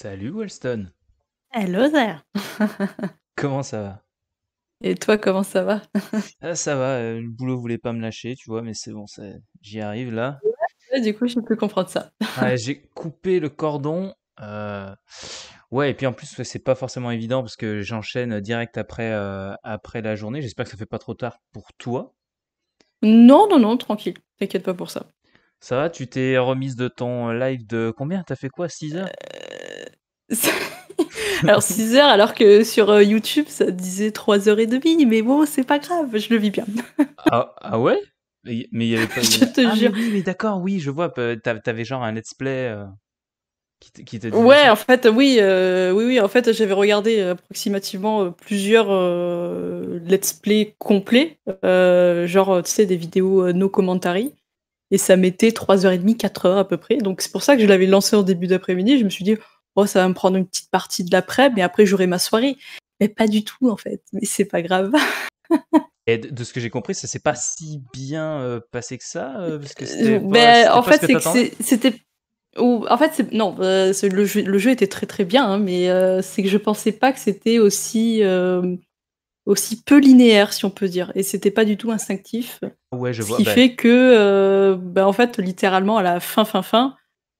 Salut Wellston. Hello there. comment ça va Et toi, comment ça va ah, Ça va, euh, le boulot voulait pas me lâcher, tu vois, mais c'est bon, j'y arrive là. du coup, je peux comprendre ça. J'ai coupé le cordon. Euh, ouais, et puis en plus, c'est pas forcément évident parce que j'enchaîne direct après, euh, après la journée. J'espère que ça fait pas trop tard pour toi. Non, non, non, tranquille. T'inquiète pas pour ça. Ça va, tu t'es remise de ton live de combien T'as fait quoi 6 heures alors 6 heures, alors que sur euh, YouTube, ça disait 3h30, mais bon, c'est pas grave, je le vis bien. ah, ah, ouais Mais il y avait pas. je te ah, jure. oui, mais d'accord, oui, je vois, t'avais genre un let's play. Euh, qui te, qui ouais, en fait, oui, euh, oui, oui, en fait, j'avais regardé approximativement plusieurs let's play complets, genre, tu sais, des vidéos no commentary, et ça mettait 3h30, 4h à peu près. Donc, c'est pour ça que je l'avais lancé en début d'après-midi. Je me suis dit, oh, ça va me prendre une petite partie de l'après, mais après j'aurai ma soirée. Mais pas du tout en fait, mais c'est pas grave. Et de ce que j'ai compris, ça s'est pas si bien euh, passé que ça, euh, euh, ben, en fait, c'était ou, en fait, non, le, jeu, était très très bien, hein, mais c'est que je pensais pas que c'était aussi, aussi peu linéaire, si on peut dire, et c'était pas du tout instinctif. Ouais, je ce qui ben fait que, ben, en fait, littéralement à la fin, fin, fin,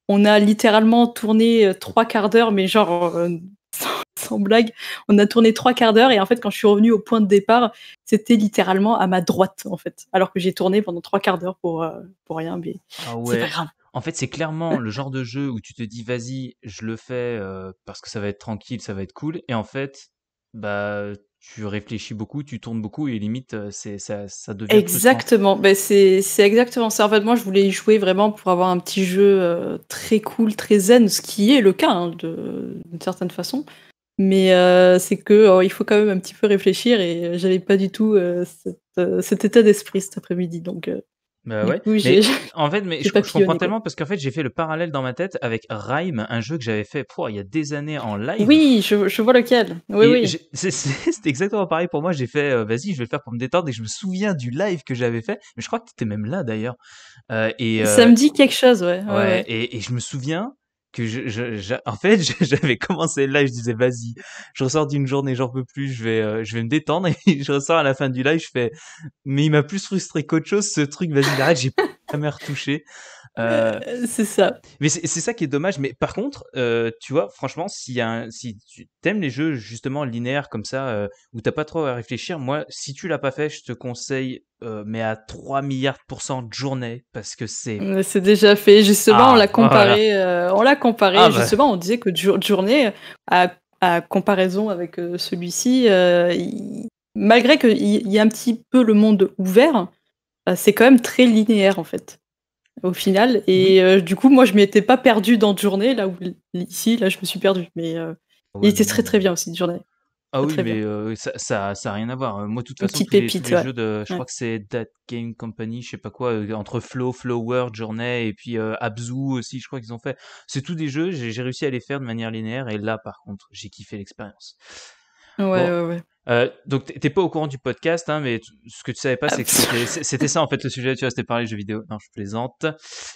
on a littéralement tourné euh, trois quarts d'heure, mais genre euh, sans, blague, on a tourné trois quarts d'heure et en fait quand je suis revenu au point de départ, c'était littéralement à ma droite en fait, alors que j'ai tourné pendant trois quarts d'heure pour euh, pour rien, mais ah c'est pas grave. En fait, c'est clairement le genre de jeu où tu te dis vas-y, je le fais parce que ça va être tranquille, ça va être cool, et en fait, bah tu réfléchis beaucoup, tu tournes beaucoup et limite euh, c'est ça, ça devient exactement. Ben c'est c'est exactement ça. En fait, moi je voulais y jouer vraiment pour avoir un petit jeu euh, très cool, très zen, ce qui est le cas hein, de d'une certaine façon. Mais euh, c'est que oh, il faut quand même un petit peu réfléchir et j'avais pas du tout cet état d'esprit cet après-midi. Donc bah ouais. mais en fait, mais je, comprends tellement parce qu'en fait, j'ai fait le parallèle dans ma tête avec Rhyme, un jeu que j'avais fait pour, il y a des années en live. Oui, je, vois lequel. Oui, C'était exactement pareil pour moi. J'ai fait, euh, vas-y, je vais le faire pour me détendre et je me souviens du live que j'avais fait. Mais je crois que tu étais même là d'ailleurs. Euh, et euh, ça me dit quelque chose, ouais. ouais, Et, et, je me souviens, que je, en fait j'avais commencé le live je disais vas-y je ressors d'une journée j'en peux plus je vais euh, je vais me détendre et je ressors à la fin du live je fais mais il m'a plus frustré qu'autre chose ce truc vas-y arrête j'ai jamais retouché euh, c'est ça. Mais c'est ça qui est dommage. Mais par contre, euh, tu vois, franchement, si, tu aimes les jeux justement linéaires comme ça, où euh, où t'as pas trop à réfléchir, moi, si tu l'as pas fait, je te conseille, mais à 3 milliards de pourcents de journée, parce que c'est. C'est déjà fait. Justement, on ah, l'a comparé, on l'a comparé. Ah, bah. justement, on disait que de journée, à, comparaison avec celui-ci, malgré qu'il y, y a un petit peu le monde ouvert, c'est quand même très linéaire en fait au final. Et euh, du coup, moi, je m'étais pas perdu dans de journée, là où ici, là, je me suis perdu Mais euh, ah il était très très bien aussi de journée. Ah oui, mais euh, ça, ça, a rien à voir. Hein. Moi, de toute façon, les, jeux de, je crois que c'est That Game Company, je sais pas quoi, entre Flow, Flower, journée et puis Abzu aussi, je crois qu'ils ont fait. C'est tous des jeux, j'ai réussi à les faire de manière linéaire et là, par contre, j'ai kiffé l'expérience. Ouais, tu ouais, ouais. Euh, donc t'es pas au courant du podcast, hein, mais ce que tu savais pas, c'est que ah, c'était ça en fait le sujet. Tu vois, c'était parler jeux vidéo. Non, je plaisante.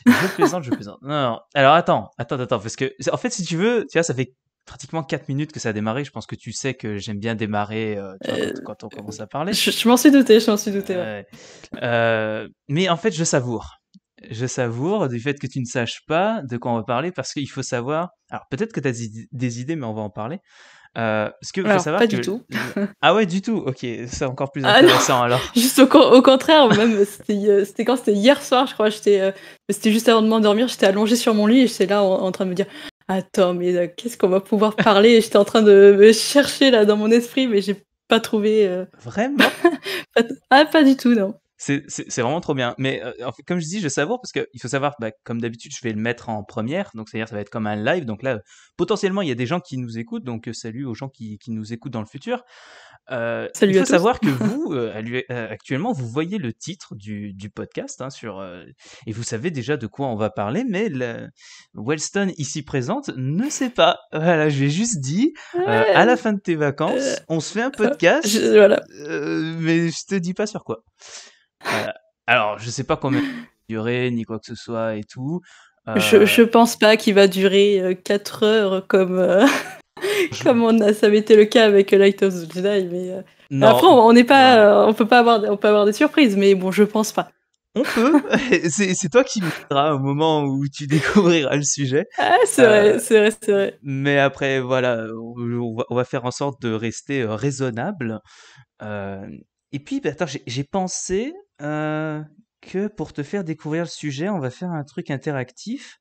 Je plaisante, je plaisante. Non, non. Alors attends, attends, attends, parce que en fait, si tu veux, tu vois, ça fait pratiquement 4 minutes que ça a démarré. Je pense que tu sais que j'aime bien démarrer euh, euh, quand, on commence à parler. Je, m'en suis douté, je m'en suis douté. Ouais. Euh, mais en fait, je savoure. Je savoure du fait que tu ne saches pas de quoi on va parler parce qu'il faut savoir. Alors, peut-être que tu as des idées, mais on va en parler. Euh, que alors, pas du tout. ah ouais, du tout. Ok, c'est encore plus ah intéressant alors. Juste au, contraire, même euh, c'était quand c'était hier soir, je crois. J'étais, euh, c'était juste avant de m'endormir, j'étais allongée sur mon lit et j'étais là en, train de me dire. Attends, mais qu'est-ce qu'on va pouvoir parler J'étais en train de chercher là dans mon esprit, mais j'ai pas trouvé. Vraiment Ah, pas du tout, non. C'est vraiment trop bien. Mais euh, comme je dis, je savoir parce qu'il faut savoir, bah, comme d'habitude, je vais le mettre en première. Donc, c'est-à-dire, ça va être comme un live. Donc là, euh, potentiellement, il y a des gens qui nous écoutent. Donc, euh, salut aux gens qui, qui nous écoutent dans le futur. Euh, salut il faut à savoir que vous, actuellement, vous voyez le titre du, du podcast hein, sur, et vous savez déjà de quoi on va parler. Mais le Wellston, ici présente, ne sait pas. Voilà, je j'ai juste dit, à la fin de tes vacances, on se fait un podcast. voilà. mais je te dis pas sur quoi. Euh, alors, je sais pas combien il va durer, ni quoi que ce soit et tout. Je, euh, je, pense pas qu'il va durer 4 euh, heures comme, comme on a, ça m'était été le cas avec Light of the Jedi. Mais, Après, on n'est pas, on peut pas avoir, on peut avoir des surprises, mais bon, je pense pas. On peut. c'est toi qui me diras au moment où tu découvriras le sujet. Ah, c'est vrai, c'est vrai, c'est vrai. Mais après, voilà, on va, faire en sorte de rester raisonnable. et puis, bah, j'ai pensé euh, que pour te faire découvrir le sujet, on va faire un truc interactif.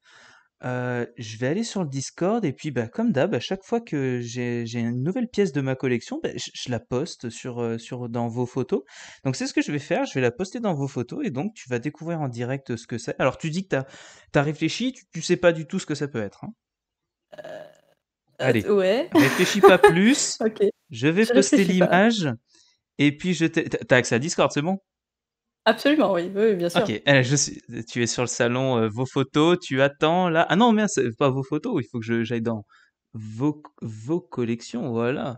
Euh, je vais aller sur le Discord et puis bah, comme d'hab, à chaque fois que j'ai une nouvelle pièce de ma collection, bah, je, la poste sur, euh, sur, dans vos photos. Donc c'est ce que je vais faire, je vais la poster dans vos photos et donc tu vas découvrir en direct ce que c'est. Alors tu dis que tu as, réfléchi, tu, sais pas du tout ce que ça peut être. Hein. Allez, ouais. réfléchis pas plus. Je vais poster l'image et puis je t'as accès à Discord, c'est bon Absolument, oui, bien sûr. Ok, eh, je tu es sur le salon, euh, vos photos, tu attends là. Ah non, mais c'est pas vos photos, il faut que j'aille dans vos... vos, collections, voilà.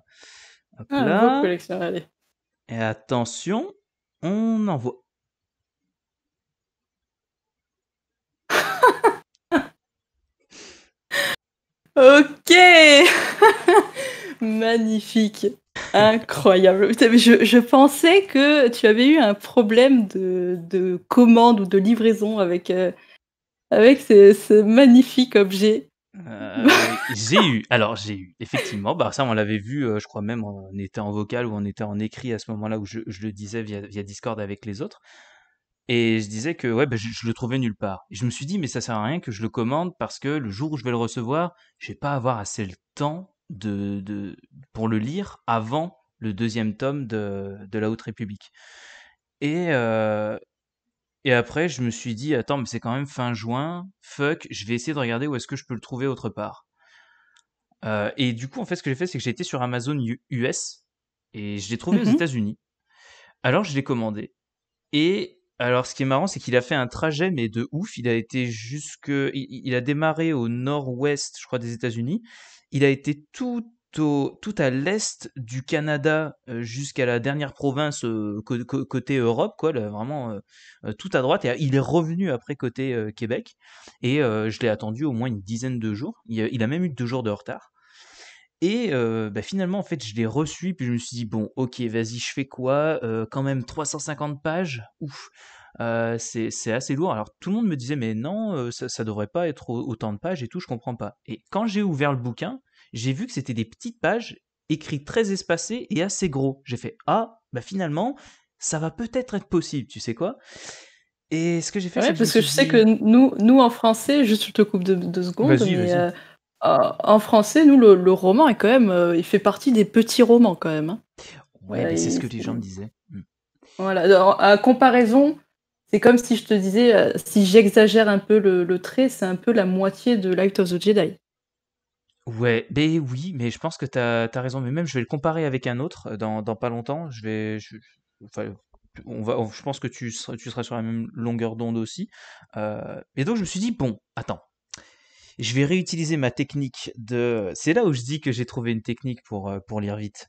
Ah, vos collections, allez. Et attention, on envoie. ok Magnifique Incroyable. Je, pensais que tu avais eu un problème de, commande ou de livraison avec, euh, avec ce, magnifique objet. Euh, j'ai eu, alors j'ai eu, effectivement, bah, ça on l'avait vu, euh, je crois même on était en vocal ou on était en écrit à ce moment-là où je, le disais via, Discord avec les autres. Et je disais que ouais, bah, je, le trouvais nulle part. Et je me suis dit, mais ça sert à rien que je le commande parce que le jour où je vais le recevoir, je vais pas avoir assez le temps de, pour le lire avant le deuxième tome de, La Haute République. Et, euh, et après, je me suis dit, attends, mais c'est quand même fin juin, fuck, je vais essayer de regarder où est-ce que je peux le trouver autre part. Euh, et du coup, en fait, ce que j'ai fait, c'est que j'ai été sur Amazon US et je l'ai trouvé aux mhm. États-Unis. Alors, je l'ai commandé. Et alors, ce qui est marrant, c'est qu'il a fait un trajet, mais de ouf. Il a été jusque. il a démarré au nord-ouest, je crois, des États-Unis. Il a été tout, tout à l'est du Canada euh, jusqu'à la dernière province euh, côté Europe, quoi, vraiment euh, tout à droite. Et il est revenu après côté Québec. Et je l'ai attendu au moins une dizaine de jours. il a même eu deux jours de retard. Et bah, finalement, en fait, je l'ai reçu, puis je me suis dit, bon, ok, vas-y, je fais quoi Quand même 350 pages Ouf euh, c'est assez lourd. Alors tout le monde me disait mais non, euh, ça, ça devrait pas être autant de pages et tout, je comprends pas. Et quand j'ai ouvert le bouquin, j'ai vu que c'était des petites pages écrites très espacées et assez gros. J'ai fait ah bah finalement ça va peut-être être possible, tu sais quoi Et ce que j'ai fait, parce que, je, sais que nous nous en français, juste je te coupe deux, secondes, mais euh, en français nous le, roman est quand même, il fait partie des petits romans quand même. Hein. Ouais, bah, c'est ce que les gens me disaient. Hmm. Voilà, Alors, à comparaison, c'est comme si je te disais, euh, si j'exagère un peu le, trait, c'est un peu la moitié de Light of the Jedi. Ouais, ben oui, mais je pense que tu as, raison. Mais même, je vais le comparer avec un autre euh, dans, pas longtemps. Je vais, on va, je pense que tu seras, tu seras sur la même longueur d'onde aussi. Euh, et donc, je me suis dit, bon, attends, je vais réutiliser ma technique de. C'est là où je dis que j'ai trouvé une technique pour, pour lire vite.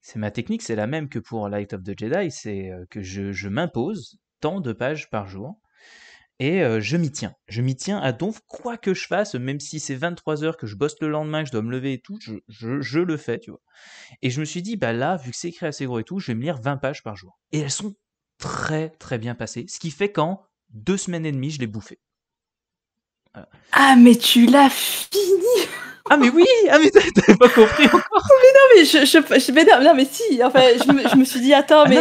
C'est ma technique, c'est la même que pour Light of the Jedi, c'est que je, je m'impose de pages par jour. Et euh, je m'y tiens. Je m'y tiens à donc quoi que je fasse, même si c'est 23 heures que je bosse le lendemain, que je dois me lever et tout, je, je, le fais, tu vois. Et je me suis dit, bah là, vu que c'est écrit assez gros et tout, je vais me lire 20 pages par jour. Et elles sont très très bien passées, ce qui fait qu'en deux semaines et demie, je l'ai bouffé. Ah, mais tu l'as fini Ah mais oui, ah mais t'avais pas compris encore. Mais non mais je, je, je mais non, mais si, enfin je me, je me suis dit attends ah, mais,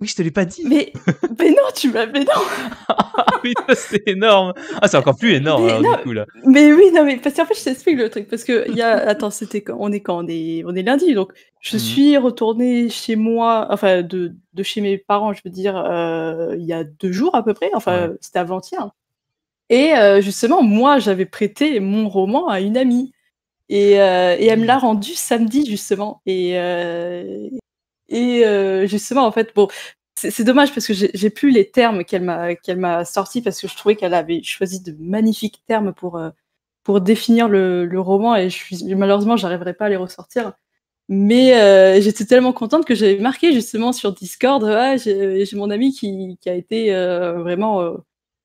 oui, je te l'ai pas dit. Mais, non, tu m'as. Mais non c'est énorme ah, c'est encore plus énorme, du coup, Mais oui, non, mais parce qu'en fait, je t'explique le truc. Parce que, y a... attends, c'était On est quand on est... lundi. Donc, je mhm. suis retournée chez moi, enfin, de, chez mes parents, je veux dire, euh, il y a deux jours à peu près. Enfin, c'était avant-hier. Et euh, justement, moi, j'avais prêté mon roman à une amie. Et, euh, et elle me l'a mmh. rendu samedi, justement. Et, et justement, en fait, bon, c'est dommage parce que j'ai plus les termes qu'elle m'a qu'elle m'a sorti parce que je trouvais qu'elle avait choisi de magnifiques termes pour pour définir le, le, roman et je malheureusement j'arriverai pas à les ressortir. Mais j'étais tellement contente que j'avais marqué justement sur Discord. j'ai mon ami qui, qui a été vraiment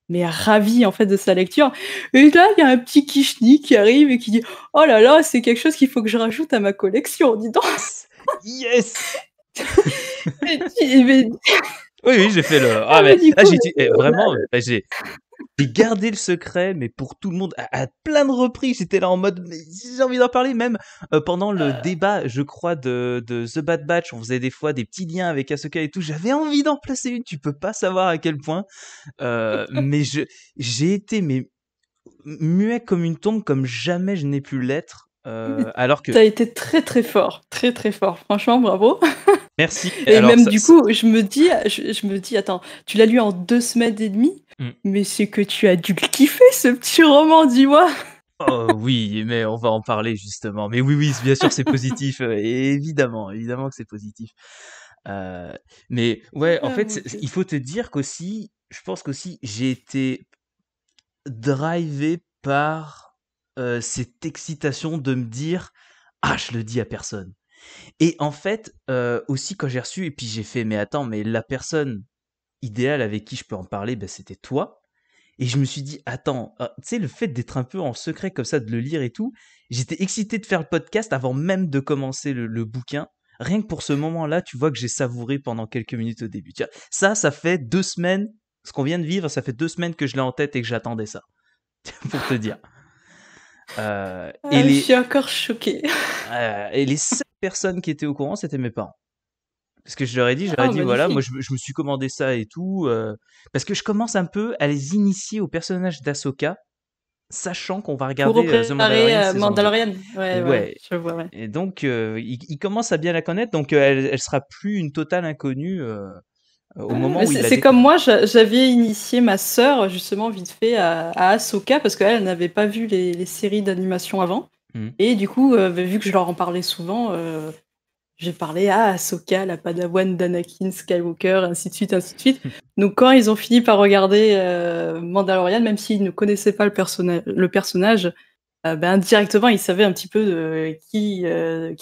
mais ravi en fait de sa lecture. Et là, il y a un petit Kishni qui arrive et qui dit Oh là là, c'est quelque chose qu'il faut que je rajoute à ma collection, dis donc Yes oui, oui, j'ai fait le. Ah, ah mais, là, j'ai eh, vraiment, j'ai. gardé le secret, mais pour tout le monde, à, plein de reprises, j'étais là en mode, j'ai envie d'en parler, même euh, pendant le ah. débat, je crois, de, de, The Bad Batch, on faisait des fois des petits liens avec Asoka et tout, j'avais envie d'en placer une, tu peux pas savoir à quel point, euh, mais je, j'ai été mais, muet comme une tombe, comme jamais je n'ai pu l'être, euh, alors que. T'as été très très fort, très très fort. Franchement, bravo. Merci. Et même du coup, je me dis, je, me dis, attends, tu l'as lu en deux semaines et demie, mm. mais c'est que tu as dû le kiffer ce petit roman, dis-moi. oh oui, mais on va en parler justement. Mais oui, oui, bien sûr, c'est positif. Euh, évidemment, évidemment que c'est positif. Euh, mais ouais, en fait, il faut te dire qu'aussi, je pense qu'aussi, j'ai été drivé par euh, cette excitation de me dire Ah, je le dis à personne. Et en fait, euh, aussi quand j'ai reçu, et puis j'ai fait, mais attends, mais la personne idéale avec qui je peux en parler, ben, c'était toi. Et je me suis dit, attends, euh, tu sais, le fait d'être un peu en secret comme ça, de le lire et tout, j'étais excité de faire le podcast avant même de commencer le, bouquin. Rien que pour ce moment-là, tu vois que j'ai savouré pendant quelques minutes au début. ça, ça fait deux semaines, ce qu'on vient de vivre, ça fait deux semaines que je l'ai en tête et que j'attendais ça. pour te dire. Euh, ah, et Je suis encore choqué. et les personne qui était au courant, c'était mes parents. Parce que je leur ai dit, je leur ai ah, dit, voilà, moi je, me suis commandé ça et tout. Euh, parce que je commence un peu à les initier au personnage d'Asoka, sachant qu'on va regarder euh, Pour Mandalorian. Euh, et donc, ils il, commence à bien la connaître, donc elle, sera plus une totale inconnue. Au ah, moment où c'est comme moi, j'avais initié ma sœur justement vite fait à, Asoka parce qu'elle n'avait pas vu les séries d'animation avant. Mm. Et du coup, euh, vu que je leur en parlais souvent, euh, j'ai parlé à Ahsoka, la padawan d'Anakin Skywalker, ainsi de suite, ainsi de suite. Donc quand ils ont fini par regarder euh, Mandalorian, même s'ils ne connaissaient pas le, personnage, ben, directement, ils savaient un petit peu de qui,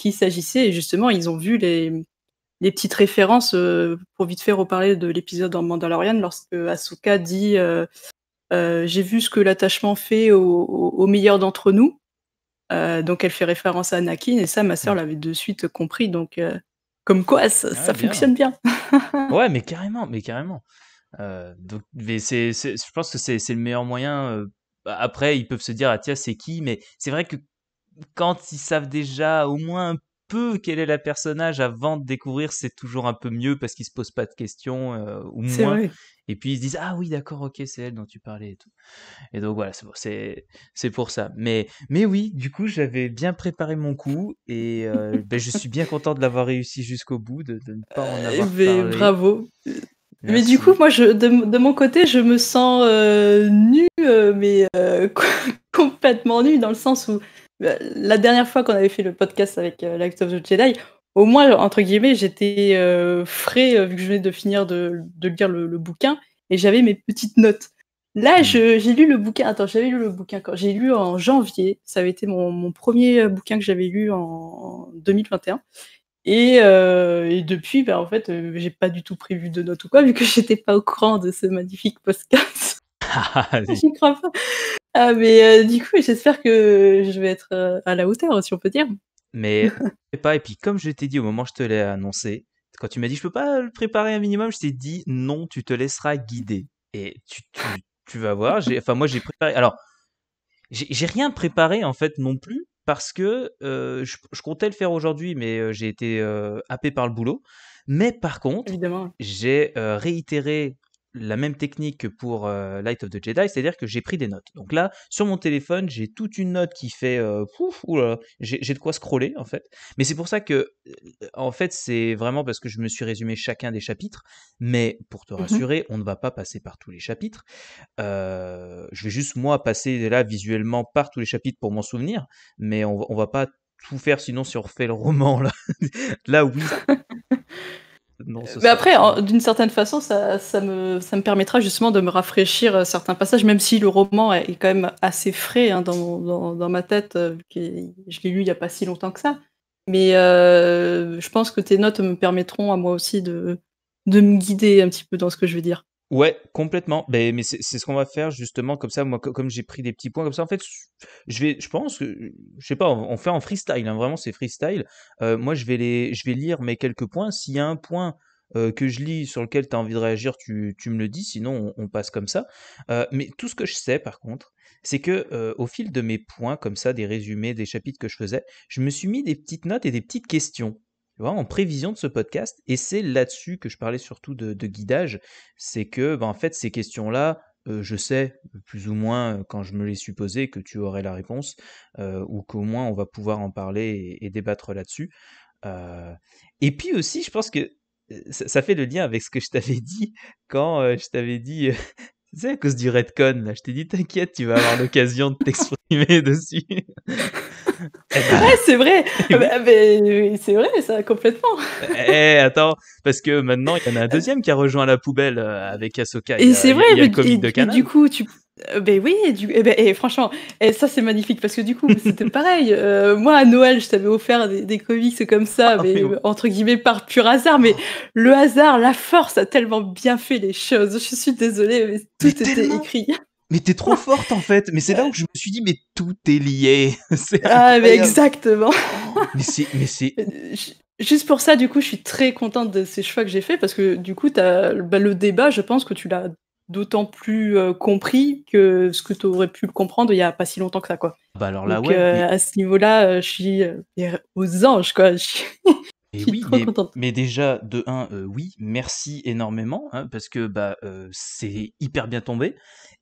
il s'agissait. Et justement, ils ont vu les, petites références, pour vite faire reparler de l'épisode dans Mandalorian, lorsque Ahsoka dit J'ai vu ce que l'attachement fait au, au meilleur d'entre nous ». Euh, donc elle fait référence à Anakin et ça, ma soeur l'avait de suite compris. Donc euh, comme quoi, ça, ah fonctionne bien. ouais, mais carrément, mais carrément. Euh, donc, je pense que c'est le meilleur moyen. Après, ils peuvent se dire ah tiens c'est qui, mais c'est vrai que quand ils savent déjà au moins un peu quel est la personnage avant de découvrir, c'est toujours un peu mieux parce qu'ils se posent pas de questions euh, ou moins. Et puis ils se disent ah oui d'accord ok c'est elle dont tu parlais et tout. Et donc voilà c'est pour ça. Mais mais oui du coup j'avais bien préparé mon coup et euh, ben, je suis bien content de l'avoir réussi jusqu'au bout de, ne pas en eh avoir ben, Bravo. Mais du coup, moi, je, de, mon côté, je me sens euh, nu mais complètement nue dans le sens où euh, la dernière fois qu'on avait fait le podcast avec euh, Light of the Jedi, au moins, entre guillemets, j'étais euh, frais euh, vu que je venais de finir de, lire le, bouquin et j'avais mes petites notes. Là, hmm. j'ai lu le bouquin. Attends, j'avais lu le bouquin quand j'ai lu en janvier. Ça avait été mon, premier bouquin que j'avais lu en 2021. Et, depuis, bah, en fait, j'ai pas du tout prévu de notes ou quoi, vu que j'étais pas au courant de ce magnifique podcast. Ah, J'y crois pas. Ah, mais euh, du coup, j'espère que je vais être euh, à la hauteur, si on peut dire. Mais je pas. Et puis, comme je t'ai dit au moment où je te l'ai annoncé, quand tu m'as dit je peux pas le préparer un minimum, je t'ai dit non, tu te laisseras guider. Et tu, vas voir. Enfin, moi, j'ai préparé. Alors, j'ai rien préparé en fait non plus parce que euh, je, comptais le faire aujourd'hui, mais j'ai été happé par le boulot. Mais par contre, j'ai réitéré la même technique que pour euh, Light of the Jedi, c'est-à-dire que j'ai pris des notes. Donc là, sur mon téléphone, j'ai toute une note qui fait euh, j'ai de quoi scroller en fait. Mais c'est pour ça que, euh, en fait, c'est vraiment parce que je me suis résumé chacun des chapitres. Mais pour te mhm. rassurer, on ne va pas passer par tous les chapitres. je vais juste moi passer là visuellement par tous les chapitres pour m'en souvenir, mais on, on va pas tout faire, sinon si on refait le roman, là, là oui, mais après, d'une certaine façon, ça, ça, me, ça me permettra justement de me rafraîchir euh, certains passages, même si le roman est, quand même assez frais hein, dans, ma tête, euh, que je l'ai lu il n'y a pas si longtemps que ça. Mais euh, je pense que tes notes me permettront à moi aussi de, de me guider un petit peu dans ce que je veux dire. Ouais, complètement. Ben, mais, mais c'est ce qu'on va faire justement comme ça. Moi, comme j'ai pris des petits points comme ça, en fait, je vais, je pense, je sais pas, on, fait en freestyle. hein, vraiment, c'est freestyle. Euh, moi, je vais les, je vais lire mes quelques points. S'il y a un point euh, que je lis sur lequel tu as envie de réagir, tu, tu me le dis. Sinon, on, passe comme ça. Euh, mais tout ce que je sais, par contre, c'est que au fil de mes points comme ça, des résumés, des chapitres que je faisais, je me suis mis des petites notes et des petites questions en prévision de ce podcast. Et c'est là-dessus que je parlais surtout de, guidage. C'est que, ben, en fait, ces questions-là, euh, je sais plus ou moins euh, quand je me les suis que tu aurais la réponse euh, ou qu'au moins on va pouvoir en parler et, débattre là-dessus. et puis aussi, je pense que ça, fait le lien avec ce que je t'avais dit quand je t'avais dit tu sais, à cause du Redcon, là, je t'ai dit, t'inquiète, tu vas avoir l'occasion de t'exprimer dessus. Eh ben. ouais, c'est vrai. Eh ah, c'est vrai, ça, complètement. Eh, eh, attends, parce que maintenant, il y en a un deuxième qui a rejoint la poubelle euh, avec Asoka. Et c'est vrai, mais du coup, tu, euh, ben oui, et, eh ben, franchement, eh, ça c'est magnifique parce que du coup c'était pareil. Euh, moi à Noël je t'avais offert des, comics comme ça, ah entre guillemets par pur hasard, mais ah. le hasard, la force a tellement bien fait les choses. Je suis désolée, mais tout était écrit. Mais t'es trop forte en fait. Mais c'est là où je me suis dit, mais tout est lié. ah mais exactement. Oh, mais c'est, mais c'est. Euh, juste pour ça, du coup, je suis très contente de ces choix que j'ai fait parce que du coup, as, bah, le débat, je pense que tu l'as d'autant plus euh, compris que ce que tu aurais pu le comprendre il y a pas si longtemps que ça quoi. Bah alors là euh, À ce niveau-là, euh, je suis aux anges quoi. Je suis... Et mais, déjà de un, oui, merci énormément hein, parce que bah c'est hyper bien tombé.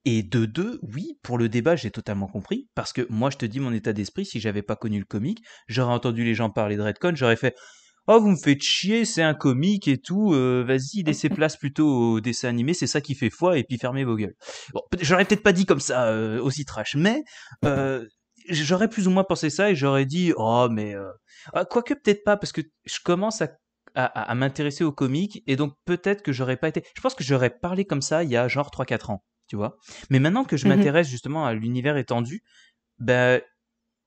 Et de deux, oui, pour le débat, j'ai totalement compris parce que moi je te dis mon état d'esprit, si j'avais pas connu le comique, j'aurais entendu les gens parler de Redcon, j'aurais fait Oh, vous me faites chier, c'est un comique et tout. Euh, vas-y, laissez place plutôt au dessin animé, c'est ça qui fait foi, et puis fermez vos gueules. Bon, j'aurais peut-être pas dit comme ça euh, aussi trash, mais euh, j'aurais plus ou moins pensé ça et j'aurais dit oh mais ah, quoique peut-être pas parce que je commence à m'intéresser aux comiques et donc peut-être que j'aurais pas été. Je pense que j'aurais parlé comme ça il y a genre 3-4 ans, tu vois. Mais maintenant que je mhm. m'intéresse justement à l'univers étendu, ben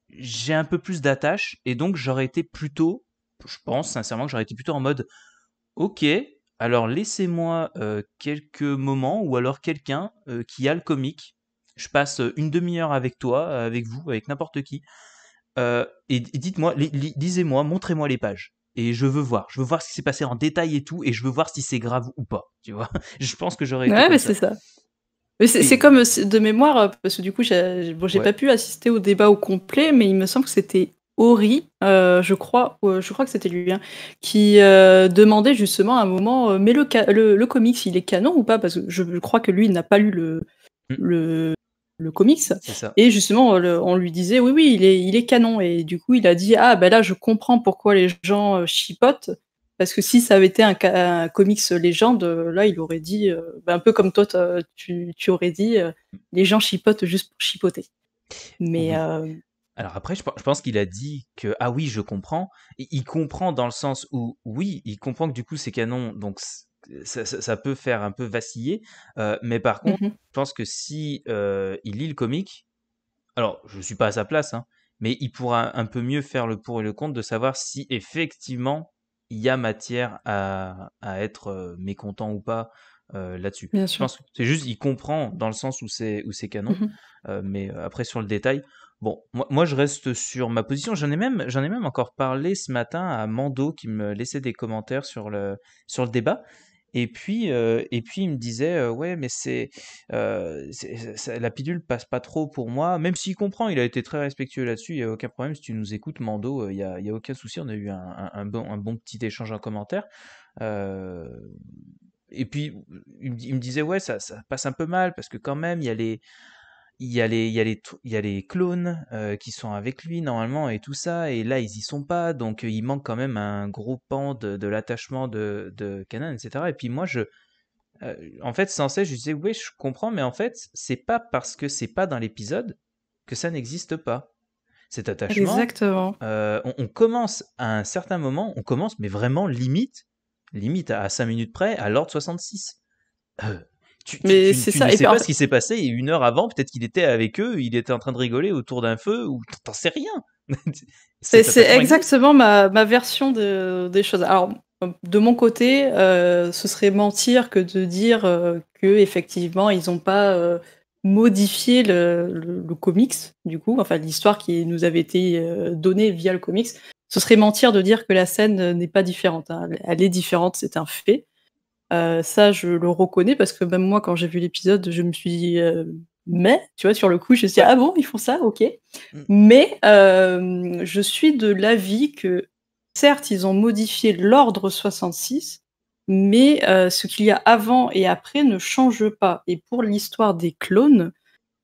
j'ai un peu plus d'attache et donc j'aurais été plutôt je pense sincèrement que j'aurais été plutôt en mode Ok, alors laissez-moi euh, quelques moments ou alors quelqu'un euh, qui a le comique. Je passe euh, une demi-heure avec toi, avec vous, avec n'importe qui. et, dites-moi, lisez-moi, montrez-moi les pages. Et je veux voir, je veux voir ce qui s'est passé en détail et tout, et je veux voir si c'est grave ou pas. Tu vois, je pense que j'aurais. Ouais, mais c'est ça. c'est comme de mémoire, parce que du coup, j'ai bon, pas pu assister au débat au complet, mais il me semble que c'était Ori, euh, je crois, euh, je crois que c'était lui, hein, qui euh, demandait justement à un moment, mais le, comics, il est canon ou pas Parce que je, crois que lui, il n'a pas lu le, hmm. comics. Et justement, on lui disait, oui, oui, il est, il est canon. Et du coup, il a dit, ah ben là, je comprends pourquoi les gens chipotent. Parce que si ça avait été un, comics légende, là, il aurait dit, ben un peu comme toi, tu, aurais dit, hmm. les gens chipotent juste pour chipoter. Mais... Mmh. Alors après, je, pense qu'il a dit que ah oui, je comprends. Il comprend dans le sens où oui, il comprend que du coup ces canons, donc ça, peut faire un peu vaciller. Euh, mais par contre, mm-hmm. je pense que si euh, il lit le comique, alors je suis pas à sa place, hein, mais il pourra un peu mieux faire le pour et le contre de savoir si effectivement il y a matière à, être euh, mécontent ou pas. là-dessus. c'est juste il comprend dans le sens où c'est où canon, mm-hmm. mais après sur le détail, Bon, moi, je reste sur ma position. J'en ai même, ai même encore parlé ce matin à Mando qui me laissait des commentaires sur le, sur le débat. Et puis, euh, et puis il me disait euh, ouais mais euh, c'est, la pilule passe pas trop pour moi. Même s'il comprend, il a été très respectueux là-dessus. Il y a aucun problème si tu nous écoutes Mando. Il y a, aucun souci. On a eu un, bon, petit échange en commentaire. et puis il me, disait ouais ça, ça passe un peu mal parce que quand même il y a les il y a les, il y a les, il y a les clones euh, qui sont avec lui normalement et tout ça, et là ils y sont pas, donc euh, il manque quand même un gros pan de, de l'attachement de, de etc. Et puis moi je, euh, en fait sans cesse je disais oui je comprends, mais en fait c'est pas parce que c'est pas dans l'épisode que ça n'existe pas. Cet attachement. Exactement. on, commence à un certain moment, on commence mais vraiment limite, limite à, 5 minutes près à l'ordre 66 mais c'est ça. ne sais pas ce qui s'est passé. Et une heure avant, peut-être qu'il était avec eux, il était en train de rigoler autour d'un feu, ou t'en sais rien. c'est exactement ma, version des choses. Alors, hum, de mon côté, euh, ce serait mentir que de dire qu'effectivement, euh, que effectivement ils n'ont pas euh, modifié le, comics, du coup, enfin l'histoire qui nous avait été donnée via le comics. Ce serait mentir de dire que la scène n'est pas différente. Hein. Elle est différente, c'est un fait. Euh, ça, je le reconnais parce que même moi, quand j'ai vu l'épisode, je me suis dit, euh, mais, tu vois, sur le coup, je me suis dit, ah bon, ils font ça, ok. Mm. Mais euh, je suis de l'avis que, certes, ils ont modifié l'ordre 66, mais ce qu'il y a avant et après ne change pas. Et pour l'histoire des clones,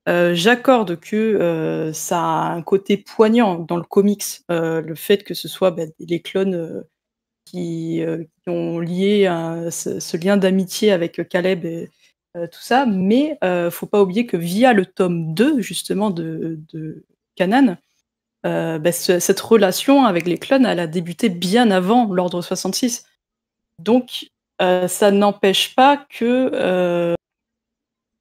j'accorde que ça a un côté poignant dans le comics, le fait que ce soit bah, les clones euh, qui, ont lié euh, ce, lien d'amitié avec Caleb et euh, tout ça. Mais faut pas oublier que via le tome 2, justement, de, Canan, bah, Canaan, cette relation avec les clones, elle a débuté bien avant l'Ordre 66. Donc, ça n'empêche pas que,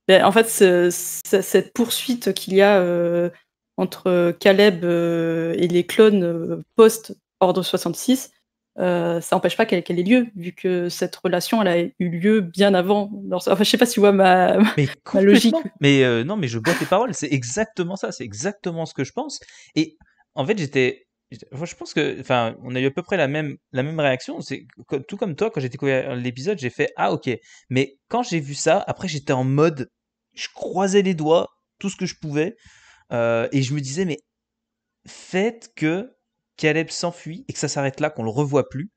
ben, en fait, cette poursuite qu'il y a entre Caleb et les clones post-Ordre 66, euh, ça n'empêche pas qu'elle ait lieu, vu que cette relation, elle a eu lieu bien avant. Enfin, je sais pas si tu vois ma, logique. Mais euh, non, mais je bois tes paroles. C'est exactement ça. C'est exactement ce que je pense. Et en fait, j'étais. Je pense que, enfin, on a eu à peu près la même, la même réaction. C'est tout comme toi, quand j'ai découvert l'épisode, j'ai fait ah ok. Mais quand j'ai vu ça, après j'étais en mode, je croisais les doigts, tout ce que je pouvais, euh, et je me disais mais faites que Caleb s'enfuit et que ça s'arrête là, qu'on le revoit plus,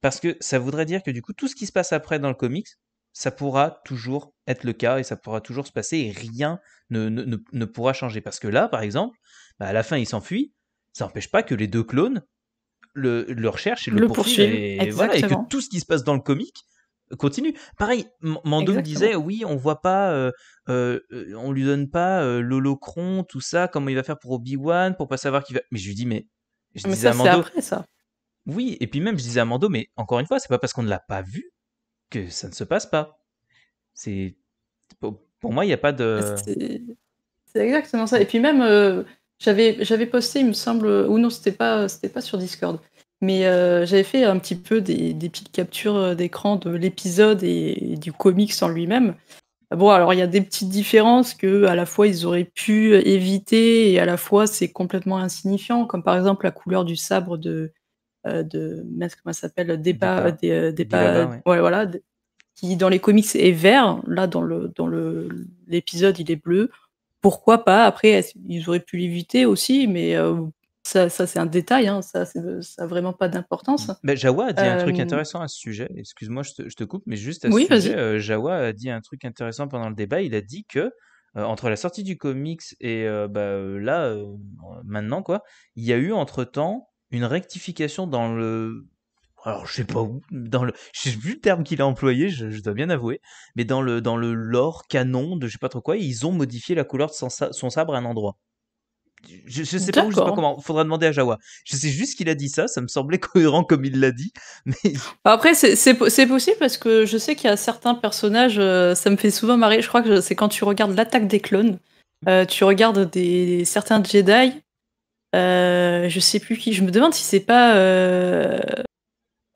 parce que ça voudrait dire que du coup, tout ce qui se passe après dans le comics, ça pourra toujours être le cas et ça pourra toujours se passer et rien ne, pourra changer. Parce que là, par exemple, bah, à la fin, il s'enfuit, ça n'empêche pas que les deux clones le, le recherchent et le, poursuivent. Et, voilà, que tout ce qui se passe dans le comic continue. Pareil, Mando disait, oui, on voit pas, euh, euh, on lui donne pas euh, l'holocron, tout ça, comment il va faire pour Obi-Wan, pour pas savoir qui va... Mais je lui dis, mais ah, mais Après, ça. Oui, et puis même je disais à mais encore une fois, c'est pas parce qu'on ne l'a pas vu que ça ne se passe pas. C'est pour moi, il n'y a pas de. Ah, c'est exactement ça. Et puis même, euh, j'avais j'avais posté, il me semble, ou non, c'était pas c'était pas sur Discord, mais euh, j'avais fait un petit peu des, petites captures euh, d'écran de l'épisode et, et, du comics en lui-même. Bon, alors il y a des petites différences que à la fois ils auraient pu éviter et à la fois c'est complètement insignifiant, comme par exemple la couleur du sabre de euh, de comment ça s'appelle des pas euh, voilà, qui dans les comics est vert, là dans le dans le l'épisode il est bleu. Pourquoi pas Après ils auraient pu l'éviter aussi, mais euh, ça, c'est un détail, hein, ça n'a vraiment pas d'importance. Mais mmh. bah, Jawa a dit un truc euh, intéressant à ce sujet. Excuse-moi, je, te, coupe, mais juste à ce sujet, euh, Jawa a dit un truc intéressant pendant le débat. Il a dit que euh, entre la sortie du comics et bah, là, maintenant, quoi, il y a eu entre-temps une rectification dans le alors je sais pas où, dans le, je sais le terme qu'il a employé, je, dois bien avouer, mais dans le dans le lore canon de je sais pas trop quoi, ils ont modifié la couleur de son sabre à un endroit. Je, sais pas je sais pas comment. Faudra demander à Jawa. Je sais juste qu'il a dit ça. Ça me semblait cohérent comme il l'a dit. Mais... Bah, après, c'est possible parce que je sais qu'il y a certains personnages. Euh, ça me fait souvent marrer. Je crois que c'est quand tu regardes l'attaque des clones. Euh, tu regardes des, certains Jedi. Euh, je sais plus qui. Je me demande si c'est pas. Euh...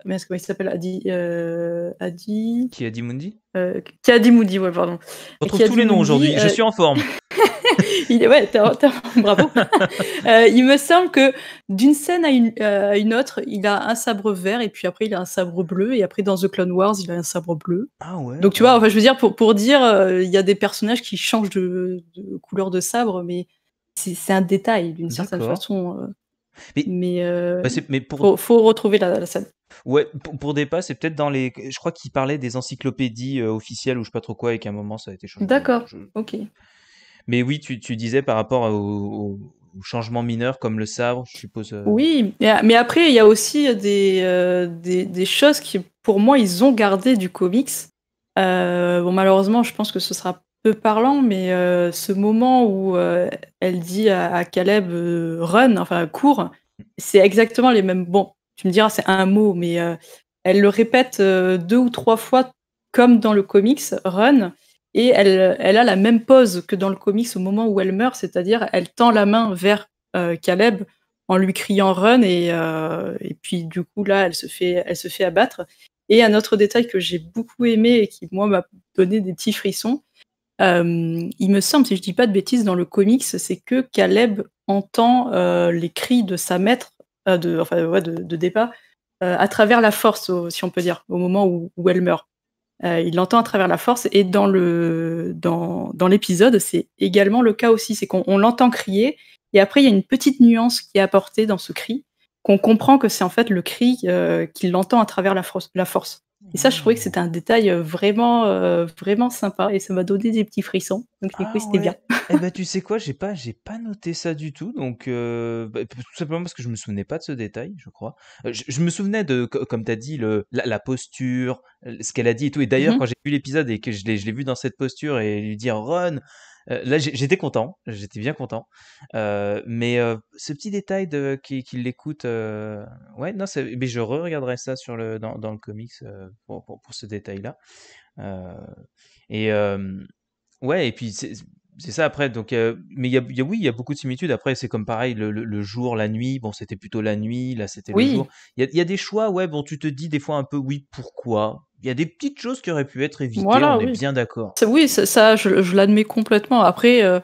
Mais comment il s'appelle Adi. Adi. Qui Adi Mundi Qui Adi Mundi, ouais, pardon. On retrouve tous les noms aujourd'hui. Je suis en forme. il ouais, bravo. Euh, il me semble que d'une scène à une, euh, une, autre, il a un sabre vert et puis après il a un sabre bleu et après dans The Clone Wars il a un sabre bleu. Ah ouais. Donc tu vois, enfin je veux dire pour, pour dire, euh, il y a des personnages qui changent de, couleur de sabre, mais c'est un détail d'une certaine façon. mais, mais, bah, faut, retrouver la, scène. Ouais, pour, des pas, c'est peut-être dans les. Je crois qu'il parlait des encyclopédies officielles ou je sais pas trop quoi avec un moment ça a été changé. D'accord, ok. Mais oui, tu, tu disais par rapport au, au changements mineurs comme le sabre, je suppose. Euh, oui, mais après, il y a aussi euh, des, des, choses qui, pour moi, ils ont gardé du comics. Euh, bon, malheureusement, je pense que ce sera peu parlant, mais ce moment où elle dit à, à Caleb run, enfin cours, c'est exactement les mêmes. Bon, tu me diras, c'est un mot, mais elle le répète deux ou trois fois comme dans le comics, run et elle, a la même pose que dans le comics au moment où elle meurt, c'est-à-dire elle tend la main vers euh, Caleb en lui criant run euh, et, puis du coup là elle se fait, elle se fait abattre. Et un autre détail que j'ai beaucoup aimé et qui moi m'a donné des petits frissons, euh, il me semble, si je ne dis pas de bêtises, dans le comics, c'est que Caleb entend les cris de sa maître, de, enfin de, départ, à travers la force, si on peut dire, au moment où elle meurt. Euh, il l'entend à travers la force et dans le dans, dans l'épisode, c'est également le cas aussi, c'est qu'on l'entend crier et après il y a une petite nuance qui est apportée dans ce cri qu'on comprend que c'est en fait le cri euh, qu'il l'entend à travers la, la force. Et ça, je trouvais que c'était un détail euh, vraiment, euh, vraiment sympa et ça m'a donné des petits frissons. Donc, du coup, ah c'était bien. eh ben, tu sais quoi, j'ai pas, j'ai pas noté ça du tout. Donc, euh, bah, tout simplement parce que je me souvenais pas de ce détail, je crois. Je, me souvenais de, comme tu as dit, la, posture, ce qu'elle a dit et tout. Et d'ailleurs, mm-hmm. quand j'ai vu l'épisode et que je l'ai, je l'ai vu dans cette posture et lui dire run, euh, là, j'étais content, j'étais bien content. Euh, mais euh, ce petit détail de qu'il qui l'écoute, ouais, non, mais je re-regarderai ça sur le, dans, le comics pour, ce détail-là. et ouais, et puis c'est ça après donc mais il y, a, oui il y a beaucoup de similitudes après c'est comme pareil le, jour la nuit bon c'était plutôt la nuit là c'était le jour il y a, y a, des choix ouais bon tu te dis des fois un peu oui pourquoi il y a des petites choses qui auraient pu être évitées, on est bien d'accord. Oui, ça, je, l'admets complètement. Après, euh,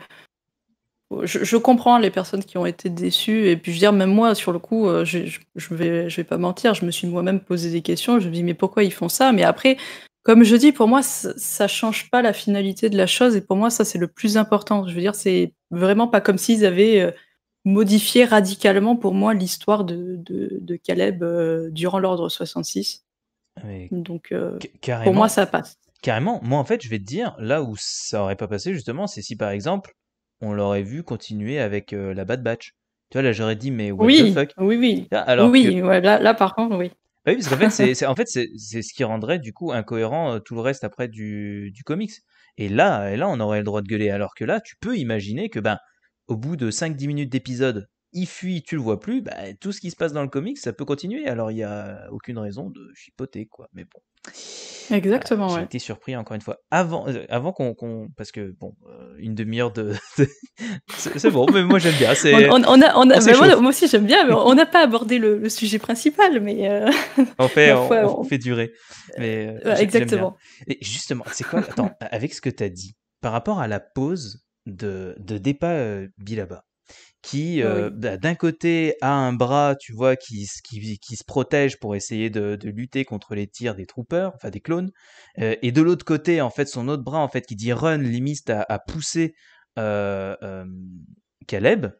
je, comprends les personnes qui ont été déçues, et puis je veux dire, même moi, sur le coup, euh, je, ne vais, pas mentir, je me suis moi-même posé des questions, je me dis, mais pourquoi ils font ça Mais après, comme je dis, pour moi, ça ne change pas la finalité de la chose, et pour moi, ça, c'est le plus important. Je veux dire, c'est vraiment pas comme s'ils avaient euh, modifié radicalement, pour moi, l'histoire de, Caleb durant l'ordre 66. Donc, euh, pour moi, ça passe. Carrément. Moi, en fait, je vais te dire, là où ça aurait pas passé, justement, c'est si, par exemple, on l'aurait vu continuer avec euh, la Bad Batch. Tu vois, là, j'aurais dit, mais what oui, the fuck Oui, oui. Ah, alors oui, là, par contre, oui. Bah oui, parce qu'en fait, c'est en fait, c'est ce qui rendrait, du coup, incohérent euh, tout le reste après du, comics. Et là, et là, on aurait le droit de gueuler. Alors que là, tu peux imaginer que, ben, au bout de 5-10 minutes d'épisode, il fuit, tu le vois plus, bah, tout ce qui se passe dans le comics, ça peut continuer. Alors il n'y a aucune raison de chipoter, quoi. Mais bon. Exactement. Euh, j'ai été surpris encore une fois. Avant, euh, avant qu'on, parce que bon, euh, une demi-heure de, c'est, bon, mais moi j'aime bien. on, a, on a, moi, aussi j'aime bien. Mais on n'a pas abordé le, sujet principal, mais on fait, on fait durer. Mais exactement. Et justement, c'est quoi Attends, avec ce que tu as dit par rapport à la pause de de Bilaba qui d'un côté a un bras, tu vois, qui, se protège pour essayer de, lutter contre les tirs des troopers, enfin des clones, et de l'autre côté, en fait, son autre bras, en fait, qui dit run, limite à, poussé pousser Caleb,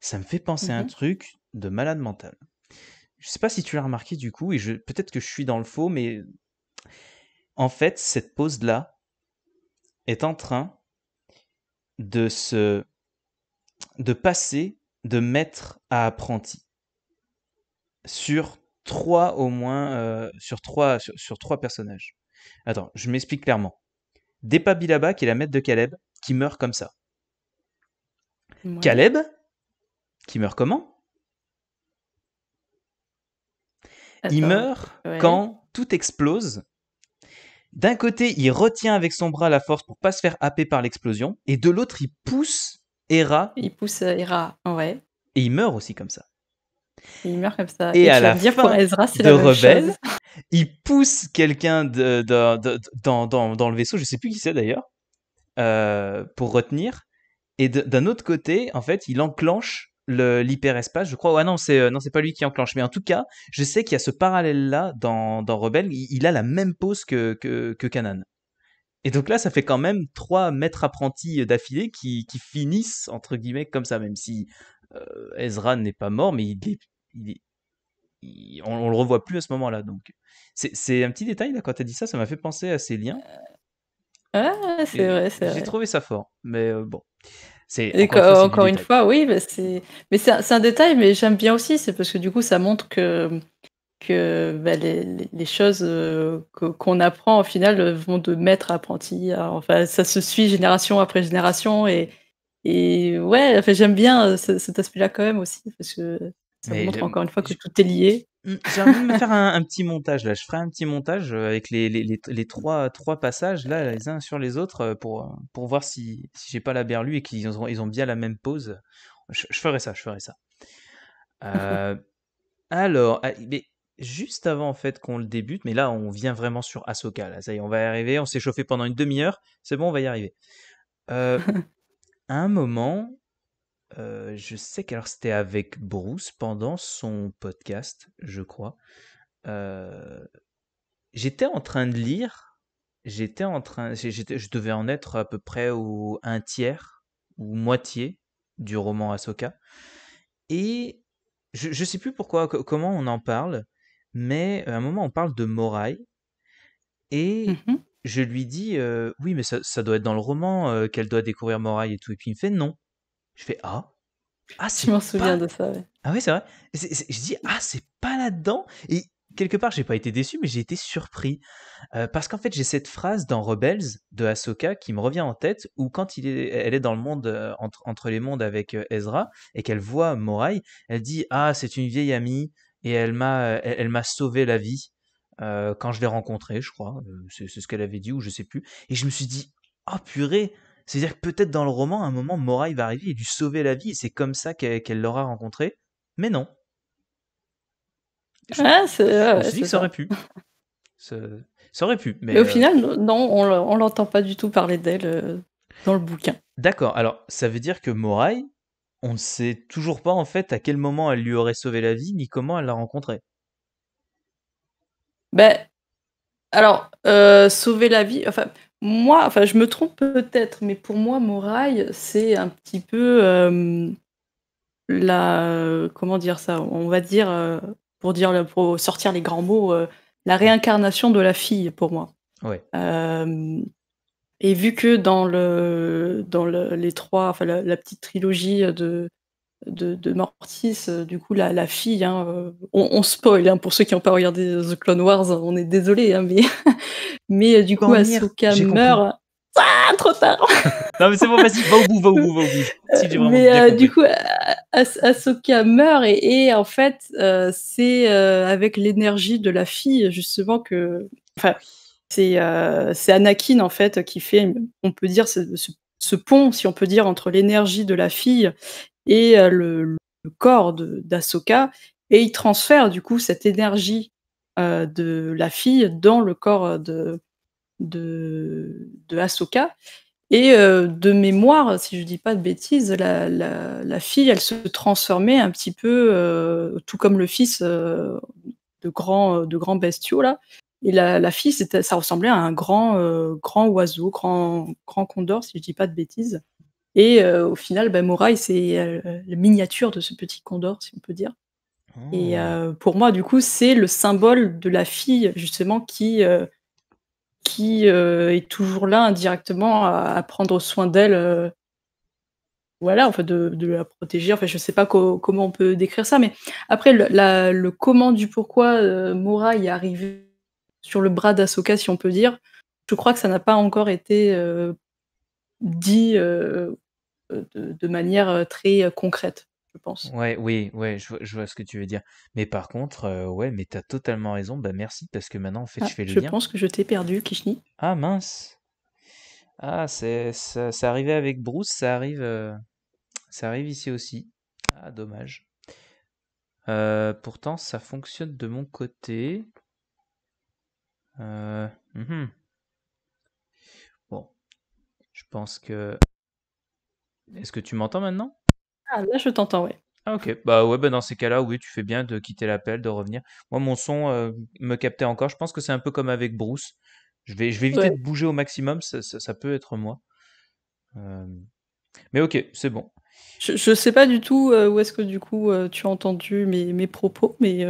ça me fait penser à un mmh truc de malade mental. Je sais pas si tu l'as remarqué du coup, et peut-être que je suis dans le faux, mais en fait, cette pause-là est en train de se de passer de maître à apprenti sur trois au moins, euh, sur, trois, sur, personnages. Attends, je m'explique clairement. Depa Bilaba, qui est la maître de Caleb, qui meurt comme ça. Caleb, qui meurt comment Il meurt quand tout explose. D'un côté, il retient avec son bras la force pour pas se faire happer par l'explosion, et de l'autre, il pousse Hera. Il pousse euh, Hera, ouais. Et il meurt aussi comme ça. Il meurt comme ça. Et, à la fin de la Rebelle, il pousse quelqu'un dans, dans, dans, le vaisseau, je sais plus qui c'est d'ailleurs, euh, pour retenir. Et d'un autre côté, en fait, il enclenche l'hyperespace, je crois. Ah non, c'est euh, non, c'est pas lui qui enclenche. Mais en tout cas, je sais qu'il y a ce parallèle-là dans, dans Rebelle. Il, a la même pose que, que, que Kanan. Et donc là, ça fait quand même trois maîtres apprentis euh, d'affilée qui, finissent, entre guillemets, comme ça, même si euh, Ezra n'est pas mort, mais il il on, ne le revoit plus à ce moment-là. Donc c'est un petit détail, là, quand tu as dit ça, ça m'a fait penser à ces liens. Euh, ah, c'est vrai, c'est J'ai trouvé ça fort, mais bon. encore, une fois, oui, mais c'est un détail, mais j'aime bien aussi, c'est parce que du coup, ça montre que que bah, les, choses euh, qu'on apprend, au final, euh, vont de maître à apprenti. Hein. enfin, ça se suit génération après génération. Et, ouais, j'aime bien euh, cet aspect-là quand même aussi, parce que ça montre encore une fois que tout est lié. Mmh, j'aimerais faire un, petit montage là. Je ferai un petit montage avec les, les, trois, trois, passages là, les uns sur les autres, pour, pour voir si, j'ai pas la berlue et qu'ils ont, ils ont bien la même pose. Je, ferais ferai ça, je ferai ça. alors, ah, juste avant en fait qu'on le débute, mais là on vient vraiment sur Ahsoka. Là, ça y est, on va y arriver. On s'est chauffé pendant une demi-heure. C'est bon, on va y arriver. Euh, à un moment, euh, je sais qu'alors c'était avec Bruce pendant son podcast, je crois. Euh, j'étais en train de lire. J'étais en train. je devais en être à peu près au un tiers ou moitié du roman Ahsoka. Et je ne sais plus pourquoi, comment on en parle mais euh, à un moment, on parle de Morai. et mhm. je lui dis, euh, oui, mais ça, doit être dans le roman euh, qu'elle doit découvrir Morai et tout, et puis il me fait non. Je fais, ah, ah je m'en souviens de ça. Ah oui, c'est vrai. je dis, ah, c'est pas là-dedans. Et quelque part, j'ai pas été déçu, mais j'ai été surpris. parce qu'en fait, j'ai cette phrase dans Rebels de Ahsoka qui me revient en tête, où quand elle est dans le monde, entre, les mondes avec Ezra, et qu'elle voit Morai, elle dit Ah, c'est une vieille amie, et elle m'a euh, elle, m'a sauvé la vie euh, quand je l'ai rencontrée, je crois. Euh, c'est ce qu'elle avait dit ou je sais plus. Et je me suis dit, ah oh, purée, c'est-à-dire que peut-être dans le roman, à un moment, morail va arriver et lui sauver la vie. Et C'est comme ça qu'elle l'aura rencontrée. Mais non. Je, ah, c'est, ouais, ça, ça aurait pu. Ça, aurait pu. Mais, au final, non, on l'entend pas du tout parler d'elle dans le bouquin. D'accord. Alors, ça veut dire que morail on ne sait toujours pas en fait à quel moment elle lui aurait sauvé la vie ni comment elle l'a rencontré. Ben, alors, euh, sauver la vie, enfin, moi, enfin, je me trompe peut-être, mais pour moi, Morail, c'est un petit peu euh, la. Comment dire ça On va dire, euh, pour, dire pour sortir les grands mots, la réincarnation de la fille pour moi. Ouais. Et vu que dans, le, dans les trois, enfin la, petite trilogie de, de, Mortis, euh, du coup, la, la fille, hein, euh, on, spoil, hein, pour ceux qui n'ont pas regardé The Clone Wars, on est désolé, hein, mais, mais euh, du coup, Ahsoka meurt. Ah, trop tard Non mais c'est bon, vas-y, va au bout, va au bout, mais du coup, Asoka Ahsoka meurt et, en fait, c'est avec l'énergie de la fille, justement, que... Enfin, euh, c'est Anakin, en fait, qui fait, on peut dire, ce, pont, si on peut dire, entre l'énergie de la fille et euh, le, corps d'Asoka. Et il transfère, du coup, cette énergie euh, de la fille dans le corps de, de, Et de mémoire, si je ne dis pas de bêtises, la, fille, elle se transformait un petit peu, tout comme le fils de grands de grands bestiaux là, et la, fille, ça ressemblait à un grand, euh, grand oiseau, grand, grand condor, si je dis pas de bêtises. Et euh, au final, Ben Moraille, c'est euh, la miniature de ce petit condor, si on peut dire. Et oh. pour moi, du coup, c'est le symbole de la fille, justement, qui, qui est toujours là indirectement à, prendre soin d'elle voilà, en fait, de, la protéger. Enfin, je sais pas comment on peut décrire ça, mais après, le, comment du pourquoi moraille est arrivé sur le bras d'Asoka, si on peut dire, je crois que ça n'a pas encore été euh, dit euh, euh, de, manière très concrète, je pense. Ouais, oui, ouais, je, vois ce que tu veux dire. Mais par contre, ouais, mais t'as totalement raison. Bah merci parce que maintenant, en fait, ah, je fais le je lien. Je pense que je t'ai perdu, Kishni. Ah mince. Ah, c'est ça, arrivait avec Bruce, ça arrive, ça arrive ici aussi. Ah, dommage. pourtant, ça fonctionne de mon côté. Euh, mhm. Bon, je pense que. Est-ce que tu m'entends maintenant? Ah, là, je t'entends, ouais. Ah ok, bah ouais, bah, dans ces cas-là, oui, tu fais bien de quitter l'appel, de revenir. Moi, mon son euh, me captait encore. Je pense que c'est un peu comme avec Bruce. Je vais, je vais éviter de bouger au maximum, ça, ça- peut être moi. Euh, mais ok, c'est bon. Je, sais pas du tout où est-ce que du coup tu as entendu mes, mes propos, mais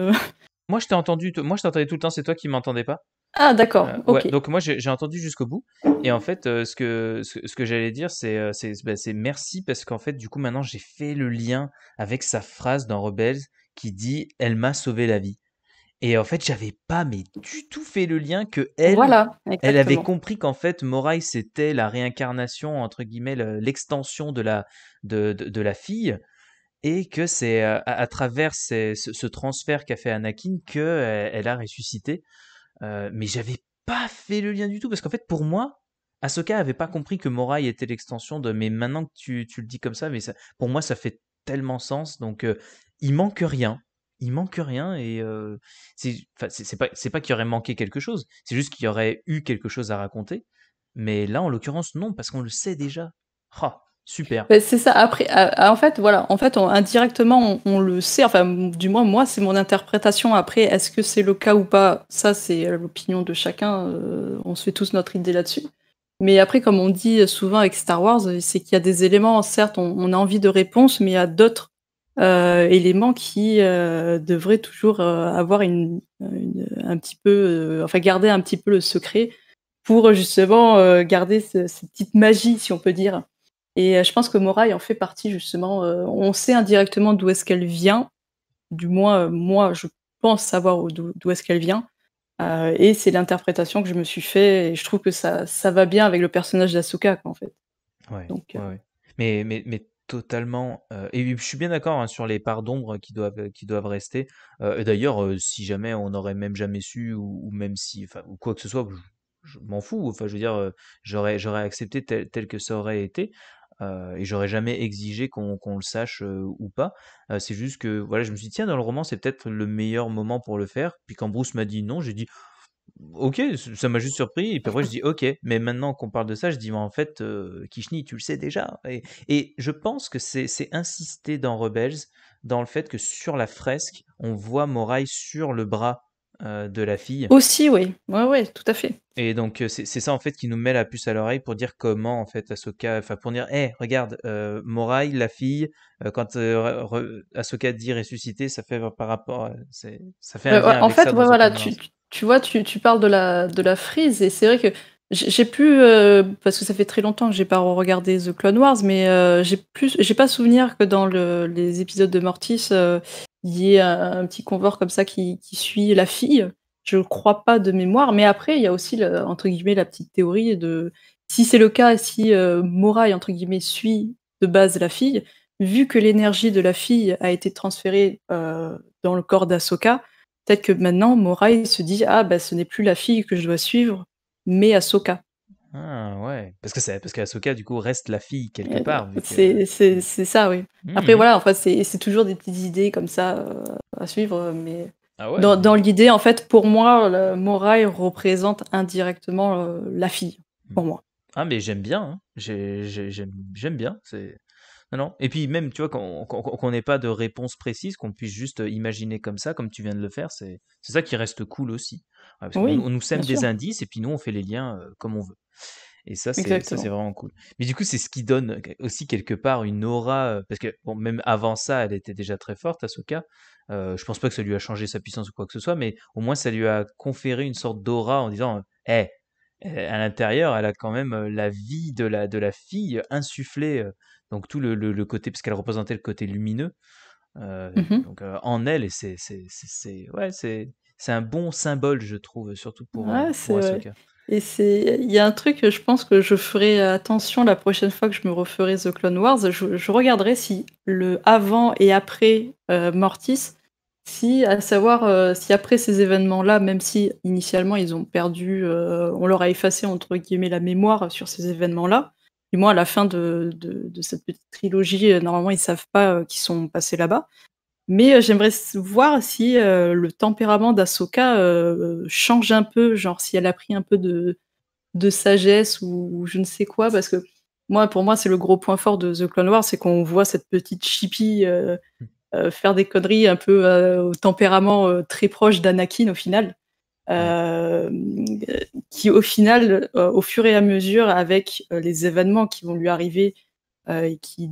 Moi, je t'ai entendu, moi je t'entendais tout le temps, c'est toi qui m'entendais pas? Ah d'accord. Euh, ok donc moi j'ai entendu jusqu'au bout. Et en fait, euh, ce que, ce, que j'allais dire, c'est euh, bah, c'est merci parce qu'en fait, du coup, maintenant j'ai fait le lien avec sa phrase dans Rebels qui dit Elle m'a sauvé la vie. Et en fait, j'avais pas mais du tout fait le lien que elle, elle avait compris qu'en fait, Moraï c'était la réincarnation entre guillemets, l'extension de la de, de, la fille, et que c'est à, travers ce, ce, transfert qu'a fait Anakin que a ressuscité. Euh, mais j'avais pas fait le lien du tout parce qu'en fait pour moi Asoka avait pas compris que Morai était l'extension de mais maintenant que tu, le dis comme ça mais ça, pour moi ça fait tellement sens donc euh, il manque rien il manque rien et euh, c'est pas c'est pas qu'il aurait manqué quelque chose c'est juste qu'il y aurait eu quelque chose à raconter mais là en l'occurrence non parce qu'on le sait déjà Super. Bah, c'est ça. Après, en fait, voilà, en fait, indirectement, on, le sait. Enfin, du moins, moi, c'est mon interprétation. Après, est-ce que c'est le cas ou pas Ça, c'est l'opinion de chacun. Euh, on se fait tous notre idée là-dessus. Mais après, comme on dit souvent avec Star Wars, c'est qu'il y a des éléments, certes, on, a envie de réponse, mais il y a d'autres euh, éléments qui euh, devraient toujours avoir une, un petit peu, enfin, garder un petit peu le secret pour justement garder cette petite magie, si on peut dire. Et euh, je pense que Morai en fait partie justement. Euh, on sait indirectement d'où est-ce qu'elle vient, du moins euh, moi je pense savoir d'où est-ce qu'elle vient. et c'est l'interprétation que je me suis fait et je trouve que ça, ça va bien avec le personnage d'Asuka en fait. Ouais, Donc, Mais, mais, totalement. et je suis bien d'accord hein, sur les parts d'ombre qui doivent, qui doivent rester. D'ailleurs, si jamais on n'aurait même jamais su, ou, même si, ou quoi que ce soit, je, m'en fous. Enfin, je veux dire, j'aurais, j'aurais accepté tel, que ça aurait été. Euh, et j'aurais jamais exigé qu'on le sache euh, ou pas. Euh, c'est juste que voilà, je me suis dit, tiens, dans le roman, c'est peut-être le meilleur moment pour le faire. Puis quand Bruce m'a dit non, j'ai dit, ok, ça m'a juste surpris. Et puis après, je dis, ok, mais maintenant qu'on parle de ça, je dis, mais en fait, Kishni, tu le sais déjà. Et, je pense que c'est insister dans Rebels, dans le fait que sur la fresque, on voit Morail sur le bras euh, de la fille. Aussi, oui. Oui, ouais, tout à fait. Et donc, euh, c'est ça, en fait, qui nous met la puce à l'oreille pour dire comment, en fait, Ahsoka... Enfin, pour dire, hé, regarde, euh, morail la fille, quand Asoka Ahsoka dit ressusciter, ça fait par rapport... ça fait un En fait, voilà, tu, vois, tu, parles de la, de la frise, et c'est vrai que... J'ai plus parce que ça fait très longtemps que j'ai pas regardé The Clone Wars, mais j'ai plus, j'ai pas souvenir que dans les épisodes de Mortis, il y ait un, petit convoi comme ça qui, suit la fille. Je ne crois pas de mémoire, mais après, il y a aussi, la, entre guillemets, la petite théorie de si c'est le cas, si euh, Moraille, entre guillemets, suit de base la fille, vu que l'énergie de la fille a été transférée euh, dans le corps d'Asoka, peut-être que maintenant, Moraille se dit Ah, bah, ce n'est plus la fille que je dois suivre, mais Asoka. » Ah ouais, parce que c'est parce que du coup reste la fille quelque euh, part. Euh, hmm. c'est ça, oui. Après hmm. voilà, en fait, c'est toujours des petites idées comme ça euh, à suivre, mais ah dans, l'idée en fait, pour moi, le Morai représente indirectement la fille, hmm. pour moi. Ah mais j'aime bien, hein. j'aime bien, c'est. Non, non. Et puis même, tu vois, qu'on n'ait pas de réponse précise, qu'on puisse juste imaginer comme ça, comme tu viens de le faire, c'est ça qui reste cool aussi. on, nous sème des indices et puis nous, on fait les liens comme on veut. Et ça, c'est, c'est vraiment cool. Mais du coup, c'est ce qui donne aussi quelque part une aura, euh, parce que bon, même avant ça, elle était déjà très forte, ce Euh, je pense pas que ça lui a changé sa puissance ou quoi que ce soit, mais au moins ça lui a conféré une sorte d'aura en disant, hé, euh, euh, à l'intérieur, elle a quand même la vie de la, de la fille insufflée, donc tout le, côté, parce qu'elle représentait le côté lumineux, mm-hmm. en elle, et c'est, ouais, c'est un bon symbole, je trouve, surtout pour, ouais, et c'est, il y a un truc, que je pense que je ferai attention la prochaine fois que je me referai The Clone Wars. Je, regarderai si le avant et après euh, Mortis, si à savoir euh, si après ces événements-là, même si initialement ils ont perdu, euh, on leur a effacé entre guillemets la mémoire sur ces événements-là. Du moins à la fin de, de cette petite trilogie, normalement ils savent pas qu'ils sont passés là-bas. Mais euh, j'aimerais voir si euh, le tempérament d'Asoka euh, change un peu, genre si elle a pris un peu de, sagesse ou, je ne sais quoi, parce que moi, pour moi, c'est le gros point fort de The Clone Wars, c'est qu'on voit cette petite chippie hmm. faire des conneries un peu au tempérament très proche d'Anakin au final, qui au final, au fur et à mesure, avec les événements qui vont lui arriver et qui,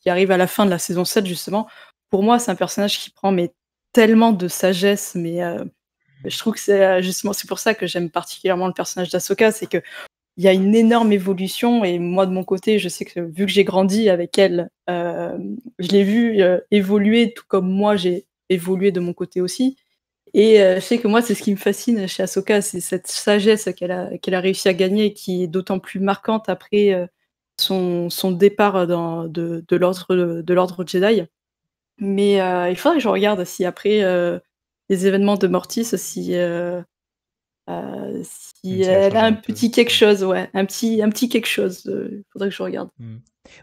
qui arrivent à la fin de la saison 7 justement, pour moi, c'est un personnage qui prend mais, tellement de sagesse, mais euh, je trouve que c'est euh, justement c'est pour ça que j'aime particulièrement le personnage d'Asoka, c'est que il y a une énorme évolution et moi de mon côté, je sais que vu que j'ai grandi avec elle, euh, je l'ai vu évoluer tout comme moi j'ai évolué de mon côté aussi. Et je sais que moi, c'est ce qui me fascine chez Ahsoka, c'est cette sagesse qu'elle a, réussi à gagner, qui est d'autant plus marquante après son, départ de l'ordre Jedi. Mais euh, il faudrait que je regarde si après euh, les événements de Mortis, si, euh, si elle a un petit quelque chose, ouais, un petit, un petit quelque chose. Il faudrait que je regarde. Mm.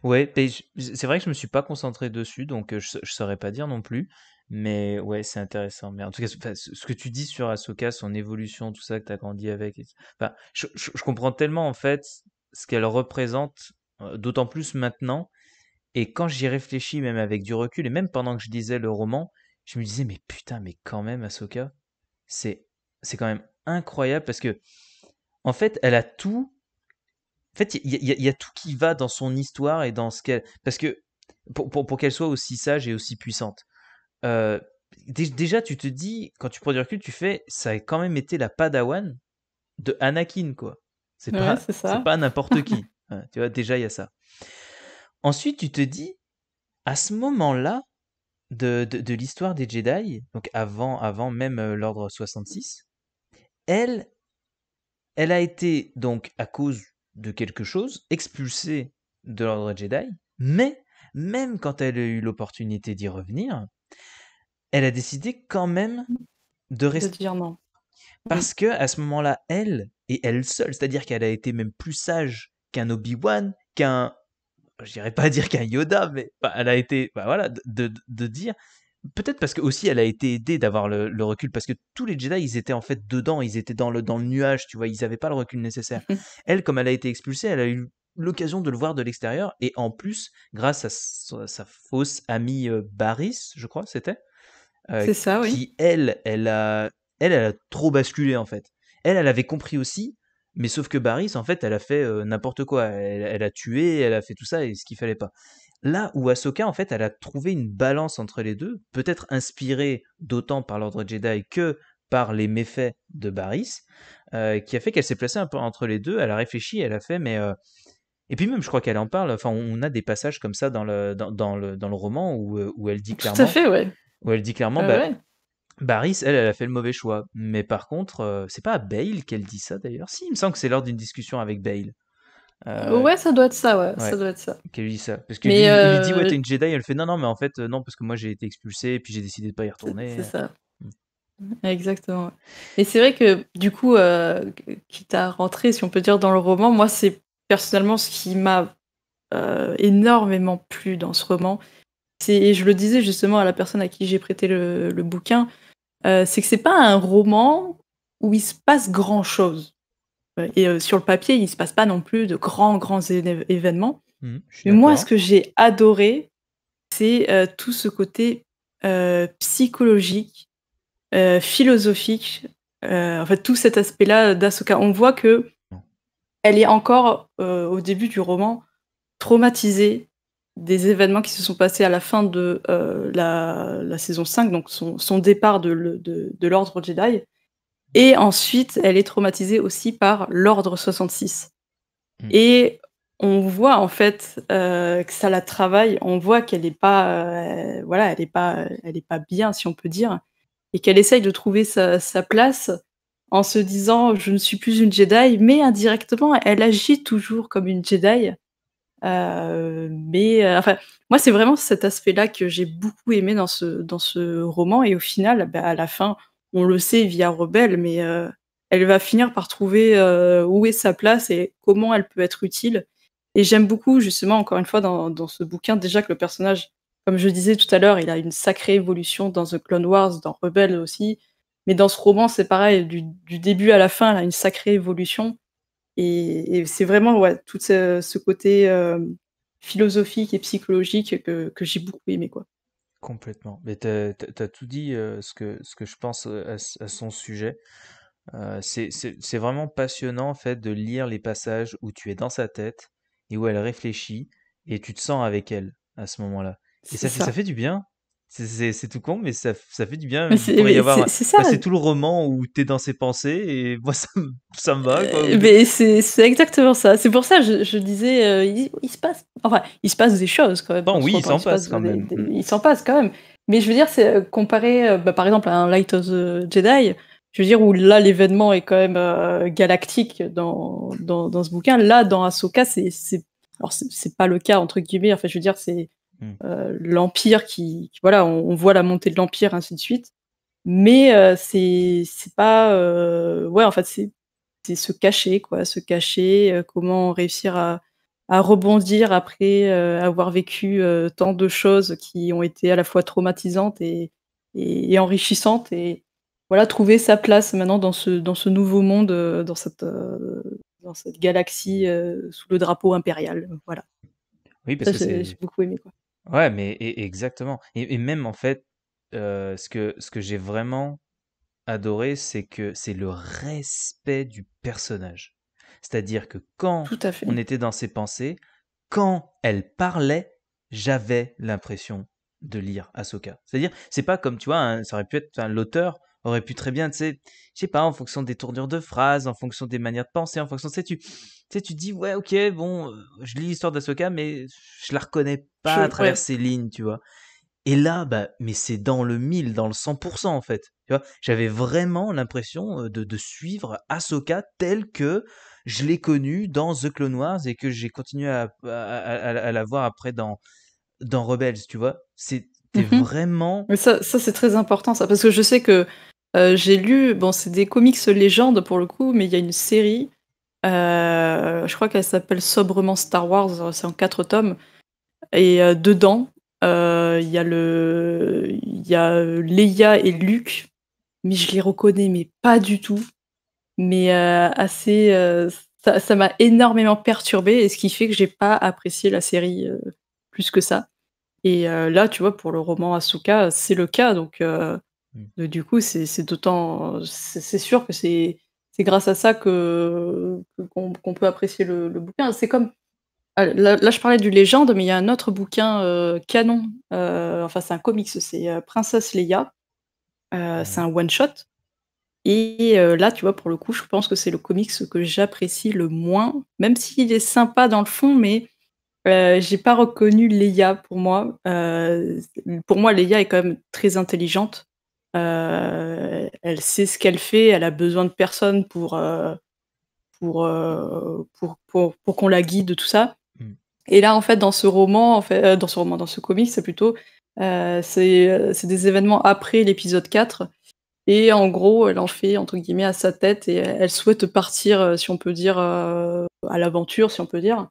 Ouais, c'est vrai que je me suis pas concentré dessus, donc je, ne saurais pas dire non plus. Mais ouais, c'est intéressant. Mais en tout cas, ce que tu dis sur Ahsoka, son évolution, tout ça que tu as grandi avec, enfin, je, je comprends tellement en fait ce qu'elle représente, d'autant plus maintenant et quand j'y réfléchis, même avec du recul, et même pendant que je lisais le roman, je me disais, mais putain, mais quand même, Ahsoka, c'est, c'est quand même incroyable parce que, en fait, elle a tout. En fait, il y, a tout qui va dans son histoire et dans ce qu'elle. Parce que, pour, qu'elle soit aussi sage et aussi puissante. Euh, déjà, tu te dis, quand tu prends du recul, tu fais, ça a quand même été la padawan de Anakin, quoi. C'est pas, pas n'importe qui. tu vois, déjà, il y a ça. Ensuite, tu te dis, à ce moment-là de, l'histoire des Jedi, donc avant, avant même euh, l'ordre 66, elle, elle a été donc à cause de quelque chose expulsée de l'ordre Jedi, mais même quand elle a eu l'opportunité d'y revenir, elle a décidé quand même de rester. Parce que à ce moment-là, elle et elle seule, c'est-à-dire qu'elle a été même plus sage qu'un Obi-Wan, qu'un je dirais pas dire qu'un Yoda, mais bah, elle a été, bah, voilà, de, dire. Peut-être parce que aussi elle a été aidée d'avoir le, recul, parce que tous les Jedi, ils étaient en fait dedans, ils étaient dans le, nuage, tu vois, ils n'avaient pas le recul nécessaire. elle, comme elle a été expulsée, elle a eu l'occasion de le voir de l'extérieur, et en plus, grâce à sa, fausse amie euh, Baris, je crois, c'était. Euh, C'est ça, oui. Qui, elle, elle a, elle, elle a trop basculé en fait. Elle, elle avait compris aussi mais sauf que Baris, en fait, elle a fait euh, n'importe quoi. Elle, a tué, elle a fait tout ça et ce qu'il fallait pas. Là où Ahsoka, en fait, elle a trouvé une balance entre les deux, peut-être inspirée d'autant par l'ordre Jedi que par les méfaits de Baris, euh, qui a fait qu'elle s'est placée un peu entre les deux. Elle a réfléchi, elle a fait, mais. Euh, et puis même, je crois qu'elle en parle. Enfin, on a des passages comme ça dans le, dans, le, dans le roman où, elle dit clairement. Tout fait, ouais. Où elle dit clairement, bah, ouais Baris elle, elle a fait le mauvais choix. Mais par contre, euh, c'est pas à Bale qu'elle dit ça d'ailleurs. Si, il me semble que c'est lors d'une discussion avec Bale. Euh, ouais, ça doit être ça, ouais, ça doit être ça. Qu'elle lui dit ça. Parce qu'il lui, dit, euh, ouais, t'es une Jedi, elle fait, non, non, mais en fait, non, parce que moi j'ai été expulsé et puis j'ai décidé de pas y retourner. C'est ça. Mm. Exactement. Et c'est vrai que, du coup, quitte à rentrer, si on peut dire, dans le roman, moi, c'est personnellement ce qui m'a énormément plu dans ce roman. Et je le disais justement à la personne à qui j'ai prêté le, le bouquin, euh, c'est que c'est pas un roman où il se passe grand chose. Et euh, sur le papier, il se passe pas non plus de grands, grands événements. Mmh, Mais moi, ce que j'ai adoré, c'est euh, tout ce côté psychologique, philosophique, en fait, tout cet aspect-là d'Asoka. On voit que elle est encore, au début du roman, traumatisée des événements qui se sont passés à la fin de euh, la, saison 5, donc son, départ de, l'ordre Jedi. Et ensuite, elle est traumatisée aussi par l'ordre 66. Hmm. Et on voit en fait euh, que ça la travaille, on voit qu'elle n'est pas, euh, voilà, elle pas, elle pas bien, si on peut dire, et qu'elle essaye de trouver sa, sa, place en se disant je ne suis plus une Jedi, mais indirectement, elle agit toujours comme une Jedi euh, mais euh, moi, c'est vraiment cet aspect-là que j'ai beaucoup aimé dans ce, dans ce roman. Et au final, bah, à la fin, on le sait via Rebelle, mais euh, elle va finir par trouver où est sa place et comment elle peut être utile. Et j'aime beaucoup, justement, encore une fois, dans, ce bouquin, déjà que le personnage, comme je disais tout à l'heure, il a une sacrée évolution dans The Clone Wars, dans Rebelle aussi. Mais dans ce roman, c'est pareil, du, du, début à la fin, elle a une sacrée évolution. Et, c'est vraiment ouais, tout ce, côté euh, philosophique et psychologique que, j'ai beaucoup aimé. Quoi. Complètement. Mais tu as, tout dit euh, ce, que, ce que je pense euh, à, son sujet. c'est vraiment passionnant en fait de lire les passages où tu es dans sa tête et où elle réfléchit et tu te sens avec elle à ce moment-là. Et ça, ça fait du bien c'est tout con, mais ça, fait du bien. Euh, c'est ça. Bah, tout le roman où t'es dans ses pensées et moi, ça, me, ça me va. Euh, mais c'est exactement ça. C'est pour ça que je, disais, euh, il, se passe, enfin, il se passe des choses quand même. Bon, oui, il s'en passe, quand même. Mm. il s'en passe quand même. Mais je veux dire, c'est comparé, bah, par exemple, à un Light of the Jedi, je veux dire, où là, l'événement est quand même galactique dans, dans, dans, ce bouquin. Là, dans Ahsoka, c'est alors c'est pas le cas entre guillemets enfin je veux dire c'est Hmm. Euh, L'Empire qui, voilà, on, voit la montée de l'Empire, ainsi de suite. Mais euh, c'est pas. Euh, ouais, en fait, c'est se cacher, quoi, se cacher, comment réussir à, à rebondir après avoir vécu tant de choses qui ont été à la fois traumatisantes et, et, enrichissantes et voilà trouver sa place maintenant dans ce dans ce nouveau monde dans cette dans cette galaxie sous le drapeau impérial voilà oui parce que j'ai beaucoup aimé quoi. Ouais, mais exactement. Et, même en fait, euh, ce que, ce que j'ai vraiment adoré, c'est que c'est le respect du personnage. C'est-à-dire que quand on était dans ses pensées, quand elle parlait, j'avais l'impression de lire Ahsoka. C'est-à-dire, c'est pas comme, tu vois, ça aurait pu être l'auteur aurait pu très bien, tu sais, je sais pas, en fonction des tournures de phrases, en fonction des manières de penser, en fonction, tu sais, tu, sais, tu dis, ouais, ok, bon, euh, je lis l'histoire d'Asoka, mais je la reconnais pas à travers ces lignes, tu vois. Et là, bah, mais c'est dans le 1000, dans le 100% en fait. Tu vois, j'avais vraiment l'impression euh, de, de, suivre Asoka tel que je l'ai connue dans The Clone Wars et que j'ai continué à, à, à, la voir après dans, dans Rebels, tu vois. C'est c'est mhm. vraiment. Mais ça, ça c'est très important, ça, parce que je sais que euh, j'ai lu, bon, c'est des comics légendes pour le coup, mais il y a une série, euh, je crois qu'elle s'appelle Sobrement Star Wars, euh, c'est en quatre tomes, et dedans, il y a le, il y a Leia et Luke, mais je les reconnais, mais pas du tout, mais assez, ça m'a énormément perturbé, et ce qui fait que j'ai pas apprécié la série plus que ça. Et euh, là, tu vois, pour le roman Asuka, c'est le cas. Donc, euh, mm. du coup, c'est d'autant. C'est sûr que c'est grâce à ça que qu'on peut apprécier le, bouquin. C'est comme. Là, je parlais du légende, mais il y a un autre bouquin euh, canon. enfin, c'est un comics, c'est Princesse Leia. Mm. c'est un one-shot. Et là, tu vois, pour le coup, je pense que c'est le comics que j'apprécie le moins, même s'il est sympa dans le fond, mais euh, j'ai pas reconnu Leia pour moi. Euh, pour moi, Leia est quand même très intelligente. Euh, elle sait ce qu'elle fait. Elle a besoin de personne pour pour, pour, pour, qu'on la guide, tout ça. Mm. Et là, en fait, dans ce roman, en fait, dans ce roman, dans ce comic, c'est plutôt c'est des événements après l'épisode 4. Et en gros, elle en fait entre guillemets à sa tête et elle souhaite partir, si on peut dire, à l'aventure, si on peut dire.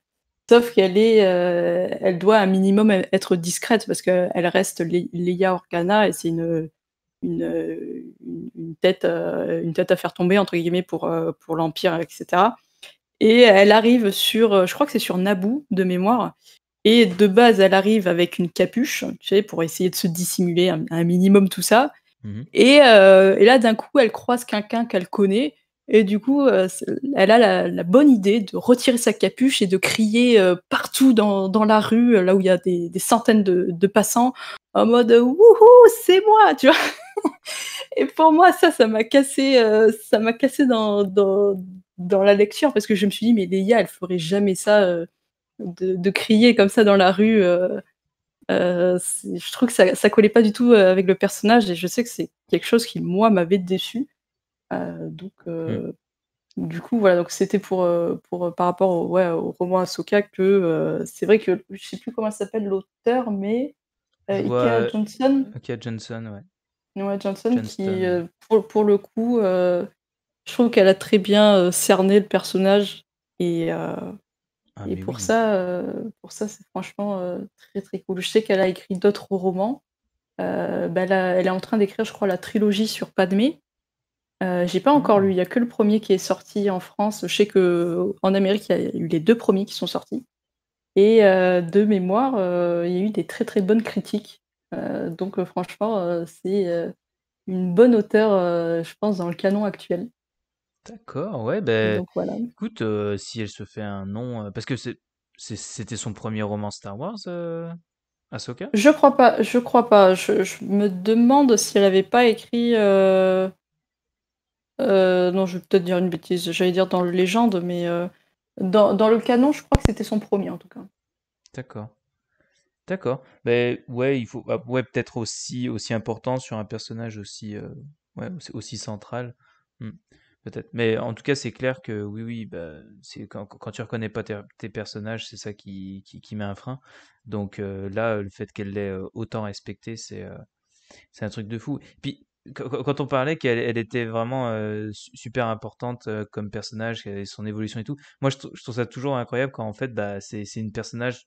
Sauf qu'elle est, euh, elle doit un minimum être discrète parce qu'elle reste Leia Organa et c'est une, une, une, tête, euh, une tête à faire tomber entre guillemets pour, euh, pour l'Empire, etc. Et elle arrive sur, je crois que c'est sur Naboo de mémoire. Et de base, elle arrive avec une capuche, tu sais, pour essayer de se dissimuler un, minimum tout ça. Mmh et, et là, d'un coup, elle croise quelqu'un qu'elle connaît et du coup, euh, elle a la, bonne idée de retirer sa capuche et de crier euh, partout dans, la rue, euh, là où il y a des, centaines de, passants, en mode wouhou, c'est moi, tu vois. et pour moi, ça, ça m'a cassé, ça m'a cassé dans, dans, la lecture parce que je me suis dit, mais Léa, elle ferait jamais ça de, crier comme ça dans la rue. je trouve que ça, ça collait pas du tout avec le personnage et je sais que c'est quelque chose qui moi m'avait déçu. Euh, donc, mmh. euh, du coup, voilà, donc c'était pour, euh, pour, par rapport au, ouais, au roman Ahsoka que c'est vrai que je sais plus comment s'appelle l'auteur, mais Ikea Johnson. Ikea Johnson, ouais. ouais Johnson, qui, pour, pour, le coup, je trouve qu'elle a très bien cerné le personnage. Et, ah, et pour, ça, pour ça, c'est franchement très très cool. Je sais qu'elle a écrit d'autres romans. elle, ben elle, est en train d'écrire, je crois, la trilogie sur Padmé. Euh, j'ai pas encore ah. lu, il y a que le premier qui est sorti en France. Je sais que en Amérique, il y a eu les deux premiers qui sont sortis. Et euh, de mémoire, euh, il y a eu des très très bonnes critiques. donc franchement, c'est une bonne auteure, je pense, dans le canon actuel. D'accord, ouais, ben écoute, si elle se fait un nom, parce que c'était son premier roman Star Wars, Ahsoka Je crois pas, je crois pas. Je, je me demande si elle avait pas écrit euh, non, je vais peut-être dire une bêtise. J'allais dire dans le légende, mais euh, dans, le canon, je crois que c'était son premier en tout cas. D'accord. D'accord. Mais ben, ouais, il faut, ah, ouais, peut-être aussi aussi important sur un personnage aussi euh, ouais, aussi central. Hmm. peut-être. Mais en tout cas, c'est clair que oui, oui, bah, c'est quand, quand, tu reconnais pas tes, personnages, c'est ça qui, qui, met un frein. Donc là, le fait qu'elle l'ait autant respecté, c'est c'est un truc de fou. Puis quand on parlait qu'elle était vraiment super importante comme personnage, son évolution et tout, moi je, trouve ça toujours incroyable quand en fait bah, c'est une personnage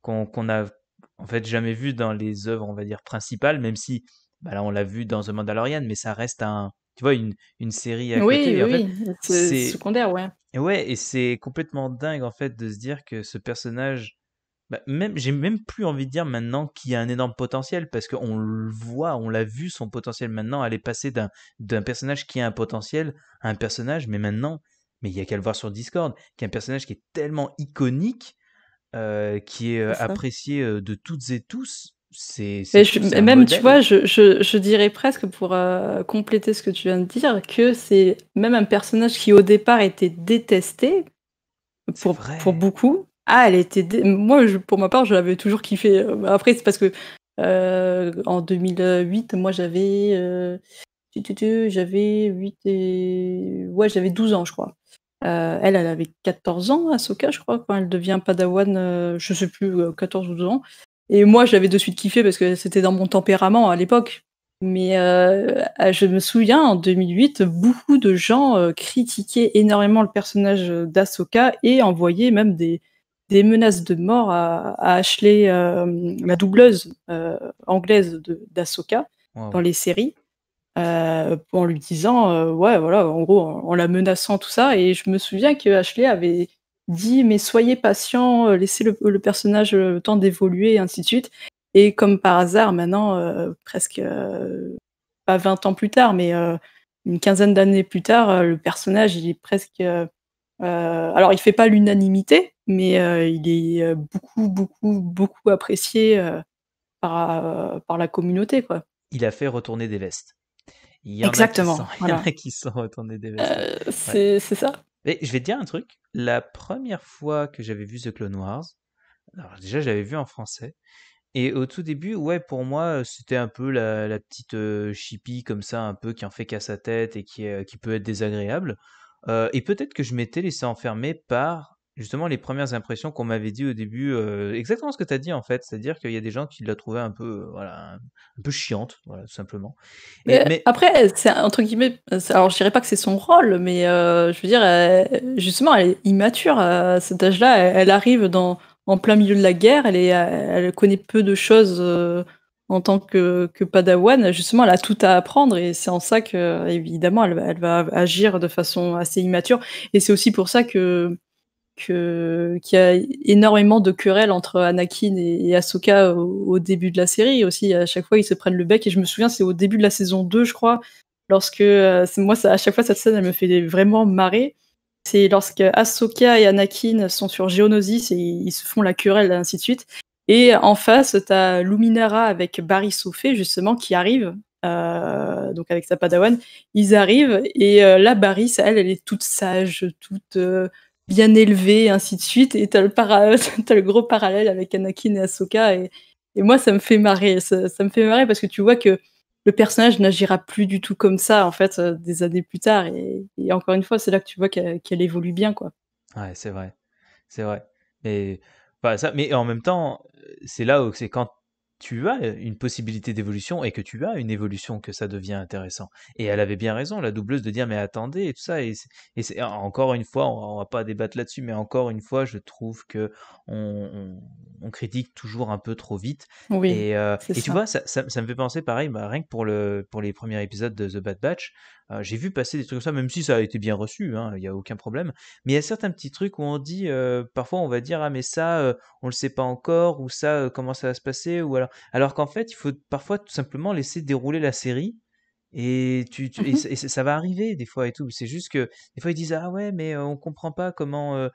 qu'on n'a a en fait jamais vu dans les œuvres on va dire principales, même si bah, là on l'a vu dans The Mandalorian, mais ça reste un tu vois une, une série à oui, oui, c'est secondaire ouais. Et ouais et c'est complètement dingue en fait de se dire que ce personnage bah, j'ai même plus envie de dire maintenant qu'il y a un énorme potentiel parce qu'on le voit, on l'a vu son potentiel maintenant aller passer d'un, d'un personnage qui a un potentiel à un personnage, mais maintenant, mais il y a qu'à le voir sur Discord, qui est un personnage qui est tellement iconique, euh, qui est euh, apprécié euh, de toutes et tous. C'est, même, tu vois, je, dirais presque pour compléter ce que tu viens de dire, que c'est même un personnage qui au départ était détesté pour, pour beaucoup, ah, elle était. Moi, pour ma part, je l'avais toujours kiffé. Euh, après, c'est parce que euh, en 2008, moi, j'avais. Euh, j'avais 8 et. Ouais, j'avais 12 ans, je crois. elle, elle avait 14 ans, Ahsoka, je crois, quand elle devient Padawan, je sais plus, 14 ou 12 ans. Et moi, j'avais de suite kiffé parce que c'était dans mon tempérament à l'époque. Mais je me souviens, en 2008, beaucoup de gens critiquaient énormément le personnage d'Asoka et envoyaient même des, des menaces de mort à, à Ashley, euh, la doubleuse euh, anglaise d'Asoka, dans les séries, euh, en lui disant, ouais, voilà, en gros, en, la menaçant, tout ça. Et je me souviens que Ashley avait dit, mais soyez patient, laissez le, personnage le temps d'évoluer, et ainsi de suite. Et comme par hasard, maintenant, presque pas 20 ans plus tard, mais une quinzaine d'années plus tard, le personnage, il est presque euh, alors, il ne fait pas l'unanimité, mais euh, il est euh, beaucoup, beaucoup, beaucoup apprécié par, la communauté. Il a fait retourner des vestes. Exactement. Il y en a qui sont retournés des vestes. C'est ça. je vais te dire un truc. La première fois que j'avais vu The Clone Wars, déjà j'avais vu en français. Et au tout début, ouais, pour moi, c'était un peu la, petite comme ça, un peu qui en fait qu'à sa tête et qui peut être désagréable. Euh, et peut-être que je m'étais laissé enfermer par justement les premières impressions qu'on m'avait dit au début, euh, exactement ce que tu as dit en fait, c'est-à-dire qu'il y a des gens qui la trouvaient un peu, euh, chiante, tout simplement. Mais, Après, c'est entre guillemets, alors je dirais pas que c'est son rôle, mais je veux dire, justement, elle est immature à cet âge-là, elle, arrive dans, en plein milieu de la guerre, elle connaît peu de choses en tant que, padawan, justement, elle a tout à apprendre et c'est en ça que, évidemment, elle, va agir de façon assez immature. Et c'est aussi pour ça que qu'il y a énormément de querelles entre Anakin et, Ahsoka au, début de la série aussi. À chaque fois, ils se prennent le bec et je me souviens, c'est au début de la saison 2, je crois, lorsque euh, moi, à chaque fois, cette scène, elle me fait vraiment marrer. C'est lorsque Ahsoka et Anakin sont sur Geonosis et ils se font la querelle, ainsi de suite. Et en face, tu as Luminara avec Barry Souffé, justement, qui arrive, euh, donc avec sa padawan. Ils arrivent, et euh, là, Barry, elle, elle est toute sage, toute euh, bien élevée, ainsi de suite. Et tu as, le gros parallèle avec Anakin et Ahsoka. Et, moi, ça me fait marrer. Ça, me fait marrer parce que tu vois que le personnage n'agira plus du tout comme ça, en fait, des années plus tard. Et, encore une fois, c'est là que tu vois qu'elle évolue bien, quoi. Ouais, c'est vrai. C'est vrai. Mais ça, mais en même temps, c'est là où c'est quand tu as une possibilité d'évolution et que tu as une évolution que ça devient intéressant. Et elle avait bien raison, la doubleuse, de dire mais attendez et tout ça. Et, encore une fois, on, on, va pas débattre là-dessus, mais encore une fois, je trouve que on, critique toujours un peu trop vite. Oui, et, euh, tu vois, ça, ça, me fait penser pareil, bah, rien que pour, le, pour les premiers épisodes de The Bad Batch, j'ai vu passer des trucs comme ça, même si ça a été bien reçu, hein, il y n'y a aucun problème. Mais il y a certains petits trucs où on dit, parfois on va dire, ah mais ça, on le sait pas encore, ou ça, comment ça va se passer, ou alors alors qu'en fait, il faut parfois tout simplement laisser dérouler la série et, mhm. ça va arriver des fois et tout. C'est juste que des fois ils disent ah ouais mais euh, on comprend pas comment. Euh,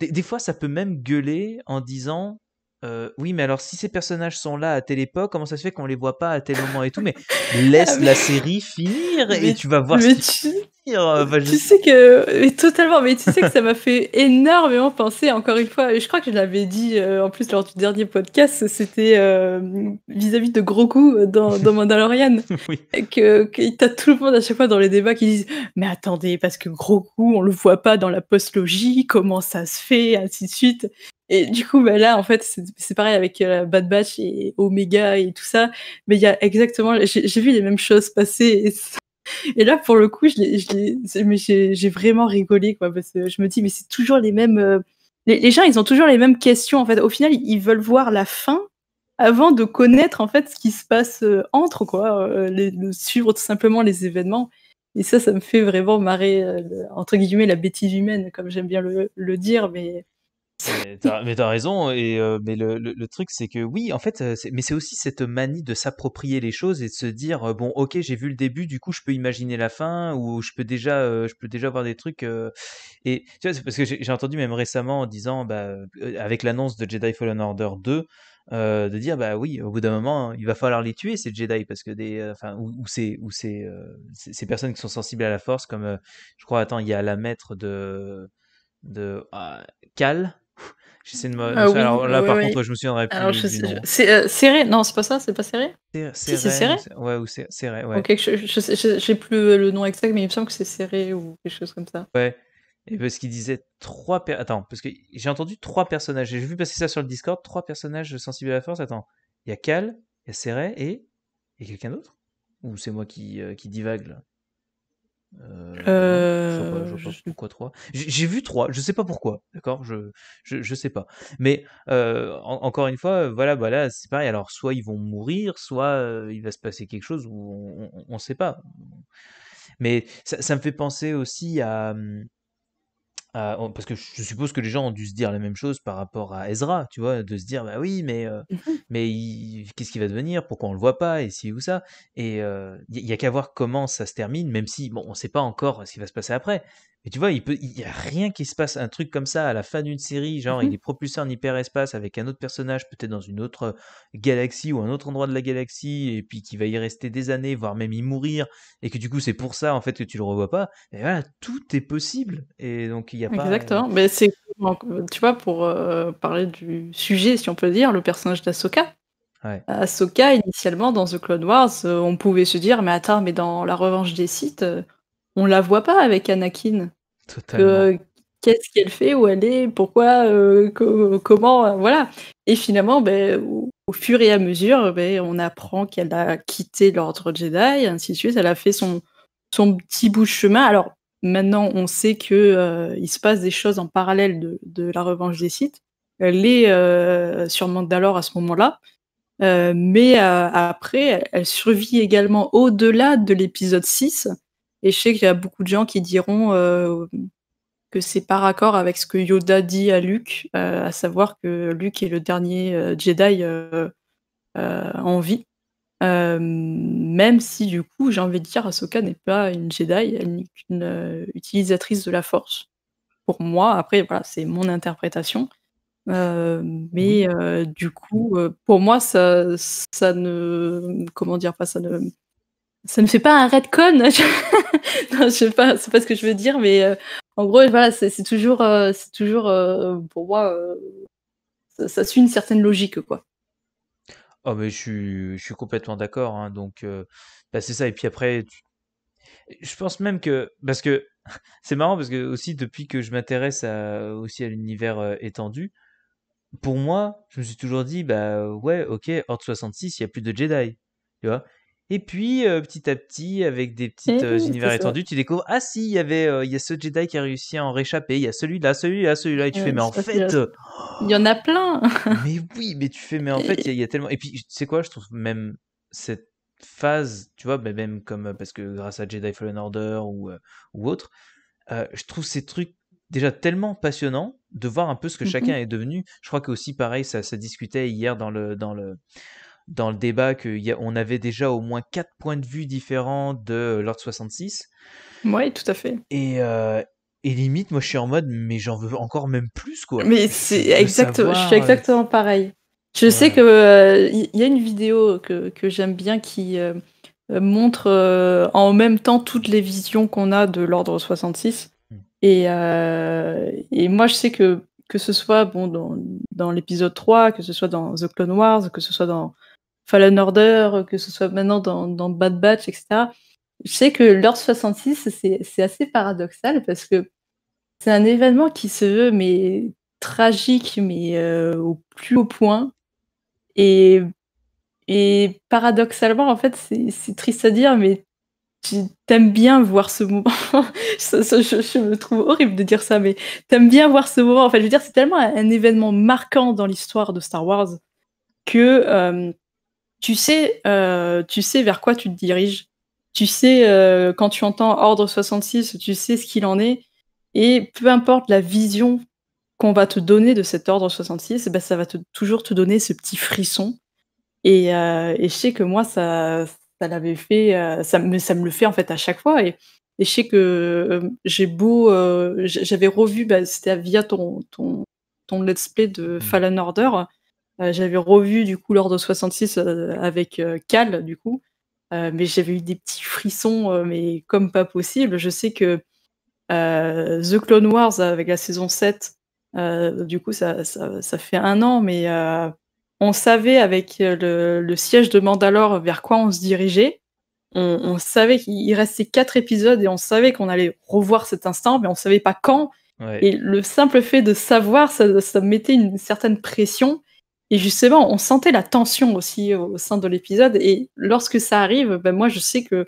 des, fois ça peut même gueuler en disant euh, oui, mais alors si ces personnages sont là à telle époque, comment ça se fait qu'on les voit pas à tel moment et tout Mais ah, laisse la série finir et tu vas voir ce tu... Hein. je... sais que, mais totalement, mais tu sais que ça m'a fait énormément penser, encore une fois, et je crois que je l'avais dit euh, en plus lors du dernier podcast, c'était euh, vis-à-vis de Grogu dans, dans Mandalorian. oui. Que, que t'as tout le monde à chaque fois dans les débats qui disent Mais attendez, parce que Grogu, on le voit pas dans la postlogie, comment ça se fait, ainsi de suite. Et du coup, bah là, en fait, c'est pareil avec euh, Bad Batch et Omega et tout ça. Mais il y a exactement, j'ai vu les mêmes choses passer. Et, là, pour le coup, j'ai vraiment rigolé, quoi, parce que je me dis, mais c'est toujours les mêmes. Euh, les, gens, ils ont toujours les mêmes questions. En fait, au final, ils veulent voir la fin avant de connaître en fait ce qui se passe euh, entre, quoi, les, suivre tout simplement les événements. Et ça, ça me fait vraiment marrer, entre guillemets, la bêtise humaine, comme j'aime bien le, le dire, mais mais t'as raison. Et euh, mais le, le, truc, c'est que oui, en fait, euh, mais c'est aussi cette manie de s'approprier les choses et de se dire euh, bon, ok, j'ai vu le début, du coup, je peux imaginer la fin ou je peux déjà, je peux déjà voir des trucs. Et tu vois, parce que j'ai entendu même récemment en disant, bah, avec l'annonce de Jedi Fallen Order 2. de dire bah oui au bout d'un moment hein, il va falloir les tuer ces Jedi parce que des ou, c'est ces ou c'est personnes qui sont sensibles à la Force comme je crois attends il y a la maître de de ah, Cal J'essaie de me. Ah alors là, par contre, je me souviendrai plus. c'est euh, serré, non, c'est pas ça, c'est pas serré c'est serré. Ouais, ou serré, ouais. Ok, je, sais j'ai plus euh, le nom exact, mais il me semble que c'est serré ou quelque chose comme ça. Ouais. Et parce qu'il disait trois. Attends, parce que j'ai entendu trois personnages. J'ai vu passer ça sur le Discord, trois personnages sensibles à la force. Attends, il y a Cal, il y a Serré et. Et quelqu'un d'autre Ou c'est moi qui, euh, qui divague je J'ai vu trois, je sais pas pourquoi, d'accord je, je, sais pas. Mais euh, encore une fois, voilà, voilà, bah c'est pareil. Alors, soit ils vont mourir, soit euh, il va se passer quelque chose où on, on, sait pas. Mais ça, ça, me fait penser aussi à, hum, ah, parce que je suppose que les gens ont dû se dire la même chose par rapport à Ezra, tu vois, de se dire bah oui, mais euh, mhm. mais qu'est-ce qui va devenir, pourquoi on le voit pas, et si ou ça. Et euh, il y a qu'à voir comment ça se termine, même si bon, on sait pas encore ce qui va se passer après et tu vois, il peut, y a rien qui se passe, un truc comme ça à la fin d'une série, genre il mhm. est propulsé en hyperespace avec un autre personnage, peut-être dans une autre euh, galaxie ou un autre endroit de la galaxie, et puis qui va y rester des années, voire même y mourir, et que du coup c'est pour ça en fait que tu le revois pas. voilà, tout est possible, et donc il y a Exactement. Euh, mais c'est, tu vois, pour euh, parler du sujet, si on peut dire, le personnage d'Asoka. Ouais. Ahsoka, initialement, dans The Clone Wars, on pouvait se dire, mais attends, mais dans La Revanche des Sith, on la voit pas avec Anakin. Euh, qu'est-ce qu'elle fait, où elle est, pourquoi, euh, comment, euh, voilà. Et finalement, ben, au fur et à mesure, ben, on apprend qu'elle a quitté l'ordre Jedi, ainsi de suite. Elle a fait son, petit bout de chemin. Alors maintenant, on sait que il se passe des choses en parallèle de, la revanche des Sith. Elle est sûrement sur à ce moment-là, mais après, elle, elle, survit également au-delà de l'épisode 6, et je sais qu'il y a beaucoup de gens qui diront euh, que c'est par accord avec ce que Yoda dit à Luke, euh, à savoir que Luke est le dernier euh, Jedi en vie. même si du coup, j'ai envie de dire, Ahsoka n'est pas une Jedi, elle n'est qu'une utilisatrice de la Force. Pour moi, après, voilà, c'est mon interprétation. mais du coup, pour moi, ça, ça ne, comment dire, pas, ça ne ça ne fait pas un redcon. non, je sais pas, c'est pas ce que je veux dire, mais euh, en gros, voilà, c'est toujours, c'est toujours euh, euh, pour moi, ça, suit une certaine logique, quoi. Oh, mais je suis, je suis complètement d'accord. Hein, donc, bah, c'est ça. Et puis après, je pense même que, parce que c'est marrant, parce que aussi depuis que je m'intéresse à, aussi à l'univers étendu, pour moi, je me suis toujours dit, bah ouais, ok, Horde 66, il n'y a plus de Jedi. Tu vois et puis, euh, petit à petit, avec des eh petits euh, univers étendus, tu découvres ah si, il y avait, euh, il y a ce Jedi qui a réussi à en réchapper, il y a celui-là, celui-là, celui-là, et tu fais mais en fait, oh il y en a plein. mais oui, mais tu fais mais en fait, il y, a tellement. Et puis, tu sais quoi, je trouve même cette phase, tu vois, même comme parce que grâce à Jedi Fallen Order ou ou autre, je trouve ces trucs déjà tellement passionnants de voir un peu ce que mmh chacun est devenu. Je crois que aussi pareil, ça, ça discutait hier dans le dans le dans le débat qu'on avait déjà au moins quatre points de vue différents de l'ordre 66. Oui, tout à fait. Euh, et, limite, moi, je suis en mode, mais j'en veux encore même plus, quoi. Mais c'est exactement je suis euh, exactement pareil. Je sais que il euh, y a une vidéo que, j'aime bien qui montre en même temps toutes les visions qu'on a de l'ordre 66. Hmm. Et, et moi, je sais que que ce soit bon dans, dans l'épisode 3, que ce soit dans The Clone Wars, que ce soit dans Fallen Order, euh, que ce soit maintenant dans, Bad Batch, etc. Je sais que l'heure 66, c'est assez paradoxal parce que c'est un événement qui se veut mais tragique, mais euh, au plus haut point. Et, paradoxalement, en fait, c'est triste à dire, mais t'aimes bien voir ce moment. je, me trouve horrible de dire ça, mais t'aimes bien voir ce moment. En fait, je veux dire, c'est tellement un, événement marquant dans l'histoire de Star Wars que euh, tu sais, euh, tu sais vers quoi tu te diriges. Tu sais, euh, quand tu entends Ordre 66, tu sais ce qu'il en est. Et peu importe la vision qu'on va te donner de cet Ordre 66, ben, ça va toujours te donner ce petit frisson. Et, euh, je sais que moi, ça, l'avait fait, ça me, ça le fait en fait à chaque fois. Et, je sais que j'ai beau, j'avais revu, ben, c'était via ton, ton, ton let's play de mm. Fallen Order. Euh, j'avais revu du coup l'ordre 66 euh, avec euh, Cal du coup, mais j'avais eu des petits frissons, mais comme pas possible. Je sais que The Clone Wars avec la saison 7, du coup ça, ça, fait un an, mais on savait avec le, siège de Mandalore vers quoi on se dirigeait. On, savait qu'il restait quatre épisodes et on savait qu'on allait revoir cet instant, mais on savait pas quand. Et le simple fait de savoir, ça, ça mettait une certaine pression et justement, on sentait la tension aussi au sein de l'épisode. Et lorsque ça arrive, ben moi, je sais que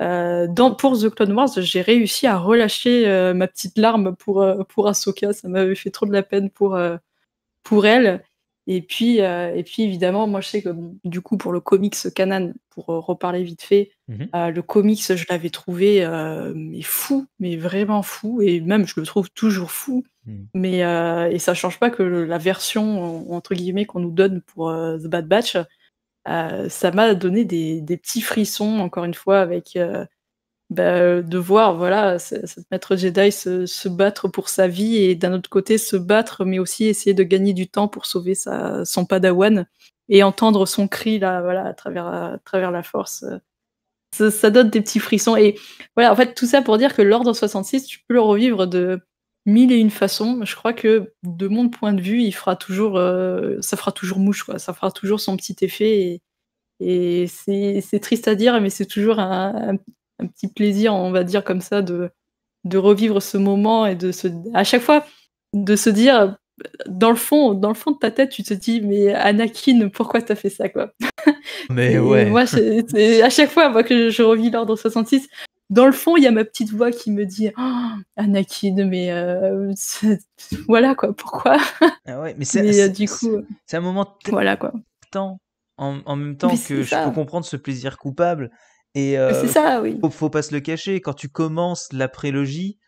euh, dans, pour The Clone Wars, j'ai réussi à relâcher euh, ma petite larme pour, euh, pour Ahsoka. Ça m'avait fait trop de la peine pour, pour elle. Et puis, et puis, évidemment, moi, je sais que du coup, pour le comics Canan, pour reparler vite fait, mhm. le comics, je l'avais trouvé mais fou, mais vraiment fou. Et même, je le trouve toujours fou. Mm. Mais euh, et ça change pas que la version entre guillemets qu'on nous donne pour euh, The Bad Batch, euh, ça m'a donné des, petits frissons encore une fois avec euh, bah, de voir voilà cette maître Jedi se, battre pour sa vie et d'un autre côté se battre mais aussi essayer de gagner du temps pour sauver son Padawan et entendre son cri là voilà à travers travers la Force. Ça, ça, donne des petits frissons. Et voilà, en fait, tout ça pour dire que l'Ordre 66, tu peux le revivre de, mille et une façons. Je crois que de mon point de vue, il fera toujours, euh, ça fera toujours mouche, Ça fera toujours son petit effet. Et, c'est triste à dire, mais c'est toujours un, petit plaisir, on va dire comme ça, de, revivre ce moment et de à chaque fois, de se dire, dans le fond, dans le fond de ta tête, tu te dis, mais Anakin, pourquoi t'as fait ça, quoi Mais ouais. Moi, à chaque fois moi, que je, je revis l'ordre 66, dans le fond, il y a ma petite voix qui me dit oh, Anakin, mais euh, voilà quoi, pourquoi ah Mais, euh, du coup, c'est un moment voilà quoi. Temps, en, même temps que je peux comprendre ce plaisir coupable. Et euh, ça, oui. faut, pas se le cacher. Quand tu commences la prélogie,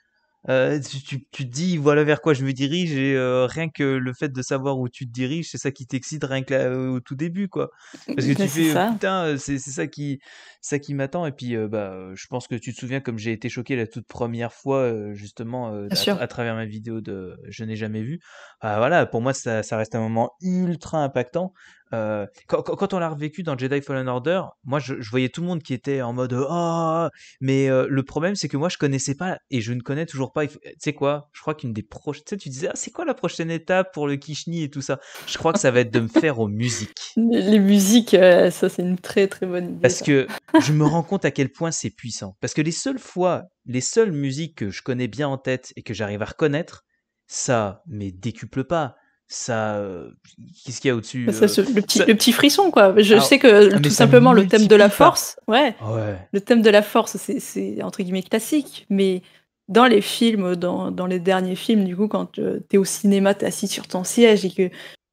euh, tu te dis: «Voilà vers quoi je me dirige» et euh, rien que le fait de savoir où tu te diriges, c'est ça qui t'excite rien que au tout début, quoi. Parce que bah, tu c'est fais: ça. «Putain, c'est ça qui ça qui m'attend» et puis, bah, je pense que tu te souviens comme j'ai été choqué la toute première fois, justement, à travers ma vidéo de «Je n'ai jamais vu». Bah, voilà, pour moi ça ça reste un moment ultra impactant. Euh, quand, on l'a revécu dans Jedi Fallen Order, moi je, voyais tout le monde qui était en mode oh, mais euh, le problème c'est que moi je connaissais pas et je ne connais toujours pas. Tu sais quoi Je crois qu'une des prochaines, tu disais ah, c'est quoi la prochaine étape pour le Kishni et tout ça. Je crois que ça va être de me faire aux musiques. Les musiques, euh, ça c'est une très très bonne idée. Parce que je me rends compte à quel point c'est puissant. Parce que les seules fois, les seules musiques que je connais bien en tête et que j'arrive à reconnaître, ça mais décuple pas ça. Euh, qu'est-ce qu'il y a au-dessus euh, le, petit, le, petit, frisson, quoi. Je sais que ah, tout simplement le thème de la force, ouais, Le thème de la force, c'est entre guillemets classique, mais dans les films, dans, dans les derniers films, du coup, quand euh, tu es au cinéma, t'es assis sur ton siège et que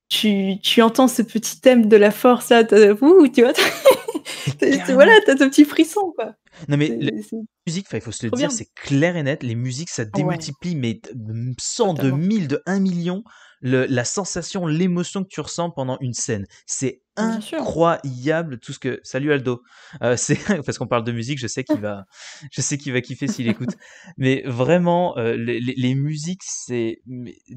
tu, tu, entends ce petit thème de la force là, ouh, tu vois, as, voilà, t'as ce petit frisson quoi. Non mais la musique, il faut se le dire, c'est clair et net. Les musiques, ça démultiplie, mais 100, de 1000, de 1 million la sensation, l'émotion que tu ressens pendant une scène. C'est incroyable tout ce que. Salut Aldo. Euh, c'est parce qu'on parle de musique, je sais qu'il va, je sais qu'il va kiffer s'il écoute. Mais vraiment, euh, les, musiques, c'est,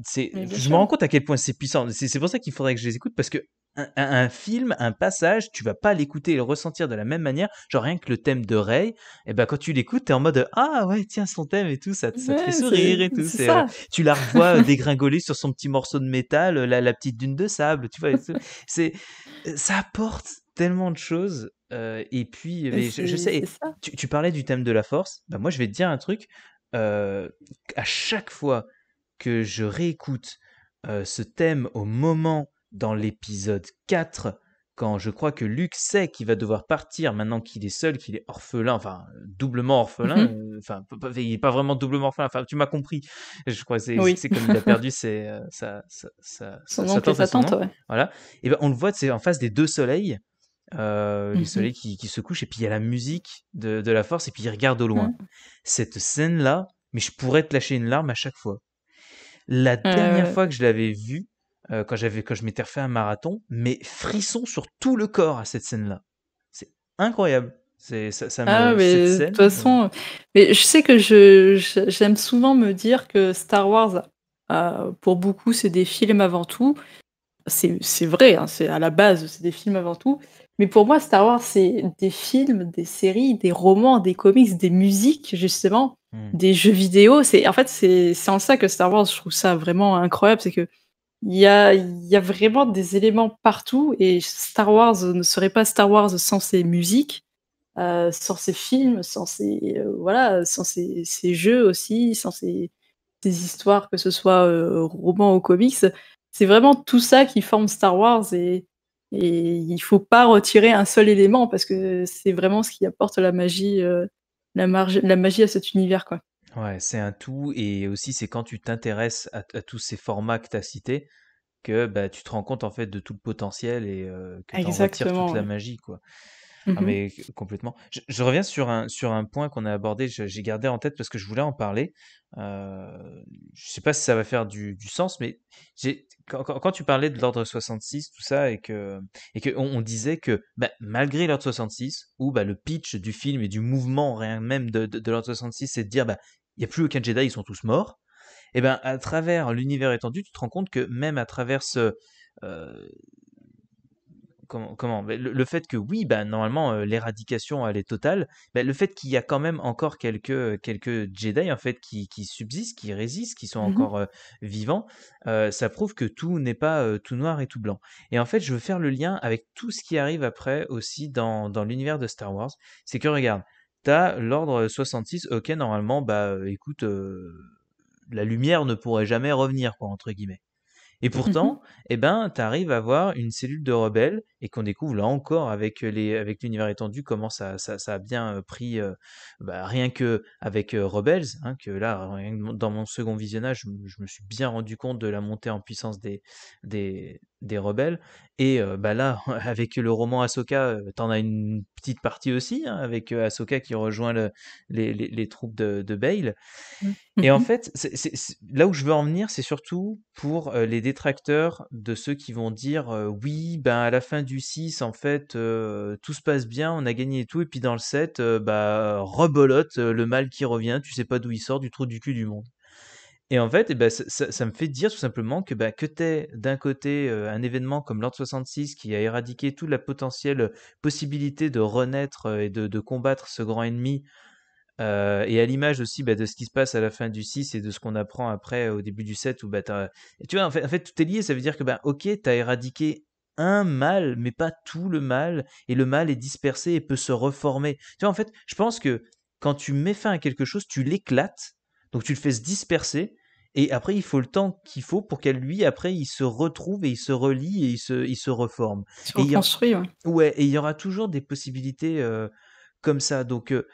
c'est. Je me rends compte à quel point c'est puissant. C'est pour ça qu'il faudrait que je les écoute parce que un, film, un passage, tu vas pas l'écouter et le ressentir de la même manière. Genre rien que le thème de Ray, et eh ben quand tu l'écoutes, t'es en mode ah ouais tiens son thème et tout, ça, te fait sourire et tout. Euh, tu la revois euh, dégringoler sur son petit morceau de métal, euh, la, petite dune de sable, tu vois. C'est ça apporte tellement de choses. et puis je, sais, tu, parlais du thème de la force. Ben moi je vais te dire un truc. à chaque fois que je réécoute ce thème au moment dans l'épisode 4, quand je crois que Luc sait qu'il va devoir partir maintenant qu'il est seul, qu'il est orphelin, enfin doublement orphelin, mhm. euh, enfin il n'est pas vraiment doublement orphelin, enfin tu m'as compris, je crois c'est oui. comme il a perdu ses, sa, tante, sa tante ouais. voilà, et ben on le voit c'est en face des deux soleils, euh, les mhm. soleils qui, se couchent et puis il y a la musique de, la force et puis il regarde au loin, mhm. cette scène là, mais je pourrais te lâcher une larme à chaque fois. La ah, dernière fois que je l'avais vue, euh, quand j'avais quand je m'étais refait un marathon, mais frissons sur tout le corps à cette scène-là. C'est incroyable. C'est ça, ah, cette scène, de toute façon, euh, mais je sais que je, j'aime souvent me dire que Star Wars, pour beaucoup, c'est des films avant tout. C'est, c'est vrai, hein, c'est à la base, c'est des films avant tout. Mais pour moi, Star Wars, c'est des films, des séries, des romans, des comics, des musiques, justement, hmm. des jeux vidéo. C'est en fait, c'est en ça que Star Wars, je trouve ça vraiment incroyable, c'est que il y a, y a, vraiment des éléments partout et Star Wars ne serait pas Star Wars sans ses musiques, euh, sans ses films, sans ses, euh, voilà, sans ses, jeux aussi, sans ses, histoires, que ce soit euh, romans ou comics. C'est vraiment tout ça qui forme Star Wars et, et il faut pas retirer un seul élément parce que c'est vraiment ce qui apporte la magie, euh, la, marge, la magie à cet univers. quoi. Ouais, c'est un tout et aussi c'est quand tu t'intéresses à, tous ces formats que tu as cités que bah, tu te rends compte en fait de tout le potentiel et euh, que tu retires toute la magie quoi. Mmh ah, mais complètement. Je, reviens sur un, sur un point qu'on a abordé, j'ai gardé en tête parce que je voulais en parler. Euh, je sais pas si ça va faire du, du sens, mais quand, quand, tu parlais de l'ordre 66, tout ça, et que, et que on, disait que bah, malgré l'ordre 66, ou bah, le pitch du film et du mouvement rien même de, de, de l'ordre 66, c'est de dire bah, il n'y a plus aucun Jedi, ils sont tous morts. Et eh ben à travers l'univers étendu, tu te rends compte que même à travers ce euh, comment, le, fait que oui, ben normalement euh, l'éradication elle est totale, bah, le fait qu'il y a quand même encore quelques Jedi en fait qui, subsistent, qui résistent, qui sont mmh encore euh, vivants, ça prouve que tout n'est pas tout noir et tout blanc. Et en fait, je veux faire le lien avec tout ce qui arrive après aussi dans l'univers de Star Wars, c'est que regarde, T'as l'ordre 66, ok, normalement, bah euh, écoute, euh, la lumière ne pourrait jamais revenir, quoi, entre guillemets. Et pourtant, eh ben, t'arrives à voir une cellule de rebelles et qu'on découvre là encore avec les avec l'univers étendu comment ça, ça, a bien pris bah, rien que avec Rebels hein, que là dans mon second visionnage je, me suis bien rendu compte de la montée en puissance des des, des rebelles et bah là avec le roman Ahsoka t'en as une petite partie aussi hein, avec Ahsoka qui rejoint les, les, les, troupes de, de Bale et en mmh. fait là où je veux en venir c'est surtout pour les détracteurs de ceux qui vont dire oui ben à la fin du du 6, en fait, euh, tout se passe bien, on a gagné tout. Et puis dans le 7, euh, bah, rebolote euh, le mal qui revient, tu sais pas d'où il sort, du trou du cul du monde. Et en fait, et eh bah, ben, ça, me fait dire tout simplement que, bah, que t'es d'un côté un événement comme l'ordre 66 qui a éradiqué toute la potentielle possibilité de renaître et de, combattre ce grand ennemi. et à l'image aussi bah, de ce qui se passe à la fin du 6 et de ce qu'on apprend après au début du 7 où bah, et tu vois en fait, en fait, tout est lié ça veut dire que bah, ok t'as éradiqué un mal, mais pas tout le mal, et le mal est dispersé et peut se reformer. Tu vois, en fait, je pense que quand tu mets fin à quelque chose, tu l'éclates, donc tu le fais se disperser, et après, il faut le temps qu'il faut pour qu'elle, lui, après, il se retrouve et il se relie et il se, il se reforme. Il reconstruit, ouais. ouais. et il y aura toujours des possibilités euh, comme ça. Donc, euh,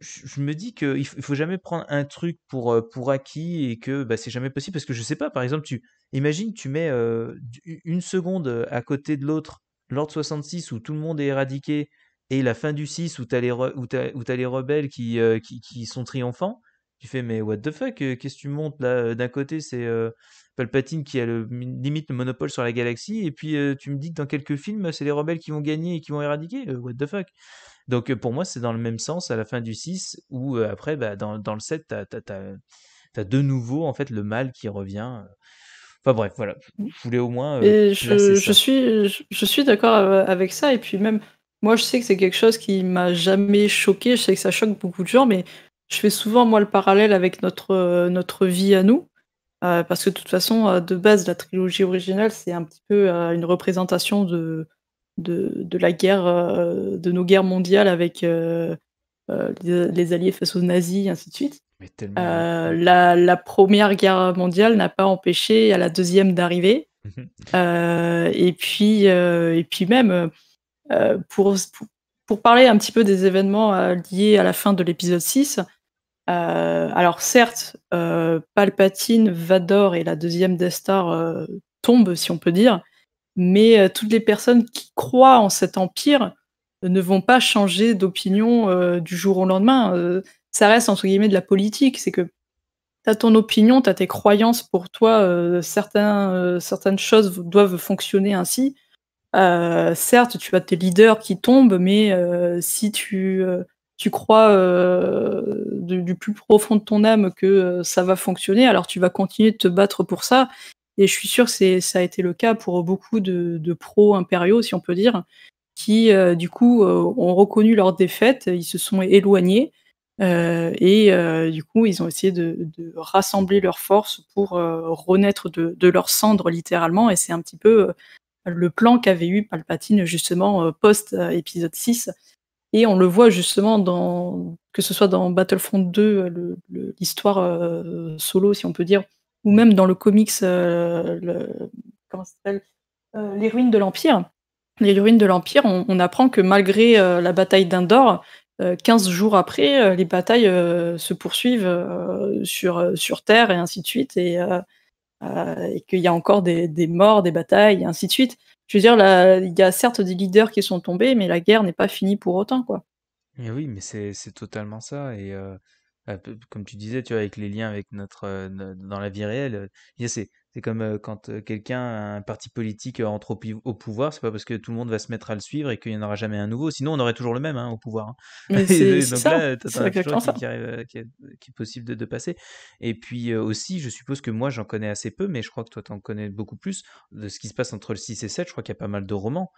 je me dis qu'il ne faut jamais prendre un truc pour, euh, pour acquis et que bah, c'est jamais possible parce que je sais pas, par exemple, tu Imagine, tu mets euh, une seconde euh, à côté de l'autre, l'ordre 66 où tout le monde est éradiqué, et la fin du 6 où tu as, les rebelles euh, qui, sont triomphants. Tu fais, mais what the fuck, qu'est-ce que tu montes là D'un côté, c'est Palpatine qui a le, limite le monopole sur la galaxie, et puis tu me dis que dans quelques films, c'est les rebelles qui vont gagner et qui vont éradiquer. what the fuck Donc pour moi, c'est dans le même sens à la fin du 6, où après, bah, dans, le 7, tu as, de nouveau en fait, le mal qui revient. Enfin bref, voilà. Mmh. Vous voulez au moins. Euh, je, suis, je, suis d'accord avec ça. Et puis même, moi, je sais que c'est quelque chose qui m'a jamais choqué. Je sais que ça choque beaucoup de gens, mais je fais souvent moi le parallèle avec notre euh, notre vie à nous, euh, parce que de toute façon, de base, la trilogie originale, c'est un petit peu une représentation de, de, la guerre, de nos guerres mondiales avec les, alliés face aux nazis, et ainsi de suite. Hein. Euh, la, Première Guerre mondiale n'a pas empêché à la deuxième d'arriver. Mhm. Euh, et, puis, euh, et puis même, pour, pour, parler un petit peu des événements liés à la fin de l'épisode 6, alors certes, Palpatine, Vador et la deuxième Death Star tombent, si on peut dire, mais toutes les personnes qui croient en cet empire ne vont pas changer d'opinion du jour au lendemain ça reste entre guillemets de la politique. C'est que tu as ton opinion, tu as tes croyances pour toi, euh, certains, euh, certaines choses doivent fonctionner ainsi. Euh, certes, tu as tes leaders qui tombent, mais si tu, tu crois du, plus profond de ton âme que ça va fonctionner, alors tu vas continuer de te battre pour ça. Et je suis sûr que ça a été le cas pour beaucoup de, de impériaux si on peut dire, qui du coup ont reconnu leur défaite, ils se sont éloignés, euh, et euh, du coup, ils ont essayé de, rassembler leurs forces pour euh, renaître de, de leurs cendres littéralement. Et c'est un petit peu le plan qu'avait eu Palpatine justement post-épisode 6. Et on le voit justement dans, que ce soit dans Battlefront 2, l'histoire solo, si on peut dire, ou même dans le comics, Les ruines de l'Empire. Les ruines de l'Empire, on, on, apprend que malgré la bataille d'Indor, 15 euh, jours après, euh, les batailles euh, se poursuivent sur, sur Terre et ainsi de suite, et, qu'il y a encore des, des, morts, des batailles, et ainsi de suite. Je veux dire, il y a certes des leaders qui sont tombés, mais la guerre n'est pas finie pour autant, quoi. oui, mais c'est totalement ça. Et, bah, comme tu disais, tu vois, avec les liens avec notre, dans la vie réelle, c'est, c'est comme quand quelqu'un, un parti politique entre au, pouvoir, c'est pas parce que tout le monde va se mettre à le suivre et qu'il n'y en aura jamais un nouveau, sinon on aurait toujours le même hein, au pouvoir. Hein. C'est, ça, c'est quelque qui, qui, est possible de, passer. Et puis aussi, je suppose que moi j'en connais assez peu, mais je crois que toi en connais beaucoup plus de ce qui se passe entre le 6 et 7, je crois qu'il y a pas mal de romans.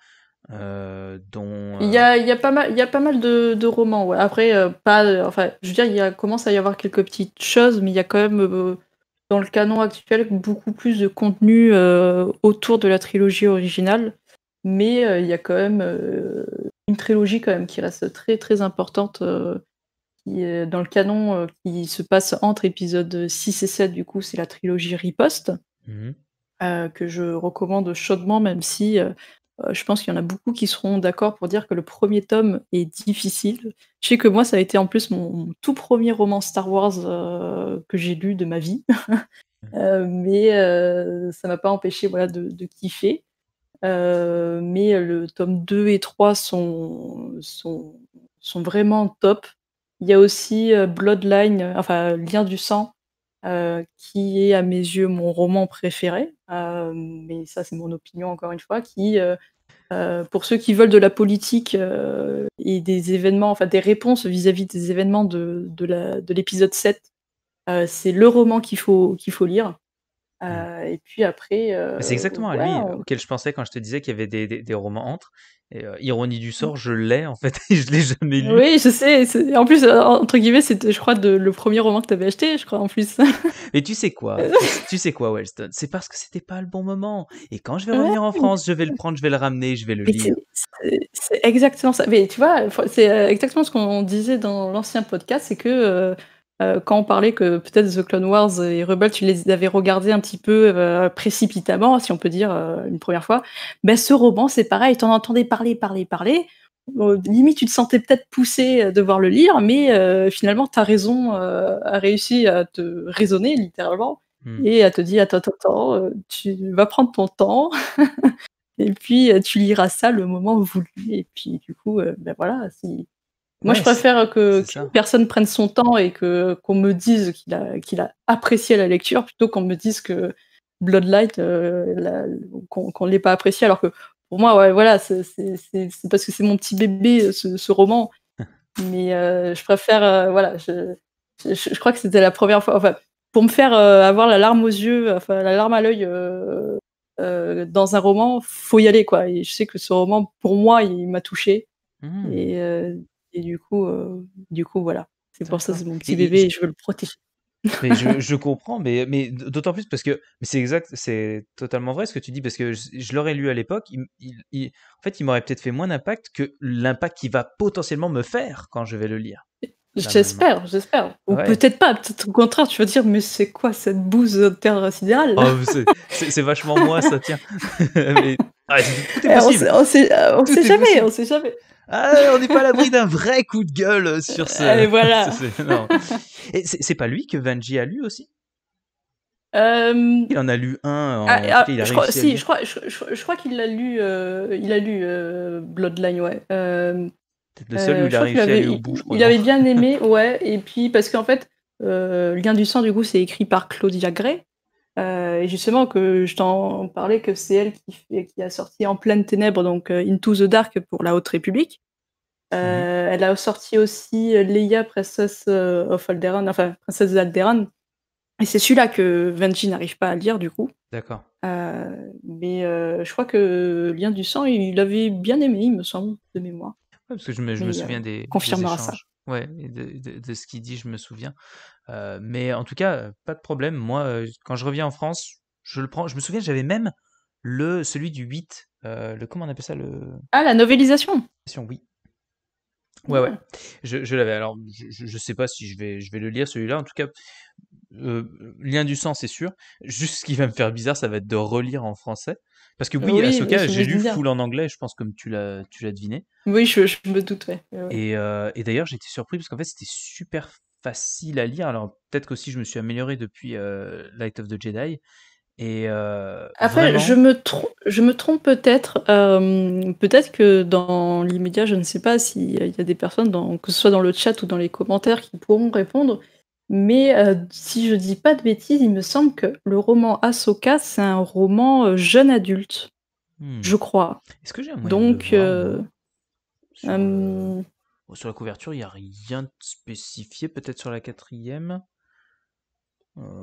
Euh, dont, euh, il, y a, pas mal, il y a pas mal de, romans. Après, euh, pas, enfin, je veux dire, il commence à y avoir quelques petites choses, mais il y a quand même dans le canon actuel beaucoup plus de contenu autour de la trilogie originale. Mais il y a quand même une trilogie quand même qui reste très très importante dans le canon qui se passe entre épisodes 6 et 7, du coup, c'est la trilogie Riposte, mhm. que je recommande chaudement, même si euh, je pense qu'il y en a beaucoup qui seront d'accord pour dire que le premier tome est difficile. Je sais que moi, ça a été en plus mon, tout premier roman Star Wars euh, que j'ai lu de ma vie. Euh, mais ça m'a pas empêché voilà, de, kiffer. mais le tome 2 et 3 sont, sont, sont, vraiment top. Il y a aussi Bloodline, enfin Lien du sang, qui est à mes yeux mon roman préféré. Euh, mais ça, c'est mon opinion, encore une fois, qui, euh, euh, pour ceux qui veulent de la politique et des événements, enfin des réponses vis-à-vis des événements de, de l'épisode 7, c'est le roman qu'il faut, qu'il faut lire. Mmh. Euh, et puis après. Euh, c'est exactement à lui euh, auquel je pensais quand je te disais qu'il y avait des, des, romans entre. Ironie du mmh. sort, je l'ai en fait, je l'ai jamais lu. Oui, je sais. En plus, entre guillemets, c'était, je crois, de, le premier roman que tu avais acheté, je crois, en plus. Mais tu sais quoi Tu sais quoi, Wellstone C'est parce que c'était pas le bon moment. Et quand je vais revenir en France, je vais le prendre, je vais le ramener, je vais le lire. C'est exactement ça. Mais tu vois, c'est exactement ce qu'on disait dans l'ancien podcast c'est que euh, quand on parlait que peut-être The Clone Wars et Rebels, tu les avais regardés un petit peu euh, précipitamment, si on peut dire, euh, une première fois, ben, ce roman, c'est pareil, en entendais parler, parler, parler. limite, tu te sentais peut-être poussé de voir le lire, mais finalement, ta raison a réussi à te raisonner, littéralement, hmm. et à te dire, attends, attends, attends, tu vas prendre ton temps. et puis, tu liras ça le moment voulu. Et puis, du coup, ben voilà, si moi, je préfère que personne prenne son temps et que qu'on me dise qu'il a qu'il a apprécié la lecture plutôt qu'on me dise que Bloodlight euh, qu'on ne l'ait pas apprécié alors que pour moi ouais voilà c'est parce que c'est mon petit bébé ce, roman mais euh, je préfère euh, voilà je, crois que c'était la première fois enfin pour me faire avoir la larme aux yeux enfin la larme à l'œil dans un roman faut y aller quoi et je sais que ce roman pour moi il m'a touché mmh. et et du coup, euh, du coup voilà. C'est pour ça que c'est mon petit bébé et je veux le protéger. je, comprends, mais, mais d'autant plus parce que c'est exact, c'est totalement vrai ce que tu dis, parce que je, l'aurais lu à l'époque, il, en fait, il m'aurait peut-être fait moins d'impact que l'impact qu'il va potentiellement me faire quand je vais le lire. J'espère, j'espère. Ou peut-être pas, peut au contraire, tu vas dire, mais c'est quoi cette bouse intersidérale oh, c'est, vachement moi, ça tient. mais, ah, tout est euh, possible. On sait, on sait, euh, jamais, possible. on sait jamais. Ah, on n'est pas à l'abri d'un vrai coup de gueule sur ce. Allez, voilà. c'est pas lui que Vanji a lu aussi euh... Il en a lu un. Ah, il ah, je, crois, si, je, crois, je, crois, qu'il l'a lu. Euh, il a lu Bloodline, ouais. Peut-être le seul où il a réussi à aller au bout. il avait bien aimé, ouais. Et puis parce qu'en fait, le Lien du sang, du coup, c'est écrit par Claudia Gray. Euh, justement, que je t'en parlais, que c'est elle qui, qui, a sorti En pleine ténèbres, donc euh, Into the Dark pour la Haute République. Euh, mhm. elle a sorti aussi Leia, Princess of Alderaan, enfin Princesse d'Alderaan. Et c'est celui-là que Venji n'arrive pas à lire, du coup. D'accord. mais je crois que Lien du sang, il avait bien aimé, il me semble, de mémoire. parce que je me, souviens des. Confirmera ça. Ouais, de, de- ce qu'il dit, je me souviens. Euh, mais en tout cas, pas de problème. Moi, quand je reviens en France, je le prends. Je me souviens, j'avais même le celui du 8. Euh, le, comment on appelle ça le... Ah, la novélisation Oui. Ouais, ouais. Mmh. Je, l'avais. Alors, je, ne sais pas si je vais, je vais le lire celui-là. En tout cas, lien du sang, c'est sûr. Juste ce qui va me faire bizarre, ça va être de relire en français. Parce que oui, ce cas, j'ai lu full en anglais, je pense, comme tu l'as, tu l'as deviné. Oui, je, me doute, Et, euh, et d'ailleurs, j'étais surpris parce qu'en fait, c'était super facile à lire. Alors, peut-être qu'aussi, je me suis amélioré depuis euh, Light of the Jedi. Et euh, Après, je, me je me trompe peut-être. peut-être que dans l'immédiat, je ne sais pas s'il y a des personnes, que ce soit dans le chat ou dans les commentaires, qui pourront répondre. Mais euh, si je dis pas de bêtises, il me semble que le roman Ahsoka, c'est un roman euh, jeune adulte, hmm. je crois. Est-ce que j'ai un moyen Donc, euh, sur, la couverture, il n'y a rien de spécifié, peut-être sur la quatrième.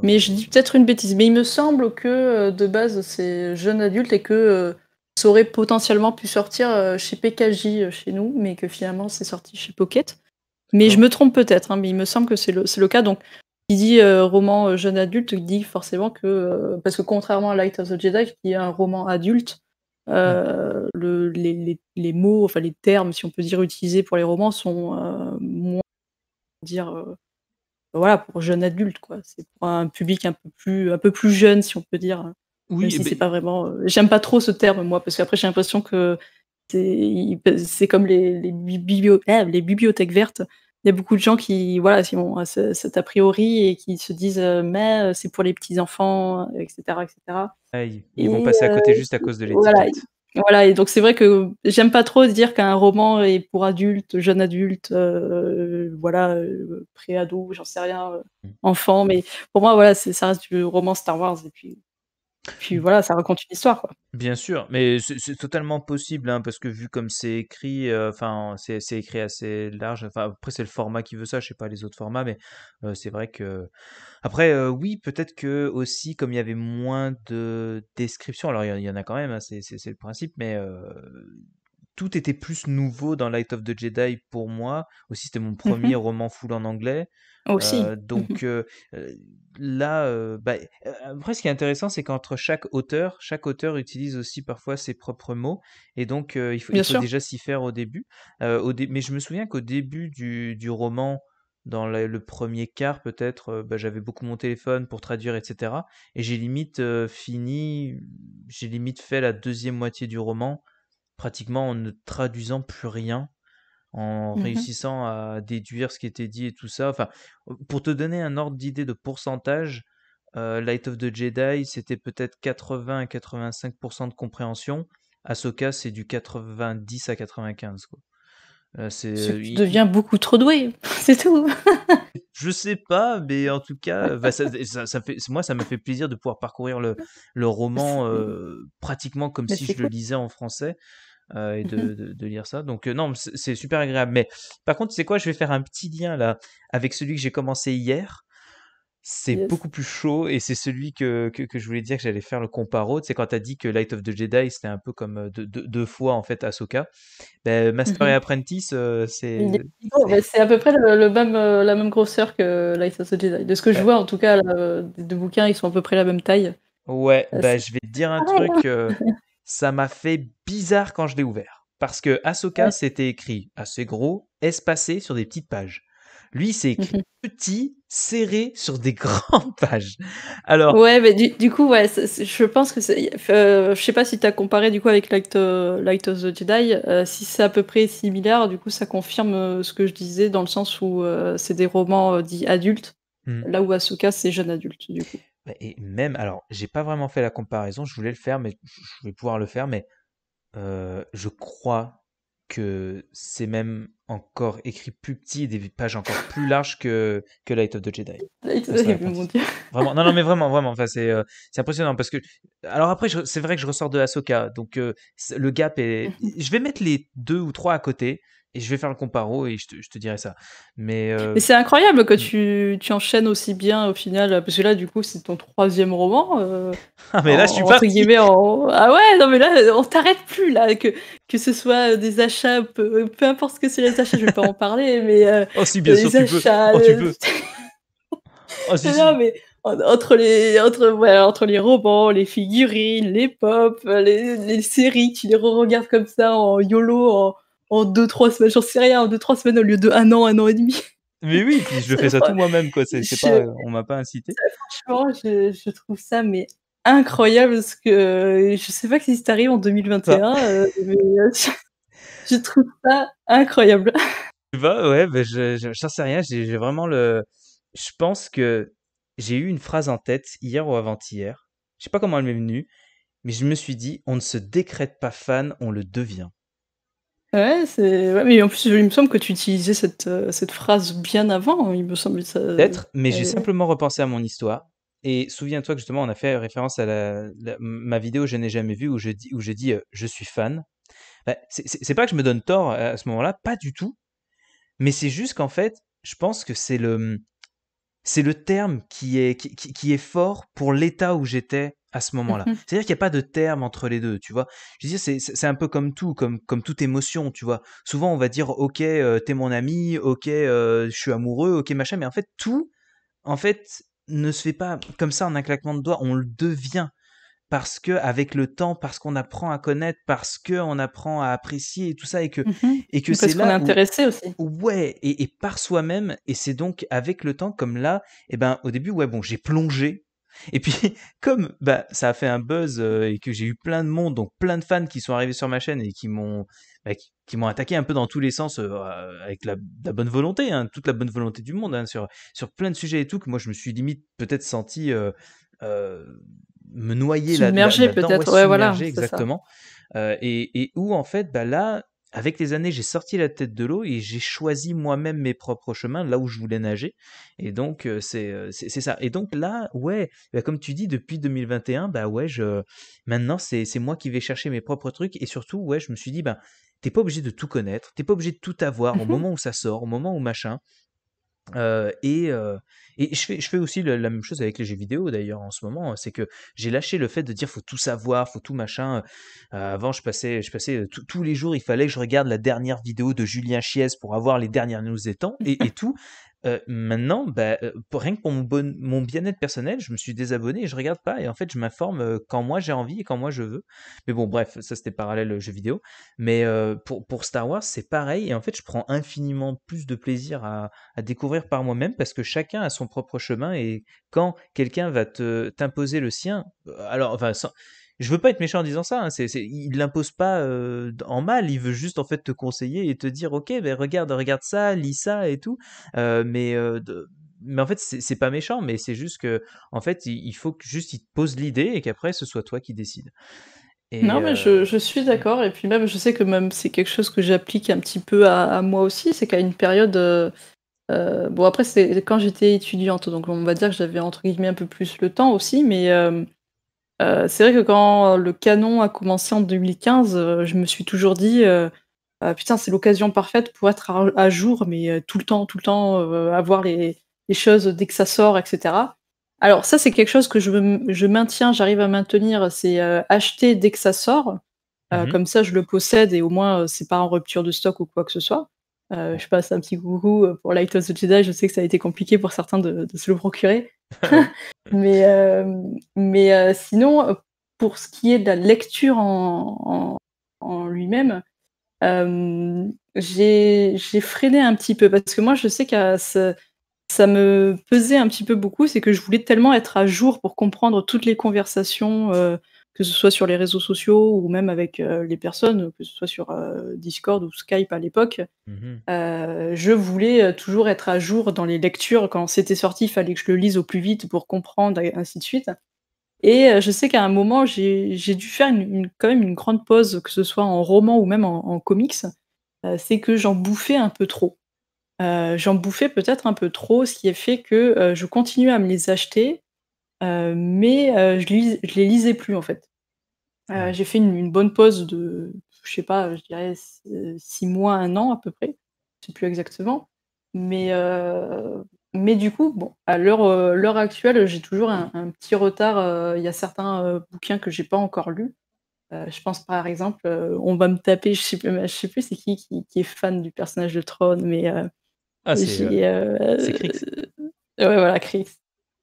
Mais je dis peut-être une bêtise, mais il me semble que de base c'est jeune adulte et que ça aurait potentiellement pu sortir chez PKJ chez nous, mais que finalement c'est sorti chez Pocket. Mais je me trompe peut-être, hein, mais il me semble que c'est le, cas. Donc, il dit euh, roman euh, jeune adulte, il dit forcément que. Euh, parce que contrairement à Light of the Jedi, qui est un roman adulte, les, les, les, mots, enfin les termes, si on peut dire, utilisés pour les romans sont moins. dire. voilà, pour jeune adulte, quoi. C'est pour un public un peu, plus, un peu plus jeune, si on peut dire. Oui, eh si ben c'est pas vraiment. J'aime pas trop ce terme, moi, parce qu'après, j'ai l'impression que c'est comme les, eh, les bibliothèques vertes. Il y a beaucoup de gens qui voilà, ont euh, cet a priori et qui se disent euh, mais euh, c'est pour les petits enfants, etc., etc. ils, vont passer à côté juste à cause de l'étiquette. Voilà, et donc c'est vrai que j'aime pas trop dire qu'un roman est pour adultes, jeunes adultes, voilà, pré j'en sais rien, mmh. enfants. enfant, mais pour moi, voilà, ça reste du roman Star Wars, et puis puis voilà, ça raconte une histoire. Quoi. Bien sûr, mais c'est totalement possible, hein, parce que vu comme c'est écrit, euh, enfin, c'est écrit assez large. Enfin, après, c'est le format qui veut ça, je sais pas les autres formats, mais euh, c'est vrai que. Après, euh, oui, peut-être que aussi, comme il y avait moins de descriptions, alors il y, en a quand même, hein, c'est le principe, mais tout était plus nouveau dans Light of the Jedi pour moi. Aussi, c'était mon mhm. premier roman full en anglais. Aussi. Euh, donc mhm. euh, euh, là, bah, après, ce qui est intéressant, c'est qu'entre chaque auteur, chaque auteur utilise aussi parfois ses propres mots. Et donc, il faut, déjà s'y faire au début. mais je me souviens qu'au début du, roman, dans le, premier quart peut-être, bah, j'avais beaucoup mon téléphone pour traduire, etc. Et j'ai limite fini, j'ai limite fait la deuxième moitié du roman pratiquement en ne traduisant plus rien, en mmh réussissant à déduire ce qui était dit et tout ça. Enfin, pour te donner un ordre d'idée de pourcentage, euh, Light of the Jedi, c'était peut-être 80 à 85% de compréhension. Ahsoka, c'est du 90 à 95. tu deviens beaucoup trop doué, c'est tout. je sais pas, mais en tout cas, bah, ça, fait, moi, ça me fait plaisir de pouvoir parcourir le, roman euh, pratiquement comme bah, si je le lisais en français. Euh, et de, de, lire ça. Donc euh, non, c'est super agréable. Mais par contre, c'est quoi Je vais faire un petit lien là avec celui que j'ai commencé hier. C'est beaucoup plus chaud et c'est celui que, que, je voulais dire que j'allais faire le comparo. C'est quand tu as dit que Light of the Jedi c'était un peu comme euh, de, deux fois en fait Ahsoka. Ben, Master mm-hmm. et Apprentice, c'est. C'est à peu près le, même, la même grosseur que Light of the Jedi. De ce que je vois en tout cas, les deux bouquins ils sont à peu près la même taille. Ouais, bah, je vais te dire un truc. Hein. ça m'a fait bizarre quand je l'ai ouvert. Parce que Ahsoka, c'était écrit assez gros, espacé sur des petites pages. Lui, c'est écrit petit, serré sur des grandes pages. Alors. Ouais, mais du, coup, ouais, je pense que euh, je sais pas si tu as comparé du coup avec Light, euh, Light of the Jedi. Euh, si c'est à peu près similaire, du coup, ça confirme ce que je disais dans le sens où c'est des romans dits adultes, mmh. là où Asuka, c'est jeune adulte, du coup. Bah, et même, alors, j'ai pas vraiment fait la comparaison, je voulais le faire, mais je vais pouvoir le faire, mais euh, je crois que c'est même encore écrit plus petit et des pages encore plus larges que, que Light of the Jedi. Light Vraiment, non, non, mais vraiment, vraiment, enfin, c'est euh, impressionnant parce que. Alors après, c'est vrai que je ressors de Ahsoka, donc euh, le gap est. je vais mettre les deux ou trois à côté, et je vais faire le comparo et je te, je te dirai ça. Mais, euh, c'est incroyable que mm. tu, tu, enchaînes aussi bien au final, euh, parce que là, du coup, c'est ton troisième roman. Euh, ah, mais là, je suis parti. Ah ouais, non, mais là, on t'arrête plus, là, que, que ce soit des achats, peu, importe ce que c'est les achats, je vais pas en parler, mais. Euh, oh, si, bien sûr, achats, tu peux. Oh, oh non, mais entre les entre ouais, entre les romans, les figurines, les pop, les, les séries, tu les re-regardes comme ça en yolo, en, en 2-3 semaines, j'en sais rien, en deux, 3 semaines au lieu de un an, un an et demi. Mais oui, je fais ça tout moi-même, quoi. C'est, on m'a pas incité. Franchement, je, trouve ça mais incroyable parce que euh, je sais pas si ça arrive en 2021, ah. euh, mais euh, je, trouve ça incroyable. Tu vois, ouais, je, je, sais rien. J'ai, vraiment le. Je pense que j'ai eu une phrase en tête hier ou avant-hier. Je sais pas comment elle m'est venue, mais je me suis dit, on ne se décrète pas fan, on le devient. Ouais, c'est. Ouais, mais en plus, il me semble que tu utilisais cette, euh, cette phrase bien avant, hein, il me semble. Ça... Peut-être, mais j'ai simplement repensé à mon histoire. Et souviens-toi que justement, on a fait référence à ma vidéo Je n'ai jamais vu où j'ai dit, où j'ai dit euh, Je suis fan. Bah, c'est pas que je me donne tort à ce moment-là, pas du tout. Mais c'est juste qu'en fait, je pense que c'est le. C'est le terme qui est, qui est fort pour l'état où j'étais à ce moment-là. Mm-hmm. C'est-à-dire qu'il n'y a pas de terme entre les deux, tu vois. Je veux c'est un peu comme tout, comme, comme toute émotion, tu vois. Souvent, on va dire, ok, euh, t'es mon ami, ok, euh, je suis amoureux, ok, machin, mais en fait, tout, en fait, ne se fait pas comme ça en un claquement de doigts, on le devient. Parce que avec le temps, parce qu'on apprend à connaître, parce que on apprend à apprécier et tout ça, et que mm-hmm. et que c'est là. Qu'on est intéressé aussi. Ouais, et, par soi-même, et c'est donc avec le temps comme là, et eh ben au début ouais bon j'ai plongé et puis, comme bah, ça a fait un buzz euh, et que j'ai eu plein de monde, donc plein de fans qui sont arrivés sur ma chaîne et qui m'ont bah, qui, m'ont attaqué un peu dans tous les sens euh, euh, avec la, bonne volonté, hein, toute la bonne volonté du monde hein, sur, sur plein de sujets et tout, que moi je me suis limite peut-être senti me noyer là Submergé peut-être, ouais, voilà. Exactement. et, où en fait, bah, là, avec les années, j'ai sorti la tête de l'eau et j'ai choisi moi-même mes propres chemins, là où je voulais nager. Et donc, euh, euh, c'est ça. Et donc là, ouais, bah, comme tu dis, depuis 2021, bah ouais, je, maintenant, c'est moi qui vais chercher mes propres trucs. Et surtout, ouais, je me suis dit, ben t'es pas obligé de tout connaître, t'es pas obligé de tout avoir au mmh moment où ça sort, au moment où machin. Euh, euh, et, je, fais, je fais aussi la, même chose avec les jeux vidéo d'ailleurs en ce moment, c'est que j'ai lâché le fait de dire faut tout savoir, faut tout machin. Euh, avant je passais, je passais tous les jours, il fallait que je regarde la dernière vidéo de Julien Chies pour avoir les dernières news des temps et tout. Euh, maintenant, bah, euh, pour, rien que pour mon, bon, mon bien-être personnel, je me suis désabonné et je regarde pas. Et en fait, je m'informe euh, quand moi j'ai envie et quand moi je veux. Mais bon, bref, ça c'était parallèle jeu vidéo. Mais pour, Star Wars, c'est pareil. Et en fait, je prends infiniment plus de plaisir à, découvrir par moi-même parce que chacun a son propre chemin. Et quand quelqu'un va te t'imposer le sien, alors, enfin, je veux pas être méchant en disant ça. Hein, c'est, il l'impose pas euh, en mal. Il veut juste en fait te conseiller et te dire ok, ben regarde, regarde ça, lis ça et tout. Euh, mais euh, mais en fait, c'est pas méchant, mais c'est juste que, en fait, il, faut que juste il te pose l'idée et qu'après, ce soit toi qui décide. Et non, mais je, suis d'accord. Et puis même, je sais que même c'est quelque chose que j'applique un petit peu à, moi aussi. C'est qu'à une période, bon, après, c'est quand j'étais étudiante, donc on va dire que j'avais entre guillemets un peu plus le temps aussi, mais euh, c'est vrai que quand le canon a commencé en 2015, euh, je me suis toujours dit euh, ah, putain, c'est l'occasion parfaite pour être à, jour, mais tout le temps, tout le temps, avoir les, choses dès que ça sort, etc. Alors, ça, c'est quelque chose que je, maintiens, j'arrive à maintenir, c'est acheter dès que ça sort. Mhm. Comme ça, je le possède et au moins, c'est pas en rupture de stock ou quoi que ce soit. je passe un petit coucou pour Light of the Je sais que ça a été compliqué pour certains de se le procurer. mais euh, mais euh, sinon, pour ce qui est de la lecture en, lui-même, euh, j'ai freiné un petit peu parce que moi, je sais que ça, ça me pesait un petit peu beaucoup, c'est que je voulais tellement être à jour pour comprendre toutes les conversations que ce soit sur les réseaux sociaux ou même avec euh, les personnes, que ce soit sur euh, Discord ou Skype à l'époque, mmh euh, je voulais toujours être à jour dans les lectures. Quand c'était sorti, il fallait que je le lise au plus vite pour comprendre, ainsi de suite. Et je sais qu'à un moment, j'ai dû faire une, quand même une grande pause, que ce soit en roman ou même en, en comics, c'est que j'en bouffais un peu trop. j'en bouffais peut-être un peu trop, ce qui a fait que je continuais à me les acheter, euh, mais euh, je, lis, je les lisais plus en fait. Euh, j'ai fait une, bonne pause de, je sais pas, je dirais six mois, un an à peu près, je sais plus exactement. Mais, mais du coup, bon, à l'heure actuelle, j'ai toujours un, petit retard. Il y a certains bouquins que j'ai pas encore lus. je pense par exemple, on va me taper, je sais plus, je sais plus c'est qui, qui, est fan du personnage de trône mais ah, c'est Crix. ouais, voilà, Crix.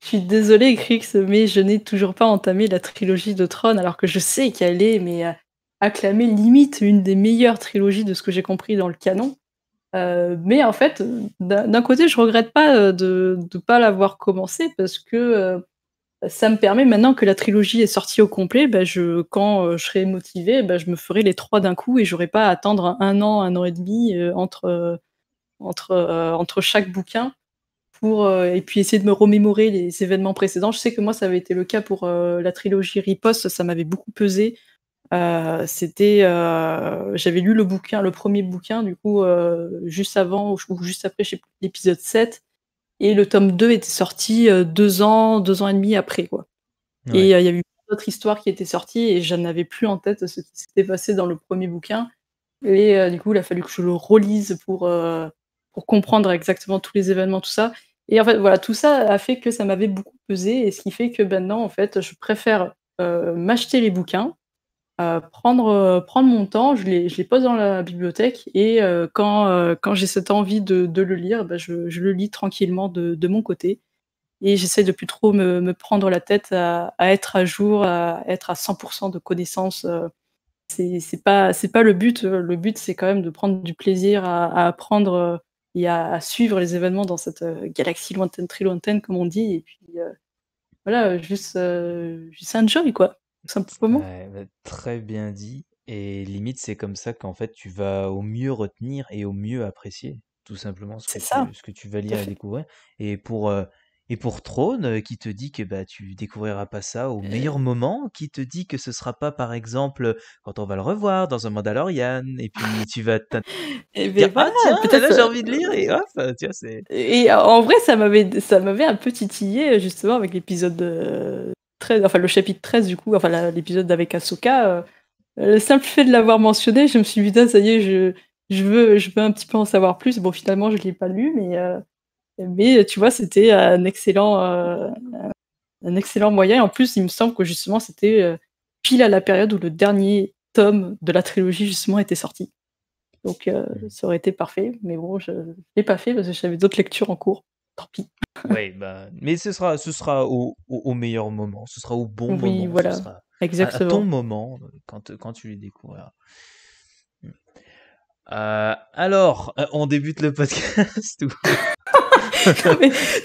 Je suis désolée, Crix, mais je n'ai toujours pas entamé la trilogie de Tron, alors que je sais qu'elle est, mais euh, acclamée limite une des meilleures trilogies de ce que j'ai compris dans le canon. Euh, mais en fait, d'un côté, je regrette pas euh, de ne pas l'avoir commencé parce que ça me permet maintenant que la trilogie est sortie au complet, ben, je, quand je serai motivée, ben, je me ferai les trois d'un coup et j'aurai pas à attendre un an, un an et demi entre entre, entre chaque bouquin euh, et puis essayer de me remémorer les événements précédents. Je sais que moi, ça avait été le cas pour euh, la trilogie Riposte, ça m'avait beaucoup pesé. Euh, c'était, j'avais lu le bouquin, le premier bouquin, du coup, juste avant ou juste après l'épisode 7, et le tome 2 était sorti deux ans, deux ans et demi après, quoi. Et il y a eu d'autres histoires qui étaient sorties, et je n'avais plus en tête ce qui s'était passé dans le premier bouquin. Et du coup, il a fallu que je le relise pour, pour comprendre exactement tous les événements, tout ça. Et en fait, voilà, tout ça a fait que ça m'avait beaucoup pesé, et ce qui fait que maintenant, en fait, je préfère euh, m'acheter les bouquins, euh, prendre, euh, prendre mon temps, je les, je les, pose dans la bibliothèque, et quand, quand j'ai cette envie de, le lire, bah, je, le lis tranquillement de, mon côté. Et j'essaie de plus trop me, prendre la tête à, être à jour, à être à 100% de connaissances c'est pas pas le but le but c'est quand même de prendre du plaisir à apprendre et à, suivre les événements dans cette euh, galaxie lointaine, très lointaine, comme on dit. Et puis euh, voilà, juste, euh, juste joy quoi, bah, très bien dit. Et limite, c'est comme ça qu'en fait, tu vas au mieux retenir et au mieux apprécier, tout simplement, ce, que, Tu, ce que tu vas lire et découvrir. Et pour et pour trône euh, qui te dit que bah tu découvriras pas ça au eh. meilleur moment, qui te dit que ce sera pas par exemple euh, quand on va le revoir dans un Mandalorian et puis tu vas et eh ben ah, j'ai envie de lire et hop, euh, tu vois, c'est Et en vrai ça m'avait ça m'avait un peu titillé justement avec l'épisode 13 enfin le chapitre 13 du coup, enfin l'épisode avec Ahsoka le simple fait de l'avoir mentionné, je me suis dit, ça y est, je, je, veux, je veux un petit peu en savoir plus. Bon, finalement, je ne l'ai pas lu, mais mais euh, tu vois, c'était euh, un excellent, euh, un excellent moyen. en plus, il me semble que justement, c'était pile à la période où le dernier tome de la trilogie justement était sorti. Donc, mm. ça aurait été parfait. Mais bon, je ne l'ai pas fait parce que j'avais d'autres lectures en cours. Tant pis. oui, bah, mais ce sera, ce sera au, meilleur moment. Ce sera au bon oui, moment. Voilà. sera Exactement. À, ton moment quand, quand tu les découvriras. Mm. alors, on débute le podcast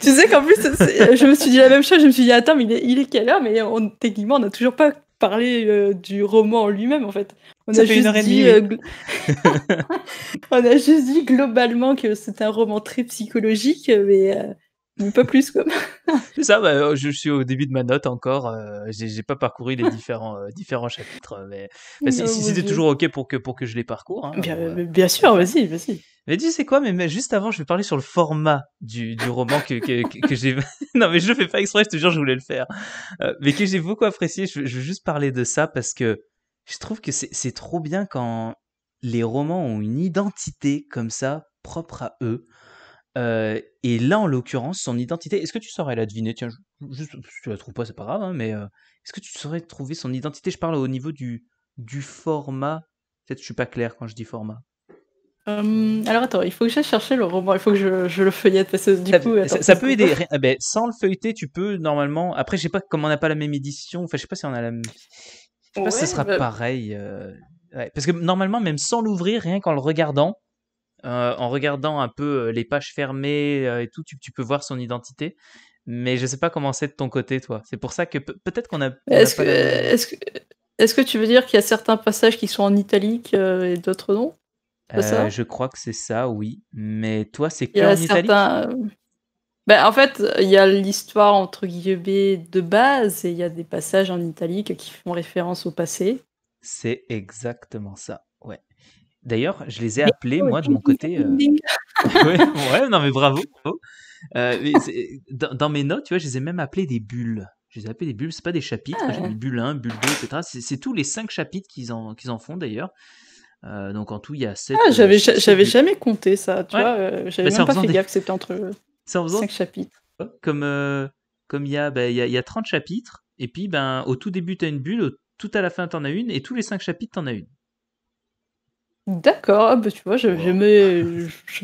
tu sais qu'en plus, je me suis dit la même chose. Je me suis dit, attends, mais il est, quelle heure Mais techniquement, on n'a toujours pas parlé euh, du roman en lui-même, en fait. On Ça a, juste heure dit, demie. Euh, on a juste dit globalement que c'est un roman très psychologique, mais. Euh, pas plus comme ça bah, je suis au début de ma note encore j'ai pas parcouru les différents différents chapitres mais si, c'était toujours ok pour que pour que je les parcours hein, bien, bien, sûr vas-y vas-y mais tu sais quoi, mais, juste avant, je vais parler sur le format du, roman que, que, que, j'ai. non, mais je le fais pas exprès, je te jure, je voulais le faire. Euh, mais que j'ai beaucoup apprécié. Je, je, veux juste parler de ça parce que je trouve que c'est trop bien quand les romans ont une identité comme ça, propre à eux. Euh, et là, en l'occurrence, son identité. Est-ce que tu saurais la deviner Tiens, juste, si tu la trouves pas, c'est pas grave, hein, mais euh, est-ce que tu saurais trouver son identité Je parle au niveau du, du format. Peut-être que je suis pas clair quand je dis format. Euh, alors attends, il faut que je chercher le roman, il faut que je, le feuillette parce que du ça, ça, peut aider. Eh ben, sans le feuilleter, tu peux normalement. Après, je sais pas comment on n'a pas la même édition. Enfin, je sais pas si on a la. Je sais ça sera bah pareil. Euh, parce que normalement, même sans l'ouvrir, rien qu'en le regardant, euh, en regardant un peu les pages fermées et tout, tu, peux voir son identité. Mais je sais pas comment c'est de ton côté, toi. C'est pour ça que peut-être qu'on a. Est-ce que, tu veux dire qu'il y a certains passages qui sont en italique et d'autres non euh, je crois que c'est ça, oui. Mais toi, c'est que en euh, ben, en fait, il y a l'histoire entre guillemets de base et il y a des passages en italique qui font référence au passé. C'est exactement ça, ouais. D'ailleurs, je les ai appelés, moi, de mon côté. Euh, ouais, non, mais bravo. dans, mes notes, tu vois, je les ai même appelés des bulles. Je les ai appelés des bulles, c'est pas des chapitres, j'ai ah. bulle 1, bulle 2, etc. C'est tous les cinq chapitres qu'ils qu'ils en font d'ailleurs. Euh, donc en tout, il y a 7. Ah, euh, j'avais, jamais compté ça, tu vois. Euh, j'avais bah, même pas fait gaffe que c'était entre c'est 5 chapitres. Comme comme il y, a, bah, y 30 chapitres, et puis ben, au tout début, tu as une bulle, tout à la fin, tu en as une, et tous les 5 chapitres, tu en as une. D'accord, ah, bah, tu vois, je n'avais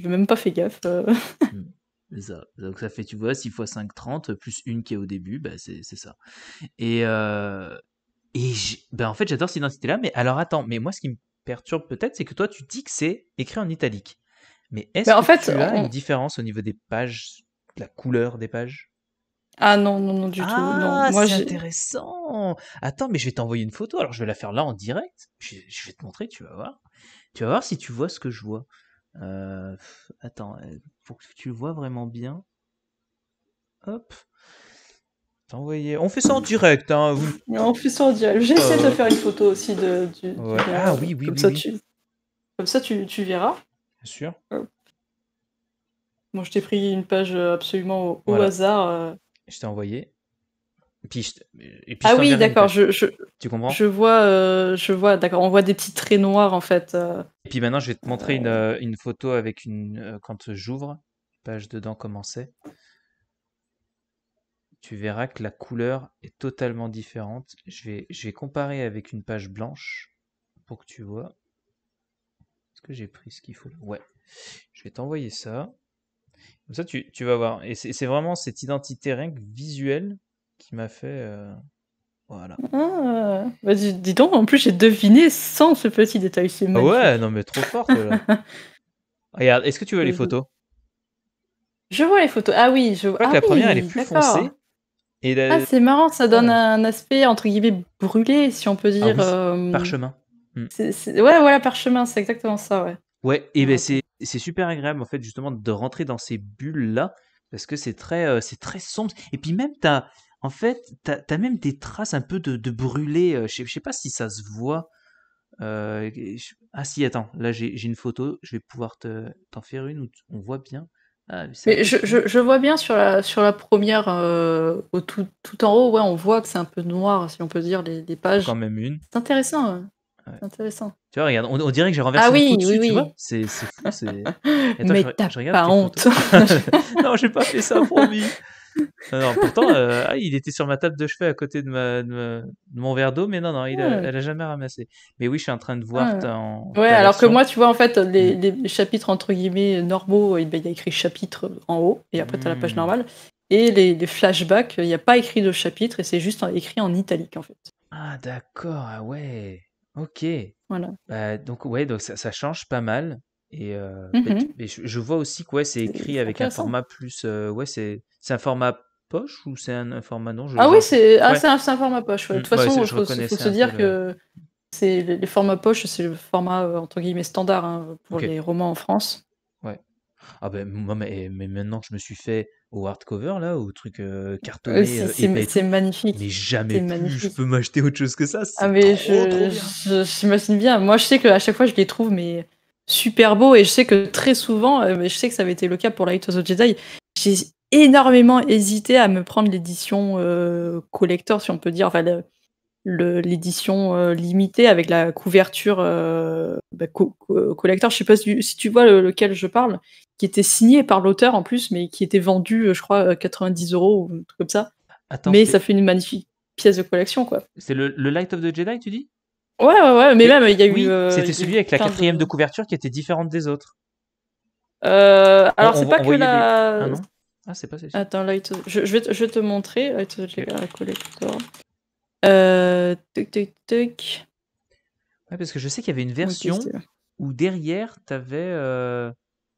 même pas fait gaffe. Hmm. ça. Donc ça fait, tu vois, 6 x 5, 30, plus une qui est au début, c'est, ça. Et, et ben, en fait, j'adore cette identité-là, mais alors attends, mais moi, ce qui me perturbe peut-être, c'est que toi, tu dis que c'est écrit en italique. Mais est-ce que en tu as une différence au niveau des pages, de la couleur des pages ah non, non, non, du tout. Non. Ah, Moi, c'est intéressant. Attends, mais je vais t'envoyer une photo. Alors, je vais la faire là en direct. Je, vais te montrer, tu vas voir. Tu vas voir si tu vois ce que je vois. Euh, attends, pour euh, que tu le vois vraiment bien. Hop t'envoyer. On fait ça en direct. Hein, On fait ça en direct. J'essaie de euh. faire une photo aussi de, ah oui, oui, Comme ça, Tu... Comme ça tu, tu verras. Bien sûr. Moi, bon, je t'ai pris une page euh, absolument au, hasard. Euh. Je t'ai envoyé. Et puis ah oui, d'accord. Je, je, Tu comprends Je vois, je vois. D'accord, on voit des petits traits noirs en fait. Et puis maintenant, je vais te montrer une, une photo avec une quand j'ouvre page dedans commencer tu verras que la couleur est totalement différente. Je vais, je vais comparer avec une page blanche pour que tu vois. Est-ce que j'ai pris ce qu'il faut Ouais. Je vais t'envoyer ça. Comme ça, tu, tu vas voir. Et c'est vraiment cette identité rien que visuelle qui m'a fait... Euh, voilà. Ah, dis, donc, en plus j'ai deviné sans ce petit détail. C'est ah ouais, non mais trop fort. là. Regarde, est-ce que tu veux les photos Je vois les photos. Ah oui, je vois. Ah la première elle est plus foncée ah, c'est marrant, ça donne un aspect entre guillemets brûlé, si on peut ah dire. Euh, parchemin. Mm. Ouais, voilà, parchemin, c'est exactement ça, ouais. Ouais, et ben c'est super agréable en fait justement de rentrer dans ces bulles là parce que c'est très euh, c'est très sombre et puis même t'as en fait t'as as même des traces un peu de, de brûlé. Euh, je sais pas si ça se voit. ah si attends, là j'ai une photo, je vais pouvoir t'en faire une où on voit bien. Ah, mais je, vois bien sur la, sur la première, euh, tout, en haut, ouais, on voit que c'est un peu noir, si on peut dire, les, pages. Quand même une. C'est intéressant. intéressant. Tu vois, regarde, on, dirait que j'ai renversé ah, oui, dessus, oui, tu oui. vois C'est fou, c'est... Mais t'as pas honte Non, j'ai pas fait ça, promis Non, pourtant, euh, ah, il était sur ma table de chevet à côté de, ma, de, mon verre d'eau, mais non, non, elle a jamais ramassé. Mais oui, je suis en train de voir. Ouais, alors que moi, tu vois, en fait, les, mm. chapitres entre guillemets normaux, eh ben, il y a écrit chapitre en haut, et après, tu as la page mm. normale. Et les, flashbacks, il n'y a pas écrit de chapitre, et c'est juste écrit en italique, en fait. Ah, d'accord, ah ouais. Ok. Voilà. Bah, donc, ouais, donc ça change pas mal. Et, euh, mmh je, vois aussi que ouais, c'est écrit avec un format plus. Euh, ouais, c'est un format poche ou c'est un, format non Ah oui, ah, c'est un, format poche. De mmh, toute façon, il faut, se dire que c'est les formats poche, c'est le format euh, entre guillemets standard hein, pour les romans en France. Ouais. Ah ben moi, mais, mais, maintenant que je me suis fait au hardcover là, au truc cartonné, c'est magnifique. Mais jamais plus je peux m'acheter autre chose que ça. Ah mais je, je, bien. Moi, je sais que à chaque fois, je les trouve, mais super beau. Et je sais que très souvent, euh, je sais que ça avait été le cas pour Light of the Jedi, j'ai énormément hésité à me prendre l'édition euh, collector, si on peut dire, enfin, l'édition euh, limitée avec la couverture bah, collector. Je sais pas si, tu vois lequel je parle, qui était signé par l'auteur en plus, mais qui était vendu, je crois, 90 euros ou un truc comme ça. mais ça fait une magnifique pièce de collection, quoi. C'est le Light of the Jedi, tu dis Ouais, ouais, ouais, mais même, il y a eu. Euh, c'était celui avec la quatrième de... couverture qui était différente des autres. Euh, alors, c'est pas que la. Ah non Ah, c'est pas ça. Attends, là, je, je, vais te, je, vais te, montrer. Euh. Ouais, parce que je sais qu'il y avait une version où derrière, t'avais euh...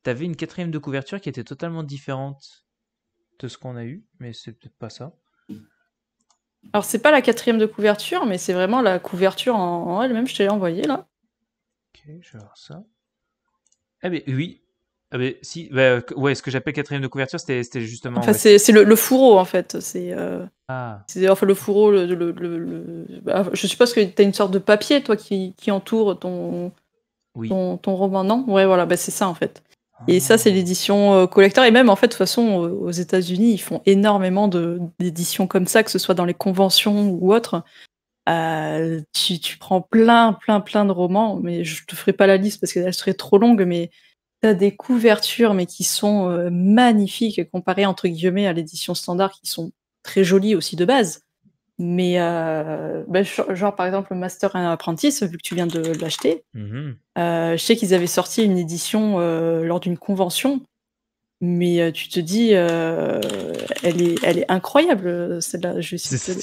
une quatrième de couverture qui était totalement différente de ce qu'on a eu, mais c'est peut-être pas ça. Alors, c'est pas la quatrième de couverture, mais c'est vraiment la couverture en, elle-même. Je te l'ai envoyée là. Ok, je vais voir ça. Ah, mais oui. Ah, ben si. Bah, ouais, ce que j'appelle quatrième de couverture, c'était justement. Enfin, c'est le, fourreau en fait. C'est. Euh, ah. Enfin, le fourreau, le. le, bah, je suppose que as une sorte de papier, toi, qui, entoure ton. Ton, ton, roman, non Ouais, voilà, bah, c'est ça en fait. Et ça, c'est l'édition euh, collector. Et même, en fait, de toute façon, euh, aux États-Unis, ils font énormément d'éditions comme ça, que ce soit dans les conventions ou autres. Euh, tu, prends plein, plein, plein de romans, mais je te ferai pas la liste parce qu'elle serait trop longue, mais tu as des couvertures, mais qui sont magnifiques comparées, entre guillemets, à l'édition standard, qui sont très jolies aussi de base. Mais euh, bah, genre par exemple Master and apprentice, vu que tu viens de l'acheter, mmh euh, je sais qu'ils avaient sorti une édition euh, lors d'une convention, mais tu te dis, elle, est, elle est incroyable, celle-là, je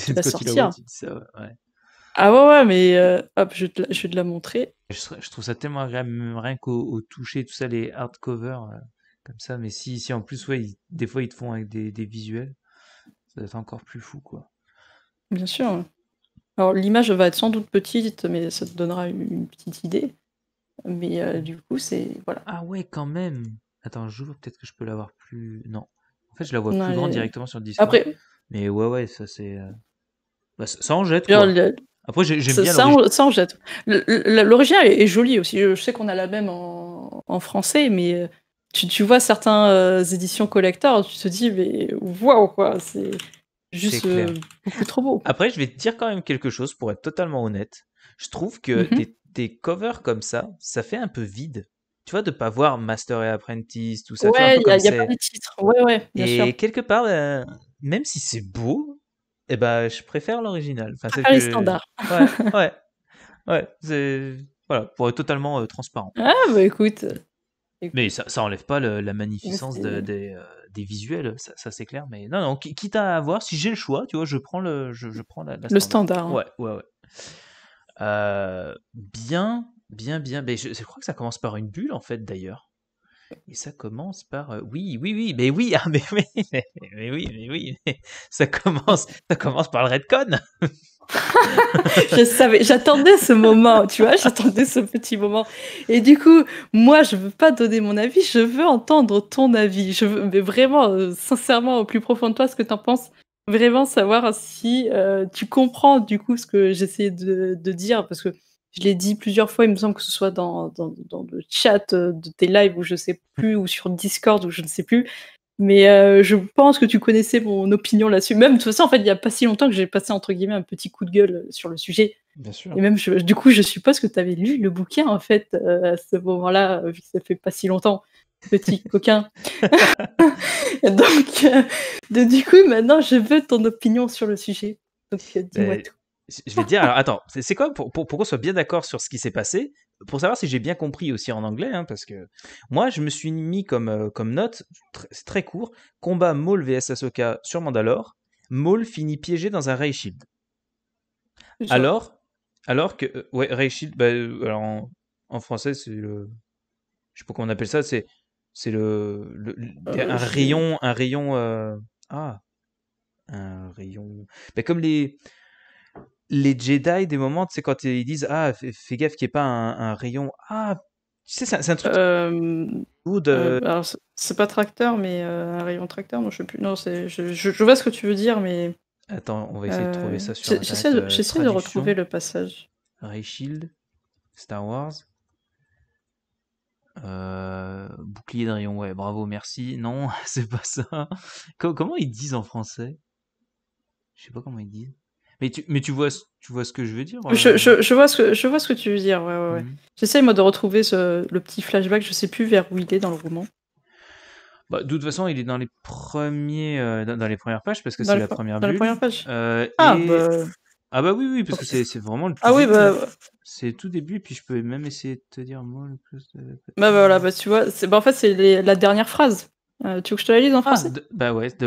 vais la sortir. Ah ouais, ouais, mais hop, je, je vais te la montrer. Je, trouve ça tellement agréable, rien qu'au toucher, tout ça, les hardcovers, comme ça, mais si, si en plus, ouais, des fois ils te font avec des, des visuels, ça va être encore plus fou, quoi. Bien sûr. Alors l'image va être sans doute petite, mais ça te donnera une petite idée. Mais euh, du coup, c'est voilà. Ah ouais, quand même. Attends, je vois peut-être que je peux l'avoir plus. Non. En fait, je la vois plus grande euh, directement sur le Après. Mais ouais, ouais, ça c'est. Euh, bah, ça, en jette. Après, j'aime bien. Ça en, jette. L'original est, jolie joli aussi. Je sais qu'on a la même en, français, mais tu, vois certaines éditions collector, tu te dis, mais waouh, quoi. C'est Juste euh, trop beau. Après, je vais te dire quand même quelque chose pour être totalement honnête. Je trouve que mhm. des, covers comme ça, ça fait un peu vide. Tu vois, de pas voir Master et Apprentice, tout ça. Ouais, il n'y a, pas de titre. Ouais, ouais, bien et quelque part, euh, même si c'est beau, et eh ben, je préfère l'original. Enfin, c'est les standard. Ouais, ouais. Voilà, pour être totalement euh, transparent. Ah, bah écoute. Mais ça, ça enlève pas la magnificence des, des visuels, ça, c'est clair. Mais non, non, quitte à avoir, si j'ai le choix, tu vois, je prends le, je, prends le standard. Hein. Ouais, ouais, ouais. Euh, bien, bien, bien. Mais je, crois que ça commence par une bulle en fait, d'ailleurs. Et ça commence par euh, oui, oui, oui, ah, mais oui, mais, oui, mais, oui, mais oui, ça commence, ça commence par le Redcon. je savais, j'attendais ce moment, tu vois, j'attendais ce petit moment. Et du coup, moi, je veux pas donner mon avis, je veux entendre ton avis. Je veux, mais vraiment, euh, sincèrement, au plus profond de toi, ce que tu en penses, vraiment savoir si euh, tu comprends du coup ce que j'essayais de dire, parce que je l'ai dit plusieurs fois, il me semble que ce soit dans, le chat euh, de tes lives ou je sais plus, ou sur Discord ou je ne sais plus. Mais euh, je pense que tu connaissais mon opinion là-dessus. Même de toute façon, en fait, il n'y a pas si longtemps que j'ai passé entre guillemets un petit coup de gueule euh, sur le sujet. Bien sûr. Et même, du coup, je suppose que tu avais lu le bouquin en fait à ce moment-là, vu que ça fait pas si longtemps petit coquin. Donc, du coup, maintenant, je veux ton opinion sur le sujet. Donc, dis-moi tout. Je vais dire, alors attends, c'est quoi pour, pour, qu'on soit bien d'accord sur ce qui s'est passé Pour savoir si j'ai bien compris aussi en anglais, hein, parce que moi je me suis mis comme, euh, comme note, c'est très court combat Maul vs Ahsoka sur Mandalore. Maul finit piégé dans un Ray Shield. Alors, alors que. Euh, ouais, Ray Shield, bah, euh, alors en, français c'est le. Je sais pas comment on appelle ça, c'est c'est le, un rayon un rayon ah un rayon mais bah, comme les les Jedi, des moments, c'est quand ils disent Ah, fais gaffe qu'il n'y ait pas un, rayon. Ah, tu sais, c'est un, truc. Euh, euh... alors, c'est pas tracteur, mais euh, un rayon tracteur, non, je sais plus. Non, je, vois ce que tu veux dire, mais. Attends, on va essayer de trouver ça sur euh, J'essaie de, retrouver le passage. Ray Shield, Star Wars. bouclier de rayon, ouais, bravo, merci. Non, c'est pas ça. comment ils disent en français Je sais pas comment ils disent. Mais tu, mais tu vois, tu vois ce que je veux dire. Euh, je, vois ce que je vois ce que tu veux dire. Ouais, ouais, mhm. J'essaie moi de retrouver le petit flashback. Je sais plus vers où il est dans le roman. Bah, de toute façon, il est dans les premiers, euh, dans, les premières pages parce que c'est la première. bulle. première euh, ah, bah... ah bah oui oui parce que c'est vraiment le. Tout ah oui bah. C'est tout début puis je peux même essayer de te dire moi le plus. Bah, bah, voilà bah, tu vois c'est bah, en fait c'est la dernière phrase. Euh, tu veux que je te la lise en ah, français Bah ouais, The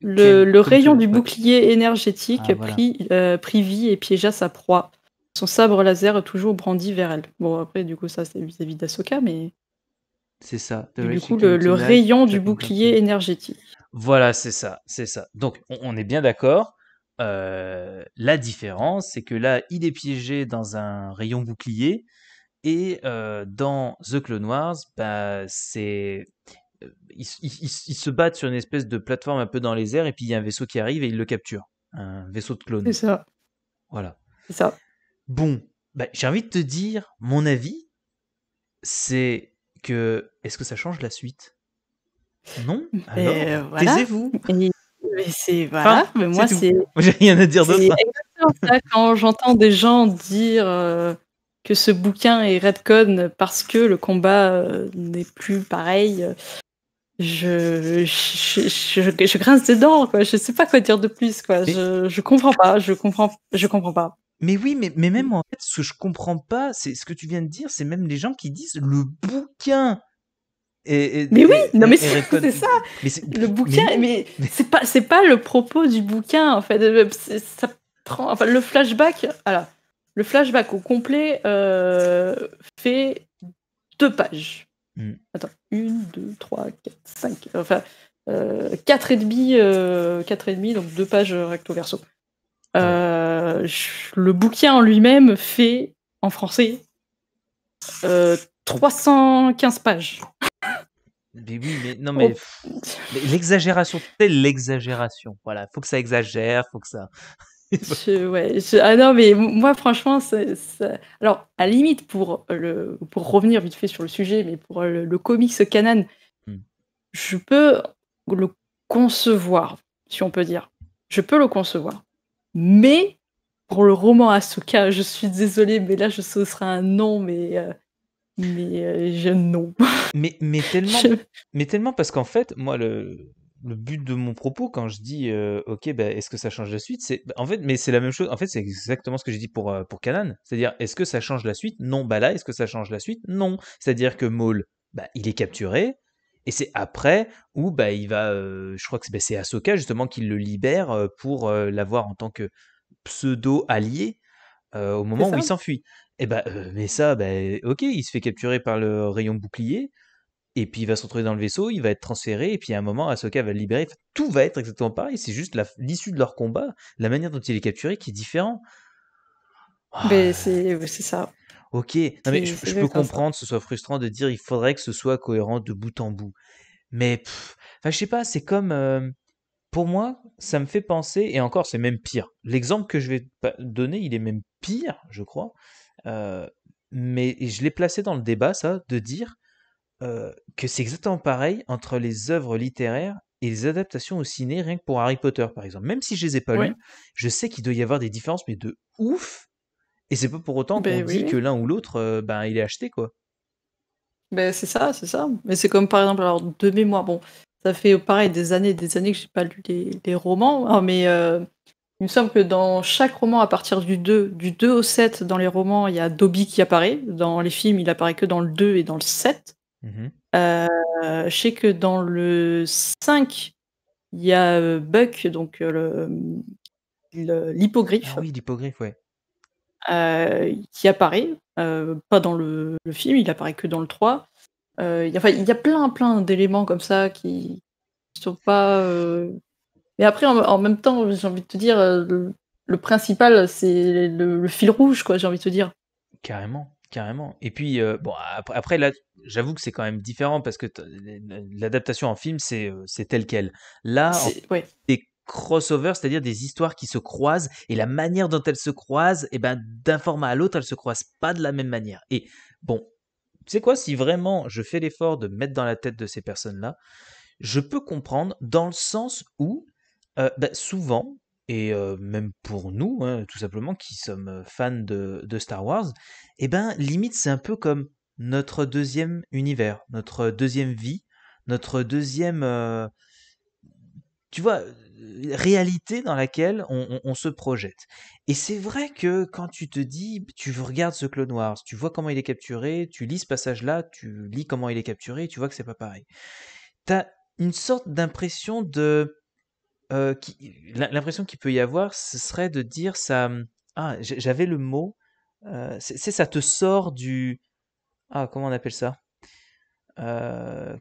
Le, rayon du bouclier énergétique ah, prit, euh, vie et piégea sa proie. Son sabre laser toujours brandi vers elle. Bon, après, du coup, ça, c'est vis-à-vis d'Asoka, mais. C'est ça. du coup, le, rayon du bouclier énergétique. Voilà, c'est ça, c'est ça. Donc, on, est bien d'accord. Euh, la différence, c'est que là, il est piégé dans un rayon bouclier, et dans The Clone Wars, bah, c'est ils, se battent sur une espèce de plateforme un peu dans les airs, et puis il y a un vaisseau qui arrive et il le capture. Un vaisseau de clones. C'est ça. Voilà. C'est ça. Bon, bah, j'ai envie de te dire, mon avis, c'est que. Est-ce que ça change la suite Non Alors, taisez-vous c'est voilà, mais moi c'est. J'ai rien à dire d'autre. ça. Quand j'entends des gens dire euh, que ce bouquin est redcon parce que le combat euh, n'est plus pareil, euh, je, je, je, je, grince des dents, quoi. Je sais pas quoi dire de plus, quoi. Je, je comprends pas, je comprends, je comprends pas. Mais oui, mais, mais même en fait, ce que je comprends pas, c'est ce que tu viens de dire, c'est même les gens qui disent le bouquin. Et, mais oui, non mais c'est ça. le bouquin, mais, c'est pas c'est pas le propos du bouquin en fait. Euh, ça prend enfin, le flashback. Alors, le flashback au complet euh, fait deux pages. Mm. Attends, 1, 2, 3, 4, 5. Enfin, euh, 4 et demi, 4 euh, et demi, donc 2 pages euh, recto verso. Euh, le bouquin en lui-même fait en français 315 pages. Mais oui, mais non, mais oh. l'exagération, c'est l'exagération. Voilà, faut que ça exagère, faut que ça ouais, ah non, mais moi, franchement, alors, à la limite, pour, le, pour revenir vite fait sur le sujet, mais pour le, le comics canon, hmm. je peux le concevoir, si on peut dire. Je peux le concevoir. Mais pour le roman Asuka, je suis désolée, mais là, je, ce un non, mais. Euh, mais euh, je non. mais, mais mais tellement parce qu'en fait, moi, le, le but de mon propos quand je dis euh, ok bah, est-ce que ça change la suite c'est en fait mais c'est la même chose en fait c'est exactement ce que j'ai dit euh, pour Kanan. c'est-à-dire est-ce que ça change la suite non bah là est-ce que ça change la suite non c'est-à-dire que Maul bah, il est capturé et c'est après où bah il va euh, je crois que bah, c'est Ahsoka justement qui le libère pour l'avoir en tant que pseudo allié au moment où il s'enfuit et eh bah mais ça bah ok il se fait capturer par le rayon bouclier et puis il va se retrouver dans le vaisseau, il va être transféré, et puis à un moment, Ahsoka va le libérer. tout va être exactement pareil, c'est juste l'issue de leur combat, la manière dont il est capturé qui est différent. Ah. Mais c'est ça. Ok, mais je, peux comprendre que ce soit frustrant de dire il faudrait que ce soit cohérent de bout en bout. Mais enfin, je sais pas, c'est comme. Euh, pour moi, ça me fait penser, et encore, c'est même pire. L'exemple que je vais donner, il est même pire, je crois. Euh, mais je l'ai placé dans le débat, ça, de dire euh, que c'est exactement pareil entre les œuvres littéraires et les adaptations au ciné, rien que pour Harry Potter, par exemple. Même si je les ai pas lues, je sais qu'il doit y avoir des différences, mais de ouf. Et c'est pas pour autant ben qu'on dit que l'un ou l'autre, euh, ben, il est acheté, quoi. Ben, c'est ça, c'est ça. Mais c'est comme par exemple, alors, de mémoire, bon, ça fait pareil des années et des années que j'ai pas lu les, romans, hein, mais euh, il me semble que dans chaque roman, à partir du 2, du 2 au 7, dans les romans, il y a Dobby qui apparaît. Dans les films, il apparaît que dans le 2 et dans le 7. Mmh euh, je sais que dans le 5, il y a euh, Buck, donc euh, l'hippogriffe. Ah oui, ouais. qui apparaît, pas dans le, film, il apparaît que dans le 3. il y a plein, plein d'éléments comme ça qui sont pas. Mais après, en, même temps, j'ai envie de te dire, le, principal, c'est le, le, fil rouge, quoi, j'ai envie de te dire. Carrément. Carrément. Et puis, euh, bon, après, là, j'avoue que c'est quand même différent parce que l'adaptation en film, c'est, euh, tel quel. Là, des crossovers, c'est-à-dire des histoires qui se croisent et la manière dont elles se croisent, et eh ben, d'un format à l'autre, elles se croisent pas de la même manière. Et bon, tu sais quoi si vraiment je fais l'effort de mettre dans la tête de ces personnes-là Je peux comprendre dans le sens où, euh, ben, souvent, et même pour nous, hein, tout simplement, qui sommes fans de, Star Wars, eh ben limite c'est un peu comme notre deuxième univers, notre deuxième vie, notre deuxième, tu vois, réalité dans laquelle on, se projette. Et c'est vrai que quand tu te dis, tu regardes ce Clone Wars, tu vois comment il est capturé, tu lis ce passage-là, tu lis comment il est capturé, tu vois que c'est pas pareil. T'as une sorte d'impression de euh, l'impression qu'il peut y avoir, ce serait de dire ça. Hum, ah, j'avais le mot. Euh, c'est ça te sort du. Ah, comment on appelle ça euh,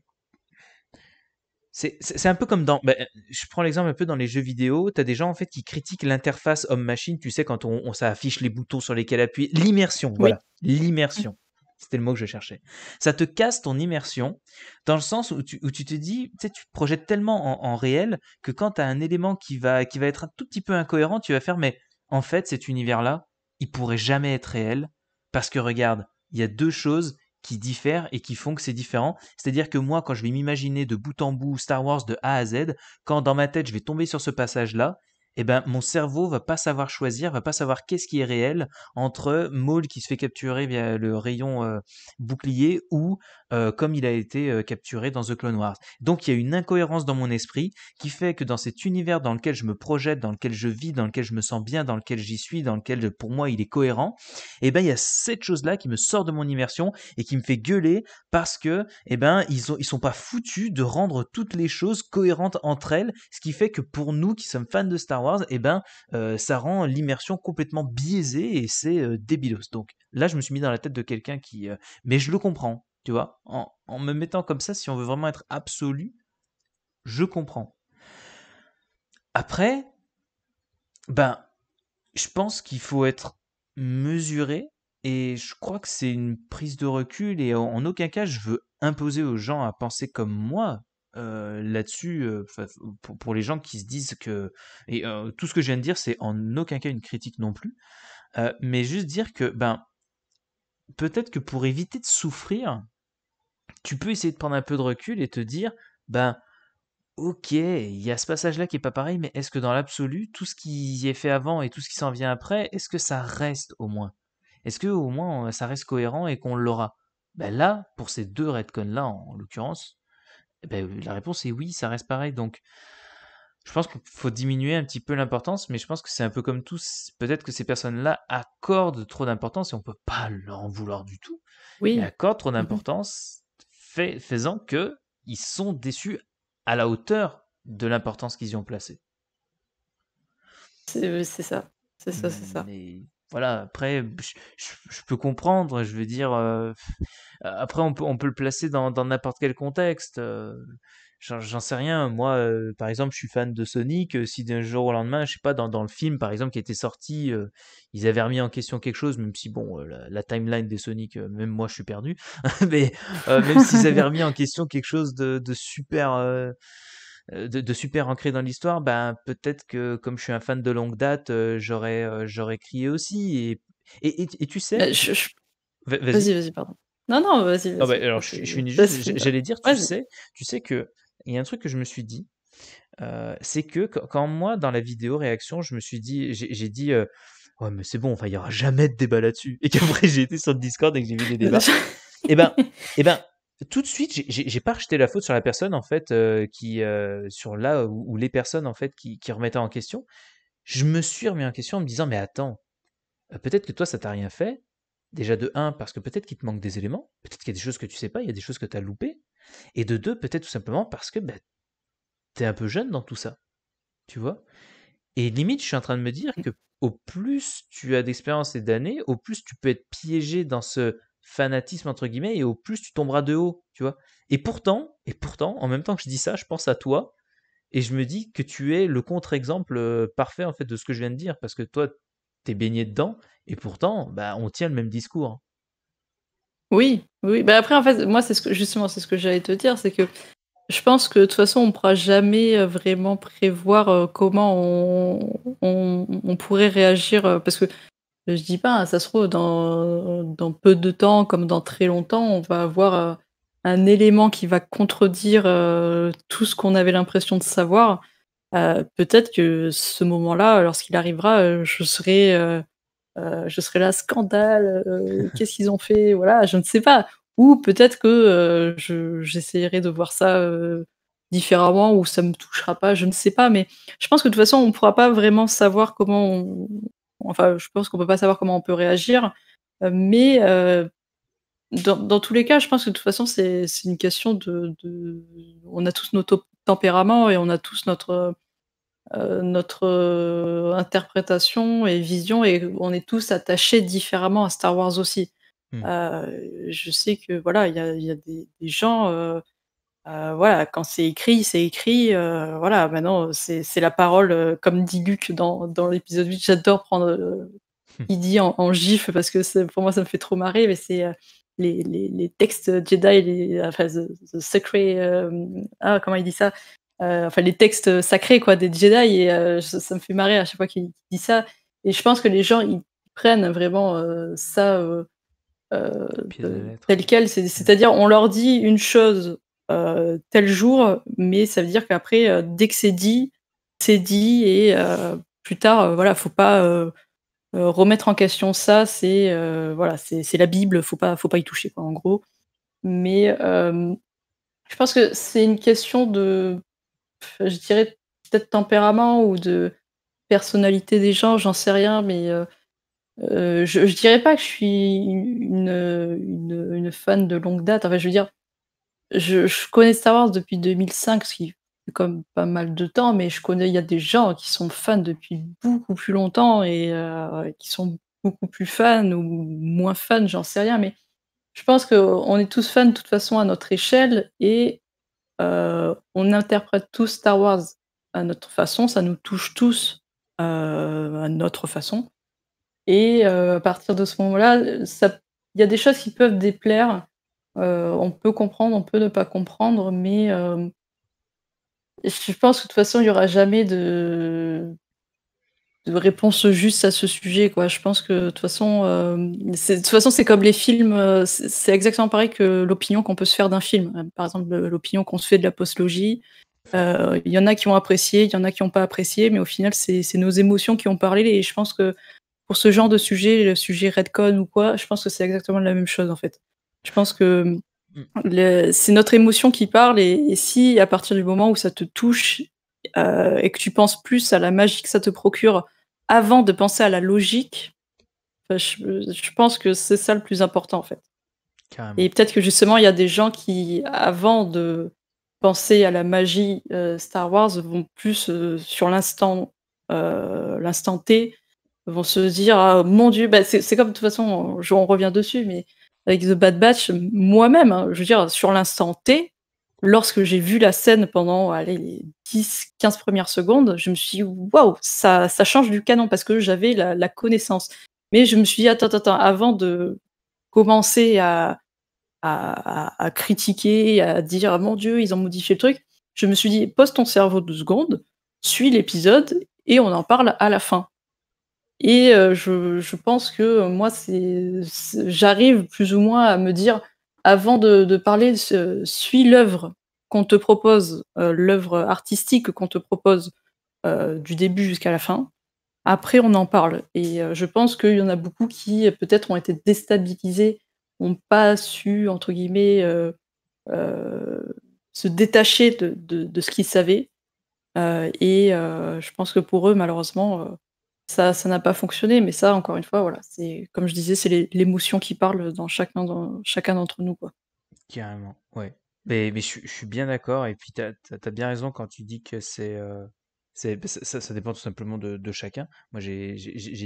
C'est un peu comme dans. Ben, je prends l'exemple un peu dans les jeux vidéo. Tu as des gens en fait qui critiquent l'interface homme-machine. Tu sais, quand on, on s'affiche les boutons sur lesquels appuyer. L'immersion, voilà. L'immersion. C'était le mot que je cherchais. Ça te casse ton immersion dans le sens où tu, te dis, tu tu te projettes tellement en, réel que quand tu as un élément qui va, qui va être un tout petit peu incohérent, tu vas faire, mais en fait, cet univers-là, il pourrait jamais être réel parce que regarde, il y a deux choses qui diffèrent et qui font que c'est différent. C'est-à-dire que moi, quand je vais m'imaginer de bout en bout Star Wars de A à Z, quand dans ma tête je vais tomber sur ce passage-là, eh ben, mon cerveau va pas savoir choisir, va pas savoir qu'est-ce qui est réel entre Maul qui se fait capturer via le rayon euh, bouclier ou euh, comme il a été euh, capturé dans The Clone Wars. Donc il y a une incohérence dans mon esprit qui fait que dans cet univers dans lequel je me projette, dans lequel je vis, dans lequel je me sens bien, dans lequel j'y suis, dans lequel pour moi il est cohérent, Et eh ben il y a cette chose-là qui me sort de mon immersion et qui me fait gueuler parce que eh ben ils ils sont pas foutus de rendre toutes les choses cohérentes entre elles, ce qui fait que pour nous qui sommes fans de Star Wars et eh ben, euh, ça rend l'immersion complètement biaisée et c'est euh, débilos. Donc là, je me suis mis dans la tête de quelqu'un qui. Euh, mais je le comprends, tu vois. En, me mettant comme ça, si on veut vraiment être absolu, je comprends. Après, ben, je pense qu'il faut être mesuré et je crois que c'est une prise de recul et en aucun cas je veux imposer aux gens à penser comme moi euh, là-dessus, euh, pour, les gens qui se disent que... Et euh, tout ce que je viens de dire, c'est en aucun cas une critique non plus, mais juste dire que, ben, peut-être que pour éviter de souffrir, tu peux essayer de prendre un peu de recul et te dire, ben, ok, il y a ce passage-là qui est pas pareil, mais est-ce que dans l'absolu, tout ce qui est fait avant et tout ce qui s'en vient après, est-ce que ça reste au moins Est-ce que au moins ça reste cohérent et qu'on l'aura ben là, pour ces deux retcons là en l'occurrence, eh ben, la réponse est oui, ça reste pareil. Donc, je pense qu'il faut diminuer un petit peu l'importance, mais je pense que c'est un peu comme tous. Peut-être que ces personnes-là accordent trop d'importance et on ne peut pas leur en vouloir du tout. Oui. Ils accordent trop mhm. d'importance, faisant que ils sont déçus à la hauteur de l'importance qu'ils y ont placée. C'est ça, c'est ça, c'est ça voilà, après, je, peux comprendre, je veux dire, euh, après, on peut, on peut le placer dans, n'importe quel contexte. Euh, j'en sais rien, moi, euh, par exemple, je suis fan de Sonic, si d'un jour au lendemain, je sais pas, dans, le film, par exemple, qui était sorti, ils avaient remis en question quelque chose, même si, bon, la, timeline des Sonic, même moi, je suis perdu, mais même s'ils avaient remis en question quelque chose de super euh, de, super ancré dans l'histoire, ben peut-être que comme je suis un fan de longue date, euh, j'aurais euh, j'aurais crié aussi. Et, et, et, tu sais. Bah, vas-y, vas-y, pardon. Non, non, vas-y. Ah bah, alors, je, j'allais dire, tu sais, tu sais que il y a un truc que je me suis dit, c'est que quand moi dans la vidéo réaction, je me suis dit, j'ai dit. Ouais, mais c'est bon, enfin, il n'y aura jamais de débat là-dessus. Et qu'après, j'ai été sur le Discord et que j'ai vu des bah, débats. et eh ben, et eh ben, tout de suite, j'ai pas rejeté la faute sur la personne en fait euh, qui euh, sur là où, les personnes en fait qui, remettaient en question. Je me suis remis en question en me disant mais attends, euh, peut-être que toi ça t'a rien fait. Déjà de un parce que peut-être qu'il te manque des éléments, peut-être qu'il y a des choses que tu sais pas, il y a des choses que tu as loupées. Et de deux peut-être tout simplement parce que ben, t'es un peu jeune dans tout ça, tu vois. Et limite, je suis en train de me dire mmh. que au plus tu as d'expérience et d'années, au plus tu peux être piégé dans ce fanatisme entre guillemets et au plus tu tomberas de haut, tu vois. Et pourtant, et pourtant, en même temps que je dis ça, je pense à toi et je me dis que tu es le contre-exemple euh, parfait en fait de ce que je viens de dire parce que toi t'es baigné dedans et pourtant bah on tient le même discours. Oui, oui. Bah après en fait moi c'est ce que justement c'est ce que j'allais te dire c'est que je pense que de toute façon, on pourra jamais euh, vraiment prévoir euh, comment on pourrait réagir. Parce que je dis pas, hein, ça se trouve, dans, peu de temps, comme dans très longtemps, on va avoir euh, un élément qui va contredire euh, tout ce qu'on avait l'impression de savoir. Euh, peut-être que ce moment-là, lorsqu'il arrivera, je serai, je serai là, scandale, qu'est-ce qu'ils ont fait Voilà, je ne sais pas. Ou peut-être que j'essayerai de voir ça différemment ou ça ne me touchera pas, je ne sais pas. Mais je pense que de toute façon, on ne pourra pas vraiment savoir comment Enfin, je pense qu'on peut pas savoir comment on peut réagir, euh, mais euh, dans, tous les cas, je pense que de toute façon, c'est une question de, On a tous notre tempérament et on a tous notre, euh, notre interprétation et vision et on est tous attachés différemment à Star Wars aussi. Hmm. je sais que voilà, il y a, des gens euh, voilà, quand c'est écrit, c'est écrit. Euh, voilà, maintenant, c'est la parole, euh, comme dit Luc dans, l'épisode 8. J'adore prendre hum. il dit en, gif parce que pour moi, ça me fait trop marrer, mais c'est les, les, textes Jedi, les, enfin, the, ah, comment il dit ça Enfin, les textes sacrés quoi, des Jedi, et ça, me fait marrer à chaque fois qu'il dit ça. Et je pense que les gens, ils prennent vraiment ça. Euh, tel quel. C'est-à-dire, on leur dit une chose euh, tel jour, mais ça veut dire qu'après, euh, dès que c'est dit, c'est dit et euh, plus tard, voilà, faut pas remettre en question ça. C'est voilà, c'est la Bible, faut pas, faut pas y toucher, quoi, en gros. Mais je pense que c'est une question de, je dirais peut-être tempérament ou de personnalité des gens, j'en sais rien, mais je, je, dirais pas que je suis une, fan de longue date. Enfin, je veux dire, je, connais Star Wars depuis 2005, ce qui fait comme pas mal de temps, mais je connais, il y a des gens qui sont fans depuis beaucoup plus longtemps et euh, qui sont beaucoup plus fans ou moins fans, j'en sais rien, mais je pense qu'on est tous fans de toute façon à notre échelle et euh, on interprète tous Star Wars à notre façon, ça nous touche tous euh, à notre façon. Et à partir de ce moment-là, il y a des choses qui peuvent déplaire euh, on peut comprendre, on peut ne pas comprendre, mais euh, je pense que de toute façon, il n'y aura jamais de... réponse juste à ce sujet. Quoi. Je pense que de toute façon, euh, c'est, toute façon, c'est comme les films, c'est, exactement pareil que l'opinion qu'on peut se faire d'un film. Par exemple, l'opinion qu'on se fait de la postlogie. Il y en a qui ont apprécié, il y en a qui n'ont pas apprécié, mais au final, c'est, c'est nos émotions qui ont parlé. Et je pense que pour ce genre de sujet, le sujet Redcon ou quoi, je pense que c'est exactement la même chose en fait. Je pense que euh, mm. c'est notre émotion qui parle et, si à partir du moment où ça te touche euh, et que tu penses plus à la magie que ça te procure avant de penser à la logique, euh, je, pense que c'est ça le plus important en fait. Et peut-être que justement il y a des gens qui avant de penser à la magie Star Wars vont plus sur l'instant l'instant T vont se dire ah, mon dieu bah, c'est comme de toute façon on, on revient dessus mais avec The Bad Batch moi-même. Hein. je veux dire, sur l'instant T, lorsque j'ai vu la scène pendant les 10-15 premières secondes, je me suis dit, waouh, ça, ça, change du canon parce que j'avais la, connaissance. Mais je me suis dit, attends, attends, avant de commencer à, à, à critiquer, à dire, ah, mon Dieu, ils ont modifié le truc, je me suis dit, pose ton cerveau deux secondes, suis l'épisode et on en parle à la fin. Et euh, je, pense que euh, moi, j'arrive plus ou moins à me dire, avant de, parler, suis l'œuvre qu'on te propose, euh, l'œuvre artistique qu'on te propose du début jusqu'à la fin. Après, on en parle. Et je pense qu'il y en a beaucoup qui, peut-être, ont été déstabilisés, n'ont pas su, entre guillemets, se détacher de ce qu'ils savaient. et je pense que pour eux, malheureusement, ça ça n'a pas fonctionné mais ça encore une fois voilà c'est comme je disais c'est l'émotion qui parle dans chacun dans chacun d'entre nous quoi carrément ouais mais, mais je, suis bien d'accord et puis tu as, bien raison quand tu dis que c'est euh, bah, ça, dépend tout simplement de, chacun. Moi, j'ai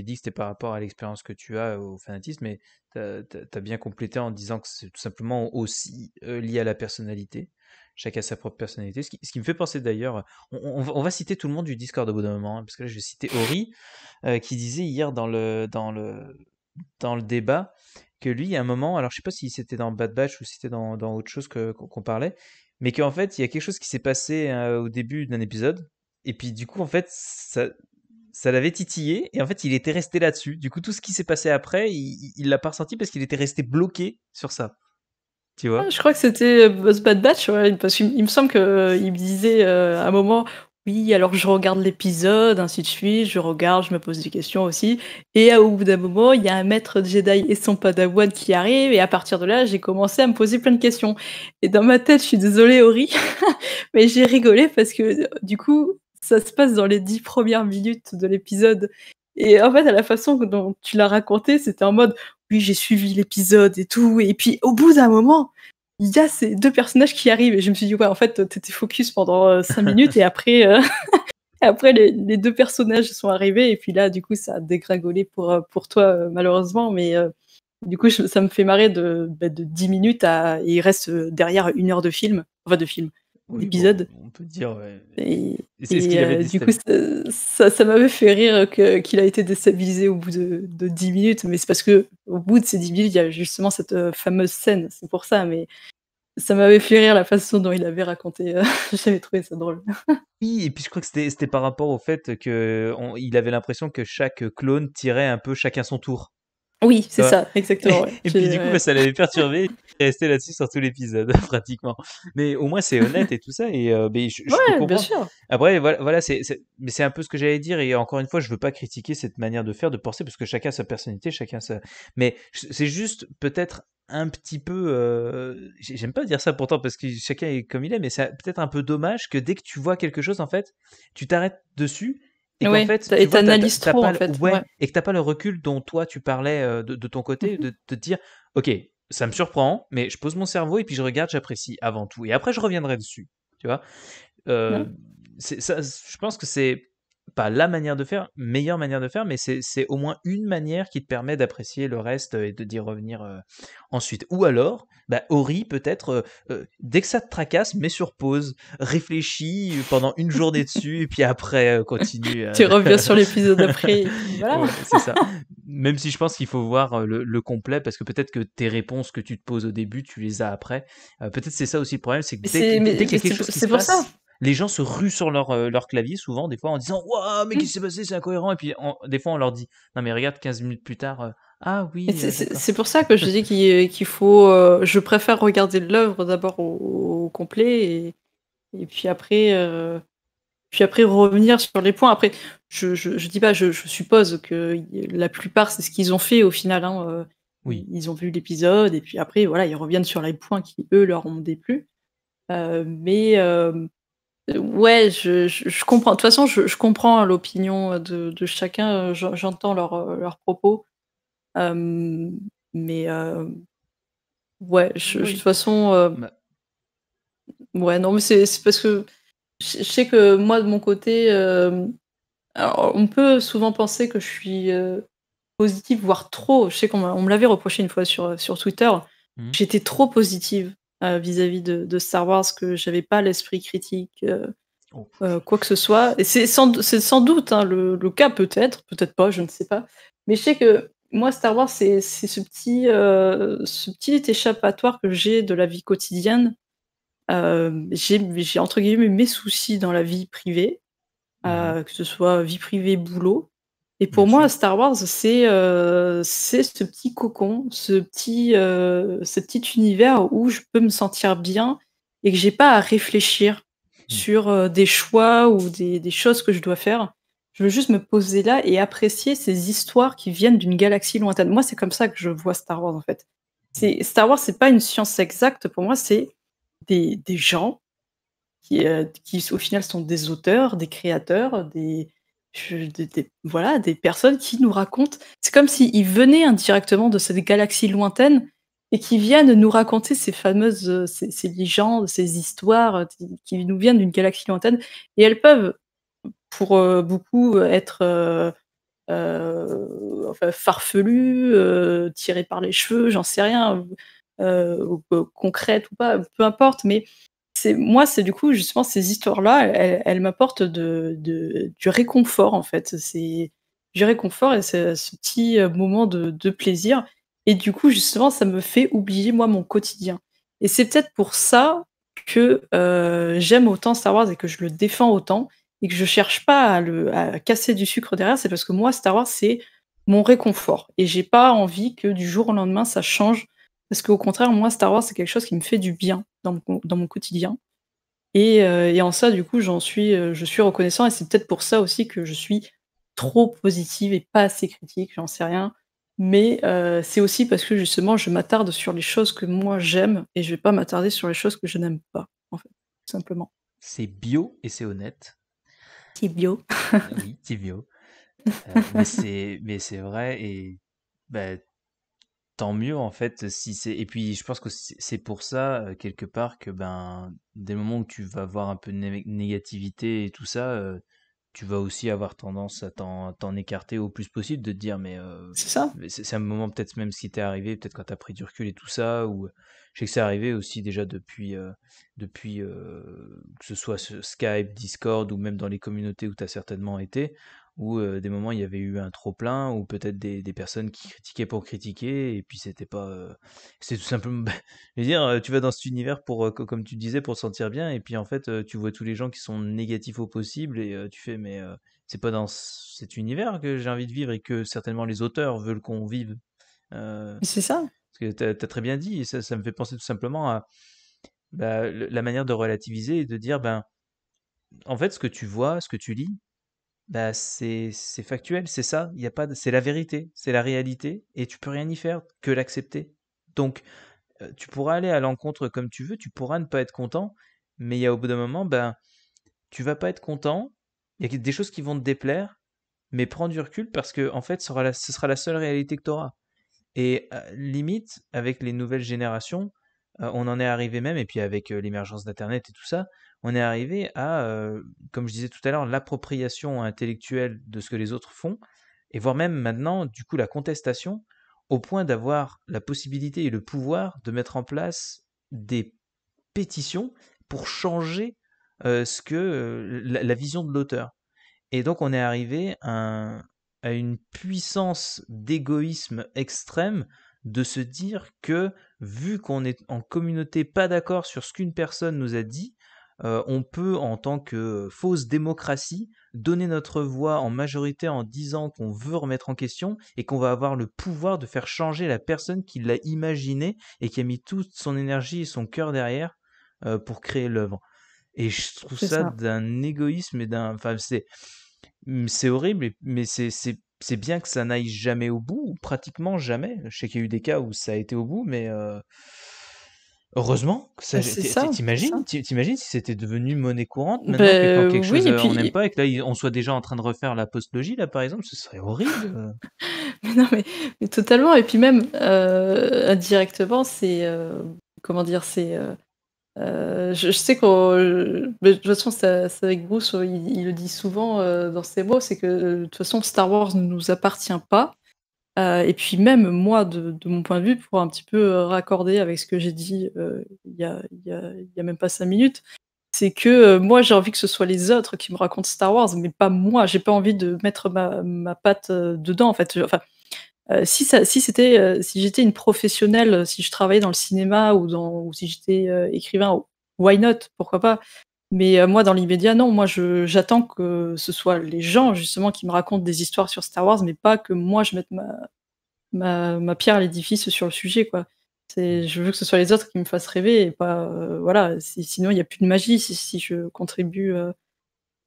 dit que c'était par rapport à l'expérience que tu as euh, au fanatisme, mais tu as, bien complété en disant que c'est tout simplement aussi euh, lié à la personnalité. Chacun a sa propre personnalité. Ce qui, me fait penser d'ailleurs, on, va citer tout le monde du Discord au bout d'un moment, hein, parce que là, je vais citer Ori, euh, qui disait hier dans le, dans le, dans le débat que lui, à un moment, alors je sais pas si c'était dans Bad Batch ou si c'était dans, dans, autre chose qu'on parlait, mais qu'en fait, il y a quelque chose qui s'est passé au début d'un épisode et puis du coup, en fait, ça, ça l'avait titillé et en fait il était resté là-dessus. Du coup tout ce qui s'est passé après, il l'a pas ressenti parce qu'il était resté bloqué sur ça. Tu vois ah, Je crois que c'était euh, Buzz Bad Batch ouais, parce qu'il me semble qu'il euh, me disait euh, à un moment oui alors je regarde l'épisode ainsi de suite, je regarde, je me pose des questions aussi et au bout d'un moment il y a un maître Jedi et son Padawan qui arrive et à partir de là j'ai commencé à me poser plein de questions et dans ma tête je suis désolée Ori mais j'ai rigolé parce que du coup ça se passe dans les dix premières minutes de l'épisode. Et en fait, à la façon dont tu l'as raconté, c'était en mode oui, j'ai suivi l'épisode et tout. Et puis au bout d'un moment, il y a ces deux personnages qui arrivent. Et je me suis dit, ouais, en fait, t'étais focus pendant euh, cinq minutes et après, euh, après les, deux personnages sont arrivés. Et puis là, du coup, ça a dégringolé pour, euh, pour toi, malheureusement. Mais du coup, ça me fait marrer de, bah, de 10 minutes à. Et il reste derrière une heure de film. Enfin, de film épisode. on peut dire, ouais. Et, c'est ce avait euh, du coup, ça, ça m'avait fait rire qu'il a été déstabilisé au bout de, de 10 minutes, mais c'est parce que au bout de ces 10 minutes, il y a justement cette euh, fameuse scène, c'est pour ça, mais ça m'avait fait rire la façon dont il avait raconté. Euh, j'avais trouvé ça drôle. oui, et puis je crois que c'était par rapport au fait qu'il avait l'impression que chaque clone tirait un peu chacun son tour. Oui, c'est ça, exactement. et puis du coup, bah, ça l'avait perturbé resté là-dessus sur tout l'épisode, pratiquement. Mais au moins, c'est honnête et tout ça. Et ben je, Bien sûr. Après, voilà, voilà c'est, mais c'est un peu ce que j'allais dire. Et encore une fois, je veux pas critiquer cette manière de faire, de penser, parce que chacun a sa personnalité, chacun sa. Mais c'est juste peut-être un petit peu. Euh, j'aime pas dire ça pourtant parce que chacun est comme il est, mais c'est peut-être un peu dommage que dès que tu vois quelque chose, en fait, tu t'arrêtes dessus et en fait, tu et que t'as pas le recul dont toi tu parlais euh, de, ton côté, mm-hmm. de te dire, ok, ça me surprend, mais je pose mon cerveau et puis je regarde, j'apprécie avant tout. Et après, je reviendrai dessus. Tu vois euh, Je pense que c'est pas la manière de faire, meilleure manière de faire, mais c'est au moins une manière qui te permet d'apprécier le reste et d'y revenir euh, ensuite. Ou alors, bah, Ori peut-être, euh, dès que ça te tracasse, mets sur pause, réfléchis pendant une journée dessus, et puis après, continue. tu reviens sur l'épisode après. Voilà. c'est ça même si je pense qu'il faut voir le, complet, parce que peut-être que tes réponses que tu te poses au début, tu les as après. peut-être c'est ça aussi le problème, c'est que dès, quelque chose se passe, les gens se ruent sur leur, clavier souvent, des fois en disant Waouh, mais mmh. qu'est-ce qui s'est passé C'est incohérent. Et puis des fois on leur dit Non, mais regarde, 15 minutes plus tard, ah oui. C'est pour ça que je dis qu'il faut. je préfère regarder l'œuvre d'abord au, complet, et puis après puis après revenir sur les points. Après, je, dis pas, je, suppose que la plupart, c'est ce qu'ils ont fait au final. Hein, euh, oui. Ils ont vu l'épisode, et puis après, voilà, ils reviennent sur les points qui, eux, leur ont déplu. Euh, mais euh, ouais, je, comprends. De toute façon, je, comprends l'opinion de, chacun. J'entends leurs propos. mais ouais, de toute façon. Ouais, non, mais c'est parce que je sais que moi, de mon côté, euh, on peut souvent penser que je suis euh, positive, voire trop. Je sais qu'on me l'avait reproché une fois sur, sur Twitter. Mmh. J'étais trop positive euh, vis-à-vis de, Star Wars, que j'avais pas l'esprit critique, oh. quoi que ce soit. Et c'est sans, doute hein, le, cas, peut-être, peut-être pas, je ne sais pas. Mais je sais que moi, Star Wars, c'est ce ce petit échappatoire que j'ai de la vie quotidienne euh, j'ai entre guillemets mes soucis dans la vie privée, euh, mhm. que ce soit vie privée, boulot. Et pour moi, Star Wars, c'est euh, ce petit cocon, ce petit, euh, ce petit univers où je peux me sentir bien et que j'ai pas à réfléchir mm. sur des choix ou des, des, choses que je dois faire. Je veux juste me poser là et apprécier ces histoires qui viennent d'une galaxie lointaine. Moi, c'est comme ça que je vois Star Wars en fait. Star Wars, c'est pas une science exacte. Pour moi, c'est des, gens qui, euh, qui, au final, sont des auteurs, des créateurs, des, voilà, des personnes qui nous racontent. C'est comme s'ils venaient indirectement de cette galaxie lointaine et qui viennent nous raconter ces fameuses euh, ces, légendes, ces histoires euh, qui nous viennent d'une galaxie lointaine. Et elles peuvent, pour beaucoup, être farfelues, tirées par les cheveux, j'en sais rien. Euh, euh, concrète ou pas, peu importe, mais c'est moi, c'est du coup justement ces histoires-là, elles, m'apportent du réconfort en fait. C'est du réconfort et ce petit euh, moment de, plaisir. Et du coup, justement, ça me fait oublier moi mon quotidien. Et c'est peut-être pour ça que j'aime autant Star Wars et que je le défends autant et que je cherche pas à, le, à casser du sucre derrière. C'est parce que moi, Star Wars, c'est mon réconfort et j'ai pas envie que du jour au lendemain ça change parce qu'au contraire, moi, Star Wars, c'est quelque chose qui me fait du bien dans mon, quotidien. Euh, et, en ça, du coup, j'en suis, euh, je suis reconnaissant. Et c'est peut-être pour ça aussi que je suis trop positive et pas assez critique, j'en sais rien. Mais euh, c'est aussi parce que justement, je m'attarde sur les choses que moi j'aime et je ne vais pas m'attarder sur les choses que je n'aime pas, en fait, tout simplement. C'est bio et c'est honnête. C'est bio. oui, c'est bio. mais c'est vrai et bah, tant mieux en fait si c'est et puis je pense que c'est pour ça euh, quelque part que ben des moments où tu vas avoir un peu de négativité et tout ça euh, tu vas aussi avoir tendance à t'en, écarter au plus possible de te dire mais euh, C'est ça. c'est un moment peut-être même si qui t'est arrivé peut-être quand t'as pris du recul et tout ça ou je sais que c'est arrivé aussi déjà depuis depuis que ce soit Skype Discord ou même dans les communautés où t'as certainement été où des moments il y avait eu un trop plein ou peut-être des, des, personnes qui critiquaient pour critiquer et puis c'était pas c'est tout simplement bah, je veux dire tu vas dans cet univers pour comme tu disais pour te sentir bien et puis en fait tu vois tous les gens qui sont négatifs au possible et tu fais mais c'est pas dans cet univers que j'ai envie de vivre et que certainement les auteurs veulent qu'on vive c'est ça parce que tu as, très bien dit et ça, ça me fait penser tout simplement à bah, la manière de relativiser et de dire ben en fait ce que tu vois ce que tu lis bah, c'est factuel, c'est ça, il y a pas c'est la vérité, c'est la réalité et tu peux rien y faire que l'accepter. Donc euh, tu pourras aller à l'encontre comme tu veux, tu pourras ne pas être content, mais il y a au bout d'un moment ben tu vas pas être content, il y a des choses qui vont te déplaire, mais prends du recul parce que en fait ce sera la, seule réalité que tu auras. Et euh, limite avec les nouvelles générations, euh, on en est arrivé même et puis avec l'émergence d'internet et tout ça, on est arrivé à, comme je disais tout à l'heure, l'appropriation intellectuelle de ce que les autres font, et voire même maintenant, du coup, la contestation, au point d'avoir la possibilité et le pouvoir de mettre en place des pétitions pour changer ce que la, vision de l'auteur. Et donc, on est arrivé à une puissance d'égoïsme extrême de se dire que vu qu'on est en communauté pas d'accord sur ce qu'une personne nous a dit, euh, on peut, en tant que fausse démocratie, donner notre voix en majorité en disant qu'on veut remettre en question et qu'on va avoir le pouvoir de faire changer la personne qui l'a imaginé et qui a mis toute son énergie et son cœur derrière euh, pour créer l'œuvre. Et je trouve ça, d'un égoïsme et d'un. Enfin, c'est. Mm, horrible, mais c'est, bien que ça n'aille jamais au bout, pratiquement jamais. Je sais qu'il y a eu des cas où ça a été au bout, mais. Euh, Heureusement, bah, t'imagines, t'imagines si c'était devenu monnaie courante maintenant que quand bah, quelque chose euh, on pas et que là on soit déjà en train de refaire la logie là par exemple, ce serait horrible. mais non mais, totalement et puis même euh, indirectement c'est euh, comment dire c'est je, sais que de toute façon c'est avec Bruce il, il, le dit souvent dans ses mots c'est que de toute façon Star Wars ne nous appartient pas euh, et puis même moi, de, mon point de vue, pour un petit peu euh, raccorder avec ce que j'ai dit euh, il n'y a, y a, même pas cinq minutes, c'est que moi j'ai envie que ce soit les autres qui me racontent Star Wars, mais pas moi. J'ai pas envie de mettre ma, patte dedans en fait. si, j'étais une professionnelle, si je travaillais dans le cinéma ou, si j'étais écrivain, why not Pourquoi pas mais euh, moi, dans l'immédiat, non. Moi, j'attends que ce soit les gens, justement, qui me racontent des histoires sur Star Wars, mais pas que moi, je mette ma, ma, pierre à l'édifice sur le sujet, quoi. c'est Je veux que ce soit les autres qui me fassent rêver et pas. Euh, voilà, sinon, il n'y a plus de magie si, je contribue euh,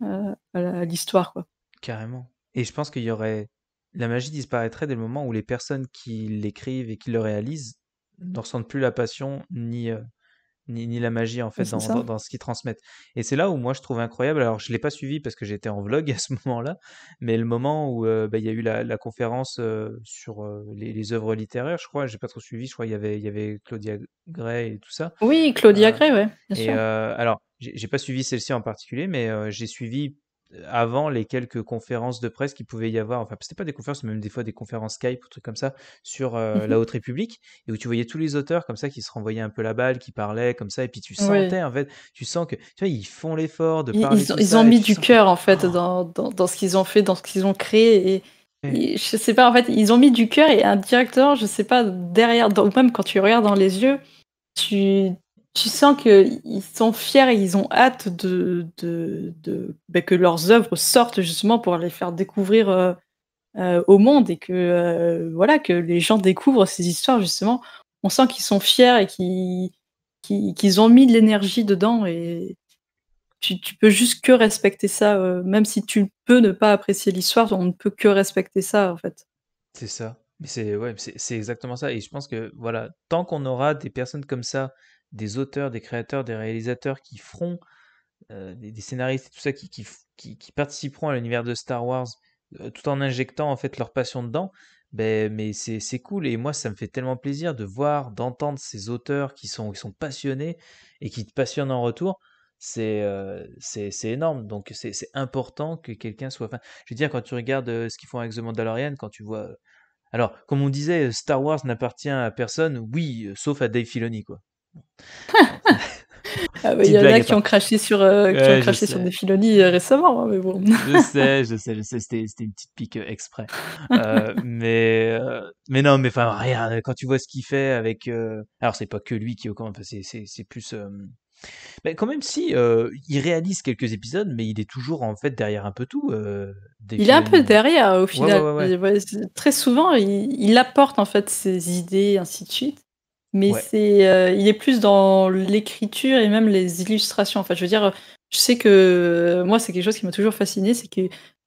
à l'histoire, quoi. Carrément. Et je pense qu'il y aurait. La magie disparaîtrait dès le moment où les personnes qui l'écrivent et qui le réalisent ne ressentent plus la passion ni ni, la magie en fait dans, ce qu'ils transmettent. Et c'est là où moi je trouve incroyable, alors je ne l'ai pas suivi parce que j'étais en vlog à ce moment-là, mais le moment où euh, bah, il y a eu la, conférence euh, sur euh, les, les, œuvres littéraires, je crois, je n'ai pas trop suivi, je crois il y avait, y avait Claudia Gray et tout ça. Oui, Claudia Gray, ouais. et, alors, j'ai pas suivi celle-ci en particulier, mais j'ai suivi avant les quelques conférences de presse qu'il pouvait y avoir, enfin c'était pas des conférences, mais même des fois des conférences Skype ou trucs comme ça sur euh, mmh la haute république, et où tu voyais tous les auteurs comme ça qui se renvoyaient un peu la balle, qui parlaient comme ça, et puis tu sentais en fait, tu sens que tu vois ils font l'effort de parler. Ils, ont, ils ont mis du cœur en fait oh. dans, dans, ce qu'ils ont fait, dans ce qu'ils ont créé. Et, je sais pas, en fait, ils ont mis du cœur et un directeur, je sais pas, derrière, ou même quand tu regardes dans les yeux, tu, tu sens qu'ils sont fiers et ils ont hâte de, de, de ben, que leurs œuvres sortent justement pour les faire découvrir euh, euh, au monde et que euh, voilà que les gens découvrent ces histoires justement. On sent qu'ils sont fiers et qu'ils ont mis de l'énergie dedans et tu, peux juste que respecter ça, même si tu peux ne pas apprécier l'histoire, on ne peut que respecter ça en fait. C'est ça. C'est ouais, exactement ça. Et je pense que voilà, tant qu'on aura des personnes comme ça des auteurs, des créateurs, des réalisateurs qui feront, euh, des, scénaristes et tout ça, qui, participeront à l'univers de Star Wars euh, tout en injectant en fait leur passion dedans, ben, mais c'est cool et moi ça me fait tellement plaisir de voir, d'entendre ces auteurs qui sont, sont passionnés et qui te passionnent en retour. C'est euh, énorme, donc c'est important que quelqu'un soit Je veux dire, quand tu regardes ce qu'ils font avec The Mandalorian, quand tu vois alors, comme on disait, Star Wars n'appartient à personne, oui, sauf à Dave Filoni, quoi. Ah bah, il y en a qui ont craché sur, euh, qui ont craché sur des filonies euh, récemment, hein, mais bon. je sais, je sais, c'était, une petite pique euh, exprès. mais, mais non, mais enfin, quand tu vois ce qu'il fait avec. alors, c'est pas que lui qui est au c'est, plus. Mais quand même, si, il réalise quelques épisodes, mais il est toujours en fait derrière un peu tout. il est un peu derrière au final. très souvent, il, il, apporte en fait ses idées, ainsi de suite mais c'est, euh, il est plus dans l'écriture et même les illustrations. fait, je veux dire, je sais que euh, moi, c'est quelque chose qui m'a toujours fasciné, c'est que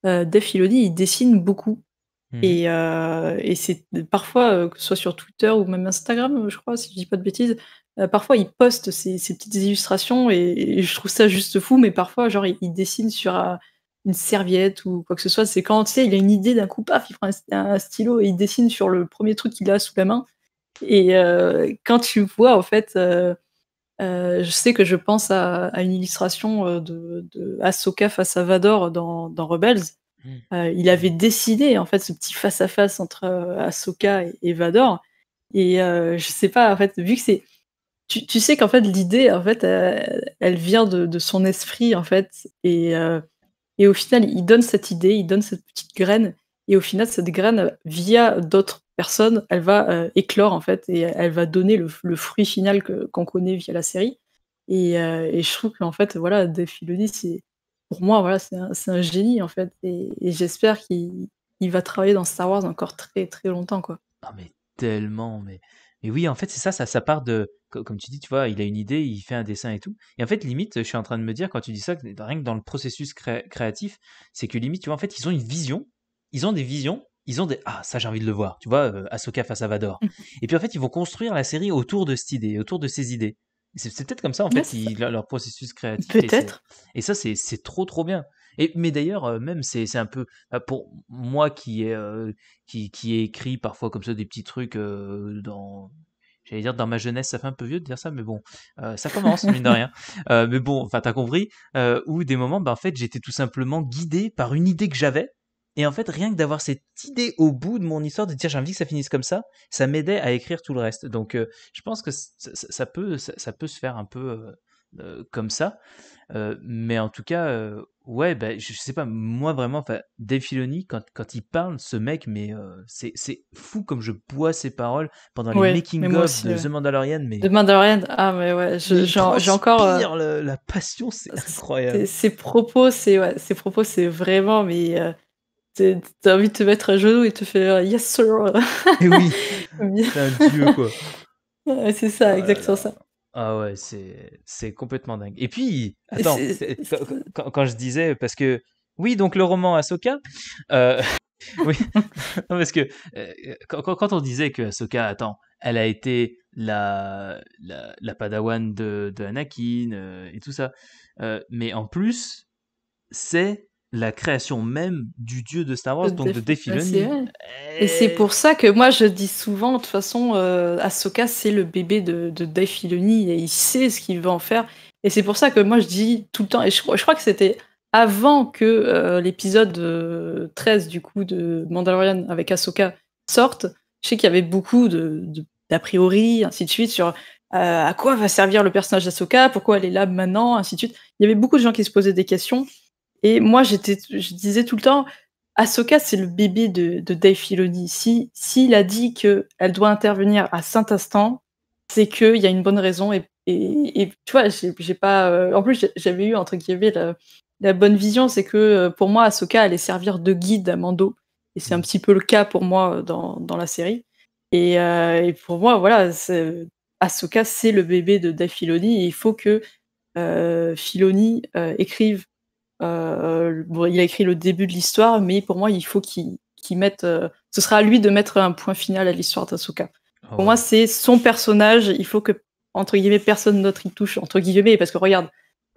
euh, Dave Filoni, il dessine beaucoup. Hmm. Et, euh, et c'est parfois, que ce soit sur Twitter ou même Instagram, je crois, si je dis pas de bêtises, parfois il poste ses, petites illustrations et, je trouve ça juste fou, mais parfois, genre, il, dessine sur une serviette ou quoi que ce soit. C'est quand, il a une idée d'un coup, paf, il prend un stylo et il dessine sur le premier truc qu'il a sous la main. Et euh, quand tu vois, en fait, euh, euh, je sais que je pense à, une illustration de, face à Vador dans, Rebels. Hmm. il avait décidé en fait ce petit face à face entre Asoka et, Vador. Et je sais pas en fait, vu que c'est, tu, sais qu'en fait l'idée en fait, elle, vient de, de, son esprit en fait. Et, et au final, il donne cette idée, il donne cette petite graine. Et au final, cette graine, via d'autres personne, elle va euh, éclore en fait et elle va donner le, fruit final qu'on connaît via la série. Euh, et, je trouve qu'en fait, voilà, Dave Filoni, c'est pour moi, voilà, c'est un, génie en fait. Et, j'espère qu'il va travailler dans Star Wars encore très très longtemps quoi. Ah mais tellement, mais mais oui, en fait, c'est ça, ça, part de comme tu dis, tu vois, il a une idée, il fait un dessin et tout. Et en fait, limite, je suis en train de me dire quand tu dis ça, rien que dans le processus créatif, c'est que limite, tu vois, en fait, ils ont une vision, ils ont des visions ils ont des ah ça j'ai envie de le voir tu vois Asoka euh, Ahsoka face à Vador mm. et puis en fait ils vont construire la série autour de cette idée autour de ces idées c'est peut-être comme ça en fait leur processus créatif peut-être et, ça c'est trop trop bien et mais d'ailleurs euh, même c'est un peu bah, pour moi qui ai euh, qui, écrit parfois comme ça des petits trucs dans J'allais dire dans ma jeunesse, ça fait un peu vieux de dire ça, mais bon, ça commence, mine de rien. mais bon, enfin, t'as compris, où des moments, bah, en fait, j'étais tout simplement guidé par une idée que j'avais, et en fait, rien que d'avoir cette idée au bout de mon histoire, de dire j'ai envie que ça finisse comme ça, ça m'aidait à écrire tout le reste. Donc euh, je pense que ça, peut, ça, peut se faire un peu euh, euh, comme ça. mais en tout cas, ouais, ben je, sais pas, moi vraiment, Dave Filoni, quand, quand il parle, ce mec, mais c'est fou comme je bois ses paroles pendant les making-of de The Mandalorian. Mais... The Mandalorian, ah mais ouais, j'ai encore... la passion, c'est incroyable. Ses propos, c'est ouais, propos, vraiment, mais T'as envie de te mettre à genoux et te faire yes sir. Eh oui, c'est un dieu quoi. c'est ça, exactement ça. Ah ouais, c'est complètement dingue. Et puis, attends, Quand, je disais, parce que oui, donc le roman Ahsoka, euh, oui, parce que euh, quand, on disait que Ahsoka, attends, elle a été la, la, padawan de, de Anakin euh, et tout ça, euh, mais en plus, c'est la création même du dieu de Star Wars, donc de Défiloni, ah, Et, c'est pour ça que moi je dis souvent, de toute façon, euh, Ahsoka c'est le bébé de, de et il sait ce qu'il veut en faire. Et c'est pour ça que moi je dis tout le temps, et je, crois que c'était avant que euh, l'épisode 13 euh, du coup de Mandalorian avec Ahsoka sorte, je sais qu'il y avait beaucoup d'a priori, ainsi de suite, sur à quoi va servir le personnage d'Ahsoka, pourquoi elle est là maintenant, ainsi de suite. Il y avait beaucoup de gens qui se posaient des questions. Et moi, j'étais, je disais tout le temps, Ahsoka, c'est le bébé de, de Dave Filoni. Si s'il a dit que elle doit intervenir à saint instant, c'est qu'il y a une bonne raison. Et, et, et tu vois, j'ai, pas. Euh, en plus, j'avais eu entre guillemets la, la bonne vision, c'est que euh, pour moi, Ahsoka allait servir de guide à Mando. Et c'est un petit peu le cas pour moi euh, dans, dans la série. Et, pour moi, voilà, Ahsoka, c'est le bébé de Dave Filoni. Et il faut que Filoni écrive euh, bon, il a écrit le début de l'histoire, mais pour moi, il faut qu'il mette. Euh, ce sera à lui de mettre un point final à l'histoire d'Asuka. Oh, pour moi, c'est son personnage. Il faut que, entre guillemets, personne d'autre y touche, entre guillemets, parce que regarde,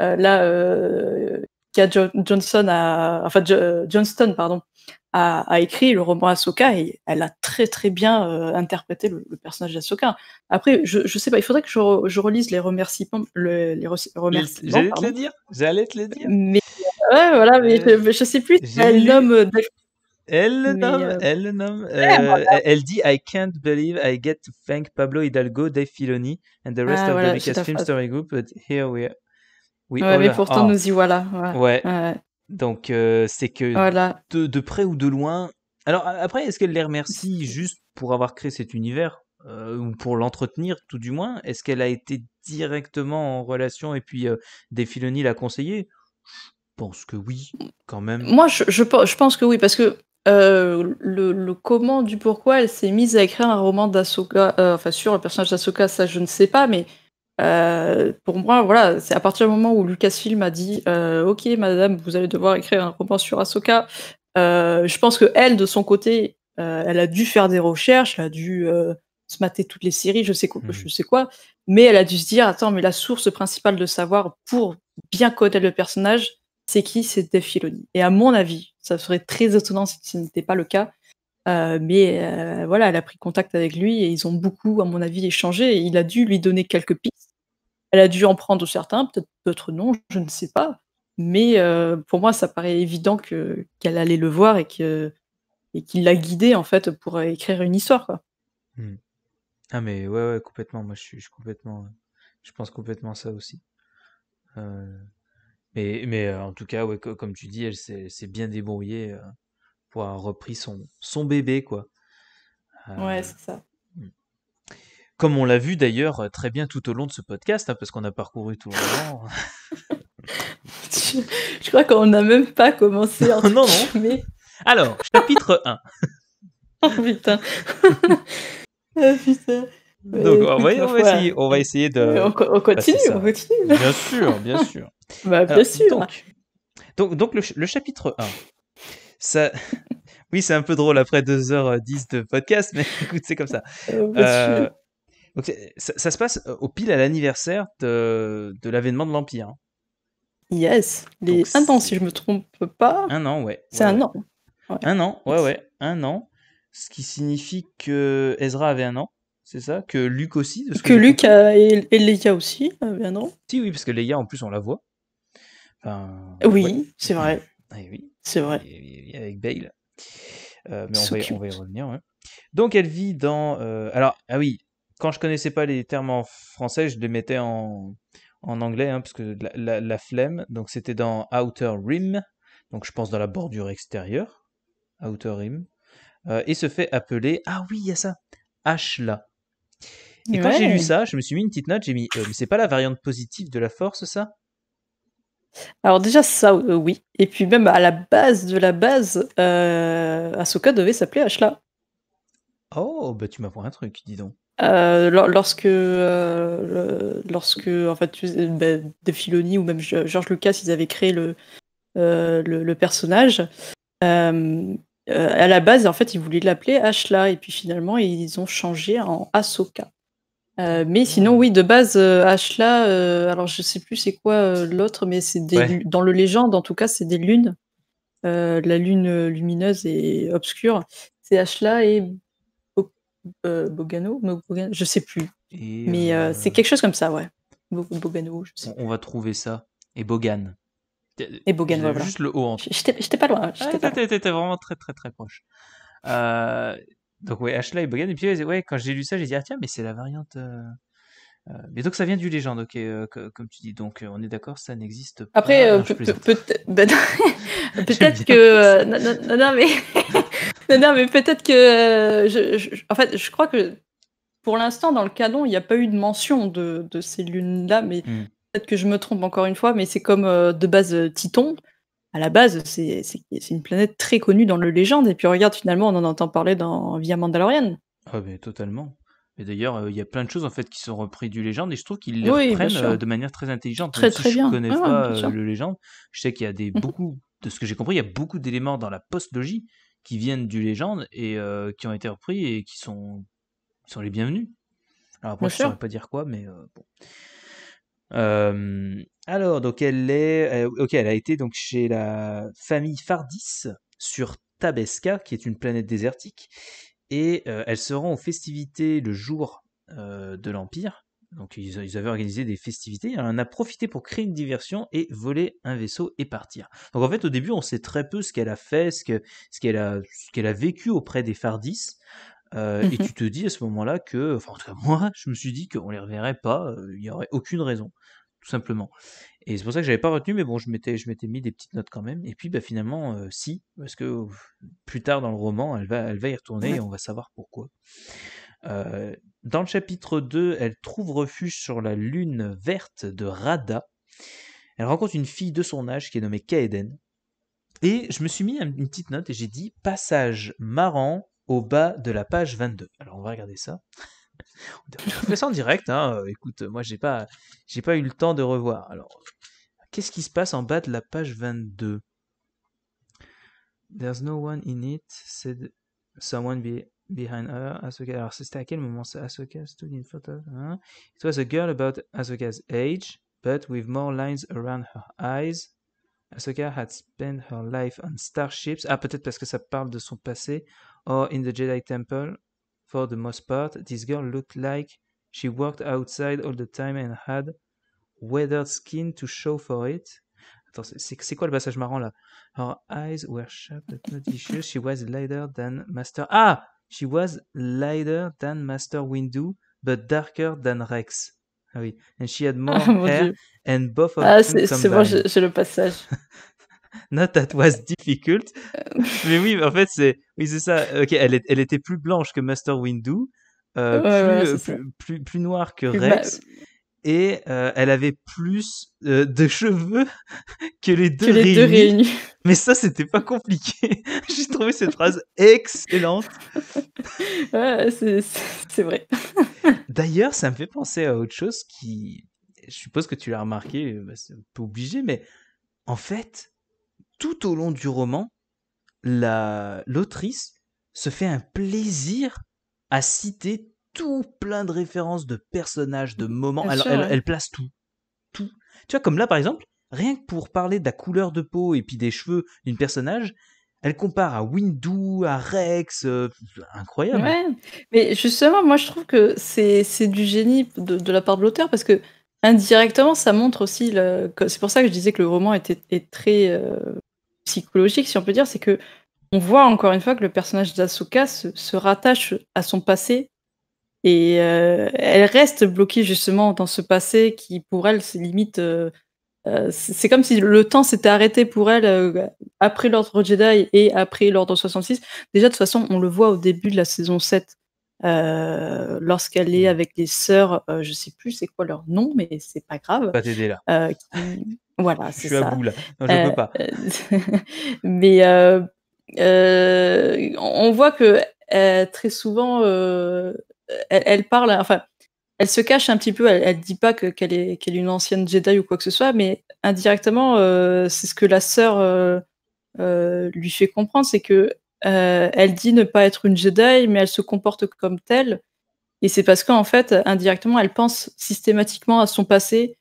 euh, là, euh Johnson a, enfin, Johnston, pardon, a, a, écrit le roman Ahsoka et elle a très très bien euh, interprété le, personnage d'Ahsoka. Après, je, je sais pas, il faudrait que je, je relise les remerciements. les remerciements J'allais te le dire. J'allais te le dire. Mais ouais, voilà, mais euh, je, sais plus. Elle nomme. Euh, elle le nomme, elle eh, nomme. Elle dit I can't believe I get to thank Pablo Hidalgo, Dave Filoni, and the rest ah, of the Lucasfilm Story Group, but here we are. We mais pourtant, nous y voilà. ouais. Donc euh, c'est que de, près ou de loin. Alors après, est-ce qu'elle les remercie juste pour avoir créé cet univers euh, ou pour l'entretenir tout du moins Est-ce qu'elle a été directement en relation et puis euh, l'a conseillé Je pense que oui, quand même. Moi, je, pense que oui, parce que euh, le, comment du pourquoi elle s'est mise à écrire un roman d'Asoka, enfin sur le personnage d'Asoka, ça je ne sais pas, mais euh, pour moi, voilà, c'est à partir du moment où Lucasfilm a dit euh, Ok, madame, vous allez devoir écrire un roman sur Ahsoka. Euh, je pense que elle, de son côté, elle a dû faire des recherches, elle a dû se mater toutes les séries, je sais, quoi, mhm. je sais quoi, mais elle a dû se dire Attends, mais la source principale de savoir pour bien connaître le personnage, c'est qui c'était Philonie. Et à mon avis, ça serait très étonnant si ce n'était pas le cas. mais voilà, elle a pris contact avec lui et ils ont beaucoup, à mon avis, échangé. Et il a dû lui donner quelques pistes. Elle a dû en prendre certains, peut-être d'autres non, je ne sais pas. Mais euh, pour moi, ça paraît évident qu'elle allait le voir et, que, qu'il l'a guidée, en fait, pour écrire une histoire. Quoi. Hmm. Ah, mais ouais, ouais, complètement. Moi, je suis, complètement. Je pense complètement ça aussi. Euh, mais, mais euh, en tout cas, comme tu dis, elle s'est, bien débrouillée pour avoir repris son, son bébé, quoi. ouais, c'est ça. Comme on l'a vu d'ailleurs euh, très bien tout au long de ce podcast, hein, parce qu'on a parcouru tout le long. je, crois qu'on n'a même pas commencé. En non, non. Mais... Alors, chapitre 1. oh putain. Ah, putain. Donc, on va, essayer, de. On, continue, on continue. Bien sûr, bien sûr. Bah, bien sûr. Donc, donc, le, chapitre 1. Ça... Oui, c'est un peu drôle après 2h10 euh, de podcast, mais écoute, c'est comme ça. Euh, donc ça, se passe euh, au pile à l'anniversaire de, l'avènement de l'Empire. Hein. Yes, les un an si je me trompe pas. Un an, ouais. C'est un an. Un an, ouais, ouais, un an. Ce qui signifie que Ezra avait un an, c'est ça Que Luc aussi ce Que, que Luc et, et Leia aussi avaient un an Si, oui, parce que Leia, en plus, on la voit. Eh oui, c'est vrai. Eh oui, c'est eh vrai. avec Bale. Euh, mais on, va, on va, y revenir. Ouais. Donc elle vit dans. Euh, alors, ah oui, quand je connaissais pas les termes en français, je les mettais en, anglais, hein, parce que la, flemme. Donc c'était dans Outer Rim, donc je pense dans la bordure extérieure, Outer Rim. Euh, et se fait appeler, ah oui, il y a ça, Ashla. Et quand j'ai lu ça, je me suis mis une petite note, j'ai mis, euh, mais c'est pas la variante positive de la force, ça alors déjà ça euh, oui et puis même à la base de la base euh, Ahsoka devait s'appeler Ashla Oh, bah tu m'apprends un truc, dis donc. Euh, lorsque, euh, lorsque en fait, tu- bah, De ou même Georges George Lucas, ils avaient créé le, euh, le, personnage. à la base, en fait, ils voulaient l'appeler Ashla, et puis finalement, ils ont changé en Ahsoka. mais sinon, oui, de base, Ashla, alors je sais plus c'est quoi l'autre, mais c'est dans le légende, en tout cas, c'est des lunes. la lune lumineuse et obscure. C'est Ashla et euh, Bogano, je sais plus. mais euh, euh, c'est quelque chose comme ça, ouais. Bogano, On, va trouver ça. Et Bogan. Et Bogan, Juste le haut en J'étais pas loin. J'étais ah, vraiment très très très proche. donc ouais, Ashla et Bogan. Et puis quand j'ai lu ça, j'ai dit ah tiens, mais c'est la variante. mais donc ça vient du légende, ok, comme tu dis. Donc on est d'accord, ça n'existe pas. Après, peut-être peut peut que non, non, mais non, mais peut-être que. Euh, je, en fait, je crois que pour l'instant, dans le canon, il n'y a pas eu de mention de, ces lunes-là, mais hmm. peut-être que je me trompe encore une fois, mais c'est comme euh, de base euh, Titon. À la base, c'est une planète très connue dans le légende, et puis regarde, finalement, on en entend parler dans Via Mandalorian. Ah, mais totalement. Et d'ailleurs, il y a plein de choses en fait qui sont reprises du légende et je trouve qu'ils les reprennent de manière très intelligente. Très, si je connais pas le légende. Je sais qu'il y a des mmh. beaucoup de ce que j'ai compris, il y a beaucoup d'éléments dans la post-logie qui viennent du légende et euh, qui ont été repris et qui sont, sont les bienvenus. Alors après, je ne saurais pas dire quoi, mais euh, bon. Euh, alors, donc elle est, ok, elle a été donc chez la famille Fardis sur Tabesca, qui est une planète désertique, et elle se rend aux festivités le jour de l'Empire donc ils, avaient organisé des festivités. Elle en a profité pour créer une diversion et voler un vaisseau et partir. Donc en fait, au début, on sait très peu ce qu'elle a fait, ce qu'elle ce a, a vécu auprès des Fardis. Euh, et mmh tu te dis à ce moment-là que, enfin en tout cas moi, je me suis dit qu'on les reverrait pas. Euh, il n'y aurait aucune raison, tout simplement. Et c'est pour ça que j'avais pas retenu, mais bon, je m'étais, je m'étais mis des petites notes quand même. Et puis, bah, finalement, euh, si, parce que plus tard dans le roman, elle va, elle va y retourner et on va savoir pourquoi. Dans le chapitre 2, elle trouve refuge sur la lune verte de Rada. Elle rencontre une fille de son âge qui est nommée Kaeden. Et je me suis mis une petite note et j'ai dit passage marrant au bas de la page 22. Alors on va regarder ça. On fait ça en direct, hein. écoute, moi j'ai pas, j'ai pas eu le temps de revoir. Alors, qu'est-ce qui se passe en bas de la page 22 There's no one in it, said someone be behind her, euh, Asoka. Alors, c'était à quel moment ça Ahsoka stood in front of It was a girl about Asoka's age, but with more lines around her eyes. Asoka had spent her life on starships. Ah, peut-être parce que ça parle de son passé. Or, in the Jedi Temple, for the most part, this girl looked like she worked outside all the time and had weathered skin to show for it. Attends, c'est quoi le passage marrant là? Her eyes were sharp but not vicious. She was lighter than Master. Ah! She was lighter than Master Windu, but darker than Rex. Ah oui. And she had more oh, hair and both of ah, them C'est bon, j'ai le passage. Not that was difficult. Mais oui, en fait, c'est oui, c'est ça. Ok, elle, elle était plus blanche que Master Windu, euh, plus, euh, plus, plus, plus, noire que Rex, et euh, elle avait plus euh, de cheveux que les deux, que Mais ça, c'était pas compliqué. J'ai trouvé cette phrase excellente. Ouais, c'est vrai. D'ailleurs, ça me fait penser à autre chose qui, je suppose que tu l'as remarqué, bah, c'est un peu obligé, mais en fait, tout au long du roman, l'autrice se fait un plaisir à citer tout plein de références, de personnages, de moments. Alors, elle, place tout. Tout. Tu vois, comme là, par exemple, rien que pour parler de la couleur de peau et puis des cheveux d'une personnage, elle compare à Windu, à Rex, euh, incroyable. Mais justement, moi je trouve que c'est du génie de, la part de l'auteur parce que indirectement ça montre aussi. C'est pour ça que je disais que le roman était, est très euh, psychologique, si on peut dire. C'est que on voit encore une fois que le personnage d'Asuka se, rattache à son passé et euh, elle reste bloquée justement dans ce passé qui, pour elle, se limite. Euh, euh, c'est comme si le temps s'était arrêté pour elle après l'ordre Jedi et après l'ordre 66. Déjà, de toute façon, on le voit au début de la saison 7, lorsqu'elle est mm. avec les sœurs, je sais plus c'est quoi leur nom, mais c'est pas grave. Pas t'aider Voilà, je suis à bout là. Non, je peux pas. mais on voit que très souvent, euh, elle, parle, enfin, elle se cache un petit peu, elle, ne dit pas qu'elle est, est, une ancienne Jedi ou quoi que ce soit, mais indirectement, euh, c'est ce que la sœur euh, euh, lui fait comprendre, c'est que elle dit ne pas être une Jedi, mais elle se comporte comme telle, et c'est parce qu'en fait, indirectement, elle pense systématiquement à son passé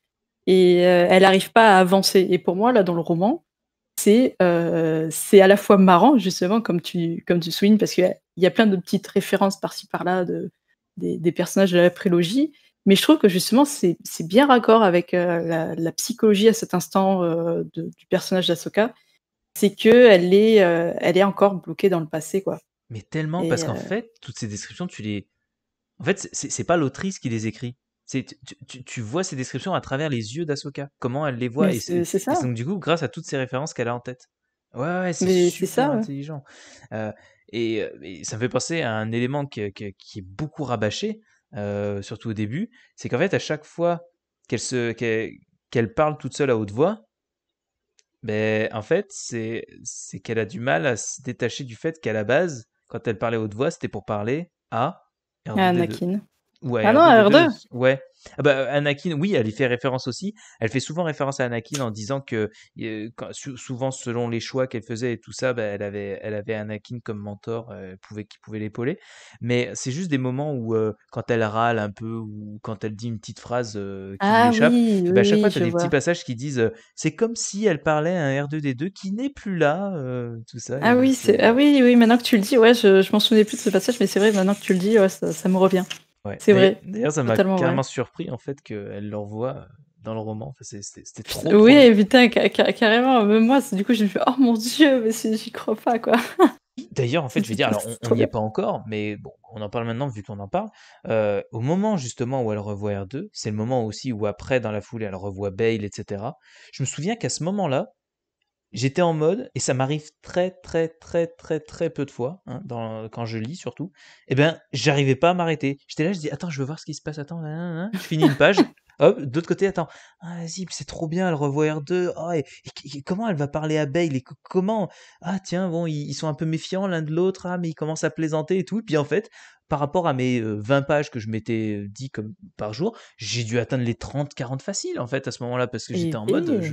et elle n'arrive pas à avancer. Et pour moi, là, dans le roman, c'est à la fois marrant, justement, comme tu, comme tu soulignes, parce qu'il y a plein de petites références par-ci par-là de, des, personnages de la prélogie. Mais je trouve que justement, c'est bien raccord avec euh, la, psychologie à cet instant euh, du personnage d'Asoka. C'est qu'elle est, euh, elle est encore bloquée dans le passé. quoi. Mais tellement, parce qu'en fait, toutes ces descriptions, tu les. En fait, c'est pas l'autrice qui les écrit. Tu, tu, vois ces descriptions à travers les yeux d'Asoka, comment elle les voit. et c'est ça. donc, du coup, grâce à toutes ces références qu'elle a en tête. Ouais, c'est super intelligent. Et, ça me fait penser à un élément qui est beaucoup rabâché, surtout au début, c'est qu'en fait, à chaque fois qu'elle parle toute seule à haute voix, ben, en fait, c'est qu'elle a du mal à se détacher du fait qu'à la base, quand elle parlait à haute voix, c'était pour parler à, à Anakin ah non, R2. Ouais. Ah bah, euh, Anakin, oui, elle y fait référence aussi. Elle fait souvent référence à Anakin en disant que euh, souvent selon les choix qu'elle faisait et tout ça, bah, elle avait, elle avait Anakin comme mentor, euh, pouvait, qui pouvait l'épauler. Mais c'est juste des moments où quand elle râle un peu ou quand elle dit une petite phrase qui lui ah échappe, bah, à chaque fois tu as des petits passages qui disent c'est comme si elle parlait à un R2D2 qui n'est plus là, tout ça. Ah oui, c'est ah oui, oui. Maintenant que tu le dis, ouais, je, je m'en souvenais plus de ce passage, mais c'est vrai maintenant que tu le dis, ça, ça me revient. C'est vrai. D'ailleurs, ça m'a carrément surpris en fait qu'elle l'envoie dans le roman. Enfin, C'était trop. Oui, putain, carrément. Même moi, du coup, j'ai fait oh mon dieu, mais j'y crois pas quoi. D'ailleurs, en fait, je vais dire, alors on n'y est pas encore, mais bon, on en parle maintenant vu qu'on en parle. Euh, au moment justement où elle revoit R2, c'est le moment aussi où après, dans la foule elle revoit Bale, etc. Je me souviens qu'à ce moment-là, j'étais en mode, et ça m'arrive très très très très très peu de fois, hein, quand je lis surtout, et eh ben j'arrivais pas à m'arrêter. J'étais là, je dis attends, je veux voir ce qui se passe, attends, je finis une page, d'autre côté, attends, vas ah, c'est trop bien, elle revoit R2. comment elle va parler à Bale et comment Ah tiens, bon, ils, sont un peu méfiants l'un de l'autre, ah, mais ils commencent à plaisanter et tout. Et puis en fait, par rapport à mes 20 euh, pages que je m'étais euh, dit comme par jour, j'ai dû atteindre les 30 40 faciles en fait à ce moment-là parce que eh j'étais en mode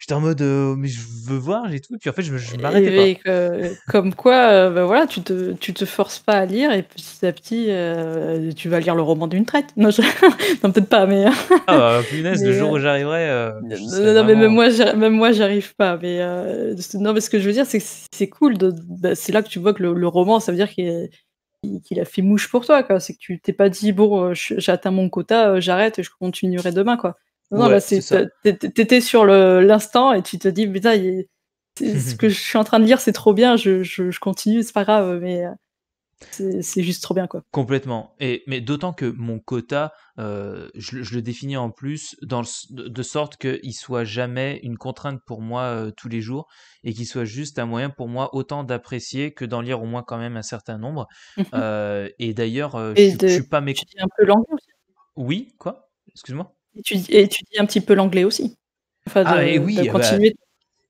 j'étais en mode euh, mais je veux voir j'ai tout puis en fait je, eh m'arrêtais pas. comme quoi ben voilà, tu te forces pas à lire et petit à petit tu vas lire le roman d'une traite. Non, non peut-être pas mais hein. Ah, bah, punaise, le jour où euh, j'arriverai. Euh, non, non mais même moi, j'arrive pas. Mais euh, non, mais ce que je veux dire, c'est que c'est cool. Bah, c'est là que tu vois que le, roman, ça veut dire qu'il a fait mouche pour toi. C'est que tu t'es pas dit, bon, j'atteins mon quota, j'arrête et je continuerai demain. Quoi. Non, ouais, là, t'étais sur l'instant et tu te dis, putain, ce que je suis en train de lire, c'est trop bien, je, je continue, c'est pas grave. Mais c'est juste trop bien, quoi. Complètement. Et, mais d'autant que mon quota, euh, je, le définis en plus de sorte qu'il soit jamais une contrainte pour moi euh, tous les jours et qu'il soit juste un moyen pour moi autant d'apprécier que d'en lire au moins quand même un certain nombre. Mhm. Euh, et d'ailleurs, je, ne suis pas mes... Tu dis un peu l'anglais aussi. Oui, quoi Excuse-moi. Et dis un petit peu l'anglais aussi. ah, et oui, eh ben, continuer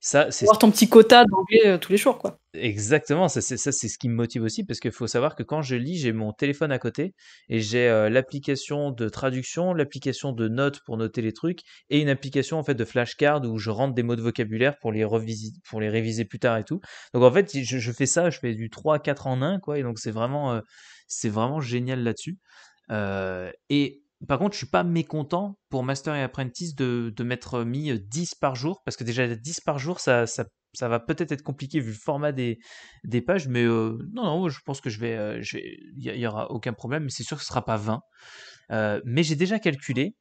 ça, c'est ton petit quota d'anglais euh, tous les jours, quoi. Exactement, ça c'est, ça c'est ce qui me motive aussi parce qu'il faut savoir que quand je lis, j'ai mon téléphone à côté et j'ai euh, l'application de traduction, l'application de notes pour noter les trucs et une application en fait de flashcard où je rentre des mots de vocabulaire pour les, pour les réviser plus tard et tout. Donc en fait, je, fais ça, je fais du 3 4 en 1 quoi et donc c'est vraiment euh, c'est vraiment génial là-dessus. Euh, et par contre, je suis pas mécontent pour Master et Apprentice de, de m'être mis 10 euh, par jour, parce que déjà 10 par jour, ça, ça, va peut-être être compliqué vu le format des, des pages, mais euh, non, non, je pense que je vais, euh, il y, aura aucun problème, mais c'est sûr que ce sera pas 20. mais j'ai déjà calculé,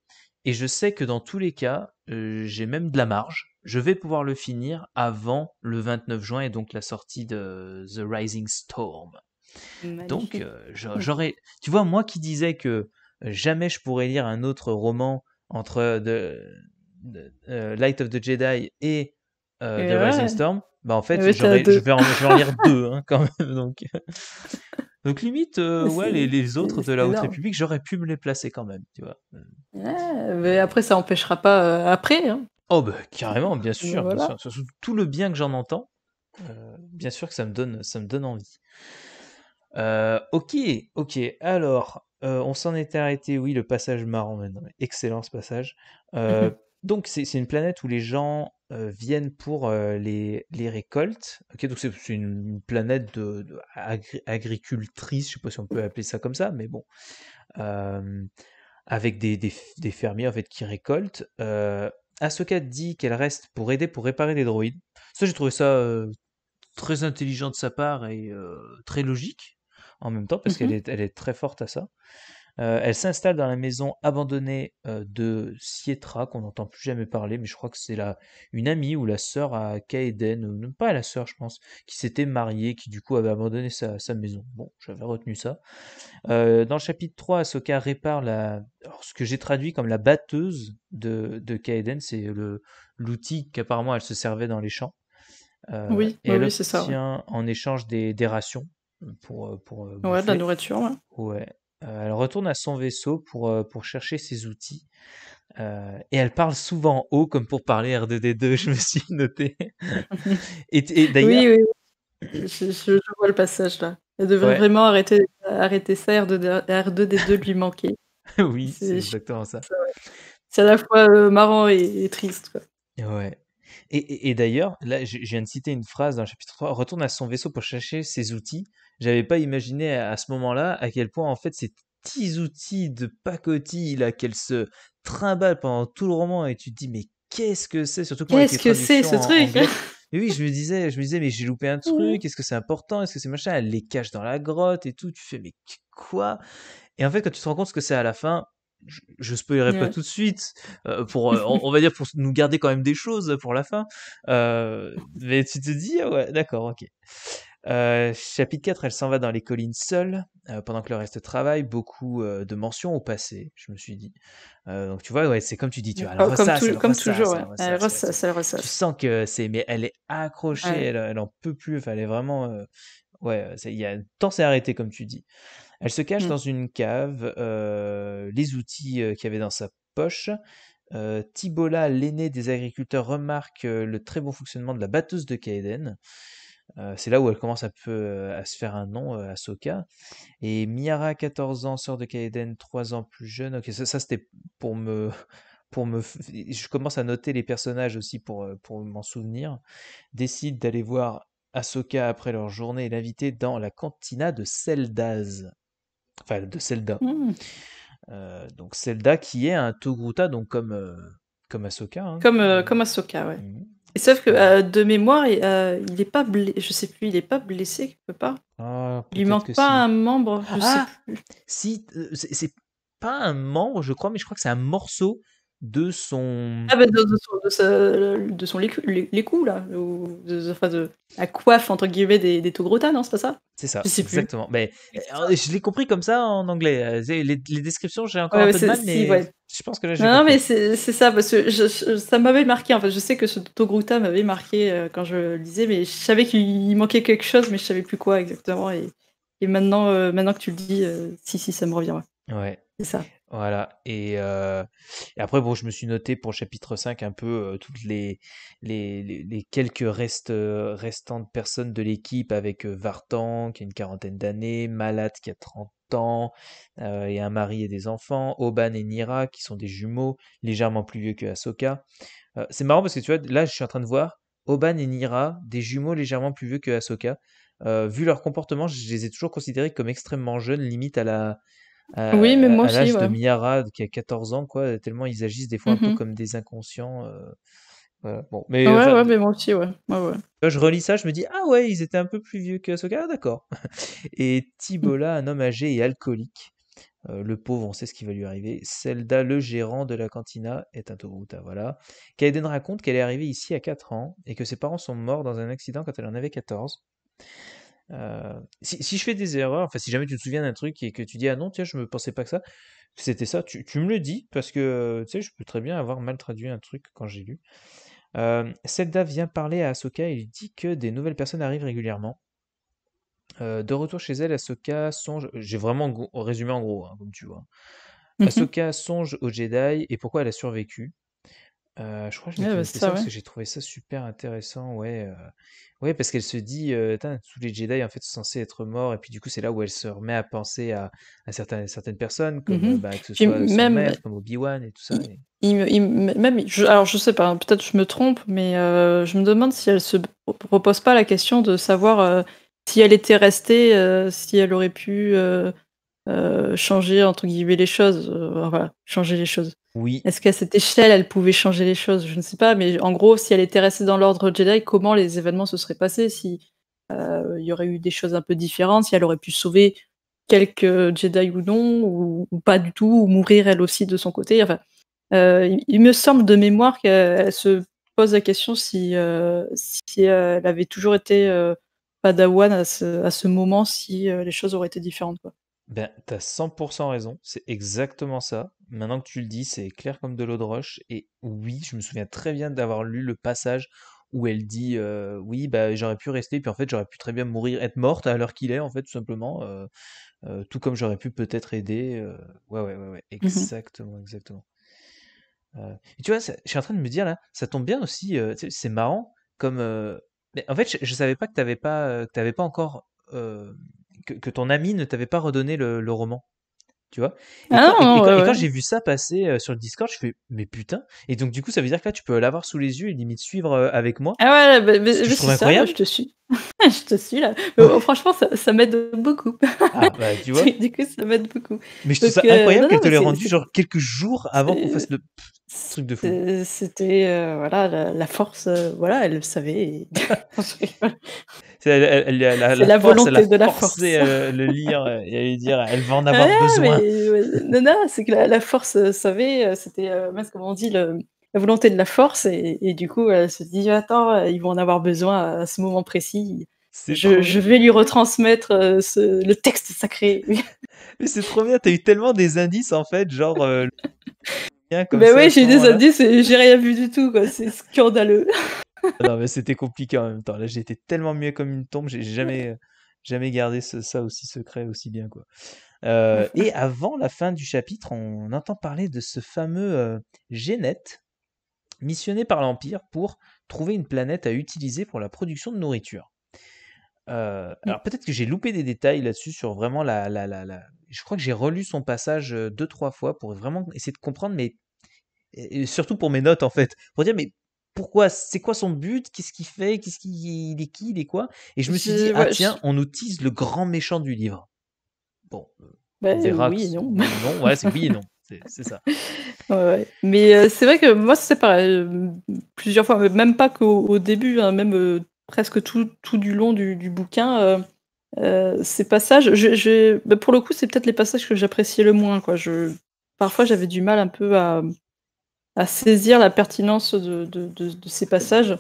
et je sais que dans tous les cas, j'ai même de la marge. Je vais pouvoir le finir avant le 29 juin, et donc la sortie de The Rising Storm. Donc, j'aurais, tu vois, moi qui disais que jamais je pourrais lire un autre roman entre euh, Light of the Jedi et, euh, The Rising Storm. Bah en fait, je, vais en, lire deux hein, quand même. Donc, donc limite, euh, ouais, les, autres de la Haute République, j'aurais pu me les placer quand même, tu vois. mais après, ça empêchera pas après. Hein. Oh bah, carrément, bien sûr, Tout le bien que j'en entends, bien sûr que ça me donne, ça me donne envie. ok, ok. Alors, euh, on s'en était arrêté, oui, le passage marrant, maintenant. excellent ce passage. Euh, donc, c'est une planète où les gens euh, viennent pour les, récoltes. Okay, donc, c'est une planète de, agricultrice, je ne sais pas si on peut appeler ça comme ça, mais bon. avec des, fermiers en fait qui récoltent. Asoka dit qu'elle reste pour aider pour réparer les droïdes. Ça, j'ai trouvé ça très intelligent de sa part et très logique en même temps, parce qu'elle mhm. est, très forte à ça. Euh, elle s'installe dans la maison abandonnée euh, de Sietra, qu'on n'entend plus jamais parler, mais je crois que c'est une amie ou la sœur à Kaeden, ou même pas la sœur, je pense, qui s'était mariée, qui du coup avait abandonné sa, maison. Bon, j'avais retenu ça. Euh, dans le chapitre 3, Ahsoka répare la, ce que j'ai traduit comme la batteuse de, de Kaeden, c'est l'outil qu'apparemment elle se servait dans les champs. oui, et le elle en échange des, des rations pour, euh, pour euh, ouais, la nourriture. Ouais. Euh, elle retourne à son vaisseau pour, pour chercher ses outils. et elle parle souvent haut, comme pour parler R2D2, je me suis noté. et, d'ailleurs. Oui, oui. Je, vois le passage là. Elle devrait vraiment arrêter, arrêter ça, R2D2, r 2 lui manquer oui, c'est exactement ça. C'est à la fois marrant et, triste. Quoi. Ouais. Et, d'ailleurs, là, je, viens de citer une phrase dans le chapitre 3, retourne à son vaisseau pour chercher ses outils. J'avais pas imaginé à, ce moment-là à quel point, en fait, ces petits outils de pacotille, là, qu'elle se trimballe pendant tout le roman, et tu te dis, mais qu'est-ce que c'est Surtout quand Qu'est-ce que c'est ce truc oui, je me disais, je me disais, mais j'ai loupé un truc, est-ce que c'est important, est-ce que c'est machin Elle les cache dans la grotte et tout, tu fais, mais quoi Et en fait, quand tu te rends compte ce que c'est à la fin, je, je spoilerai pas tout de suite euh, pour euh, on, va dire pour nous garder quand même des choses pour la fin euh, mais tu te dis ah ouais d'accord ok chapitre 4, elle s'en va dans les collines seule, pendant que le reste travaille, beaucoup de mentions au passé, je me suis dit. donc tu vois, ouais, c'est comme tu dis, tu vois, comme, comme toujours, elle ressasse, Tu sens que c'est, mais elle est accrochée, elle, en peut plus, elle est vraiment, ouais, il y a, temps s'est arrêté comme tu dis. Elle se cache mmh. dans une cave, euh, les outils euh, qu'il y avait dans sa poche. Euh, Tibola, l'aîné des agriculteurs, remarque le très bon fonctionnement de la batteuse de Kaeden. c'est là où elle commence peu à se faire un nom, Ahsoka. Et Miara, 14 ans, sœur de Kaeden, 3 ans plus jeune. Ok, ça, c'était pour me, pour me, je commence à noter les personnages aussi pour, pour m'en souvenir, décide d'aller voir Ahsoka après leur journée et l'inviter dans la cantina de Seldaz, Enfin, de Zelda. Mmh. Euh, donc Zelda qui est un Togruta, donc comme, euh, comme Ahsoka. Hein, comme, euh, comme Ahsoka, ouais. Mmh. Et sauf que de mémoire, il n'est pas blessé, je sais plus, il est pas blessé quelque part. Ah, pas. il manque pas un membre, je sais ah! plus. Si, c'est pas un membre, je crois, mais je crois que c'est un morceau ah, bah, de son. de, son, les, coups, là. Ou de, la coiffe, entre guillemets, des, des non C'est pas ça C'est ça, exactement. Mais, euh, je l'ai compris comme ça en anglais. Euh, les, descriptions, j'ai encore un peu de mal, mais. Je pense que là, j'ai non, mais c'est ça, parce que ça m'avait marqué. En fait, je sais que ce Togruta m'avait marqué euh, quand je lisais, mais je savais qu'il manquait quelque chose, mais je savais plus quoi exactement. Et, et maintenant, maintenant que tu le dis, si, si, ça me revient. Ouais. ouais. C'est ça. Voilà. Et, après, bon, je me suis noté pour chapitre 5 un peu toutes les, les, quelques restes, restantes personnes de l'équipe avec Vartan qui a une quarantaine d'années, Malat qui a 30 ans et un mari et des enfants, Oban et Nira qui sont des jumeaux légèrement plus vieux que Ahsoka. c'est marrant parce que tu vois, là, je suis en train de voir Oban et Nira, des jumeaux légèrement plus vieux que Ahsoka. vu leur comportement, je les ai toujours considérés comme extrêmement jeunes, limite à la oui, euh, mais moi à l'âge de Miara qui a 14 ans, quoi, tellement ils agissent des fois un peu mmh comme des inconscients. Euh, mais, euh, ouais, mais moi aussi, ouais. Je relis ça, je me dis, ah ouais, ils étaient un peu plus vieux que ce ah, d'accord. et mmh. Tibola, un homme âgé et alcoolique, le pauvre, on sait ce qui va lui arriver. Zelda, le gérant de la cantina, est un Togruta, ah, voilà. Kaiden raconte qu'elle est arrivée ici à 4 ans et que ses parents sont morts dans un accident quand elle en avait 14. Euh, si, je fais des erreurs, enfin si jamais tu te souviens d'un truc et que tu dis ah non tiens je me pensais pas que ça, c'était ça, tu, me le dis parce que tu sais je peux très bien avoir mal traduit un truc quand j'ai lu. Zelda euh, vient parler à Ahsoka et lui dit que des nouvelles personnes arrivent régulièrement. Euh, de retour chez elle, Ahsoka songe. J'ai vraiment résumé en gros, hein, comme tu vois. Mhm. Ahsoka songe au Jedi et pourquoi elle a survécu. Euh, je crois que bah, j'ai trouvé ça super intéressant, ouais. Euh, ouais, parce qu'elle se dit, euh, tous les Jedi en fait sont censés être morts, et puis du coup c'est là où elle se remet à penser à, certaines, personnes, mmh comme bah, même, Obi-Wan et tout ça. même, je, alors je sais pas, hein, peut-être je me trompe, mais je me demande si elle se repose pas la question de savoir si elle était restée, si elle aurait pu euh, changer entre guillemets les choses, euh, voilà, changer les choses. Oui. Est-ce qu'à cette échelle, elle pouvait changer les choses Je ne sais pas, mais en gros, si elle était restée dans l'ordre Jedi, comment les événements se seraient passés Si euh, il y aurait eu des choses un peu différentes, si elle aurait pu sauver quelques Jedi ou non, ou, pas du tout, ou mourir elle aussi de son côté. Enfin, il, me semble de mémoire qu'elle se pose la question si, si elle avait toujours été padawan à ce, à ce moment, si les choses auraient été différentes. Quoi. Ben, t'as 100% raison, c'est exactement ça. Maintenant que tu le dis, c'est clair comme de l'eau de roche. Et oui, je me souviens très bien d'avoir lu le passage où elle dit euh, oui, ben j'aurais pu rester, puis en fait j'aurais pu très bien mourir, être morte à l'heure qu'il est, en fait, tout simplement, euh, euh, tout comme j'aurais pu peut-être aider. ouais, ouais, ouais, ouais, mmh exactement, exactement. et tu vois, je suis en train de me dire là, ça tombe bien aussi, c'est marrant, comme. Mais en fait, je, savais pas que t'avais pas, que pas encore que, ton ami ne t'avait pas redonné le, roman tu vois et, ah quand, j'ai vu ça passer euh, sur le Discord je fais mais putain et donc du coup ça veut dire que là tu peux l'avoir sous les yeux et limite suivre euh, avec moi ah ouais je trouve incroyable je te suis je te suis là franchement ça, m'aide beaucoup ah, bah, tu vois du coup ça m'aide beaucoup mais je trouve ça euh, incroyable qu'elle te l'ait rendu genre quelques jours avant qu'on fasse le Truc de fou. C'était euh, voilà la, force, euh, voilà, elle le savait. c'est la, la, la force, volonté elle de la force. Euh, le lire et lui dire, elle va en ah avoir besoin. non, non, c'est que la, force savait, c'était comment on dit la volonté de la force et, du coup elle se dit attends, ils vont en avoir besoin à ce moment précis. Je, vais lui retransmettre le texte sacré. mais c'est trop bien, t'as eu tellement des indices en fait, genre mais oui, j'ai des indices j'ai rien vu du tout, quoi. C'est scandaleux. Ah non, mais c'était compliqué en même temps. Là, j'étais tellement mieux comme une tombe, j'ai jamais, jamais gardé ça aussi secret, aussi bien, quoi. Euh, et avant la fin du chapitre, on entend parler de ce fameux euh, missionné par l'Empire pour trouver une planète à utiliser pour la production de nourriture. Euh, mm. Alors peut-être que j'ai loupé des détails là-dessus sur vraiment la, la, la... Je crois que j'ai relu son passage euh, deux trois fois pour vraiment essayer de comprendre, mais surtout pour mes notes en fait, pour dire mais pourquoi, c'est quoi son but, qu'est-ce qu'il fait, qu'est-ce qu'il, est qui, il est quoi. Et je me suis dit, ah tiens, on nous le grand méchant du livre. Bon, c'est euh, bah, oui et non. ouais, c'est oui et non. C'est ça. mais euh, c'est vrai que moi, c'est pareil. Euh, plusieurs fois, même pas qu'au début, hein, même presque tout, tout, du long du, du bouquin, ces passages, je, bah, pour le coup, c'est peut-être les passages que j'appréciais le moins. Quoi. Je, parfois, j'avais du mal un peu à, à saisir la pertinence de, de, de, ces passages.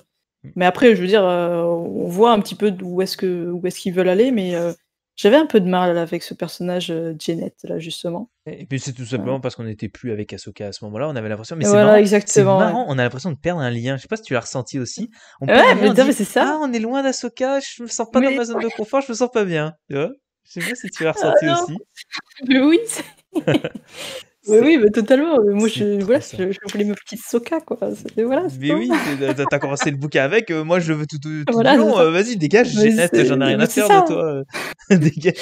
Mais après, je veux dire, euh, on voit un petit peu où est-ce que où est-ce qu'ils veulent aller, mais euh, j'avais un peu de mal avec ce personnage euh, Janet là justement. Et puis c'est tout simplement parce qu'on n'était plus avec Ahsoka à ce moment-là, on avait l'impression, mais c'est voilà, marrant, marrant on a l'impression de perdre un lien. Je sais pas si tu l'as ressenti aussi. On ouais, mais, c'est ça. Ah, on est loin d'Ahsoka, je me sens pas dans ma zone de confort, je me sens pas bien. Tu vois je sais pas si tu l'as ah, ressenti aussi. Mais oui. Oui oui, totalement. Moi, je, voilà, je, voulais mes petites soca, quoi. Voilà, mais oui, t'as commencé le bouquin avec. Euh, moi, je veux tout, tout, long. Euh, vas-y, dégage, net. j'en ai rien à faire de toi. Euh, dégage.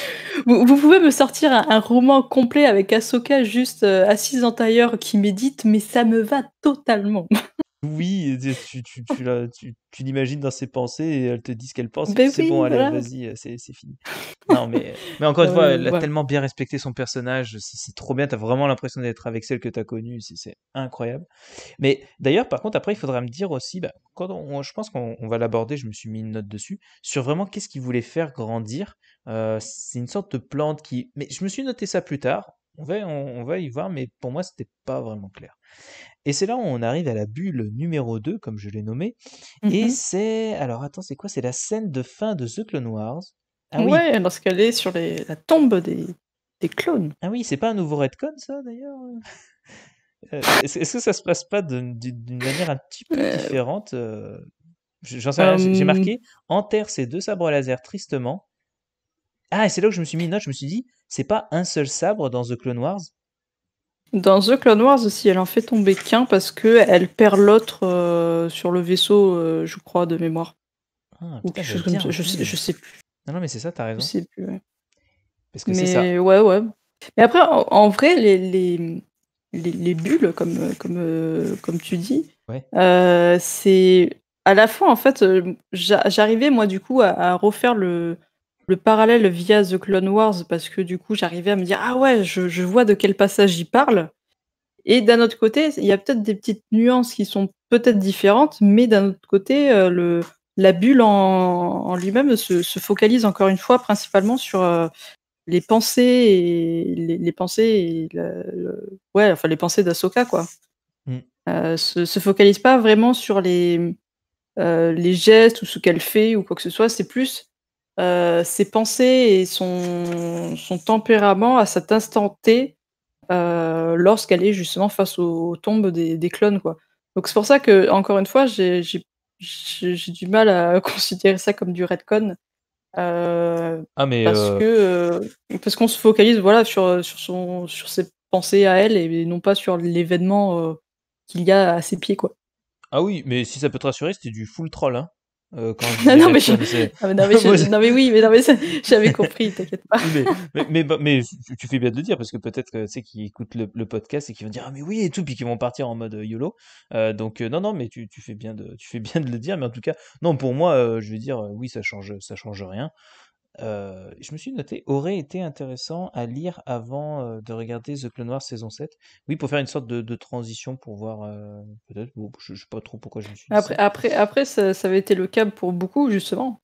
Vous, vous, pouvez me sortir un, roman complet avec Ahsoka juste assise en tailleur qui médite, mais ça me va totalement. oui, tu, tu, l'imagines dans ses pensées et elle te disent qu'elle pense ben c'est bon, allez, vas-y, euh, c'est, fini. Non, mais, mais encore une euh, fois, elle a tellement bien respecté son personnage. C'est, trop bien. tu as vraiment l'impression d'être avec celle que tu t'as connue. C'est, incroyable. Mais d'ailleurs, par contre, après, il faudra me dire aussi, bah, quand je pense qu'on va l'aborder, je me suis mis une note dessus, sur vraiment qu'est-ce qu'il voulait faire grandir. Euh, c'est une sorte de plante qui. Mais je me suis noté ça plus tard. On va, on va y voir, mais pour moi, c'était pas vraiment clair. Et c'est là où on arrive à la bulle numéro 2, comme je l'ai nommée. Mmh et c'est. Alors attends, c'est quoi C'est la scène de fin de The Clone Wars. Ah, ouais, oui. lorsqu'elle est sur la tombe des... des clones. Ah oui, c'est pas un nouveau Redcon, ça, d'ailleurs euh, euh, Est-ce que ça se passe pas d'une manière un petit peu euh. différente J'en sais j'ai hum. marqué enterre ces deux sabres laser tristement. Ah, et c'est là où je me suis mis une note, je me suis dit, c'est pas un seul sabre dans The Clone Wars, dans The Clone Wars aussi, elle en fait tomber qu'un parce qu'elle perd l'autre euh, sur le vaisseau, euh, je crois, de mémoire. Ah, Ou quelque chose comme ça. Je, sais, je sais plus. Non, non, mais c'est ça, as raison. Je sais plus, ouais. Parce que mais ça. Mais après, en, vrai, les, les, les, bulles, comme, comme, euh, comme tu dis, c'est à la fois, en fait, j'arrivais, moi, du coup, à refaire le, le parallèle via The Clone Wars parce que du coup j'arrivais à me dire ah ouais je, vois de quel passage il parle et d'un autre côté il y a peut-être des petites nuances qui sont peut-être différentes mais d'un autre côté euh, le la bulle en, lui-même se, focalise encore une fois principalement sur euh, les pensées les, pensées ouais enfin les pensées d'Asoka quoi mm. euh, se, se focalise pas vraiment sur les les gestes ou ce qu'elle fait ou quoi que ce soit c'est plus euh, ses pensées et son, son, tempérament à cet instant T euh, lorsqu'elle est justement face aux, tombes des, des, clones. Quoi. Donc c'est pour ça que, encore une fois, j'ai du mal à considérer ça comme du redcon. Euh, ah, mais parce que parce qu'on se focalise voilà sur sur son sur ses pensées à elle et non pas sur l'événement qu'il y a à ses pieds quoi. Ah oui, mais si ça peut te rassurer, c'était du full troll hein non, mais non, mais oui mais non, mais j'avais compris, t'inquiète pas. mais, mais, tu fais bien de le dire parce que peut-être que c'est qui écoutent le, podcast et qui vont dire ah mais oui et tout, puis qui vont partir en mode euh, YOLO. Euh, donc euh, non, non, mais tu, tu, fais bien de tu fais bien de le dire, mais en tout cas non pour moi, je veux dire oui ça change ça change rien. Euh, je me suis noté, aurait été intéressant à lire avant euh, de regarder The Clone Wars saison 7. Oui, pour faire une sorte de, transition pour voir, euh, peut-être, je, sais pas trop pourquoi je me suis Après, ça. après, après ça, avait été le cas pour beaucoup, justement,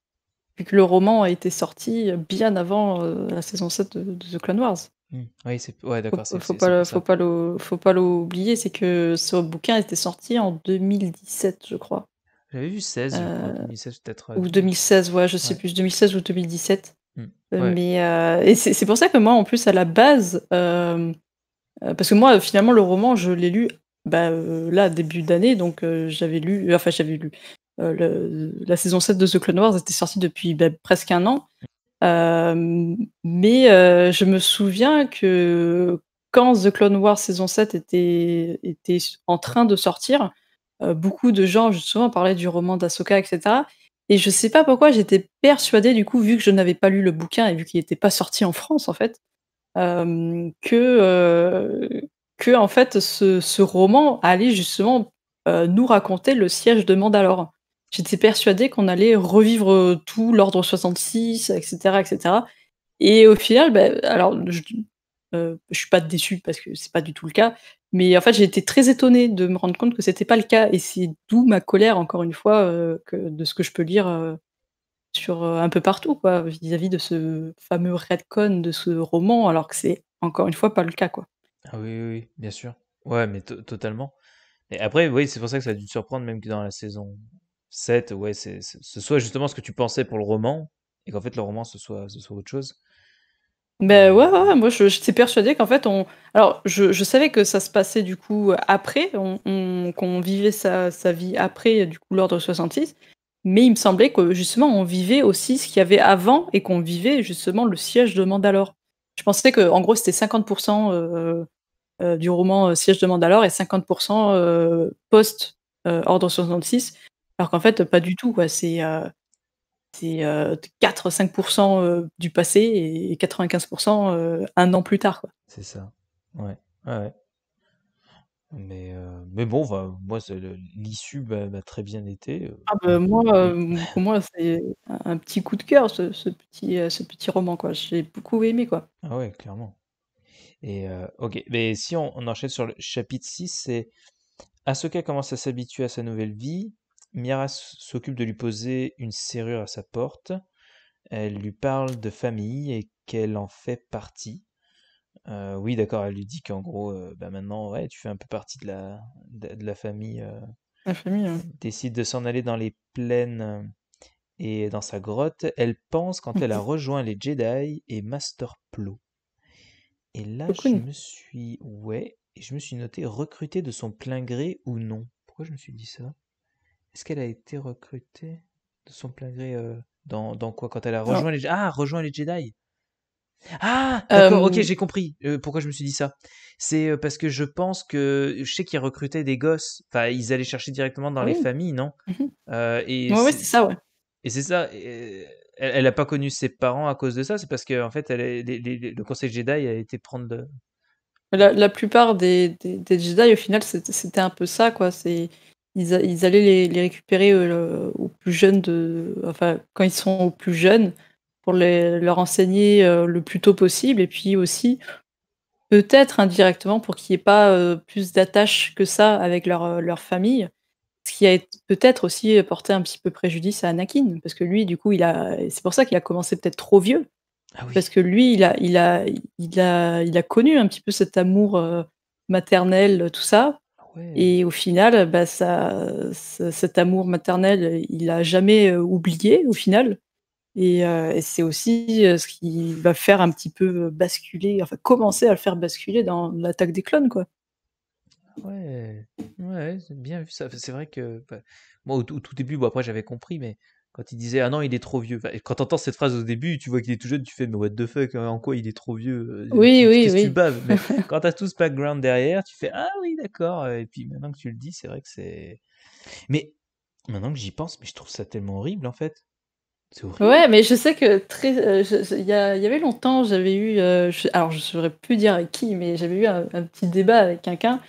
vu que le roman a été sorti bien avant la saison 7 de, The Clone Wars. Hmm. Oui, c'est d'accord. Faut, ne pas, faut pas, faut pas l'oublier, c'est que ce bouquin était sorti en 2017, je crois. J'avais vu 16, 2016 euh, peut-être. Euh, ou 2016, ouais, je sais plus, 2016 ou 2017. Mmh, hmm, euh, Mais c'est pour ça que moi, en plus, à la base, parce que moi, finalement, le roman, je l'ai lu bah, là, début d'année, donc j'avais lu, enfin j'avais lu, la saison 7 de The Clone Wars était sortie depuis bah, presque un an. mais je me souviens que quand The Clone Wars saison 7 était, était en train de sortir, euh, beaucoup de gens, justement, parlaient du roman d'Asoka, etc. Et je sais pas pourquoi j'étais persuadée, du coup, vu que je n'avais pas lu le bouquin et vu qu'il n'était pas sorti en France, en fait, euh, que, euh, que, en fait, ce, roman allait justement nous raconter le siège de Mandalore. J'étais persuadée qu'on allait revivre tout l'ordre 66, etc., etc. Et au final, ben, alors, je, suis pas déçue parce que c'est pas du tout le cas. Mais en fait, j'ai été très étonné de me rendre compte que c'était pas le cas. Et c'est d'où ma colère, encore une fois, euh, de ce que je peux lire euh, sur euh, un peu partout, quoi, vis-à-vis de ce fameux redcon de ce roman, alors que c'est encore une fois pas le cas, quoi. Ah oui, oui, bien sûr. Ouais, mais totalement. Et après, oui, c'est pour ça que ça a dû te surprendre, même que dans la saison 7, ouais, ce soit justement ce que tu pensais pour le roman, et qu'en fait le roman ce soit, ce soit autre chose. Ben ouais, ouais, moi je j'étais persuadée qu'en fait on. Alors je, je, savais que ça se passait du coup après, qu'on on, vivait sa, sa, vie après du coup l'ordre 66, mais il me semblait que justement on vivait aussi ce qu'il y avait avant et qu'on vivait justement le siège de Mandalore. Je pensais que en gros c'était 50% euh, euh, du roman euh, Siège de Mandalore et 50% euh, post-ordre euh, 66, alors qu'en fait pas du tout quoi. C'est c'est 4-5% du passé et 95% un an plus tard. C'est ça. Ouais. Mais, bon, moi, l'issue m'a très bien été. Ah bah, moi, pour moi, c'est un petit coup de cœur, ce, petit, roman. quoi. J'ai beaucoup aimé. quoi. Ah ouais, clairement. Et ok, mais si on, enchaîne sur le chapitre 6, c'est qu'elle commence à s'habituer à sa nouvelle vie, Mira s'occupe de lui poser une serrure à sa porte. Elle lui parle de famille et qu'elle en fait partie. Euh, oui, d'accord, elle lui dit qu'en gros, euh, bah, maintenant, ouais, tu fais un peu partie de la, de, la famille. Euh, la famille, décide de s'en aller dans les plaines et dans sa grotte. Elle pense quand elle a rejoint les Jedi et Master Plo. Et là, je me suis, ouais, je me suis noté recruté de son plein gré ou non. Pourquoi je me suis dit ça est-ce qu'elle a été recrutée de son plein gré euh, dans, quoi Quand elle a rejoint les les Ah, rejoint les Jedi. Ah, euh, d'accord, ok, hum. j'ai compris euh, pourquoi je me suis dit ça. C'est parce que je pense que je sais qu'ils recrutaient des gosses. Enfin, ils allaient chercher directement dans les oh. familles, non Oui, mhm. et c'est ça, ouais. Et c'est ça. elle n'a pas connu ses parents à cause de ça. C'est parce que en fait, le Conseil Jedi a été prendre. De... La, plupart des, des, Jedi, au final, c'était un peu ça, quoi. C'est ils, allaient les, récupérer euh, au plus jeune, de, enfin, quand ils sont au plus jeunes, pour leur enseigner euh, le plus tôt possible, et puis aussi peut-être indirectement pour qu'il n'y ait pas euh, plus d'attache que ça avec leur, famille, ce qui a peut-être aussi porté un petit peu préjudice à Anakin, parce que lui, du coup, il a, c'est pour ça qu'il a commencé peut-être trop vieux, ah parce que lui, il a, il a, il a, il a connu un petit peu cet amour maternel, tout ça, et au final, bah, ça, cet amour maternel, il a jamais euh, oublié au final. Et, euh, c'est aussi euh, ce qui va faire un petit peu basculer, enfin commencer à le faire basculer dans l'attaque des clones, quoi. Ouais, ouais, bien vu ça. C'est vrai que bah, moi au, au, tout début, bon après j'avais compris, mais quand il disait ah non il est trop vieux quand t'entends cette phrase au début tu vois qu'il est tout jeune tu fais mais what the fuck hein, en quoi il est trop vieux euh, oui oui oui tu baves quand t'as tout ce background derrière tu fais ah oui d'accord et puis maintenant que tu le dis c'est vrai que c'est mais maintenant que j'y pense mais je trouve ça tellement horrible en fait Ouais, mais je sais que très, euh, il y, avait longtemps, j'avais eu, Alors, euh, je, alors je saurais plus dire avec qui, mais j'avais eu un, petit débat avec quelqu'un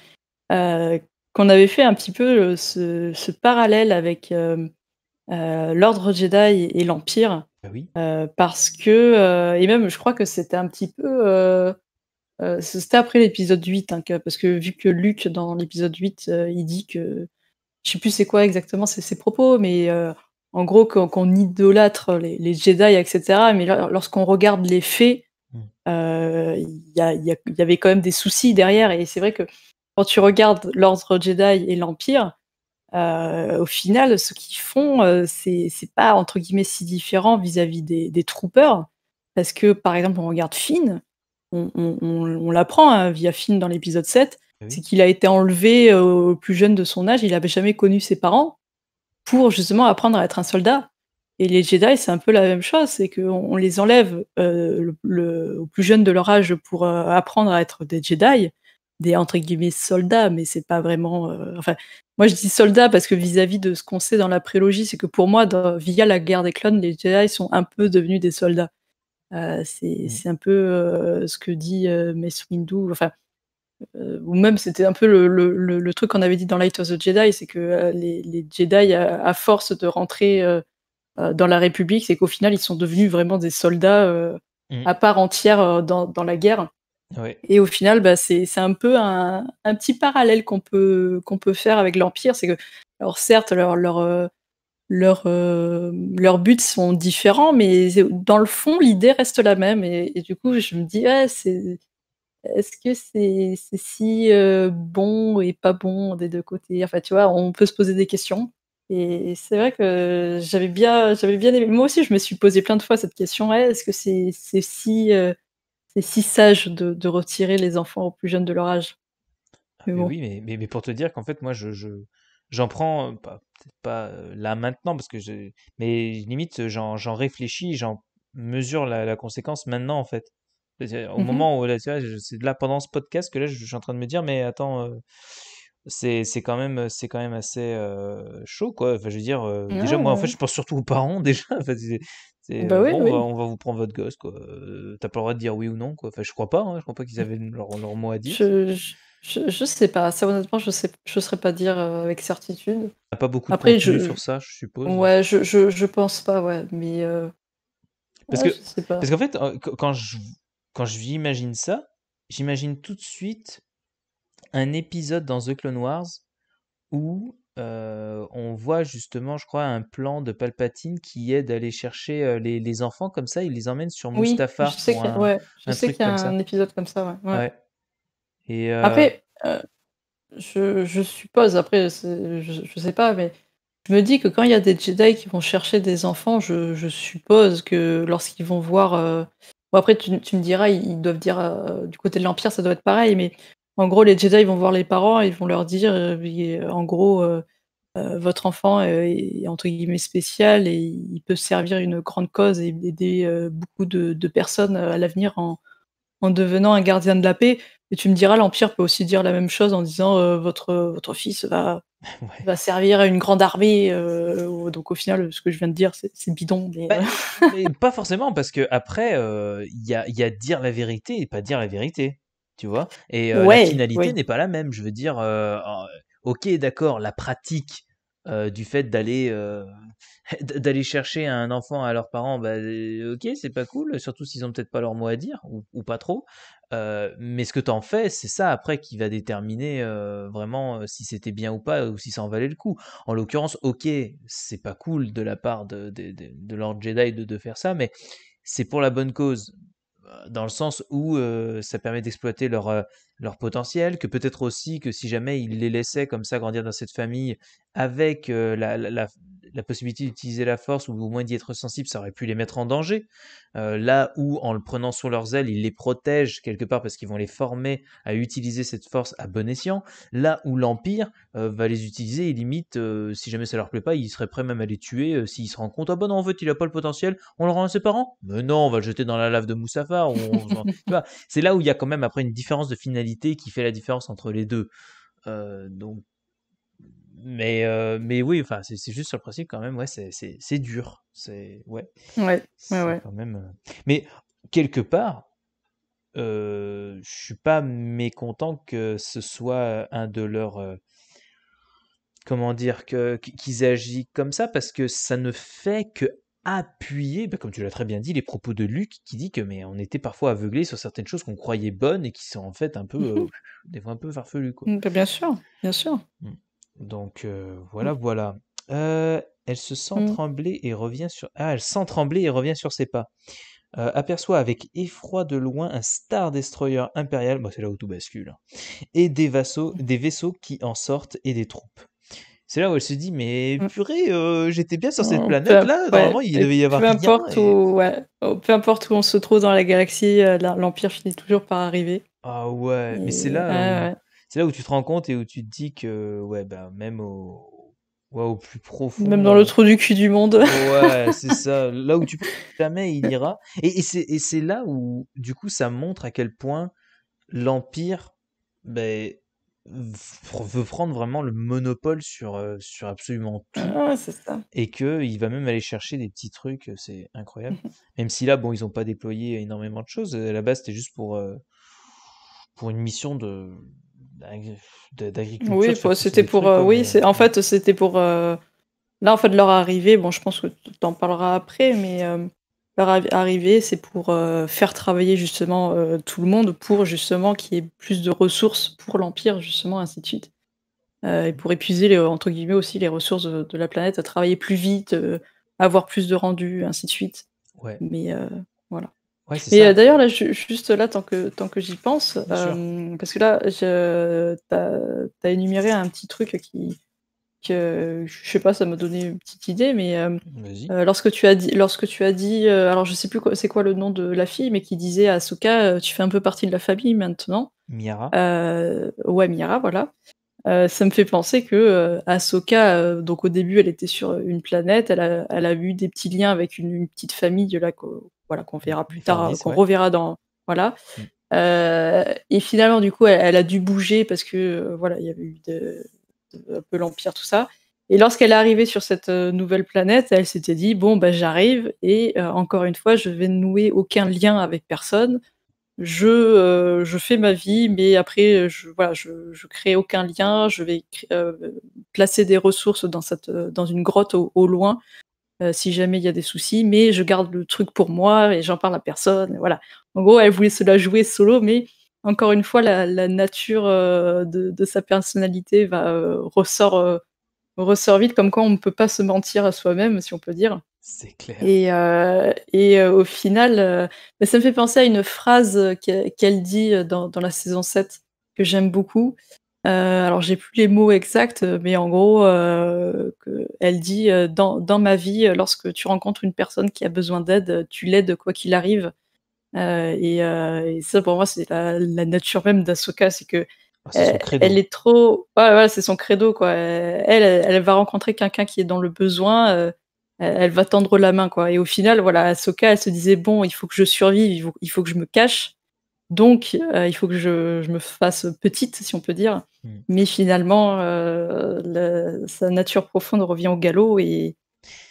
qu'on avait fait un petit peu ce parallèle avec euh, l'ordre Jedi et, l'Empire. Ah euh, parce que, euh, et même je crois que c'était un petit peu... c'était après l'épisode 8, hein, parce que vu que Luke, dans l'épisode 8, il dit que... Je sais plus c'est quoi exactement ses, ses propos, mais en gros qu'on idolâtre les, Jedi, etc. Mais lorsqu'on regarde les faits, hmm. il y, y, avait quand même des soucis derrière. Et c'est vrai que quand tu regardes l'ordre Jedi et l'Empire, euh, au final, ce qu'ils font, euh, c'est pas entre guillemets si différent vis-à-vis des, des, troopers, parce que par exemple, on regarde Finn, on, l'apprend hein, via Finn dans l'épisode 7, eh c'est qu'il a été enlevé au plus jeune de son âge, il n'avait jamais connu ses parents, pour justement apprendre à être un soldat. Et les Jedi, c'est un peu la même chose, c'est qu'on les enlève euh, au plus jeune de leur âge pour apprendre à être des Jedi, des entre guillemets soldats, mais c'est pas vraiment. Euh, enfin, moi je dis soldats parce que vis-à-vis de ce qu'on sait dans la prélogie, c'est que pour moi, via la guerre des clones, les Jedi sont un peu devenus des soldats. Euh, mmh. c'est un peu euh, ce que dit Mess Windu, enfin, ou même c'était un peu le, le, truc qu'on avait dit dans Light of the Jedi, c'est que les, Jedi, à, force de rentrer dans la République, c'est qu'au final, ils sont devenus vraiment des soldats mmh. à part entière dans, dans la guerre. Et au final, bah, c'est un peu un, petit parallèle qu'on peut, peut faire avec l'Empire. C'est que, alors certes, leur, euh, euh, leurs buts sont différents, mais dans le fond, l'idée reste la même. Et, du coup, je me dis, c'est. Est-ce que c'est si euh, bon et pas bon des deux côtés Enfin, tu vois, on peut se poser des questions. Et c'est vrai que j'avais bien, j'avais bien aimé. Moi aussi, je me suis posé plein de fois cette question. Est-ce que c'est si c'est si sage de, retirer les enfants au plus jeunes de leur âge. Ah, oui, mais, mais, pour te dire qu'en fait, moi, je, j'en prends, euh, pas, peut-être pas euh, là maintenant, parce que je, mais limite, j'en, réfléchis, j'en mesure la, conséquence maintenant, en fait. Au mmh moment où, c'est là pendant ce podcast que là, je, suis en train de me dire, mais attends. Euh, c'est quand même c'est quand même assez chaud quoi enfin, je veux dire déjà moi en fait je pense surtout aux parents déjà bah euh, on, va, vous prendre votre gosse, quoi. Euh, t'as pas le droit de dire oui ou non, quoi. Enfin, je crois pas, hein. je crois pas qu'ils avaient leur, leur, mot à dire. Je, je, sais pas, ça honnêtement, je sais, je saurais pas dire euh, avec certitude. pas beaucoup de Après, je... sur ça, je suppose. Ouais, je, je, pense pas, ouais, mais. Parce, que, parce qu'en fait, quand je, quand je imagine ça, j'imagine tout de suite un épisode dans The Clone Wars où euh, on voit justement, je crois, un plan de Palpatine qui aide à aller chercher euh, les, enfants comme ça, il les emmène sur oui, Je sais qu'il y a, un, épisode comme ça. Ouais. Et, euh, Après, je, suppose, après, je, sais pas, mais je me dis que quand il y a des Jedi qui vont chercher des enfants, je, suppose que lorsqu'ils vont voir. Bon, après, tu, me diras, ils doivent dire du côté de l'Empire, ça doit être pareil, mais en gros, les Jedi vont voir les parents et ils vont leur dire, euh, en gros, euh, euh, votre enfant est, entre guillemets spécial et il peut servir une grande cause et aider beaucoup de, personnes à l'avenir en, devenant un gardien de la paix. Et tu me diras, l'Empire peut aussi dire la même chose en disant votre, votre fils va, va servir à une grande armée. donc au final, ce que je viens de dire, c'est bidon. Bah, pas forcément, parce que après, il y, a, dire la vérité et pas dire la vérité tu vois. Et euh, la finalité n'est pas la même. Je veux dire, euh, ok, d'accord, la pratique euh, du fait d'aller d'aller chercher un enfant à leurs parents, bah, ok, c'est pas cool, surtout s'ils ont peut-être pas leur mot à dire ou, pas trop. mais ce que tu en fais, c'est ça après qui va déterminer vraiment si c'était bien ou pas ou si ça en valait le coup. En l'occurrence, ok, c'est pas cool de la part de, de, de, Lord Jedi de, de faire ça, mais c'est pour la bonne cause dans le sens où euh, ça permet d'exploiter leur, euh, leur potentiel, que peut-être aussi que si jamais ils les laissaient comme ça grandir dans cette famille avec euh, la, la, la possibilité d'utiliser la force ou au moins d'y être sensible, ça aurait pu les mettre en danger. Euh, là où, en le prenant sur leurs ailes, ils les protègent quelque part parce qu'ils vont les former à utiliser cette force à bon escient. Là où l'Empire euh, va les utiliser et limite, euh, si jamais ça leur plaît pas, ils seraient prêts même à les tuer s'ils se rendent compte. Ah bon bah non, en veut il a pas le potentiel, on le rend à ses parents. Mais non, on va le jeter dans la lave de Moussafar. C'est là où il y a quand même après une différence de finalité qui fait la différence entre les deux. donc mais, euh, mais oui, enfin, c'est juste sur le principe quand même, ouais, c'est dur. C'est ouais. Ouais, Quand même... Euh, mais quelque part, euh, je suis pas mécontent que ce soit un de leurs. Euh, comment dire que qu'ils agissent comme ça parce que ça ne fait que appuyer, bah, comme tu l'as très bien dit, les propos de Luc qui dit que mais on était parfois aveuglé sur certaines choses qu'on croyait bonnes et qui sont en fait un peu des fois un peu farfelues quoi. Mmh, bah, bien sûr, bien sûr. Mmh. Donc euh, mmh. voilà, voilà. Euh, elle se sent mmh. trembler et revient sur. Ah, elle sent trembler et revient sur ses pas. Euh, aperçoit avec effroi de loin un Star Destroyer impérial, bon, bah, c'est là où tout bascule, hein, et des vaisseaux, mmh. des vaisseaux qui en sortent et des troupes. C'est là où elle se dit, mais purée, j'étais bien sur cette planète-là, normalement il devait y avoir peu Importe où, oh, peu importe où on se trouve dans la galaxie, l'Empire finit toujours par arriver. Ah ouais, mais c'est là c'est là où tu te rends compte et où tu te dis que, ouais, bah, même au, plus profond. Même dans euh, le trou du cul du monde. ouais, c'est ça. Là où tu jamais il ira. Et, c'est là où, du coup, ça montre à quel point l'Empire ben, veut prendre vraiment le monopole sur, euh, sur absolument tout. Ah, ça. Et qu'il va même aller chercher des petits trucs, euh, c'est incroyable. même si là, bon, ils n'ont pas déployé énormément de choses. À la base, c'était juste pour, pour une mission de, d'agriculture. Oui, bah, c'était pour. Euh, oui, euh, c'est en fait c'était pour. Euh, là, en fait, leur arrivée. Bon, je pense que tu en parleras après, mais leur arrivée, c'est pour faire travailler justement tout le monde pour justement qu'il y ait plus de ressources pour l'empire justement ainsi de suite. et pour épuiser les, entre guillemets aussi les ressources de, la planète, à travailler plus vite, avoir plus de rendus, ainsi de suite. Ouais. Mais voilà et euh, d'ailleurs, là, juste là, tant que, tant que j'y pense, euh, parce que là, tu as, énuméré un petit truc qui, je sais pas, ça m'a donné une petite idée, mais euh, lorsque tu as dit, lorsque tu as dit, alors je sais plus c'est quoi le nom de la fille, mais qui disait à tu fais un peu partie de la famille maintenant. Mira. ouais, Mira, voilà. Euh, ça me fait penser que euh, euh, donc au début, elle était sur une planète, elle a, eu des petits liens avec une, petite famille là qu'on voilà, qu'on verra plus tard, qu'on reverra dans voilà. Mm. et finalement, du coup, elle, a dû bouger parce que voilà, il y avait eu un peu l'empire tout ça. Et lorsqu'elle est arrivée sur cette nouvelle planète, elle s'était dit bon bah, j'arrive et encore une fois, je vais nouer aucun lien avec personne. Euh, je, fais ma vie, mais après, je, voilà, je, crée aucun lien, je vais euh, placer des ressources dans, cette, euh, dans une grotte au, loin, si jamais il y a des soucis, mais je garde le truc pour moi et j'en parle à personne. Voilà. En gros, elle voulait se jouer solo, mais encore une fois, la, nature de, sa personnalité va, ressort, ressort vite, comme quoi on ne peut pas se mentir à soi-même, si on peut dire. C'est clair. Et, euh, et euh, au final, euh, bah, ça me fait penser à une phrase qu'elle dit dans, dans, la saison 7 que j'aime beaucoup. alors, j'ai plus les mots exacts, mais en gros, elle dit dans, dans, ma vie, lorsque tu rencontres une personne qui a besoin d'aide, tu l'aides quoi qu'il arrive. Et, ça, pour moi, c'est la, nature même d'Asoka, c'est que ah, elle, est trop. c'est son credo, quoi. Elle, elle, elle va rencontrer quelqu'un qui est dans le besoin elle va tendre la main quoi. Et au final, voilà, Ahsoka, elle se disait bon, il faut que je survive, il faut, que je me cache, donc euh, il faut que je, me fasse petite, si on peut dire. Mm. Mais finalement, euh, sa nature profonde revient au galop et,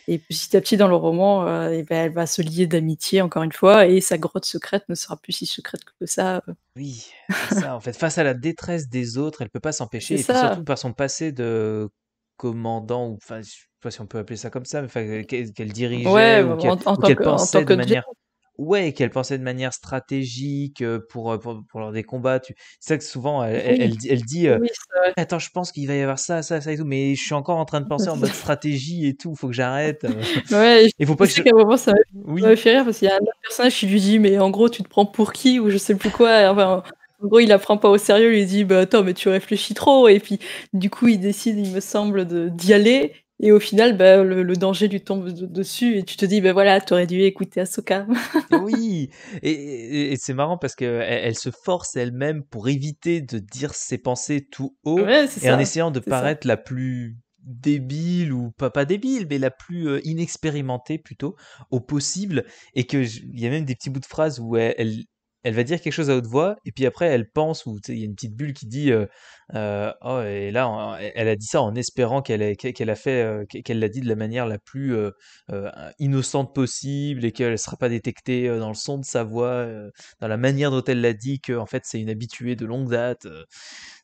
petit à petit dans le roman, et euh, eh ben, elle va se lier d'amitié encore une fois et sa grotte secrète ne sera plus si secrète que ça. Oui, ça en fait. Face à la détresse des autres, elle peut pas s'empêcher, et surtout par son passé de commandant, ou enfin, je sais pas si on peut appeler ça comme ça, mais qu'elle dirige dirigeait, qu'elle pensait en tant de manière. Ouais, qu'elle pensait de manière stratégique euh, euh, pour, lors des combats. Tu... sais que souvent, elle, elle, dit euh, Attends, je pense qu'il va y avoir ça, ça, ça et tout, mais je suis encore en train de penser en mode stratégie et tout, faut que j'arrête. ouais, il faut pas que je... un moment, ça me fait rire parce qu'il y a un autre personnage qui lui dit Mais en gros, tu te prends pour qui Ou je sais plus quoi. Enfin, en gros, il la prend pas au sérieux, il lui dit bah attends, mais tu réfléchis trop. Et puis, du coup, il décide, il me semble, d'y aller. Et au final, bah, le, danger lui tombe dessus et tu te dis, ben bah voilà, aurais dû écouter Ahsoka. oui, et, c'est marrant parce qu'elle elle se force elle-même pour éviter de dire ses pensées tout haut et en essayant de paraître la plus débile ou pas, débile, mais la plus euh, inexpérimentée plutôt au possible. Et qu'il y a même des petits bouts de phrases où elle, elle va dire quelque chose à haute voix, et puis après, elle pense, ou il y a une petite bulle qui dit, euh, euh, oh, et là, elle a dit ça en espérant qu'elle a, qu'elle a fait, euh, qu'elle l'a dit de la manière la plus innocente possible, et qu'elle ne sera pas détectée dans le son de sa voix, dans la manière dont elle l'a dit, que en fait, c'est une habituée de longue date.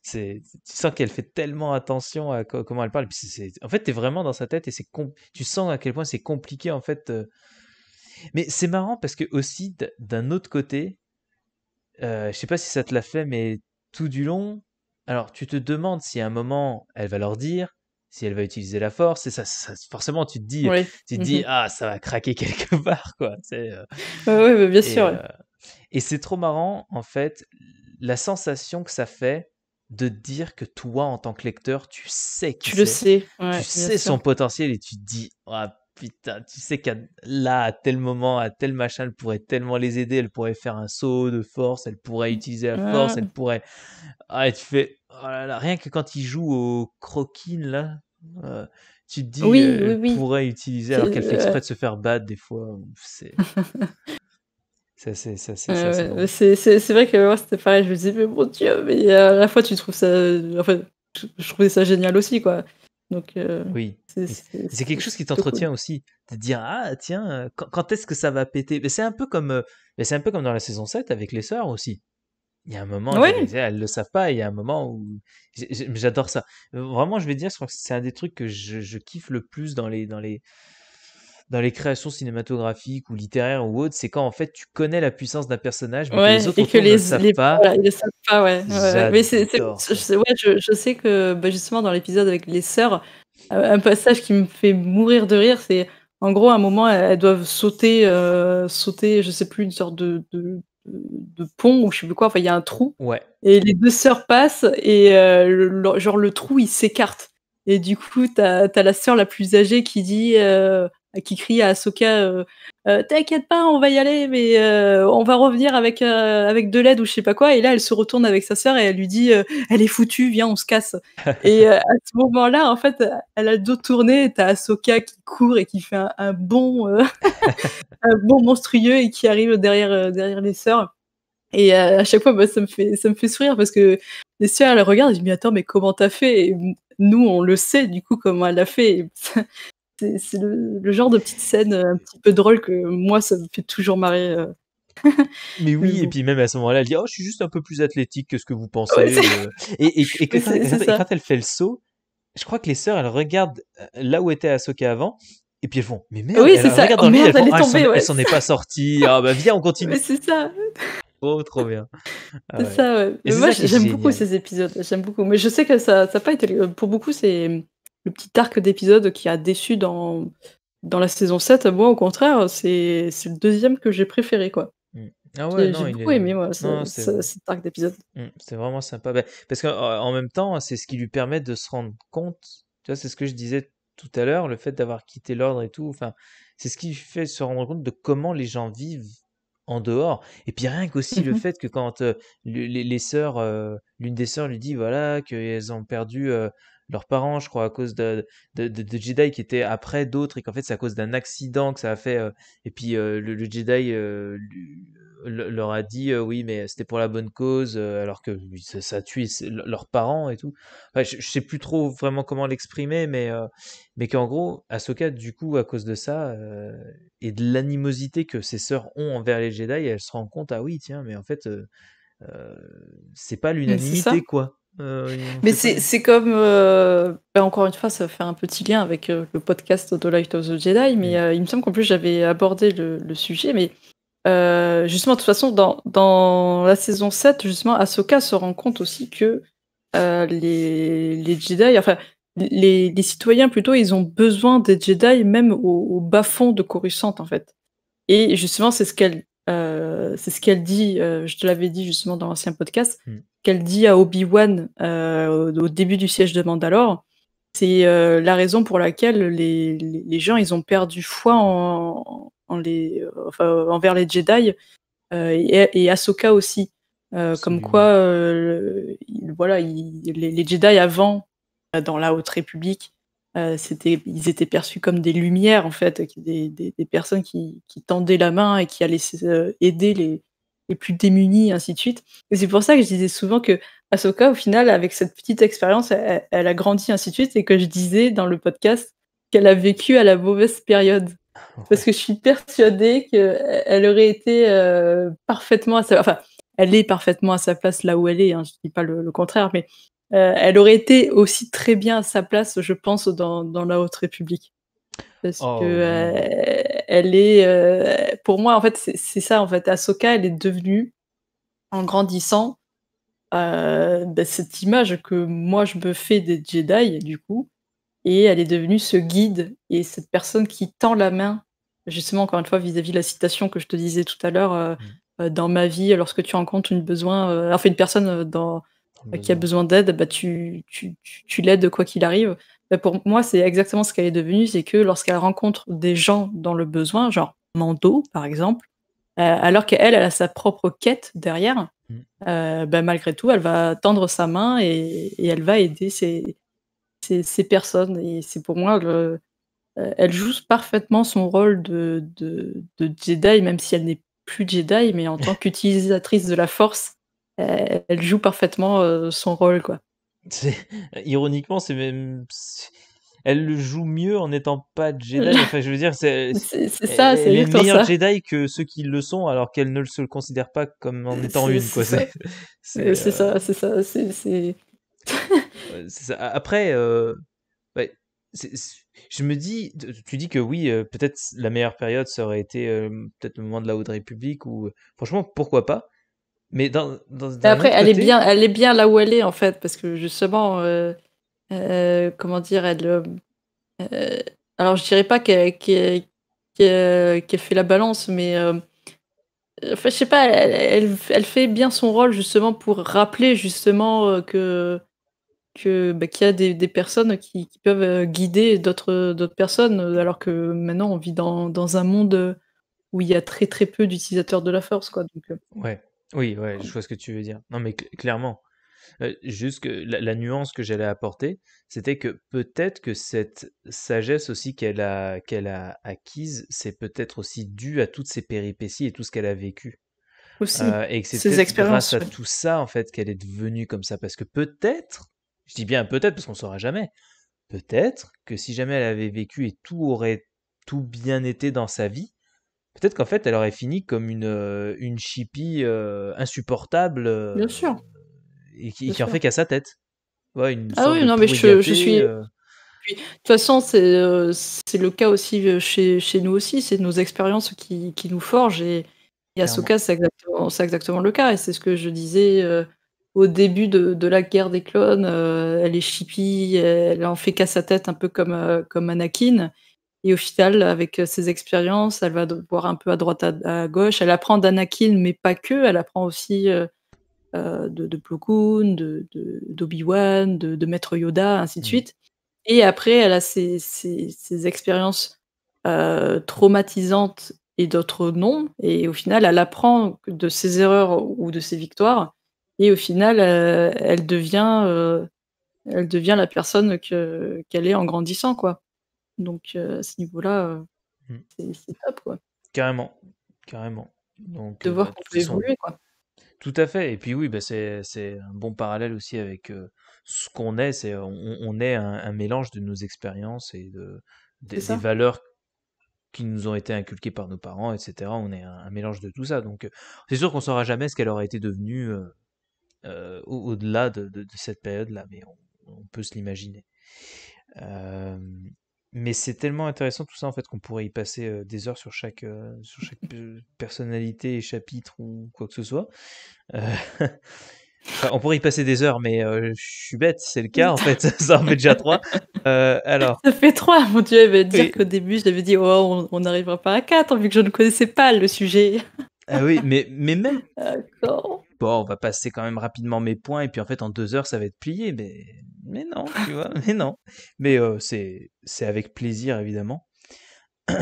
c'est, tu sens qu'elle fait tellement attention à comment elle parle. en fait, tu es vraiment dans sa tête, et c'est tu sens à quel point c'est compliqué, en fait. Mais c'est marrant parce que aussi, d'un autre côté, euh, je sais pas si ça te l'a fait, mais tout du long, alors tu te demandes si à un moment elle va leur dire, si elle va utiliser la force, et ça, forcément tu te dis, tu dis mhm. ah ça va craquer quelque part quoi. Euh. oui, bien sûr. Euh, et c'est trop marrant en fait la sensation que ça fait de dire que toi en tant que lecteur tu sais que tu le sais, tu sais son potentiel et tu te dis ah putain, tu sais qu'à là, à tel moment, à tel machin, elle pourrait tellement les aider, elle pourrait faire un saut de force, elle pourrait utiliser la force, elle pourrait. Ah, tu fais. Oh rien que quand il joue au croquine là, euh, tu te dis, oui, euh, pourrait utiliser, alors qu'elle fait exprès de euh, se faire battre des fois. C'est. C'est vrai que moi c'était pareil, je me disais, mais mon dieu, mais à la fois tu trouves ça. je trouvais ça génial aussi, quoi. Donc, euh, oui. C'est quelque chose qui t'entretient aussi. De dire, ah, tiens, euh, quand, est-ce que ça va péter mais C'est un, peu comme, euh, un peu comme dans la saison 7 avec les sœurs aussi. Il y a un moment, oui. elles, le savent pas, il y a un moment où. J'adore ça. Vraiment, je vais dire, c'est un des trucs que je, je, kiffe le plus dans les, dans les, dans les créations cinématographiques ou littéraires ou autres, c'est quand en fait tu connais la puissance d'un personnage, mais que les autres ne le savent pas. ils ne savent pas, ouais. Mais c'est, je, ouais, je, sais que bah, justement dans l'épisode avec les sœurs, euh, un passage qui me fait mourir de rire, c'est en gros à un moment elles doivent sauter, euh, sauter, je sais plus une sorte de, de pont ou je sais plus quoi, enfin il y a un trou. Ouais. Et les deux sœurs passent et euh, le, genre le trou il s'écarte. Et du coup, t'as as la sœur la plus âgée qui dit euh, qui crie à Ahsoka euh, euh, T'inquiète pas, on va y aller, mais euh, on va revenir avec, avec de l'aide ou je sais pas quoi. Et là, elle se retourne avec sa sœur et elle lui dit Elle est foutue, viens, on se casse. et à ce moment-là, en fait, elle a le dos tourné. T'as Ahsoka qui court et qui fait un, un bon, un bon monstrueux et qui arrive derrière, derrière les sœurs. Et à chaque fois, ça, me fait, ça me fait sourire parce que les sœurs, elles regardent et disent Mais attends, mais comment t'as fait et nous, on le sait du coup comment elle a fait c'est le, genre de petite scène euh, un petit peu drôle que moi, ça me fait toujours marrer. Euh. mais oui, et puis même à ce moment-là, elle dit Oh, je suis juste un peu plus athlétique que ce que vous pensez. et, quand, elle fait le saut, je crois que les sœurs, elles regardent euh, là où était Asoka avant. Et puis elles font, mais merde, oui, elle ça. regarde elle, ah, s'en est, pas sortie. Ah bah viens, on continue. C'est ça. Oh, trop bien. Ah, ça ouais. ça, moi, j'aime beaucoup ces épisodes. J'aime beaucoup. Mais je sais que ça n'a pas été. Pour beaucoup, c'est le petit arc d'épisode qui a déçu dans, dans la saison 7, moi au contraire, c'est le deuxième que j'ai préféré. quoi. Mm. Ah ouais, j'ai beaucoup aimé moi, cet arc d'épisode. Mm, c'est vraiment sympa. Bah, parce qu'en même temps, c'est ce qui lui permet de se rendre compte. c'est ce que je disais tout à l'heure, le fait d'avoir quitté l'ordre et tout. Enfin, c'est ce qui lui fait se rendre compte de comment les gens vivent en dehors. Et puis rien qu'aussi le mm-hmm. fait que quand euh, les, euh, l'une des sœurs lui dit voilà qu'elles ont perdu euh, leurs parents, je crois, à cause de, de, Jedi qui étaient après d'autres et qu'en fait c'est à cause d'un accident que ça a fait. Euh, et puis euh, le, Jedi euh, leur a dit oui, mais c'était pour la bonne cause, alors que ça, ça a tué leurs parents et tout. Enfin, je, je, sais plus trop vraiment comment l'exprimer, mais, mais qu'en gros, Ahsoka, du coup, à cause de ça et de l'animosité que ses sœurs ont envers les Jedi, elle se rend compte ah oui, tiens, mais en fait. c'est pas l'unanimité quoi euh, mais c'est comme, euh, ben, encore une fois, ça fait un petit lien avec euh, le podcast The Light of the Jedi, mais mm. il me semble qu'en plus j'avais abordé le, sujet, mais justement, de toute façon, dans, dans, la saison 7, justement, Ahsoka se rend compte aussi que les, les, Jedi, enfin, les, les, citoyens plutôt, ils ont besoin des Jedi, même au, bas-fond de Coruscant, en fait. Et justement, c'est ce qu'elle c'est ce qu'elle dit, je te l'avais dit justement dans l'ancien podcast, mm qu'elle dit à Obi-Wan euh, au début du siège de Mandalore, c'est euh, la raison pour laquelle les, gens ils ont perdu foi en, les, envers les Jedi euh, et, et, Ahsoka aussi. comme quoi, voilà, les, Jedi avant, dans la Haute République, c'était, ils étaient perçus comme des lumières en fait, des, personnes qui, qui, tendaient la main et qui allaient aider les, et plus démunie, ainsi de suite. Et c'est pour ça que je disais souvent que Ahsoka, au final, avec cette petite expérience, elle, a grandi, ainsi de suite, et que je disais dans le podcast qu'elle a vécu à la mauvaise période. Ah, Parce que je suis persuadée qu'elle aurait été euh, parfaitement à sa... Enfin, elle est parfaitement à sa place là où elle est, hein, je ne dis pas le, contraire, mais euh, elle aurait été aussi très bien à sa place, je pense, dans la Haute République parce oh, que euh, elle est euh, pour moi en fait c'est ça en fait elle est devenue en grandissant euh, bah, cette image que moi je me fais des Jedi du coup et elle est devenue ce guide et cette personne qui tend la main justement encore une fois vis-à-vis de la citation que je te disais tout à l'heure mm. dans ma vie lorsque tu rencontres une besoin enfin une personne qui a besoin d'aide bah, tu, tu, tu, tu l'aides quoi qu'il arrive bah, pour moi, c'est exactement ce qu'elle est devenue, c'est que lorsqu'elle rencontre des gens dans le besoin, genre Mando par exemple, euh, alors qu'elle, a sa propre quête derrière, mm. euh, bah, malgré tout, elle va tendre sa main et, elle va aider ces, personnes. Et c'est pour moi, euh, elle joue parfaitement son rôle de, de Jedi, même si elle n'est plus Jedi, mais en tant qu'utilisatrice de la Force, elle joue parfaitement son rôle. quoi. Euh, ironiquement, c'est même elle le joue mieux en n'étant pas Jedi. Enfin, je veux dire, c'est ça, c'est Jedi que ceux qui le sont, alors qu'elle ne se le considère pas comme en étant une. Euh, euh, c'est ça, c'est ça, Après, je me dis, tu dis que oui, peut-être la meilleure période ça aurait été peut-être le moment de la Haute République ou franchement, pourquoi pas. Mais après, elle est bien, elle est bien là où elle est en fait, parce que justement, euh, euh, comment dire, elle. Euh, alors, je dirais pas qu'elle fait la balance, mais enfin, je sais pas, elle, fait bien son rôle justement pour rappeler justement que bah, qu'il y a des, personnes qui, peuvent guider d'autres personnes, alors que maintenant on vit dans, un monde où il y a très très peu d'utilisateurs de la force, quoi. ouais. Oui, je vois ce que tu veux dire. Non, mais clairement. Euh, juste que la, nuance que j'allais apporter, c'était que peut-être que cette sagesse aussi qu'elle a, qu'elle a acquise, c'est peut-être aussi dû à toutes ces péripéties et tout ce qu'elle a vécu. Aussi, euh, et que c'est Grâce à tout ça, en fait, qu'elle est devenue comme ça. Parce que peut-être, je dis bien peut-être parce qu'on ne saura jamais, peut-être que si jamais elle avait vécu et tout aurait tout bien été dans sa vie, Peut-être qu'en fait, elle aurait fini comme une, euh, une chippie euh, insupportable. Bien euh, sûr. Et qui, en fait qu'à sa tête. une ah oui, non, mais je, suis. de toute façon, c'est le cas aussi chez, chez nous aussi. C'est nos expériences qui, qui, nous forgent. Et, à ce cas, c'est exactement, le cas. Et c'est ce que je disais au début de, de, la guerre des clones. elle est chippie, elle en fait qu'à sa tête, un peu comme, comme Anakin. Et au final, avec euh, ses expériences, elle va voir un peu à droite, à, gauche. Elle apprend d'Anakin, mais pas que. Elle apprend aussi euh, euh, de, de Plo Koon, d'Obi-Wan, de, Maître Yoda, ainsi de mmh. suite. Et après, elle a ses, expériences traumatisantes et d'autres non. Et au final, elle apprend de ses erreurs ou de ses victoires. Et au final, elle, devient, elle devient la personne qu'elle est en grandissant, quoi. Donc euh, à ce niveau-là, euh, mmh. c'est top quoi. Carrément, carrément. Donc, de euh, voir bah, qu'on peut évoluer quoi. Tout à fait. Et puis oui, bah c'est un bon parallèle aussi avec ce qu'on est. C'est on, est un, mélange de nos expériences et de, des, valeurs qui nous ont été inculquées par nos parents, etc. On est un, mélange de tout ça. Donc c'est sûr qu'on saura jamais ce qu'elle aurait été devenue au-delà de, cette période-là, mais on, on peut se l'imaginer mais c'est tellement intéressant tout ça en fait qu'on pourrait y passer des heures sur chaque, sur chaque personnalité, chapitre ou quoi que ce soit. Euh, on pourrait y passer des heures, mais je suis bête, c'est le cas en fait. ça en fait déjà trois. Euh, alors. Ça fait trois, mon dieu. va dire qu'au début, je l'avais dit, oh, on n'arrivera pas à quatre hein, vu que je ne connaissais pas le sujet. ah oui, mais, mais même. D'accord on va passer quand même rapidement mes points, et puis en fait, en deux heures, ça va être plié. Mais, mais non, tu vois, mais non. Mais euh, c'est, c'est avec plaisir, évidemment.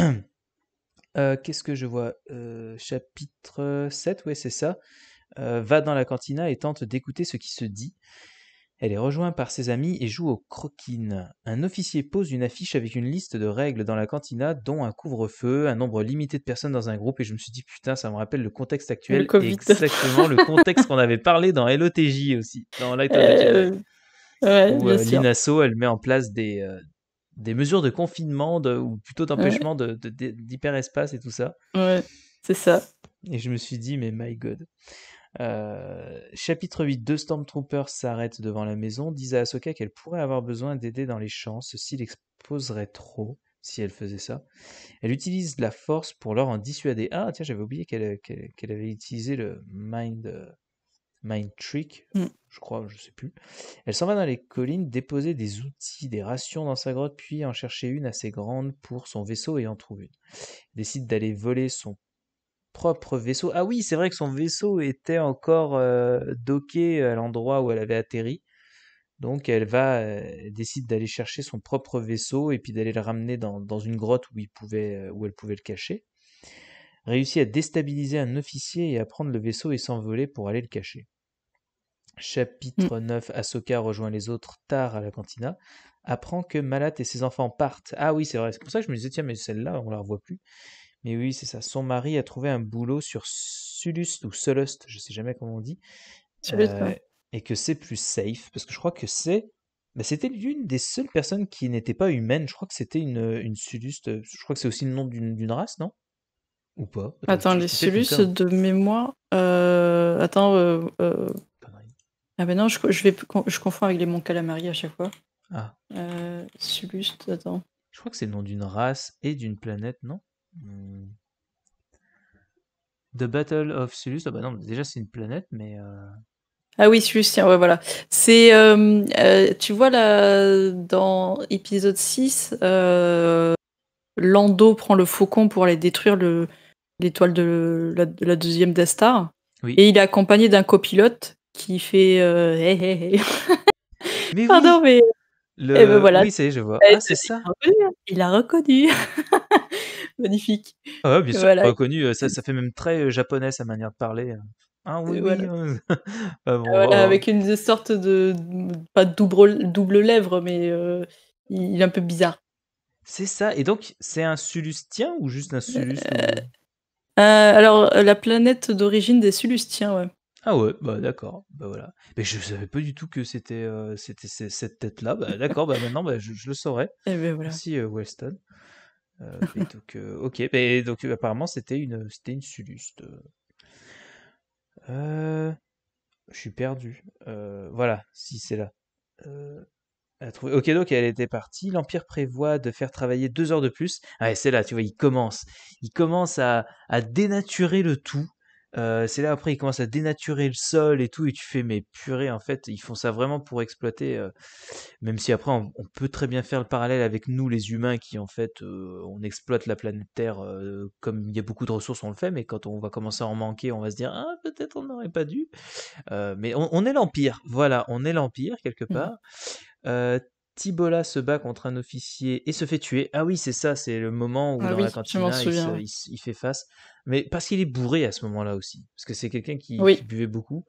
Euh, qu'est-ce que je vois euh, Chapitre 7, ouais, c'est ça. va dans la cantina et tente d'écouter ce qui se dit. Elle est rejointe par ses amis et joue au croquine. Un officier pose une affiche avec une liste de règles dans la cantina, dont un couvre-feu, un nombre limité de personnes dans un groupe, et je me suis dit, putain, ça me rappelle le contexte actuel. Exactement, le contexte qu'on avait parlé dans LOTJ aussi, dans Light euh, ouais, euh, elle met en place des, euh, des mesures de confinement, ou plutôt d'empêchement ouais. d'hyperespace et tout ça. Ouais, c'est ça. Et je me suis dit, mais my god. Euh, chapitre 8 Deux Stormtroopers s'arrêtent devant la maison, disent à Ahsoka qu'elle pourrait avoir besoin d'aider dans les champs, ceci l'exposerait trop si elle faisait ça. Elle utilise la force pour leur en dissuader. Ah, tiens, j'avais oublié qu'elle avait utilisé le mind, euh, trick, mm. je crois, je sais plus. Elle s'en va dans les collines déposer des outils, des rations dans sa grotte, puis en chercher une assez grande pour son vaisseau et en trouve une. décide d'aller voler son propre vaisseau. Ah oui, c'est vrai que son vaisseau était encore euh, docké à l'endroit où elle avait atterri. Donc elle va, euh, décide d'aller chercher son propre vaisseau et puis d'aller le ramener dans, une grotte où, il pouvait, euh, où elle pouvait le cacher. Réussit à déstabiliser un officier et à prendre le vaisseau et s'envoler pour aller le cacher. Chapitre 9, mm. Ahsoka rejoint les autres tard à la cantina, apprend que Malat et ses enfants partent. Ah oui, c'est vrai, c'est pour ça que je me disais, tiens, mais celle-là, on la revoit plus. Mais oui, c'est ça. Son mari a trouvé un boulot sur Sulust ou Solust, je sais jamais comment on dit. Euh, et que c'est plus safe, parce que je crois que c'est. Bah, c'était l'une des seules personnes qui n'était pas humaine. Je crois que c'était une, une euh, Je crois que c'est aussi le nom d'une race, non Ou pas Attends, les Sulust de mémoire. Euh, attends. Euh, ah ben non, je, vais, je confonds avec les Monts Calamari à chaque fois. Ah. Suluste, attends. Je crois que c'est le nom d'une race et d'une planète, non Hmm. The Battle of Sulus, ah bah déjà c'est une planète, mais. Euh, ah oui, Sulus, tiens, voilà. C'est. Euh, euh, tu vois là, dans épisode 6, Lando prend le faucon pour aller détruire l'étoile de la, deuxième Death Star. Et il est accompagné d'un copilote qui fait. mais Pardon, mais. Le... Eh ben, voilà. Oui, c'est, je vois. Eh, ah, c'est ça. Il a reconnu. magnifique. Ah bien sûr, pas reconnu, euh, ça, ça, fait même très euh, japonais sa manière de parler. Hein. Ah euh, oui, oui. Ah ah, avec une sorte de. pas double, double lèvre, mais il est un peu bizarre. C'est ça, et donc c'est un Sulustien ou juste un Sulus Alors, la planète d'origine des Sulustiens, ouais. Ah ouais, bah d'accord, bah voilà. Mais je savais pas du tout que c'était cette tête-là. Bah d'accord, bah maintenant bah, je, le saurais. Et eh ben, voilà. Merci Weston. Euh, donc, euh, ok, donc euh, apparemment c'était une, c'était une suluste. je suis perdu. voilà, si c'est là. Ok, donc elle était partie. L'Empire prévoit de faire travailler deux heures de plus. Ah, c'est là, tu vois, il commence. Il commence à, à dénaturer le tout c'est là après ils commencent à dénaturer le sol et tout et tu fais mais purée en fait ils font ça vraiment pour exploiter même si après on, peut très bien faire le parallèle avec nous les humains qui en fait on exploite la planète Terre comme il y a beaucoup de ressources on le fait mais quand on va commencer à en manquer on va se dire ah peut-être on n'aurait pas dû mais on, on est l'empire voilà on est l'empire quelque mmh part Tibola se bat contre un officier et se fait tuer. Ah oui, c'est ça, c'est le moment où ah dans la cantina, il, fait face. Mais parce qu'il est bourré à ce moment-là aussi. Parce que c'est quelqu'un qui, buvait beaucoup.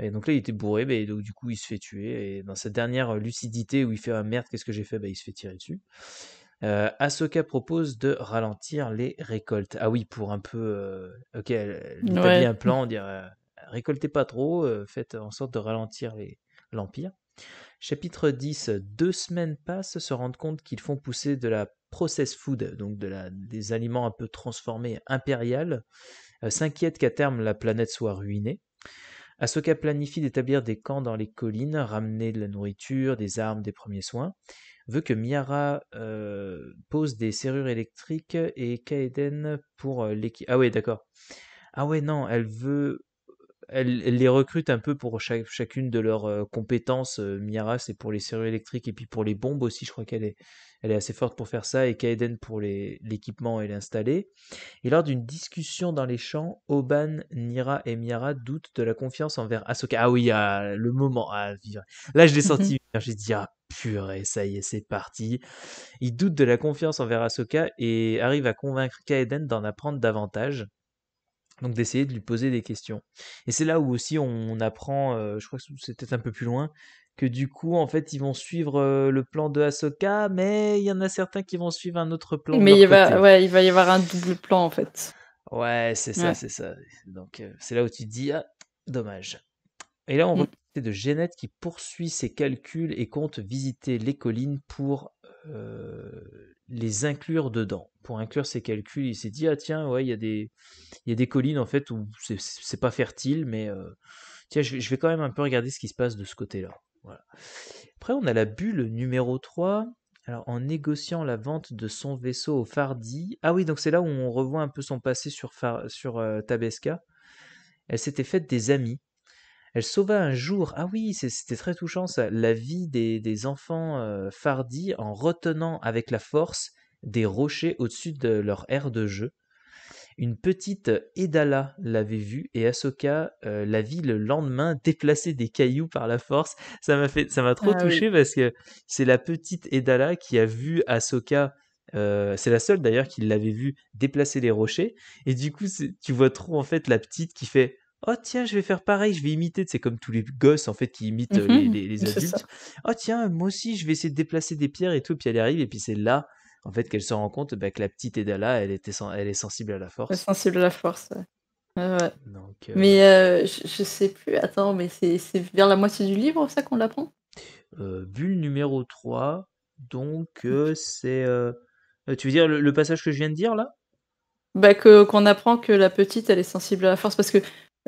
Et donc là, il était bourré, mais donc du coup, il se fait tuer. Et dans sa dernière lucidité où il fait Ah merde, qu'est-ce que j'ai fait bah, Il se fait tirer dessus. Euh, Ahsoka propose de ralentir les récoltes. Ah oui, pour un peu. Euh, ok, il établit ouais. un plan, dire dirait euh, « récoltez pas trop, euh, faites en sorte de ralentir l'Empire. Chapitre 10. Deux semaines passent, se rendent compte qu'ils font pousser de la process food, donc de la, des aliments un peu transformés, impérial, euh, s'inquiètent qu'à terme la planète soit ruinée. Ahsoka planifie d'établir des camps dans les collines, ramener de la nourriture, des armes, des premiers soins, veut que Miara euh, pose des serrures électriques et Kaeden pour euh, l'équipe. Ah ouais, d'accord. Ah ouais, non, elle veut elle, les recrute un peu pour chacune de leurs euh, compétences. Euh, Miara, c'est pour les serrures électriques et puis pour les bombes aussi. Je crois qu'elle est, elle est assez forte pour faire ça. Et Kaeden pour l'équipement et l'installer. Et lors d'une discussion dans les champs, Oban, Nira et Miara doutent de la confiance envers Asoka. Ah oui, ah, le moment ah, Là, je l'ai mhm. senti. J'ai dit, ah purée, ça y est, c'est parti. Ils doutent de la confiance envers Asoka et arrivent à convaincre Kaeden d'en apprendre davantage. Donc d'essayer de lui poser des questions. Et c'est là où aussi on, apprend, euh, je crois que c'était un peu plus loin, que du coup en fait ils vont suivre euh, le plan de Ahsoka, mais il y en a certains qui vont suivre un autre plan. Mais il, va, il va y avoir un double plan en fait. Ouais, c'est ça, c'est ça. Donc euh, c'est là où tu te dis, ah, dommage. Et là on mm. C'est de Genette qui poursuit ses calculs et compte visiter les collines pour euh, les inclure dedans. Pour inclure ses calculs, il s'est dit ah tiens ouais il y a des des collines en fait où c'est pas fertile mais euh, tiens je, vais quand même un peu regarder ce qui se passe de ce côté-là. Après on a la bulle numéro 3 alors, en négociant la vente de son vaisseau au Fardi. Ah oui, donc c'est là où on revoit un peu son passé sur, sur euh, Tabesca. Elle s'était faite des amis elle sauva un jour, ah oui, c'était très touchant ça, la vie des, enfants euh, fardis en retenant avec la force des rochers au-dessus de leur aire de jeu. Une petite Edala l'avait vue et Ahsoka euh, la vit le lendemain déplacer des cailloux par la force. Ça m'a fait, ça m'a trop ah touché parce que c'est la petite Edala qui a vu Ahsoka euh, c'est la seule d'ailleurs qui l'avait vue déplacer les rochers. Et du coup, tu vois trop en fait la petite qui fait oh tiens, je vais faire pareil, je vais imiter, c'est comme tous les gosses en fait qui imitent euh, les, mhm. adultes. Oh tiens, moi aussi, je vais essayer de déplacer des pierres et tout, puis elle arrive, et puis c'est là en fait qu'elle se rend compte bah, que la petite Edala, elle, était elle est sensible à la force. Sensible à la force, ouais. Euh, mais euh, je, sais plus, attends, mais c'est vers la moitié du livre ça qu'on l'apprend Bulle numéro 3, donc c'est... tu veux dire le, passage que je viens de dire là bah qu'on apprend que la petite elle est sensible à la force parce que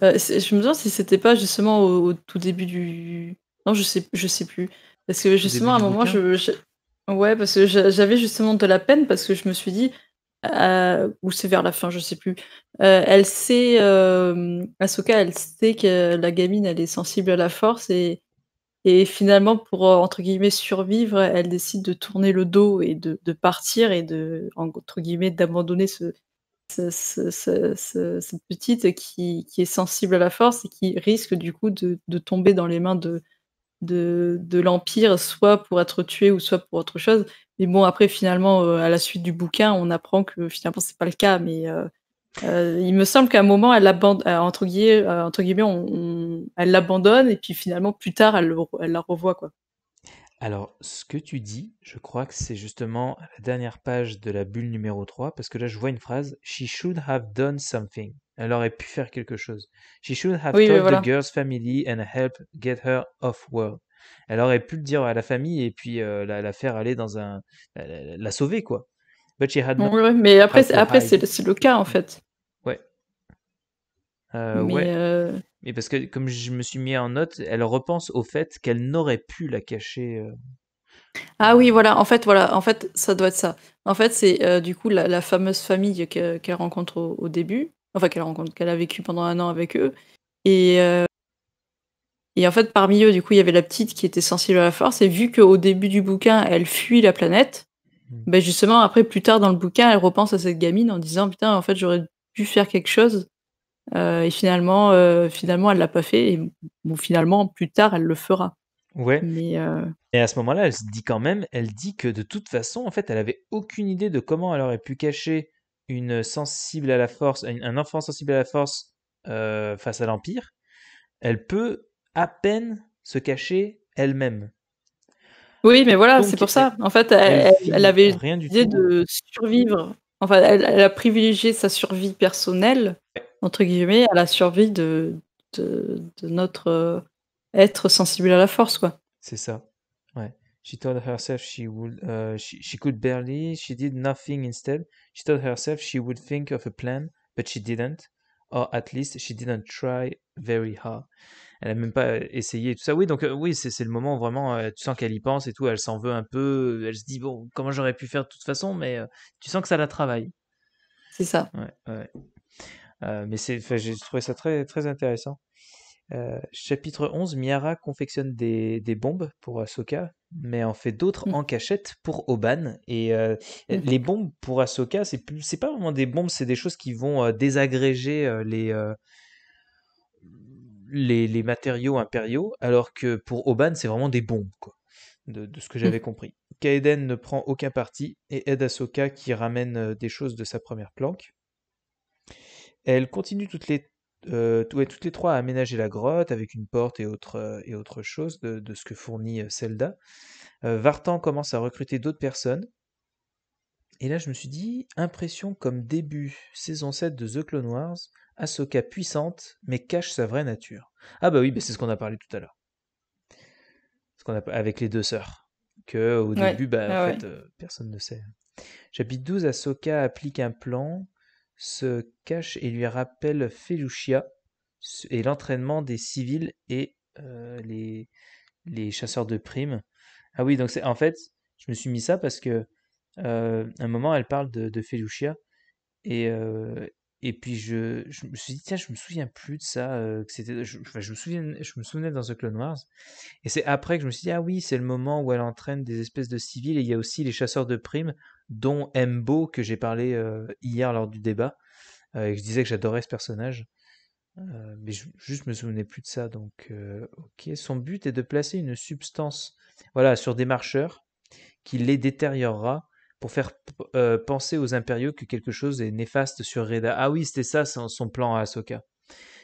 euh, je me demande si c'était pas justement au, tout début du. Non, je sais, je sais plus. Parce que justement, à un moment, je, Ouais, parce que j'avais justement de la peine parce que je me suis dit. Euh, ou c'est vers la fin, je sais plus. Euh, elle sait. Asoka, elle sait que la gamine, elle est sensible à la force et. Et finalement, pour entre guillemets survivre, elle décide de tourner le dos et de, de partir et de entre guillemets d'abandonner ce, cette petite qui, est sensible à la force et qui risque du coup de, tomber dans les mains de, l'Empire, soit pour être tuée ou soit pour autre chose. Mais bon, après, finalement, euh, à la suite du bouquin, on apprend que finalement, c'est pas le cas. Mais euh, euh, il me semble qu'à un moment, elle entre elle l'abandonne et puis finalement, plus tard, elle, elle la revoit. quoi. Alors, ce que tu dis, je crois que c'est justement la dernière page de la bulle numéro 3, parce que là, je vois une phrase She should have done something. Elle aurait pu faire quelque chose. She should have told the girl's family and help get her off world. Elle aurait pu le dire à la famille et puis euh, la, faire aller dans un. la, sauver, quoi. mais après, c'est le cas en fait. Euh, euh, mais, parce que, comme je me suis mis en note, elle repense au fait qu'elle n'aurait pu la cacher. Euh. Ah oui, voilà. En fait, voilà. En fait, ça doit être ça. En fait, c'est du coup la, fameuse famille qu'elle rencontre au, début. Enfin, qu'elle rencontre, qu'elle a vécu pendant un an avec eux. Et, et en fait, parmi eux, du coup, il y avait la petite qui était sensible à la force. Et vu qu'au début du bouquin, elle fuit la planète, mmh. ben justement, après, plus tard dans le bouquin, elle repense à cette gamine en disant Putain, en fait, j'aurais dû faire quelque chose euh, et finalement, euh, finalement, elle l'a pas fait. Et finalement, plus tard, elle le fera. Ouais. Mais euh, Et à ce moment-là, elle se dit quand même, elle dit que de toute façon, en fait, elle avait aucune idée de comment elle aurait pu cacher une sensible à la force, un enfant sensible à la force face à l'Empire. Elle peut à peine se cacher elle-même. Oui, mais voilà, c'est pour ça. En fait, elle, avait rien l'idée de survivre Enfin, elle, a privilégié sa survie personnelle, entre guillemets, à la survie de, notre euh, être sensible à la force, quoi. C'est ça. Ouais. She told herself she would, euh, she, she could barely, she did nothing instead. She told herself she would think of a plan, but she didn't, or at least she didn't try very hard elle a même pas euh, essayé tout ça. Oui, donc euh, oui, c'est le moment où vraiment euh, tu sens qu'elle y pense et tout, elle s'en veut un peu, elle se dit bon, comment j'aurais pu faire de toute façon, mais tu sens que ça la travaille. C'est ça. Ouais, mais c'est, j'ai trouvé ça très très intéressant. chapitre 11, Miara confectionne des, bombes pour Ahsoka, mais en fait d'autres mmh. en cachette pour Oban. Et mmh. les bombes pour Ahsoka, c'est c'est pas vraiment des bombes, c'est des choses qui vont désagréger les les, matériaux impériaux, alors que pour Oban, c'est vraiment des bombes, de, ce que hmm. j'avais compris. Kaeden ne prend aucun parti et aide Ahsoka qui ramène euh, des choses de sa première planque. Elle continue euh, toutes les, trois à aménager la grotte avec une porte et autre, euh, et autre chose de, ce que fournit Zelda. Vartan commence à recruter d'autres personnes. Et là, je me suis dit, impression comme début saison 7 de The Clone Wars, Ahsoka puissante, mais cache sa vraie nature. Ah bah oui, c'est ce qu'on a parlé tout à l'heure. a avec les deux sœurs. Que au début, bah, ah euh, personne ne sait. Chapitre 12, Ahsoka applique un plan, se cache et lui rappelle Felucia et l'entraînement des civils et euh, les, chasseurs de primes. Ah oui, donc c'est en fait, je me suis mis ça parce que euh, un moment, elle parle de, de Felucia et, et puis je, me suis dit, tiens, je me souviens plus de ça. Euh, que c'était, je, me souviens, je me souvenais dans The Clone Wars. Et c'est après que je me suis dit, ah oui, c'est le moment où elle entraîne des espèces de civils. Et il y a aussi les chasseurs de primes, dont Embo, que j'ai parlé euh, hier lors du débat. Euh, et je disais que j'adorais ce personnage. mais je, juste me souvenais plus de ça. Donc, ok. Son but est de placer une substance voilà, sur des marcheurs qui les détériorera pour faire euh, penser aux impériaux que quelque chose est néfaste sur Reda. Ah oui, c'était ça son plan à Asoka.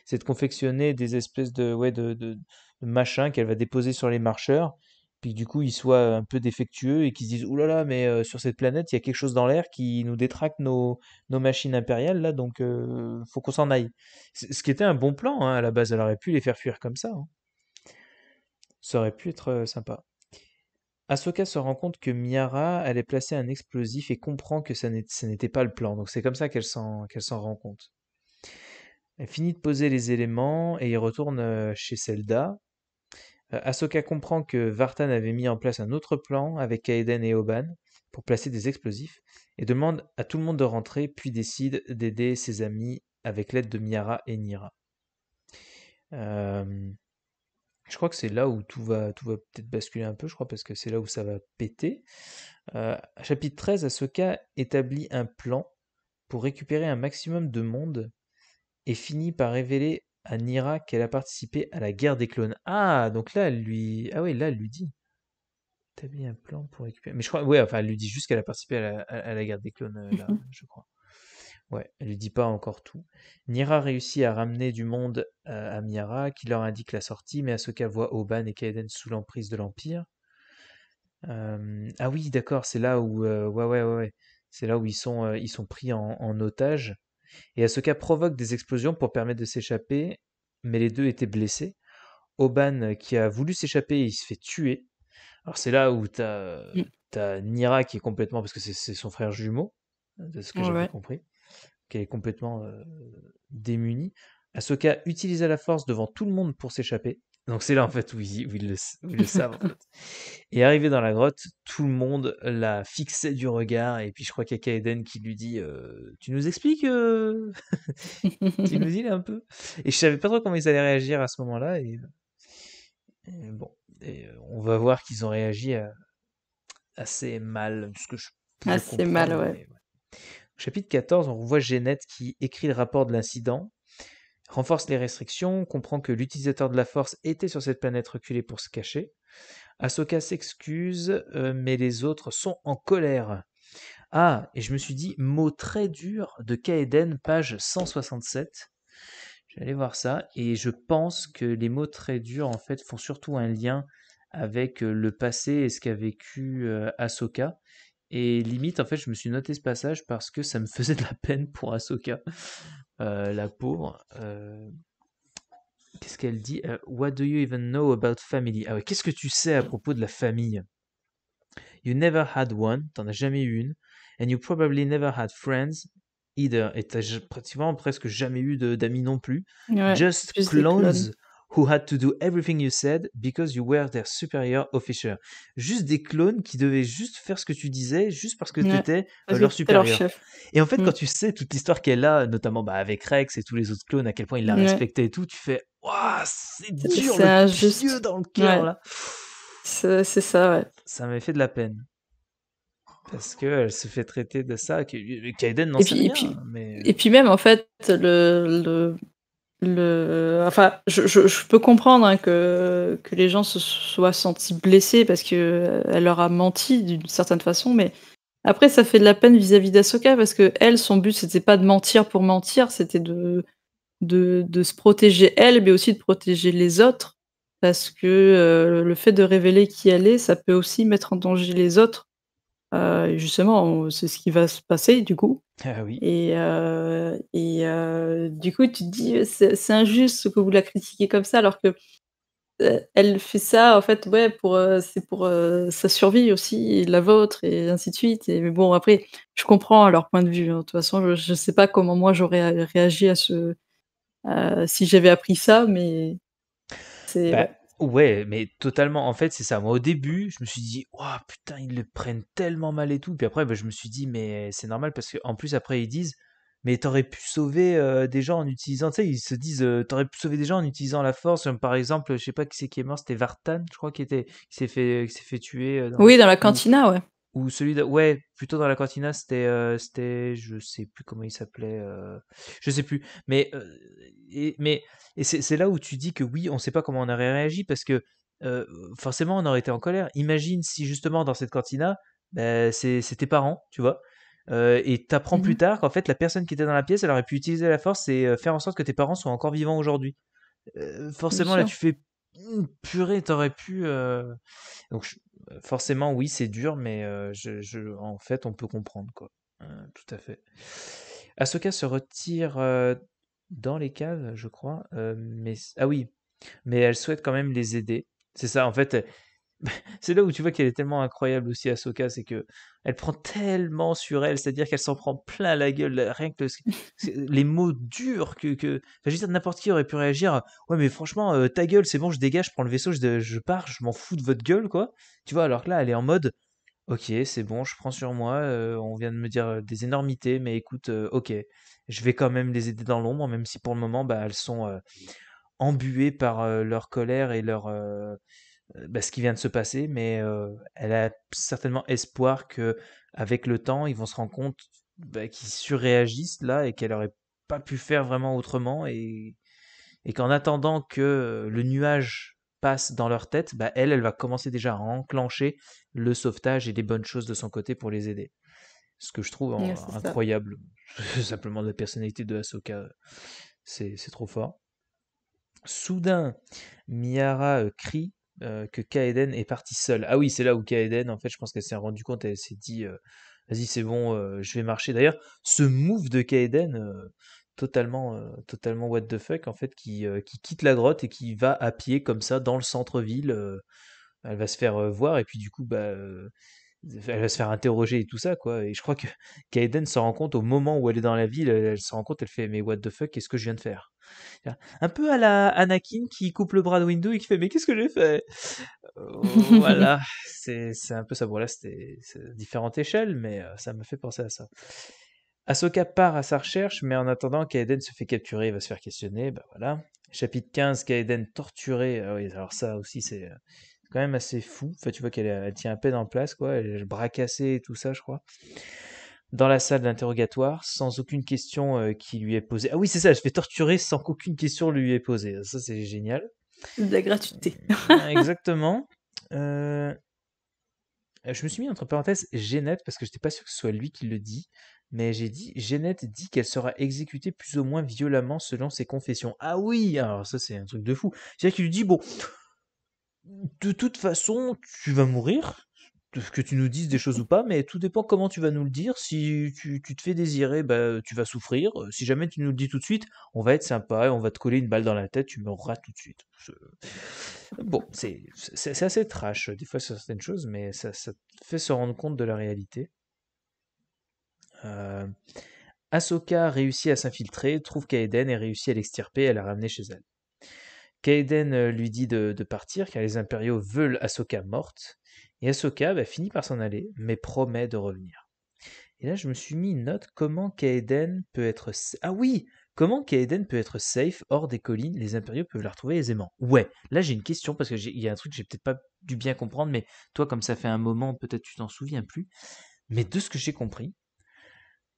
C'est de confectionner des espèces de, de, machins qu'elle va déposer sur les marcheurs, puis du coup ils soient un peu défectueux et qu'ils se disent oulala, là là, mais euh, sur cette planète, il y a quelque chose dans l'air qui nous détraque nos, machines impériales, là, donc euh, faut qu'on s'en aille. Ce qui était un bon plan, hein, à la base, elle aurait pu les faire fuir comme ça. Hein. Ça aurait pu être sympa. Ahsoka se rend compte que Miara allait placer un explosif et comprend que ça n'était pas le plan. Donc c'est comme ça qu'elle s'en rend compte. Elle finit de poser les éléments et il retourne euh, chez Zelda. Euh, Ahsoka comprend que Vartan avait mis en place un autre plan avec Kaeden et Oban pour placer des explosifs et demande à tout le monde de rentrer puis décide d'aider ses amis avec l'aide de Miara et Nira. Euh, je crois que c'est là où tout va, tout va peut-être basculer un peu, je crois, parce que c'est là où ça va péter. Euh, chapitre 13, Ahsoka établit un plan pour récupérer un maximum de monde et finit par révéler à Nira qu'elle a participé à la guerre des clones. Ah, donc là, elle lui. Ah oui, là, elle lui dit. Établit un plan pour récupérer. Mais je crois. Oui, enfin, elle lui dit juste qu'elle a participé à la, à la guerre des clones, euh, là, je crois. Ouais, elle lui dit pas encore tout. Nira réussit à ramener du monde euh, à Miara, qui leur indique la sortie, mais Ahsoka voit Oban et Kaiden sous l'emprise de l'Empire. Euh, ah oui, d'accord, c'est là où, euh, ouais, ouais, ouais, c'est là où ils sont, ils sont pris en, otage. Et Ahsoka provoque des explosions pour permettre de s'échapper, mais les deux étaient blessés. Oban, qui a voulu s'échapper, il se fait tuer. Alors c'est là où t'as, mm. as Nira qui est complètement, parce que c'est son frère jumeau, de ce que j'ai j'avais compris qui est complètement euh, démunie. Ahsoka utilisa la force devant tout le monde pour s'échapper. Donc c'est là en fait où ils, le, savent. Et arrivé dans la grotte, tout le monde la fixait du regard. Et puis je crois qu'il y a Kaeden qui lui dit euh, Tu nous expliques euh, Tu nous dis là un peu Et je savais pas trop comment ils allaient réagir à ce moment-là. Et... Euh, bon, on va voir qu'ils ont réagi assez mal. assez mal, ouais chapitre 14, on voit Jeannette qui écrit le rapport de l'incident, renforce les restrictions, comprend que l'utilisateur de la force était sur cette planète reculée pour se cacher. Ahsoka s'excuse, euh, mais les autres sont en colère. Ah, et je me suis dit, mot très dur de Kaeden, page 167. J'allais voir ça, et je pense que les mots très durs, en fait, font surtout un lien avec euh, le passé et ce qu'a vécu euh, Ahsoka, et limite, en fait, je me suis noté ce passage parce que ça me faisait de la peine pour Ahsoka, euh, la pauvre. Euh, qu'est-ce qu'elle dit euh, What do you even know about family Ah ouais, qu'est-ce que tu sais à propos de la famille You never had one, t'en as jamais eu une, and you probably never had friends either, et t'as pratiquement presque jamais eu d'amis non plus. Just clones who had to do everything you said because you were their superior officer. Juste des clones qui devaient juste faire ce que tu disais juste parce que tu étais euh, leur supérieur. Et en fait, mm. quand tu sais toute l'histoire qu'elle a, notamment bah, avec Rex et tous les autres clones, à quel point il la respecté et tout, tu fais c'est dur, le juste... dans le cœur là. C'est ça, ouais. Ça m'a fait de la peine. Parce qu'elle se fait traiter de ça. Euh, Kaiden n'en sait rien. Et puis même, en fait, le, le, le, enfin, je, peux comprendre hein, que, que les gens se soient sentis blessés parce que euh, elle leur a menti d'une certaine façon, mais après, ça fait de la peine vis-à-vis d'Asoka parce que elle, son but, c'était pas de mentir pour mentir, c'était de, de, se protéger elle, mais aussi de protéger les autres parce que euh, le fait de révéler qui elle est, ça peut aussi mettre en danger les autres justement, c'est ce qui va se passer du coup. Ah et, et du coup, tu dis, c'est injuste que vous la critiquiez comme ça, alors que elle fait ça, en fait, ouais, pour, c'est pour sa survie aussi, la vôtre, et ainsi de suite. Et, mais bon, après, je comprends leur point de vue. Hein. De toute façon, je sais pas comment moi j'aurais euh, réagi à ce. si j'avais appris ça, mais. C'est. Bah Ouais, mais totalement. En fait, c'est ça. Moi, au début, je me suis dit, oh putain, ils le prennent tellement mal et tout. Puis après, bah, je me suis dit, mais c'est normal parce qu'en plus, après, ils disent, mais t'aurais pu sauver euh, des gens en utilisant, tu sais, ils se disent, euh, t'aurais pu sauver des gens en utilisant la force. par exemple, je sais pas qui c'est qui est mort, c'était Vartan, je crois, qui était, qui s'est fait, s'est fait tuer. Euh, oui, dans la cantina, ouais ou celui de ouais plutôt dans la cantina c'était euh, je sais plus comment il s'appelait euh, je sais plus mais euh, et, mais et c'est là où tu dis que oui on sait pas comment on aurait réagi parce que forcément on aurait été en colère imagine si justement dans cette cantina bah, c'était c'est tes parents tu vois et t'apprends plus mmh tard qu'en fait la personne qui était dans la pièce elle aurait pu utiliser la force et faire en sorte que tes parents soient encore vivants aujourd'hui forcément là tu fais purée, t'aurais pu. Euh, donc, euh, forcément, oui, c'est dur, mais euh, je, en fait, on peut comprendre, quoi. tout à fait. Ahsoka se retire dans les caves, je crois. mais ah oui, mais elle souhaite quand même les aider. C'est ça, en fait. c'est là où tu vois qu'elle est tellement incroyable aussi, Ahsoka, c'est que elle prend tellement sur elle, c'est-à-dire qu'elle s'en prend plein la gueule, rien que les mots durs que, que... Enfin, n'importe qui aurait pu réagir, ouais, mais franchement, euh, ta gueule, c'est bon, je dégage, je prends le vaisseau, je, je pars, je m'en fous de votre gueule, quoi. Tu vois, alors que là, elle est en mode, ok, c'est bon, je prends sur moi, euh, on vient de me dire euh, des énormités, mais écoute, ok, je vais quand même les aider dans l'ombre, même si pour le moment, bah, elles sont embuées par leur colère et leur euh, bah, ce qui vient de se passer, mais euh, elle a certainement espoir que avec le temps, ils vont se rendre compte bah, qu'ils surréagissent là et qu'elle n'aurait pas pu faire vraiment autrement et, et qu'en attendant que euh, le nuage passe dans leur tête, bah, elle, elle va commencer déjà à enclencher le sauvetage et les bonnes choses de son côté pour les aider. Ce que je trouve incroyable. Simplement la personnalité de Ahsoka, c'est trop fort. Soudain, Miara crie euh, que Kaeden est parti seul. Ah oui, c'est là où Kaeden, en fait, je pense qu'elle s'est rendu compte, elle s'est dit, euh, vas-y, c'est bon, euh, je vais marcher. D'ailleurs, ce move de Kaeden, totalement, totalement what the fuck, en fait, qui, quitte la grotte et qui va à pied comme ça dans le centre-ville. elle va se faire voir et puis du coup, bah elle va se faire interroger et tout ça, quoi. Et je crois que Kaiden s'en rend compte au moment où elle est dans la ville, elle, se rend compte, elle fait Mais what the fuck, qu'est-ce que je viens de faire un peu à la Anakin qui coupe le bras de Windu et qui fait Mais qu'est-ce que j'ai fait oh, Voilà, c'est un peu ça. Voilà, c'était différentes échelles, mais euh, ça me fait penser à ça. Ahsoka part à sa recherche, mais en attendant, Kaeden se fait capturer, il va se faire questionner, bah voilà. Chapitre 15, Kaeden torturé, ah alors ça aussi euh, c'est quand même assez fou, fait, tu vois qu'elle tient à peine en place, quoi, elle, bras cassé et tout ça, je crois dans la salle d'interrogatoire sans aucune question euh, qui lui est posée. Ah oui, c'est ça, je fais torturer sans qu'aucune question lui est posée. Ça, c'est génial. De la gratuité. Euh, ben, exactement. Euh, je me suis mis entre parenthèses Genette, parce que je n'étais pas sûr que ce soit lui qui le dit. Mais j'ai dit, Genette dit qu'elle sera exécutée plus ou moins violemment selon ses confessions. Ah oui, alors ça c'est un truc de fou. C'est-à-dire qu'il lui dit, bon, de toute façon, tu vas mourir, que tu nous dises des choses ou pas, mais tout dépend comment tu vas nous le dire. Si tu, te fais désirer, bah, tu vas souffrir. Euh, si jamais tu nous le dis tout de suite, on va être sympa et on va te coller une balle dans la tête, tu mourras tout de suite. Bon, c'est assez trash euh, des fois sur certaines choses, mais ça, fait se rendre compte de la réalité. Euh, Ahsoka réussit à s'infiltrer, trouve Kaeden et réussit à l'extirper et à la ramener chez elle. Kaeden lui dit de, de partir car les impériaux veulent Ahsoka morte et Ahsoka bah, finit par s'en aller, mais promet de revenir. Et là, je me suis mis une note comment Kaeden peut être. Ah oui Comment Kaeden peut être safe hors des collines Les impériaux peuvent la retrouver aisément. Ouais, là j'ai une question parce qu'il y a un truc que j'ai peut-être pas dû bien comprendre, mais toi, comme ça fait un moment, peut-être tu t'en souviens plus. Mais de ce que j'ai compris,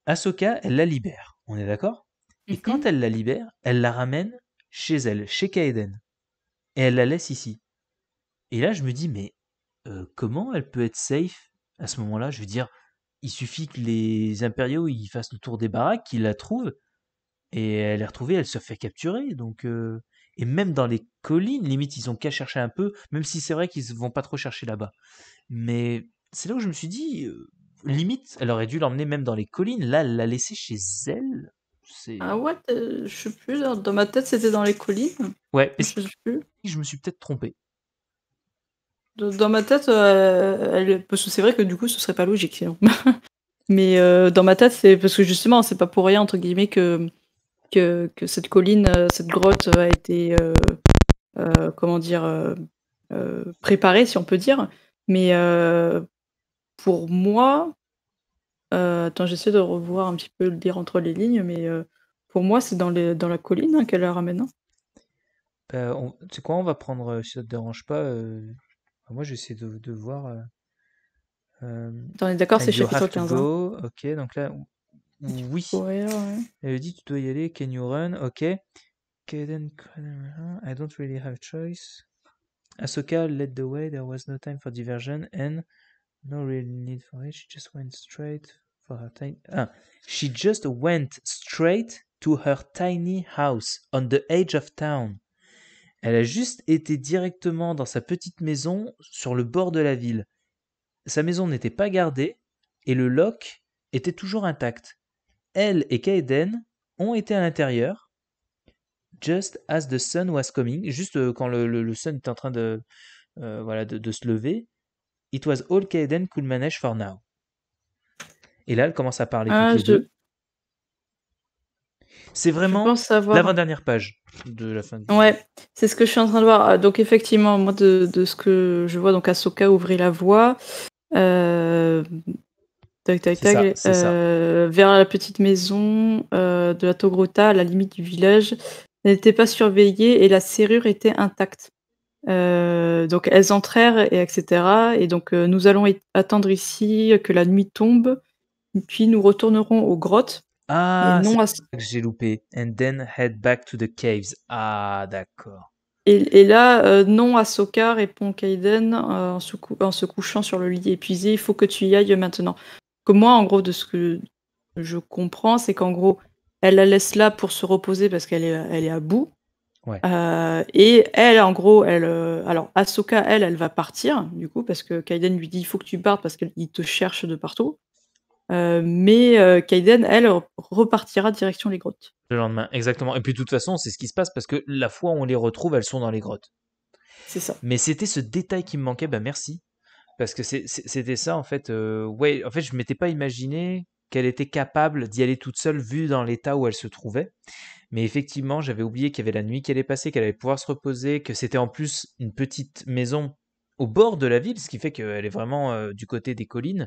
Ahsoka, elle la libère. On est d'accord Et mhm. quand elle la libère, elle la ramène chez elle, chez Kaeden. Et elle la laisse ici. Et là, je me dis, mais euh, comment elle peut être safe à ce moment-là Je veux dire, il suffit que les impériaux ils fassent le tour des baraques, qu'ils la trouvent, et elle est retrouvée, elle se fait capturer. Donc, euh, Et même dans les collines, limite, ils ont qu'à chercher un peu, même si c'est vrai qu'ils ne vont pas trop chercher là-bas. Mais c'est là où je me suis dit, euh, limite, elle aurait dû l'emmener même dans les collines. Là, elle l'a laissée chez elle. Ah ouais, je sais plus, dans ma tête c'était dans les collines. Ouais, je, je me suis peut-être trompé. Dans ma tête, euh, elle... parce que c'est vrai que du coup, ce serait pas logique sinon. Hein. Mais euh, dans ma tête, c'est parce que justement, c'est pas pour rien entre guillemets que que, cette colline, euh, cette grotte a été comment dire préparée, si on peut dire. Mais pour moi, attends, j'essaie de revoir un petit peu le dire entre les lignes, mais pour moi, c'est dans, les... dans la colline hein, qu'elle la ramène. Hein. C'est bah, quoi On va prendre, si ça te dérange pas, moi, j'essaie de, de voir. Euh, euh T'en es d'accord, c'est chapitre 15. Hein. Go. Ok, donc là, oui. Courir, ouais. Elle dit, tu dois y aller, can you run Ok. I don't really have choice. Ahsoka led the way, there was no time for diversion and no real need for it. She just went straight for her tiny. Ah, she just went straight to her tiny house on the edge of town. Elle a juste été directement dans sa petite maison sur le bord de la ville. Sa maison n'était pas gardée et le lock était toujours intact. Elle et Kaiden ont été à l'intérieur. Just as the sun was coming, juste euh, quand le, le, le sun est en train de, euh, voilà, de, se lever, it was all Kaiden could manage for now. Et là, elle commence à parler. C'est vraiment l'avant-dernière page de la fin. Du... Ouais, c'est ce que je suis en train de voir. Euh, donc effectivement, moi de, ce que je vois, donc Ahsoka ouvrit la voie. Euh, euh, vers la petite maison de la Togrota, à la limite du village, Elle n'était pas surveillée et la serrure était intacte. donc elles entrèrent et etc. Et donc nous allons attendre ici que la nuit tombe, puis nous retournerons aux grottes ah, non j'ai loupé. And then head back to the caves. Ah, d'accord. Et, là, euh, non, Ahsoka répond Kaiden euh, en, se couchant sur le lit épuisé, il faut que tu y ailles maintenant. Que moi, en gros, de ce que je comprends, c'est qu'en gros, elle la laisse là pour se reposer parce qu'elle est, elle est à bout. Euh, et elle, en gros, elle, alors Ahsoka, elle, elle va partir, du coup, parce que Kaiden lui dit, il faut que tu partes parce qu'il te cherche de partout. Euh, mais euh, Kaiden, elle, repartira direction les grottes. Le lendemain, exactement. Et puis de toute façon, c'est ce qui se passe parce que la fois où on les retrouve, elles sont dans les grottes. C'est ça. Mais c'était ce détail qui me manquait, ben merci. Parce que c'était ça, en fait. Euh, ouais, en fait, je m'étais pas imaginé qu'elle était capable d'y aller toute seule vu dans l'état où elle se trouvait. Mais effectivement, j'avais oublié qu'il y avait la nuit qui allait passer, qu'elle allait pouvoir se reposer, que c'était en plus une petite maison au bord de la ville, ce qui fait qu'elle est vraiment euh, du côté des collines.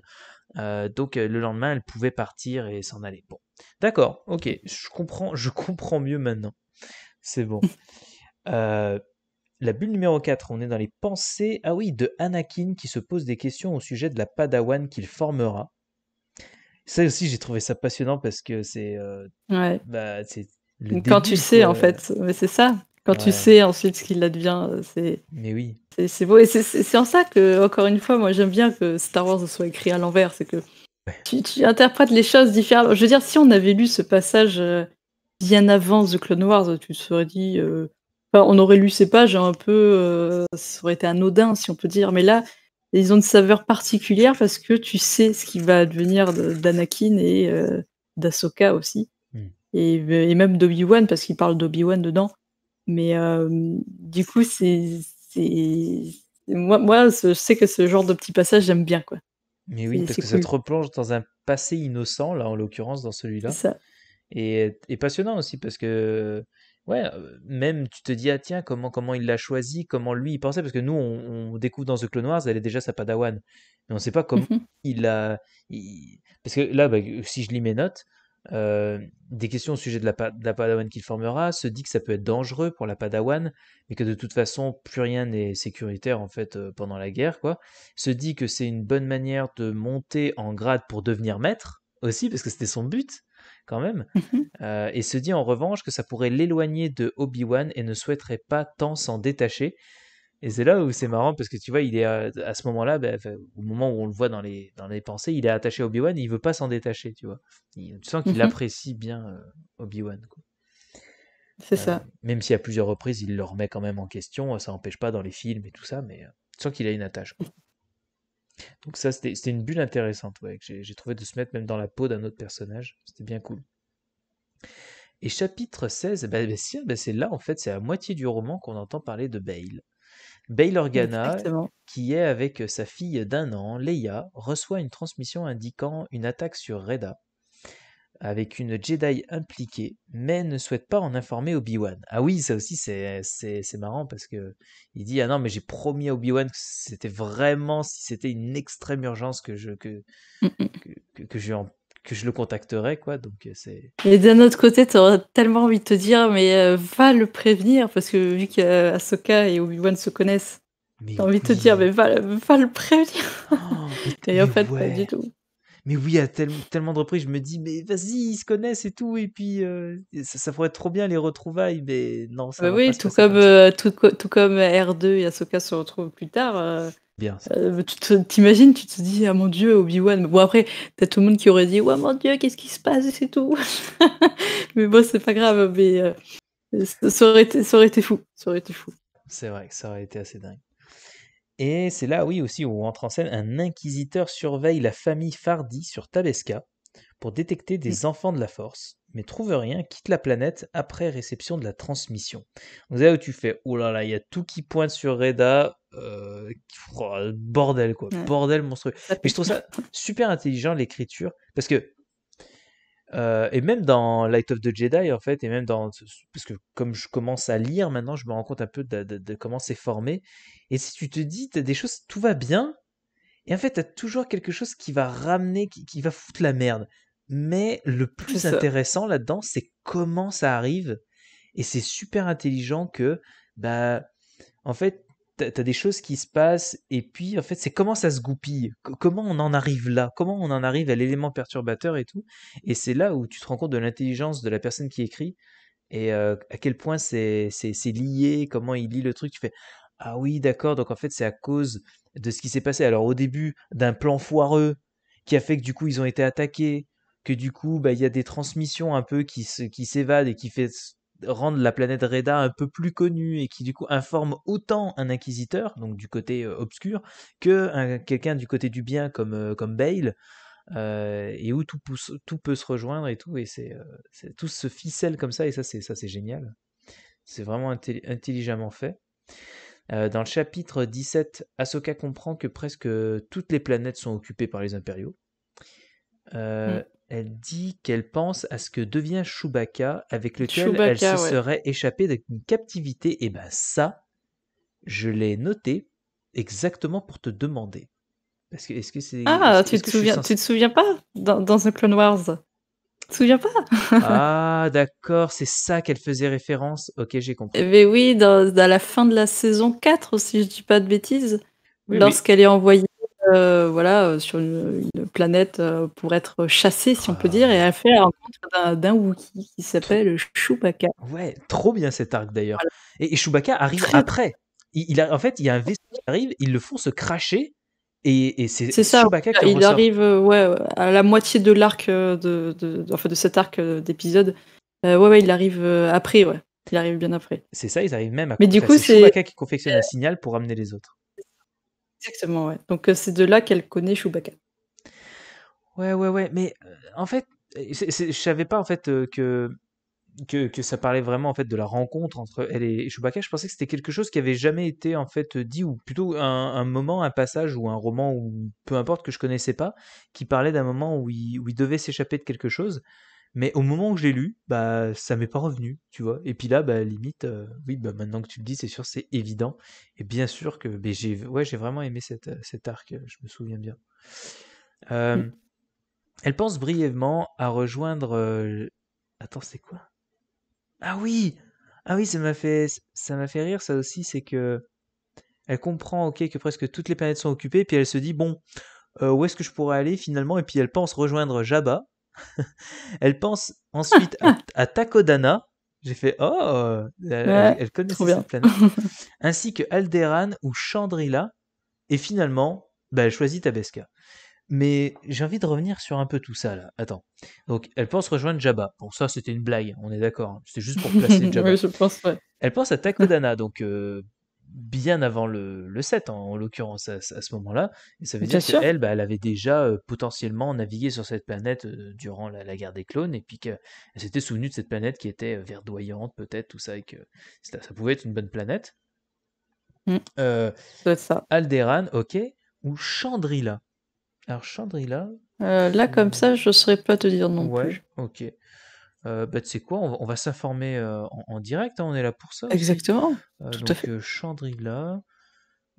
Euh, donc euh, le lendemain, elle pouvait partir et s'en aller. Bon, d'accord, ok, je comprends, je comprends mieux maintenant. C'est bon. La bulle numéro 4, on est dans les pensées, ah oui, de Anakin qui se pose des questions au sujet de la Padawan qu'il formera. Ça aussi, j'ai trouvé ça passionnant parce que c'est. Ouais. Bah, Quand tu sais, en fait, c'est ça. Quand tu sais ensuite ce qu'il advient, euh, c'est. Mais oui. C'est beau. Et c'est en ça que, encore une fois, moi j'aime bien que Star Wars soit écrit à l'envers. C'est que tu, interprètes les choses différemment. Je veux dire, si on avait lu ce passage euh, bien avant The Clone Wars, tu te serais dit. Euh, enfin, on aurait lu ces pages un peu. ça aurait été anodin, si on peut dire. Mais là, ils ont une saveur particulière parce que tu sais ce qui va devenir d'Anakin et d'Asoka aussi. Hmm. Et, et, même d'Obi-Wan, parce qu'il parle d'Obi-Wan dedans. Mais du coup, c'est. Moi, moi, je sais que ce genre de petit passage, j'aime bien. quoi. Mais oui, parce que ça te replonge dans un passé innocent, là, en l'occurrence, dans celui-là. Et, et, passionnant aussi, parce que, ouais, même tu te dis, ah tiens, comment, comment il l'a choisi, comment lui il pensait, parce que nous, on, découvre dans The Clone Wars, elle est déjà sa padawan. Mais on ne sait pas comment il a. Parce que là, bah, si je lis mes notes, euh, des questions au sujet de la, Padawan qu'il formera, se dit que ça peut être dangereux pour la Padawan, mais que de toute façon plus rien n'est sécuritaire en fait euh, pendant la guerre quoi. Se dit que c'est une bonne manière de monter en grade pour devenir maître aussi parce que c'était son but quand même. Mhm. Euh, et se dit en revanche que ça pourrait l'éloigner de Obi-Wan et ne souhaiterait pas tant s'en détacher et c'est là où c'est marrant parce que tu vois, il est euh, à, ce moment-là, bah, au moment où on le voit dans les, dans les pensées, il est attaché à Obi-Wan, il veut pas s'en détacher, tu vois. tu sens qu'il mhm. apprécie bien euh, Obi-Wan. C'est ça. Euh, même si à plusieurs reprises, il le remet quand même en question, ça n'empêche pas dans les films et tout ça, mais tu sens qu'il a une attache. Donc ça, c'était une bulle intéressante, que j'ai trouvé de se mettre même dans la peau d'un autre personnage. C'était bien cool. Et chapitre 16, bah, bah, c'est là, en fait, c'est à moitié du roman qu'on entend parler de Bale. Bail mmh, Organa, qui est avec euh, sa fille d'un an, Leia, reçoit une transmission indiquant une attaque sur Reda, avec une Jedi impliquée, mais ne souhaite pas en informer Obi-Wan. Ah oui, ça aussi c'est, marrant parce que il dit ah non mais j'ai promis à Obi-Wan que c'était vraiment si c'était une extrême urgence que je que, mmh, mmh. que, je en que je le contacterai, quoi. Donc euh, c'est. Et d'un autre côté, tu tellement envie de te dire, mais euh, va le prévenir parce que vu qu'Asoka euh, et Obi-Wan se connaissent, t'as envie de te dire, mais va, va le prévenir. Oh, et en fait, pas du tout. Mais oui, à tellement de reprises, je me dis, mais vas-y, ils se connaissent et tout, et puis ça, pourrait être trop bien les retrouvailles, mais non, ça oui, tout, comme, tout, comme R2 et Asoka se retrouvent plus tard, Bien. tu t'imagines, tu te dis, ah mon dieu, Obi-Wan. Bon, après, t'as tout le monde qui aurait dit, ouais, mon dieu, qu'est-ce qui se passe, c'est tout. mais bon, c'est pas grave, mais euh, ça, aurait été, ça, aurait été, fou. Ça aurait été fou. C'est vrai que ça aurait été assez dingue. Et c'est là, oui, aussi, où entre en scène un inquisiteur surveille la famille Fardy sur Tabesca pour détecter des mm. enfants de la Force, mais trouve rien, quitte la planète après réception de la transmission. vous là où tu fais, oh là là, il y a tout qui pointe sur Reda, euh, oh, bordel quoi, bordel monstrueux. Mais je trouve ça super intelligent l'écriture parce que euh, et même dans Light of the Jedi en fait et même dans parce que comme je commence à lire maintenant je me rends compte un peu de, comment c'est formé et si tu te dis t'as des choses tout va bien et en fait t'as toujours quelque chose qui va ramener qui, qui va foutre la merde mais le plus intéressant là-dedans c'est comment ça arrive et c'est super intelligent que bah en fait t'as des choses qui se passent et puis en fait c'est comment ça se goupille, comment on en arrive là, comment on en arrive à l'élément perturbateur et tout, et c'est là où tu te rends compte de l'intelligence de la personne qui écrit et euh, à quel point c'est lié, comment il lit le truc, tu fais ah oui d'accord donc en fait c'est à cause de ce qui s'est passé alors au début d'un plan foireux qui a fait que du coup ils ont été attaqués, que du coup bah, il y a des transmissions un peu qui s'évadent qui et qui fait rendre la planète Reda un peu plus connue et qui du coup informe autant un inquisiteur, donc du côté euh, obscur, que quelqu'un du côté du bien comme, euh, comme Bale, euh, et où tout, tout peut se rejoindre et tout, et c'est, tout se ficelle comme ça, et ça c'est, ça, c'est génial. C'est vraiment intelligemment fait. dans le chapitre 17, Ahsoka comprend que presque toutes les planètes sont occupées par les impériaux. Euh, mm elle dit qu'elle pense à ce que devient Chewbacca, avec lequel elle se serait échappée d'une captivité. Et eh ben ça, je l'ai noté exactement pour te demander. Parce que est-ce que c'est ah tu, te souviens, tu te souviens pas dans, dans The Clone Wars te souviens pas Ah, d'accord, c'est ça qu'elle faisait référence. Ok, j'ai compris. Mais eh ben oui, dans, la fin de la saison 4, si je dis pas de bêtises, lorsqu'elle est envoyée euh, voilà, euh, sur une, planète euh, pour être chassé si on peut ah. dire, et elle fait la rencontre d'un Wookiee qui s'appelle Chewbacca. Ouais, trop bien cet arc d'ailleurs. Et, Chewbacca arrive après. Il, en fait, il y a un vaisseau qui arrive, ils le font se cracher, et, c'est Chewbacca ça, Il arrive ouais, à la moitié de l'arc, de, de, de cet arc d'épisode. ouais, ouais, il arrive après, ouais. Il arrive bien après. C'est ça, ils arrivent même à. Mais du coup, c'est Chewbacca qui confectionne un signal pour amener les autres. Exactement, Donc euh, c'est de là qu'elle connaît Chewbacca. Ouais, ouais, ouais. Mais euh, en fait, je ne je savais pas en fait euh, que, que ça parlait vraiment en fait de la rencontre entre elle et Chewbacca. Je pensais que c'était quelque chose qui avait jamais été en fait dit ou plutôt un, moment, un passage ou un roman ou peu importe que je connaissais pas, qui parlait d'un moment où où il devait s'échapper de quelque chose. Mais au moment où j'ai lu, bah, ça m'est pas revenu, tu vois. Et puis là, bah, limite, euh, oui, bah, maintenant que tu le dis, c'est sûr, c'est évident. Et bien sûr que j'ai ouais, j'ai vraiment aimé euh, cet arc, je me souviens bien. Euh, mm. Elle pense brièvement à rejoindre. Attends, c'est quoi Ah oui Ah oui, ça m'a fait, ça m'a fait rire, ça aussi, c'est que. Elle comprend, ok, que presque toutes les planètes sont occupées, puis elle se dit, bon, où est-ce que je pourrais aller finalement Et puis elle pense rejoindre Jabba, elle pense ensuite à, Takodana. J'ai fait Oh, elle, cette planète. Ainsi que Alderan ou Chandrila. Et finalement, bah, elle choisit Tabesca. Mais j'ai envie de revenir sur un peu tout ça là. Attends. Donc, elle pense rejoindre Jabba. Bon, ça, c'était une blague, on est d'accord. Hein. C'était juste pour placer Jabba. Elle pense à Takodana, donc euh, bien avant le, le 7, en, l'occurrence, à, ce moment-là. Et ça veut dire qu'elle, bah, elle avait déjà euh, potentiellement navigué sur cette planète euh, durant la, guerre des clones, et puis qu'elle s'était souvenue de cette planète qui était euh, verdoyante, peut-être, tout ça, et que ça, pouvait être une bonne planète. c'est mm. ça. Alderan, ok, ou Chandrila. Alors, Chandrila. là, comme hmm. ça, je ne saurais pas te dire non ouais, plus. Ok euh, bah, tu sais quoi, on va, s'informer euh, en, direct, hein, on est là pour ça. Exactement. Euh, tout à fait. Euh, Chandrila.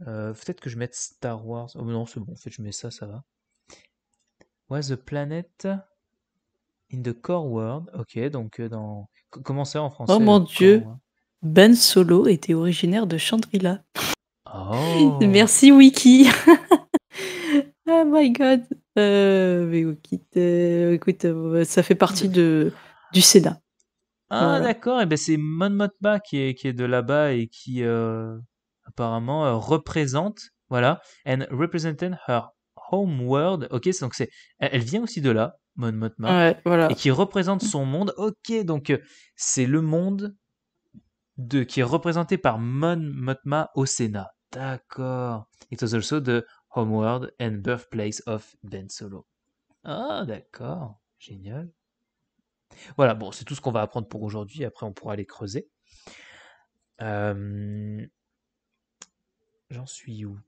Peut-être que je mette Star Wars. Oh, non, c'est bon, en fait, je mets ça, ça va. Was the planet in the core world Ok, donc dans. Comment ça en français Oh mon hein, dieu hein? Ben Solo était originaire de Chandrila. Oh. Merci, Wiki Oh my god mais Wiki, ça fait partie mmh. de, du Ah d'accord, et eh ben c'est Monmotba qui est, qui est de là-bas et qui euh, apparemment euh, représente, voilà, and represented her world, Ok, donc c'est, elle vient aussi de là, Monmotba, voilà. et qui représente son monde. Ok, donc euh, c'est le monde de qui est représenté par Monmotma au Sénat. D'accord. It was also the home world and birthplace of Ben Solo. Ah d'accord, génial. Voilà, bon, c'est tout ce qu'on va apprendre pour aujourd'hui. Après, on pourra les creuser. Euh, j'en suis où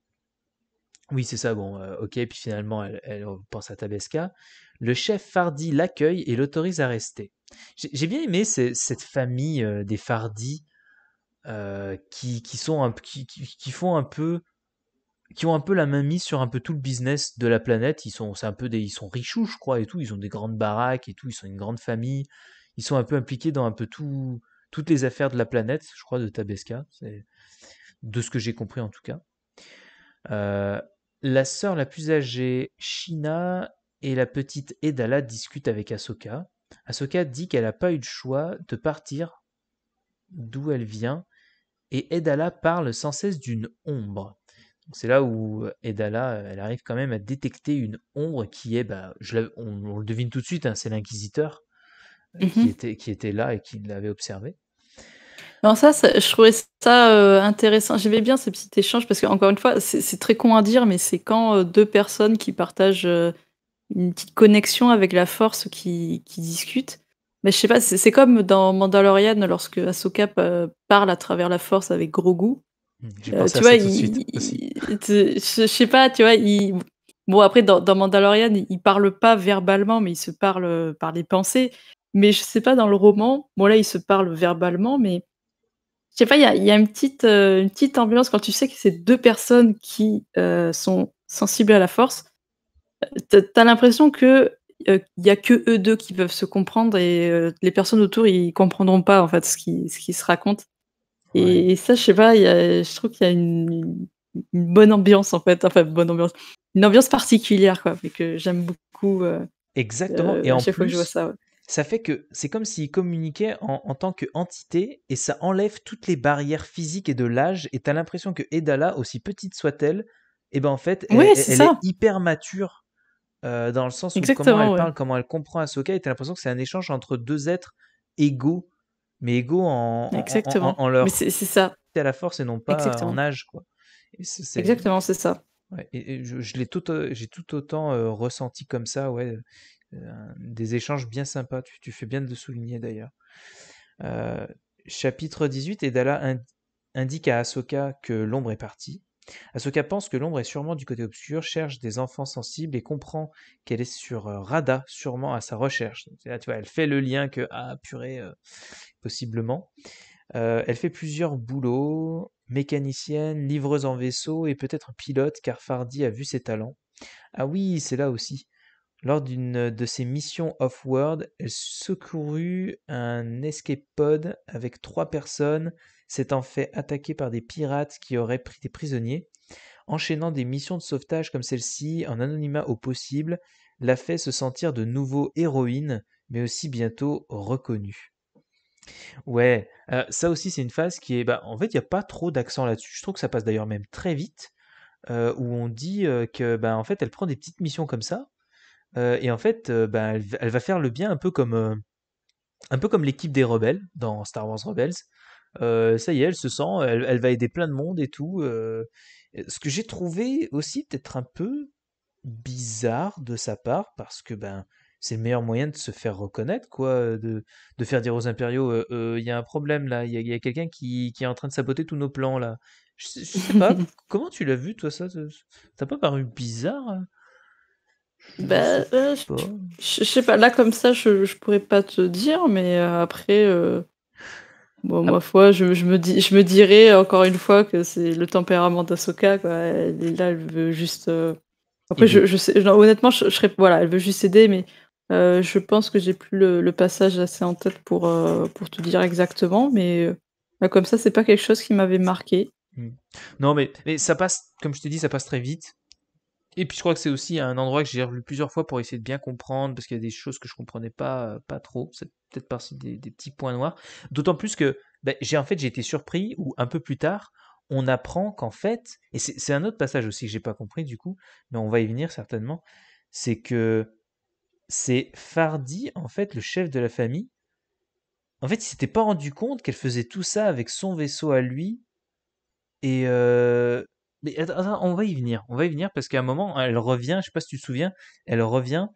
Oui, c'est ça, bon, euh, ok. Puis finalement, elle, pense à Tabesca. Le chef Fardi l'accueille et l'autorise à rester. J'ai bien aimé cette famille euh, des fardis qui, font un peu qui ont un peu la main mise sur un peu tout le business de la planète. Ils sont, c'est un peu des, ils sont richoux, je crois, et tout. Ils ont des grandes baraques et tout. Ils sont une grande famille. Ils sont un peu impliqués dans un peu tout, toutes les affaires de la planète, je crois, de Tabesca. de ce que j'ai compris en tout cas. Euh, la sœur la plus âgée, Shina, et la petite Edala discutent avec Ahsoka. Ahsoka dit qu'elle n'a pas eu le choix de partir d'où elle vient, et Edala parle sans cesse d'une ombre c'est là où euh, Edala, euh, elle arrive quand même à détecter une ombre qui est, bah, on, le devine tout de suite, hein, c'est l'inquisiteur euh, mhm. qui, était, là et qui l'avait observé. Alors ça, je trouvais ça intéressant. J'aimais bien ce petit échange parce qu'encore encore une fois, c'est très con à dire, mais c'est quand deux personnes qui partagent une petite connexion avec la force qui, discutent. Mais je sais pas, c'est comme dans Mandalorian lorsque Ahsoka parle à travers la force avec gros goût. Euh, tu vois, je sais pas, tu vois, Bon, après, dans, Mandalorian, il parle pas verbalement, mais il se parle euh, par les pensées. Mais je sais pas, dans le roman, bon, là, il se parle verbalement, mais je sais pas, il y a, une, petite, euh, une petite ambiance quand tu sais que c'est deux personnes qui sont sensibles à la force. T'as l'impression que il y a que eux deux qui peuvent se comprendre et les personnes autour ils comprendront pas en fait ce qui, ce qui se raconte. Et, ça, je sais pas, je trouve qu'il y a une, bonne ambiance en fait, enfin bonne ambiance, une ambiance particulière quoi, mais que j'aime beaucoup. Euh, Exactement. Euh, et en plus, que je vois ça, ça fait que c'est comme s'ils communiquaient en, tant qu'entité et ça enlève toutes les barrières physiques et de l'âge. Et as l'impression que Edala, aussi petite soit-elle, et eh ben en fait, elle, est, hyper mature. Euh, dans le sens où comment elle parle, comment elle comprend Asoka. et as l'impression que c'est un échange entre deux êtres égaux mais égaux en, en, leur. c'est ça. à la force et non pas en âge. Quoi. Exactement, c'est ça. et, je, l'ai tout, j'ai tout autant euh, ressenti comme ça, ouais. Euh, euh, des échanges bien sympas, tu, fais bien de le souligner d'ailleurs. chapitre 18, Edala indique à Ahsoka que l'ombre est partie. Ahsoka pense que l'ombre est sûrement du côté obscur, cherche des enfants sensibles et comprend qu'elle est sur euh, Rada, sûrement à sa recherche. elle fait le lien que, ah, purée, euh, possiblement. Euh, elle fait plusieurs boulots, mécanicienne, livreuse en vaisseau et peut-être pilote, car Fardy a vu ses talents. Ah oui, c'est là aussi. Lors d'une de ses missions off-world, elle secourut un escape pod avec trois personnes s'étant fait attaquer par des pirates qui auraient pris des prisonniers, enchaînant des missions de sauvetage comme celle-ci en anonymat au possible, l'a fait se sentir de nouveau héroïne, mais aussi bientôt reconnue. Ouais, euh, ça aussi c'est une phase qui est... Bah, en fait, il n'y a pas trop d'accent là-dessus. Je trouve que ça passe d'ailleurs même très vite, euh, où on dit euh, que, bah, en fait, elle prend des petites missions comme ça, et en fait, bah, elle, elle, va faire le bien un peu comme... un peu comme l'équipe des rebelles dans Star Wars Rebels, euh, ça y est, elle se sent, elle, va aider plein de monde et tout. Euh. ce que j'ai trouvé aussi peut-être un peu bizarre de sa part, parce que ben c'est le meilleur moyen de se faire reconnaître, quoi, de, faire dire aux impériaux, euh, il y a un problème là, il y a, quelqu'un qui, est en train de saboter tous nos plans là. Je, sais pas, comment tu l'as vu toi ça T'as pas paru bizarre hein bah, je sais pas, là comme ça je, je pourrais pas te dire, mais après, Bon, ah ma foi, je, je, me dis, je me dirais encore une fois que c'est le tempérament d'Asoka. Elle est là, elle veut juste. Après, euh, je, mhm. je sais, honnêtement, je, serais, voilà, elle veut juste aider, mais euh, je pense que j'ai plus le, passage assez en tête pour, euh, pour te dire exactement. Mais bah, comme ça, c'est pas quelque chose qui m'avait marqué. Hmm. Non, mais, mais ça passe, comme je te dis, ça passe très vite. Et puis je crois que c'est aussi un endroit que j'ai revu plusieurs fois pour essayer de bien comprendre, parce qu'il y a des choses que je ne comprenais pas, euh, pas trop. C'est peut-être parce des, petits points noirs. D'autant plus que ben, j'ai en fait j'ai été surpris, ou un peu plus tard, on apprend qu'en fait, et c'est un autre passage aussi que j'ai pas compris du coup, mais on va y venir certainement, c'est que c'est Fardy, en fait, le chef de la famille. En fait, il s'était pas rendu compte qu'elle faisait tout ça avec son vaisseau à lui. Et euh, mais attends, on va y venir. On va y venir parce qu'à un moment, hein, elle revient, je sais pas si tu te souviens, elle revient.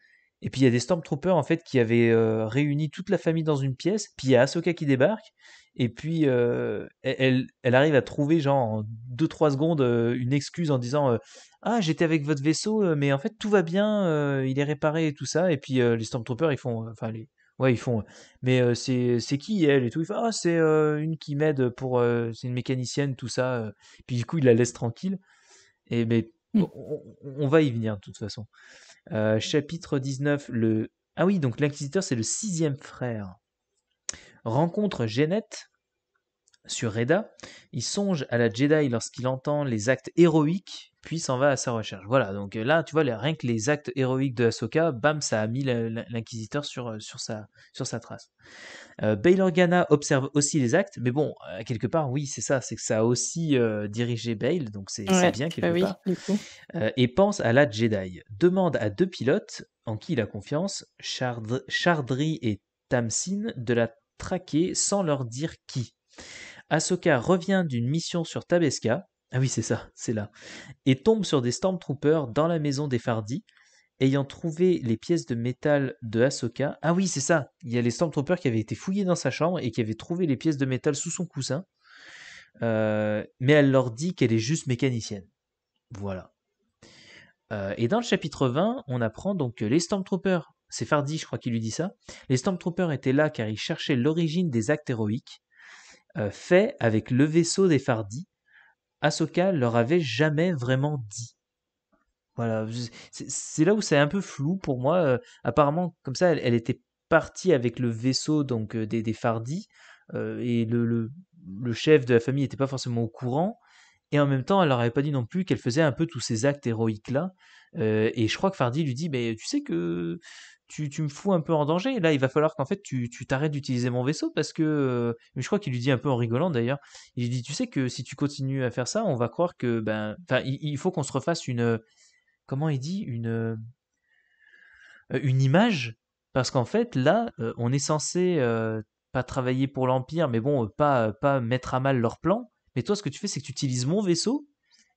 Et puis il y a des Stormtroopers en fait qui avaient euh, réuni toute la famille dans une pièce. Puis il y a Ahsoka qui débarque. Et puis euh, e-, elle, elle, arrive à trouver genre en 2-3 secondes euh, une excuse en disant Ah j'étais avec votre vaisseau mais en fait tout va bien, il est réparé et tout ça. Et puis les Stormtroopers ils font, enfin les, Ouais, ils font. Mais euh, c'est, c'est qui elle et tout. Ah, c'est euh, une qui m'aide pour. Euh, c'est une mécanicienne, tout ça. Puis du coup, il la laisse tranquille. Et mais mmh. on, va y venir de toute façon. chapitre 19. Le... Ah oui, donc l'inquisiteur, c'est le sixième frère. Rencontre Jeannette sur Reda. Il songe à la Jedi lorsqu'il entend les actes héroïques puis s'en va à sa recherche. Voilà, donc euh, là, tu vois, rien que les actes héroïques de Ahsoka, bam, ça a mis l'inquisiteur sur, euh, sur, sa, sur sa trace. Euh, Bail Organa observe aussi les actes, mais bon, euh, quelque part, oui, c'est ça, c'est que ça a aussi dirigé Bail, donc c'est bien qu'il le part. et pense à la Jedi. Demande à deux pilotes, en qui il a confiance, Chard et Tamsin, de la traquer sans leur dire qui. Ahsoka revient d'une mission sur Tabesca, ah oui, c'est ça, c'est là. Et tombe sur des Stormtroopers dans la maison des Fardis, ayant trouvé les pièces de métal de Ahsoka. Ah oui, c'est ça. Il y a les Stormtroopers qui avaient été fouillés dans sa chambre et qui avaient trouvé les pièces de métal sous son coussin. Euh, mais elle leur dit qu'elle est juste mécanicienne. Voilà. Euh, et dans le chapitre 20, on apprend donc que les Stormtroopers, c'est Fardis, je crois, qui lui dit ça, les Stormtroopers étaient là car ils cherchaient l'origine des actes héroïques euh, faits avec le vaisseau des Fardis, Ahsoka leur avait jamais vraiment dit. Voilà, c'est là où c'est un peu flou pour moi. Euh, apparemment, comme ça, elle, était partie avec le vaisseau donc euh, des, Fardis, euh, et le, chef de la famille n'était pas forcément au courant. Et en même temps, elle leur avait pas dit non plus qu'elle faisait un peu tous ces actes héroïques là. et je crois que Fardi lui dit, mais tu sais que tu, me fous un peu en danger. Là, il va falloir qu'en fait, tu, t'arrêtes d'utiliser mon vaisseau parce que. Euh, mais je crois qu'il lui dit un peu en rigolant d'ailleurs. Il dit Tu sais que si tu continues à faire ça, on va croire que. ben, Enfin, il, faut qu'on se refasse une. Euh, comment il dit Une. Euh, une image. Parce qu'en fait, là, on est censé pas travailler pour l'Empire, mais bon, pas, pas mettre à mal leur plan. Mais toi, ce que tu fais, c'est que tu utilises mon vaisseau.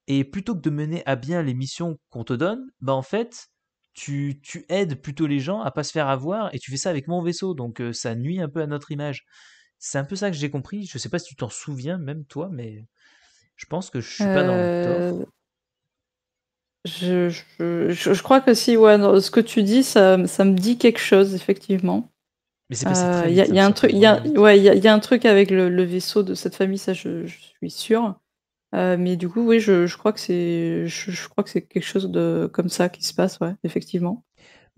Et plutôt que de mener à bien les missions qu'on te donne, bah ben, en fait, tu, tu, aides plutôt les gens à pas se faire avoir et tu fais ça avec mon vaisseau, donc ça nuit un peu à notre image. C'est un peu ça que j'ai compris. Je sais pas si tu t'en souviens, même toi, mais je pense que je suis pas dans le top euh, Je, je, crois que si, ouais, ce que tu dis, ça, me dit quelque chose, effectivement. Mais c'est pas Il euh, y, a, hein, un truc, y y a, un truc avec le, le, vaisseau de cette famille, ça je, suis sûr euh, mais du coup, oui, je, crois que c'est, je, crois que c'est quelque chose comme ça qui se passe, ouais, effectivement.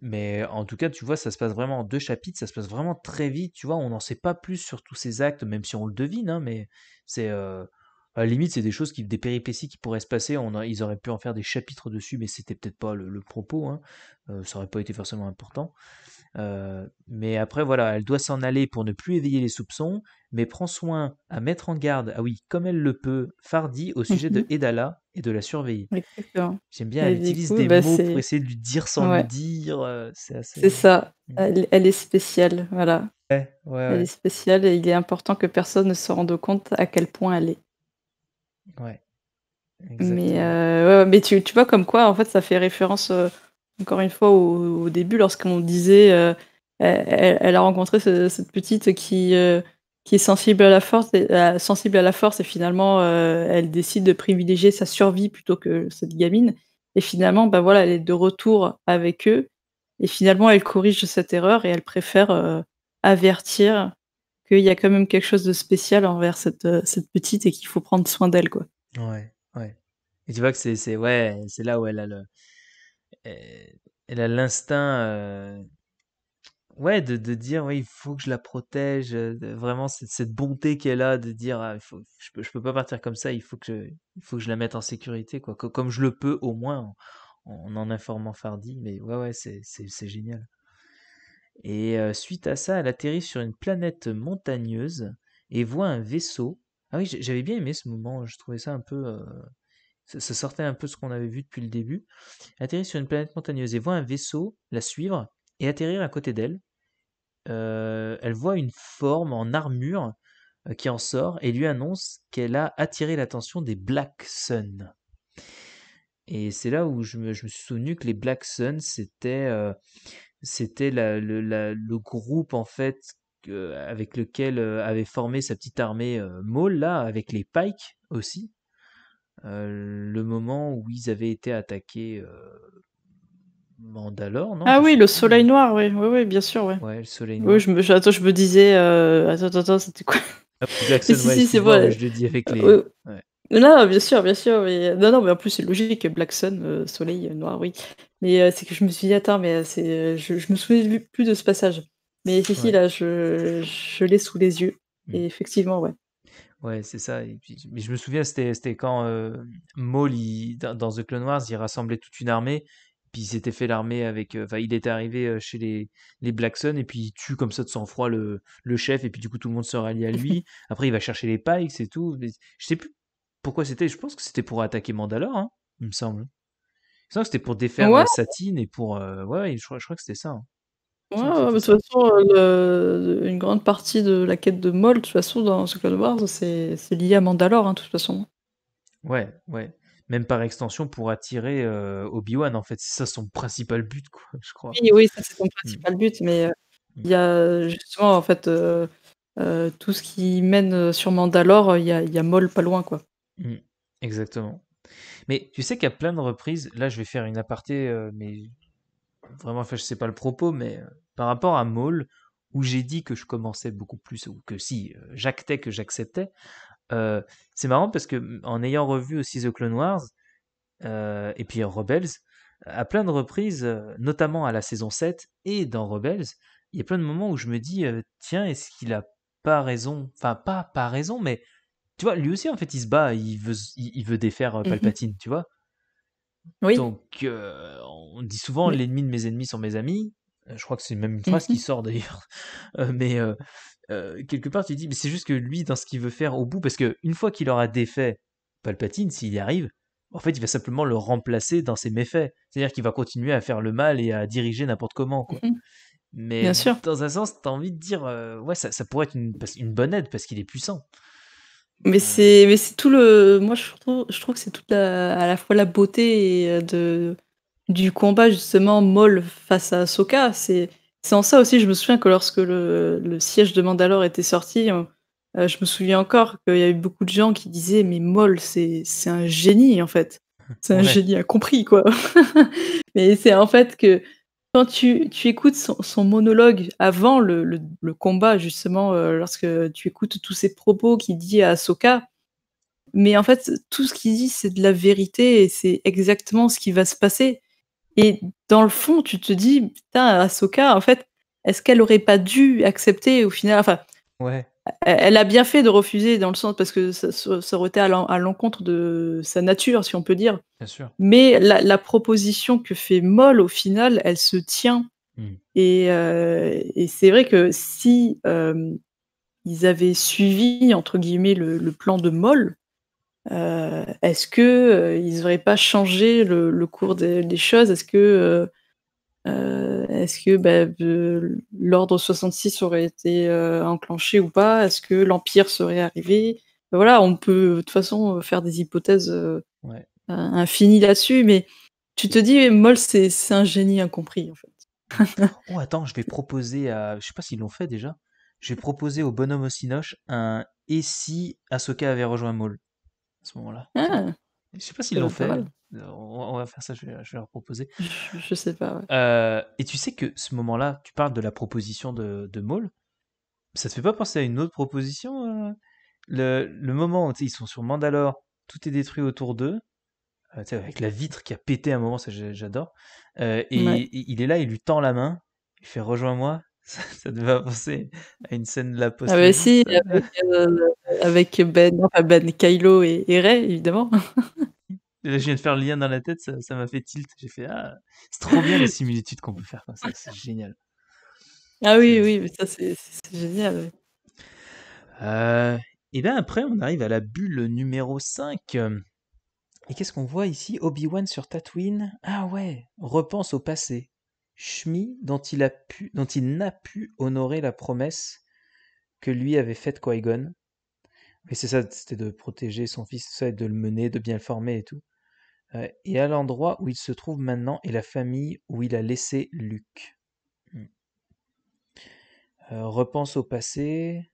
Mais en tout cas, tu vois, ça se passe vraiment en deux chapitres, ça se passe vraiment très vite, tu vois, on n'en sait pas plus sur tous ces actes, même si on le devine, hein, mais c'est, euh, à la limite, c'est des choses, des péripéties qui pourraient se passer, on ils auraient pu en faire des chapitres dessus, mais c'était peut-être pas le, propos, hein, euh, ça aurait pas été forcément important. Euh, mais après, voilà, elle doit s'en aller pour ne plus éveiller les soupçons, mais prend soin à mettre en garde, ah oui, comme elle le peut, Fardy au sujet de mhm. Edala et de la surveiller. J'aime bien, elle utilise des bah, mots pour essayer de lui dire sans le dire. Euh, c'est ça, mm. elle, est spéciale, voilà. elle est spéciale et il est important que personne ne se rende compte à quel point elle est. Ouais. Exactement. Mais, euh, mais tu, tu, vois, comme quoi, en fait, ça fait référence encore une fois, au, début, lorsqu'on disait, euh, elle, a rencontré cette petite qui, euh, qui est sensible à la force, et, euh, sensible à la force, et finalement, elle décide de privilégier sa survie plutôt que cette gamine. Et finalement, bah voilà, elle est de retour avec eux, et finalement, elle corrige cette erreur et elle préfère avertir qu'il y a quand même quelque chose de spécial envers cette, cette petite et qu'il faut prendre soin d'elle, quoi. Ouais, ouais. Et tu vois que c'est, ouais, c'est là où elle a le, elle a l'instinct euh, ouais de, dire oui il faut que je la protège euh, vraiment cette, cette bonté qu'elle a de dire ah, je peux peux pas partir comme ça il faut que je, il faut que je la mette en sécurité quoi comme je le peux au moins en, en, informant Fardy mais ouais ouais c'est c'est génial et euh, suite à ça elle atterrit sur une planète montagneuse et voit un vaisseau ah oui j'avais bien aimé ce moment je trouvais ça un peu ça, sortait un peu ce qu'on avait vu depuis le début, atterrit sur une planète montagneuse et voit un vaisseau la suivre et atterrir à côté d'elle. Euh, elle voit une forme en armure euh, qui en sort et lui annonce qu'elle a attiré l'attention des Black Sun. Et c'est là où je me, suis souvenu que les Black Sun, c'était euh, c'était le, groupe en fait avec lequel avait formé sa petite armée là, avec les Pikes aussi. Euh, le moment où ils avaient été attaqués euh, Mandalore, non Ah oui, le soleil noir, oui, oui, oui bien sûr, oui. Ouais, le soleil noir. Oui, je je, attends, je me disais, euh, attends, attends, c'était quoi Black ah, Sun, c'est vrai. Je le dis avec les. Non, bien sûr, bien sûr. Mais... Non, non, mais en plus, c'est logique. Black Sun, soleil noir, oui. Mais c'est que je me suis dit, attends, mais c'est, je, je, me souviens plus de ce passage. Mais si, si, là, je, je l'ai sous les yeux. Et mm. effectivement, ouais. Ouais, c'est ça. mais je me souviens, c'était quand euh, Maul, dans, The Clone Wars, il rassemblait toute une armée. Puis il s'était fait l'armée avec. Euh, enfin, il était arrivé euh, chez les, les Black et puis il tue comme ça de sang-froid le, chef. Et puis du coup, tout le monde se rallie à lui. Après, il va chercher les Pikes et tout. je sais plus pourquoi c'était. Je pense que c'était pour attaquer Mandalore, hein, il me semble. c'est que c'était pour défaire la Satine et pour. Euh, ouais, je crois, je crois que c'était ça. Hein. Ouais, de toute façon, euh, une grande partie de la quête de Maul, de toute façon, dans Secret Wars, c'est c'est lié à Mandalore, hein, de toute façon. Ouais, ouais. Même par extension pour attirer euh, Obi-Wan, en fait. C'est ça son principal but, quoi, je crois. Oui, oui, ça c'est son hmm. principal but, mais euh, hmm. il y a justement, en fait, tout ce qui mène sur Mandalore, il y a, Moll pas loin, quoi. Hmm. Exactement. Mais tu sais qu'à plein de reprises, là je vais faire une aparté, mais vraiment, enfin, je sais pas le propos, mais euh, par rapport à Maul, où j'ai dit que je commençais beaucoup plus, ou que si, euh, j'actais que j'acceptais, euh, c'est marrant parce que en ayant revu aussi The Clone Wars, et puis Rebels, à plein de reprises, notamment à la saison 7 et dans Rebels, il y a plein de moments où je me dis, tiens, est-ce qu'il a pas raison Enfin, pas pas raison, mais tu vois, lui aussi, en fait, il se bat, il veut, il, veut défaire mmh Palpatine, tu vois. Donc, euh, on dit souvent l'ennemi de mes ennemis sont mes amis. Euh, je crois que c'est même une phrase qui mhm. sort d'ailleurs. Euh, mais quelque part, tu dis, mais c'est juste que lui, dans ce qu'il veut faire au bout, parce qu'une fois qu'il aura défait Palpatine, s'il y arrive, en fait, il va simplement le remplacer dans ses méfaits. C'est-à-dire qu'il va continuer à faire le mal et à diriger n'importe comment. Mhm. Mais dans un sens, tu as envie de dire, ouais, ça, pourrait être une bonne aide parce qu'il est puissant. Mais c'est, mais c'est tout le. Moi, je trouve, que c'est toute à la fois la beauté euh, de, du combat, justement, molle face à Soka. C'est, c'est en ça aussi, je me souviens que lorsque le, siège de Mandalore était sorti, euh, je me souviens encore qu'il y a eu beaucoup de gens qui disaient Mais molle, c'est, un génie, en fait. C'est un génie, a compris, quoi. mais c'est en fait que quand tu, écoutes son, monologue avant le, combat, justement, euh, lorsque tu écoutes tous ces propos qu'il dit à Ahsoka, mais en fait, tout ce qu'il dit, c'est de la vérité et c'est exactement ce qui va se passer. Et dans le fond, tu te dis, putain, Ahsoka, en fait, est-ce qu'elle aurait pas dû accepter au final Enfin, ouais elle a bien fait de refuser dans le sens parce que ça, ça aurait été à l'encontre de sa nature, si on peut dire. Bien sûr. Mais la, proposition que fait Moll, au final, elle se tient. Hmm. Euh, et, c'est vrai que si euh, ils avaient suivi, entre guillemets, le, plan de Moll, euh, est-ce qu'ils n'auraient pas changé le, cours des choses Est-ce que euh, est-ce que bah, l'ordre 66 aurait été euh, enclenché ou pas Est-ce que l'Empire serait arrivé bah, Voilà, on peut de toute façon euh, faire des hypothèses infinies là-dessus, mais tu te dis, Moll, c'est un génie incompris en fait. Oh, attends, je vais proposer à. Je sais pas s'ils l'ont fait déjà. Je vais proposer au bonhomme Osinoche un Et si Ahsoka avait rejoint Maul à ce moment-là ah, Je sais pas s'ils l'ont fait. Euh, on, va faire ça, je vais, leur proposer. Je, sais pas. Euh, et tu sais que ce moment-là, tu parles de la proposition de, de Maul. Ça te fait pas penser à une autre proposition euh, le, moment où ils sont sur Mandalore, tout est détruit autour d'eux, avec la vitre qui a pété à un moment, ça j'adore. et il est là, il lui tend la main, il fait rejoins-moi, ça, devait te penser à une scène de la post Ah bah si, avec, Ben, Ben, Kylo et, et Ray, évidemment. Là, je viens de faire le lien dans la tête, ça m'a fait tilt. J'ai fait, ah, c'est trop bien les similitudes qu'on peut faire comme ça, c'est génial. Ah oui, oui, mais ça, c'est génial. Euh, et bien après, on arrive à la bulle numéro 5. Euh, et qu'est-ce qu'on voit ici Obi-Wan sur Tatooine. Ah ouais, repense au passé. Shmi, dont il, a pu, dont il n'a pu honorer la promesse que lui avait faite Qui-Gon. Et c'est ça, c'était de protéger son fils, ça, et de le mener, de bien le former et tout. Euh, et à l'endroit où il se trouve maintenant et la famille où il a laissé Luc. Hmm. Euh, repense au passé,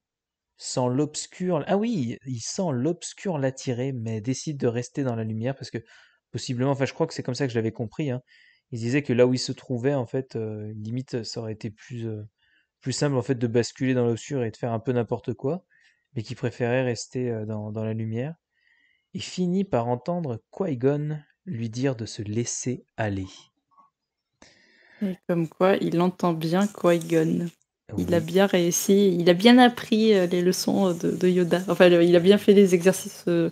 sent l'obscur. Ah oui, il sent l'obscur l'attirer, mais décide de rester dans la lumière parce que possiblement, enfin, je crois que c'est comme ça que je l'avais compris. Hein. Il disait que là où il se trouvait, en fait, euh, limite, ça aurait été plus, plus simple en fait de basculer dans l'obscur et de faire un peu n'importe quoi, mais qu'il préférait rester dans la lumière et finit par entendre qui lui dire de se laisser aller. Et comme quoi, il entend bien qui Il a bien réussi, il a bien appris euh, les leçons euh, de, Yoda. Enfin, il a bien fait les exercices euh,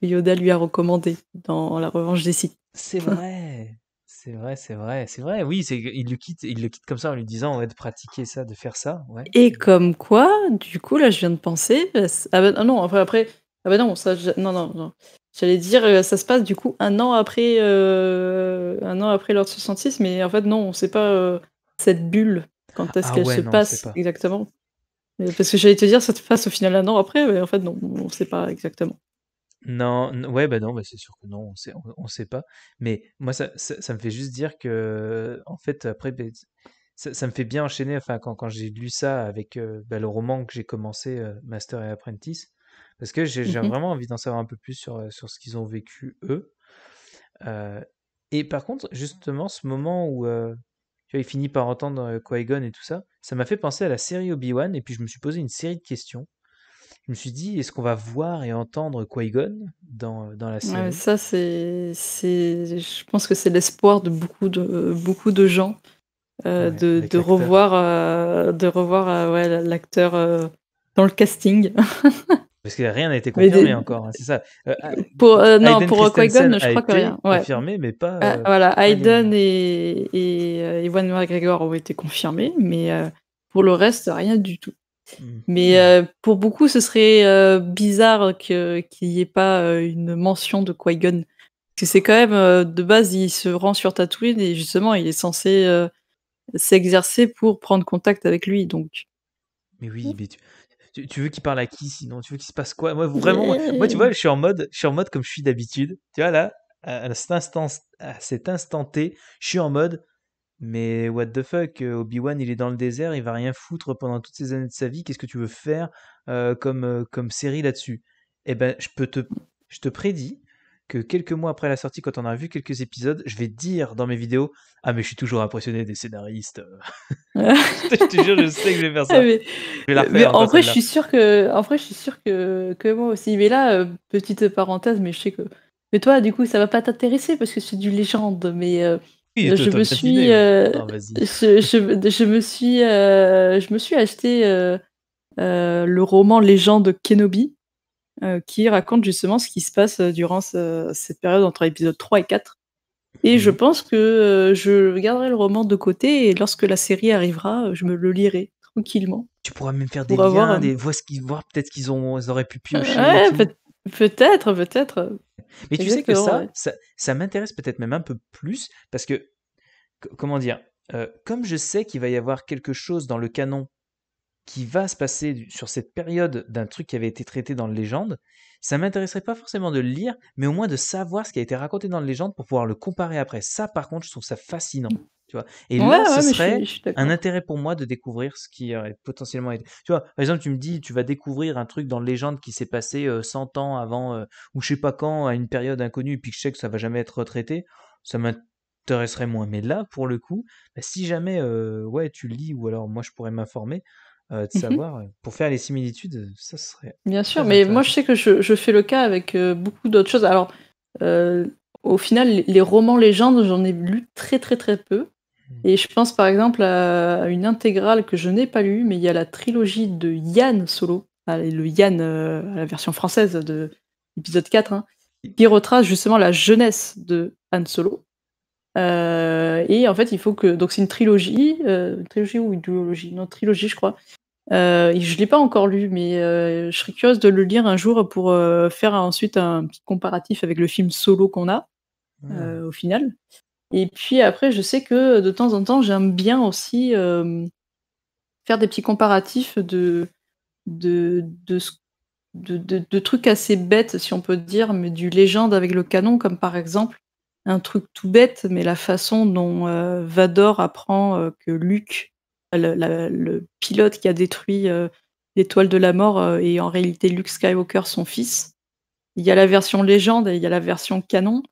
que Yoda lui a recommandés dans La Revanche des Sith. C'est vrai, c'est vrai, c'est vrai, c'est vrai. Oui, il le quitte, il le quitte comme ça en lui disant de pratiquer ça, de faire ça. Et comme quoi, du coup, là, je viens de penser. Ah, ben, ah, non, après, après, ah bah non, ça, non, non, J'allais dire, euh, ça se passe du coup un an après, euh, un an après l'ordre 66, mais en fait non, on sait pas euh, cette bulle quand est-ce ah qu'elle se passe exactement. Parce que j'allais te dire, ça se passe au final un an après, mais en fait non, on sait pas exactement. Non, ouais, bah non, bah c'est sûr que non, on sait, on, sait pas. Mais moi, ça, ça, me fait juste dire que, en fait, après, ça, ça, me fait bien enchaîner. Enfin, quand, quand j'ai lu ça avec bah, le roman que j'ai commencé, Master et Apprentice, parce que j'ai mmh vraiment envie d'en savoir un peu plus sur, sur ce qu'ils ont vécu eux. et par contre, justement, ce moment où tu vois, il finit par entendre Qui-Gon et tout ça, ça m'a fait penser à la série Obi-Wan, et puis je me suis posé une série de questions. Je me suis dit, est-ce qu'on va voir et entendre Qui-Gon dans, dans, la série Ça, c'est, je pense que c'est l'espoir de beaucoup de, beaucoup de gens de, de revoir, de revoir ouais, l'acteur dans le casting. Parce que rien n'a été confirmé encore, hein, c'est ça. Euh, euh, ah, pour, euh, non, pour qui je crois que rien. Ouais. confirmé, mais pas. Ah, voilà, Aiden et, et McGregor ont été confirmés, mais pour le reste, rien du tout. Hmm. Mais hmm. pour beaucoup, ce serait bizarre qu'il n'y ait pas une mention de qui Parce que c'est quand même, de base, il se rend sur Tatooine et justement, il est censé s'exercer pour prendre contact avec lui. Donc. Mais oui, hmm. mais tu, tu, veux qu'il parle à qui sinon Tu veux qu'il se passe quoi Moi, vraiment, moi, tu vois, je suis en mode, je suis en mode comme je suis d'habitude. Tu vois, là, à cet, instant, cet instant T, je suis en mode, mais what the fuck, euh, Obi-Wan, il est dans le désert, il va rien foutre pendant toutes ces années de sa vie. Qu'est-ce que tu veux faire euh, comme, euh, comme série là-dessus Eh ben, je peux te, je te prédis que quelques mois après la sortie, quand on a vu quelques épisodes, je vais dire dans mes vidéos Ah, mais je suis toujours impressionné des scénaristes. je te jure, je sais que je vais faire ça. Ah, je vais la mais en, vrai, je suis sûr que, en vrai, je suis sûr que, que moi aussi. Mais là, euh, petite parenthèse, mais je sais que. Mais toi, du coup, ça va pas t'intéresser parce que c'est du légende. Mais je, me suis, je, me suis, je me suis acheté euh, euh, le roman Légende Kenobi. Euh, qui raconte justement ce qui se passe euh, durant cette période entre épisode 3 et 4. Et je mhm. pense que euh, je garderai le roman de côté et lorsque la série arrivera, je me le lirai tranquillement. Tu pourras même faire des liens, voir peut-être qu'ils ont, auraient pu piocher. Ouais, peut-être, peut-être. Mais tu sais que ça, ça, m'intéresse peut-être même un peu plus parce que, comment dire, comme je sais qu'il va y avoir quelque chose dans le canon qui va se passer sur cette période d'un truc qui avait été traité dans le légende, ça m'intéresserait pas forcément de le lire, mais au moins de savoir ce qui a été raconté dans le légende pour pouvoir le comparer après. Ça, par contre, je trouve ça fascinant. Tu vois Et là, ce serait un intérêt pour moi de découvrir ce qui aurait potentiellement été. Tu vois, par exemple, tu me dis, tu vas découvrir un truc dans le légende qui s'est passé 100 euh, ans avant, euh, ou je sais pas quand, à une période inconnue, et puis je sais que ça va jamais être retraité. Ça m'intéresserait moins. Mais là, pour le coup, bah, si jamais euh, ouais, tu lis ou alors moi je pourrais m'informer, euh, de mhm. savoir euh, pour faire les similitudes, euh, ça serait. Bien sûr, mais moi je sais que je, fais le cas avec beaucoup d'autres choses. Alors, au final, les romans légendes, j'en ai lu très très très peu. Mhm. Et je pense par exemple à une intégrale que je n'ai pas lue, mais il y a la trilogie de Yann Solo, ah, le Yann à la version française de l'épisode 4, hein, qui retrace justement la jeunesse de Han Solo. Euh, et en fait, il faut que. Donc, c'est une trilogie, euh, une trilogie ou une duologie Non, trilogie, je crois. Euh, je ne l'ai pas encore lu, mais je serais curieuse de le lire un jour pour faire ensuite un petit comparatif avec le film solo qu'on a, au final. Et puis après, je sais que de temps en temps, j'aime bien aussi faire des petits comparatifs de, de, de, de, de, trucs assez bêtes, si on peut dire, mais du légende avec le canon, comme par exemple un truc tout bête, mais la façon dont euh, Vador apprend euh, que Luke, euh, le, pilote qui a détruit l'étoile de la mort, est en réalité Luke Skywalker, son fils. Il y a la version légende et il y a la version canon.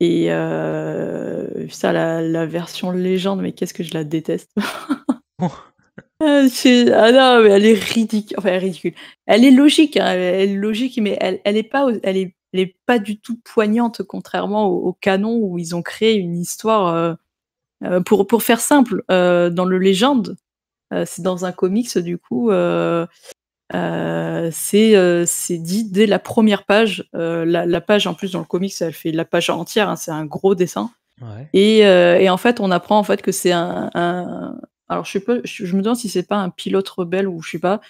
Et ça, la, version légende, mais qu'est-ce que je la déteste. elle est ridicule. elle est logique, hein, elle logique, mais elle, elle est pas, elle elle pas du tout poignante, contrairement au, canon où ils ont créé une histoire. Euh, euh, pour, pour faire simple, euh, dans le légende, c'est dans un comics du coup, c'est dit dès la première page. La, page en plus dans le comics, elle fait la page entière, hein, c'est un gros dessin. Et, et, en fait, on apprend en fait que c'est un, alors je, je, me demande si c'est pas un pilote rebelle ou je sais pas,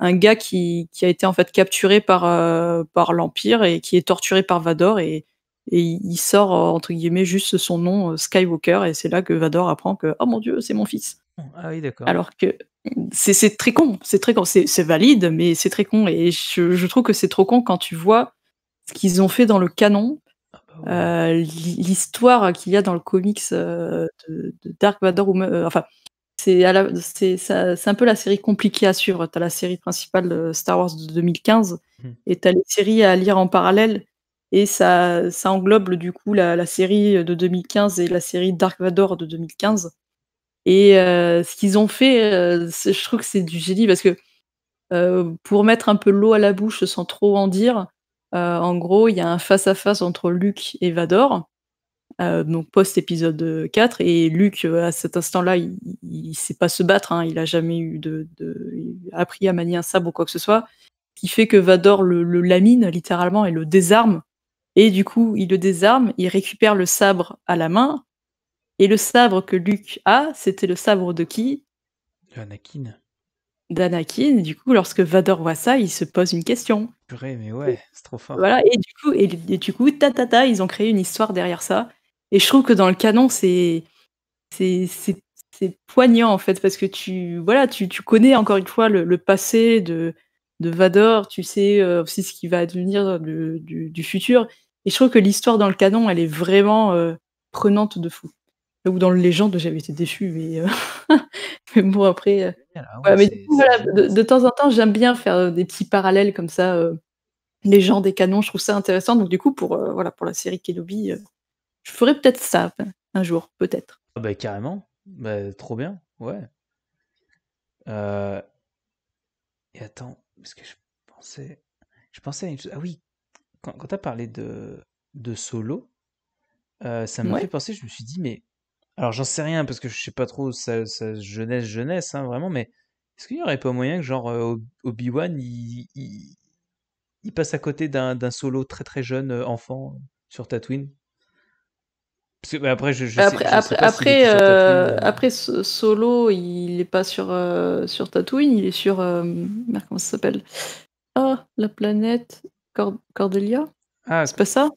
un, gars qui, a été en fait capturé par, euh, par l'Empire et qui est torturé par Vador et, il sort euh, entre guillemets juste son nom euh, Skywalker et c'est là que Vador apprend que oh mon dieu c'est mon fils. Ah d'accord. Alors que c'est très con, c'est très con, c'est valide mais c'est très con et je, trouve que c'est trop con quand tu vois ce qu'ils ont fait dans le canon, ah bah l'histoire qu'il y a dans le comics de, Dark Vador, ou, enfin c'est un peu la série compliquée à suivre. Tu as la série principale Star Wars de 2015 hmm. et tu as les séries à lire en parallèle. Et ça, englobe du coup la, série de 2015 et la série Dark Vador de 2015. Et euh, ce qu'ils ont fait, euh, je trouve que c'est du génie parce que euh, pour mettre un peu l'eau à la bouche sans trop en dire, en gros, il y a un face-à-face -face entre Luke et Vador. Euh, donc post-épisode 4. Et Luc, euh, à cet instant-là, il ne sait pas se battre, hein. il a jamais eu de, appris à manier un sabre ou quoi que ce soit, qui fait que Vador le, lamine littéralement et le désarme. Et du coup, il le désarme, il récupère le sabre à la main. Et le sabre que Luc a, c'était le sabre de qui d'Anakin D'Anakin. Du coup, lorsque Vador voit ça, il se pose une question. mais ouais, c'est trop fort. Voilà, et du coup, du coup, ta, ta, ils ont créé une histoire derrière ça. Et je trouve que dans le canon, c'est c'est poignant en fait parce que tu voilà, tu, tu connais encore une fois le, passé de, de Vador, tu sais euh, aussi ce qui va devenir du, du, futur. Et je trouve que l'histoire dans le canon, elle est vraiment euh, prenante de fou. Ou dans le légende, j'avais été déçu euh, mais, bon, après. Eh ben, mais de, temps en temps, j'aime bien faire des petits parallèles comme ça, gens et canons, je trouve ça intéressant. Donc, du coup, pour, voilà, pour la série Kenobi, je ferai peut-être ça un jour, peut-être. Ah bah carrément, bah, trop bien, ouais. Euh, et attends, parce que je pensais, je pensais à une chose. Ah oui, quand, t'as parlé de de solo, euh, ça m'a fait penser. Je me suis dit mais, alors j'en sais rien parce que je sais pas trop sa, jeunesse jeunesse hein, vraiment, mais est-ce qu'il n'y aurait pas moyen que genre euh, Obi Wan il, il passe à côté d'un solo très très jeune enfant sur Tatooine parce que, après, je, je après, sais, je après, sais pas après, si euh, après Solo, il est pas sur euh, sur Tatooine, il est sur euh, merde, comment ça s'appelle Ah, la planète Cord Cordelia. Ah, c'est pas ça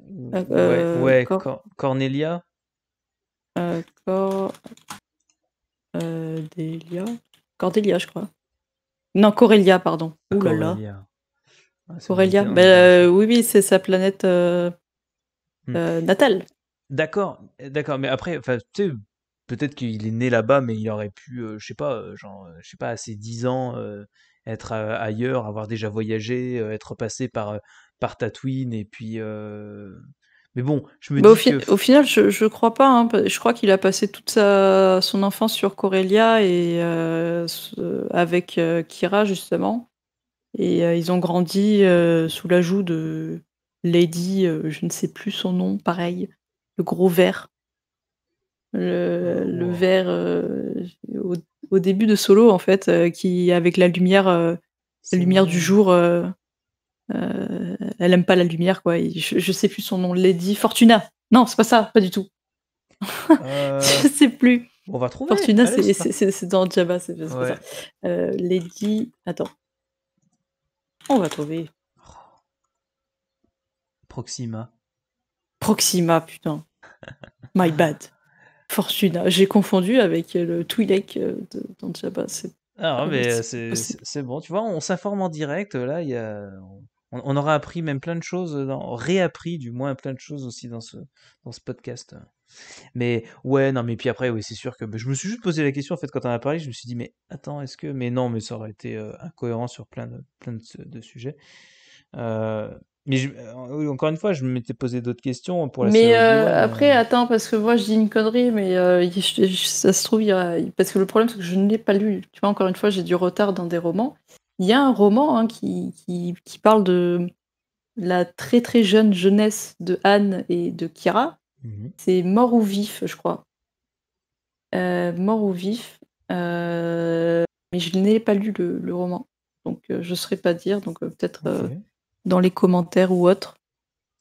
euh, Ouais, euh, ouais Cor Cor Cornelia. Euh, Cordelia. Cordelia, je crois. Non, Corelia pardon. Ah, Ouh là là. Ah, Corellia. Bah, oui, oui, c'est sa planète hmm. natale. D'accord, eh, d'accord, mais après, peut-être qu'il est né là-bas, mais il aurait pu, euh, je sais pas, euh, genre, euh, je sais pas, à ses 10 ans, être ailleurs, avoir déjà voyagé, être passé par, par Tatooine, et puis. Mais bon, je me dis. Au, au final, je, je crois pas. Hein, je crois qu'il a passé toute sa, son enfance sur Corellia et avec Kira, justement. Et ils ont grandi sous l'ajout de Lady, je ne sais plus son nom, pareil le gros vert. Le, oh. vert euh, au, début de Solo, en fait, euh, qui, avec la lumière, euh, la lumière du jour, elle aime pas la lumière, quoi. je, sais plus son nom, Lady Fortuna. Non, c'est pas ça, pas du tout. je sais plus. On va trouver. Fortuna, c'est dans Java, c'est ça. Lady. Attends. On va trouver. Oh. Proxima. Proxima, putain. My bad. Fortuna. J'ai confondu avec le Twi'lek euh, de ah, ah, mais euh, c'est bon. Tu vois, on s'informe en direct. Là, on, aura appris même plein de choses, réappris du moins plein de choses aussi dans ce, dans ce podcast. Mais ouais, non, mais puis après, oui, c'est sûr que je me suis juste posé la question en fait quand on a parlé. Je me suis dit, mais attends, est-ce que. Mais non, mais ça aurait été euh, incohérent sur plein de, de, de sujets. Euh, mais euh, encore une fois, je m'étais posé d'autres questions pour la Mais euh, après, euh. attends, parce que moi je dis une connerie, mais ça se trouve, parce que le problème c'est que je ne l'ai pas lu. Tu vois, encore une fois, j'ai du retard dans des romans. Il y a un roman hein, qui, qui, parle de la très très jeune jeunesse de Anne et de Kira. Mhm. C'est Mort ou Vif, je crois. mort ou Vif. mais je n'ai pas lu le, roman. Donc je ne saurais pas dire. Donc peut-être dans les commentaires ou autres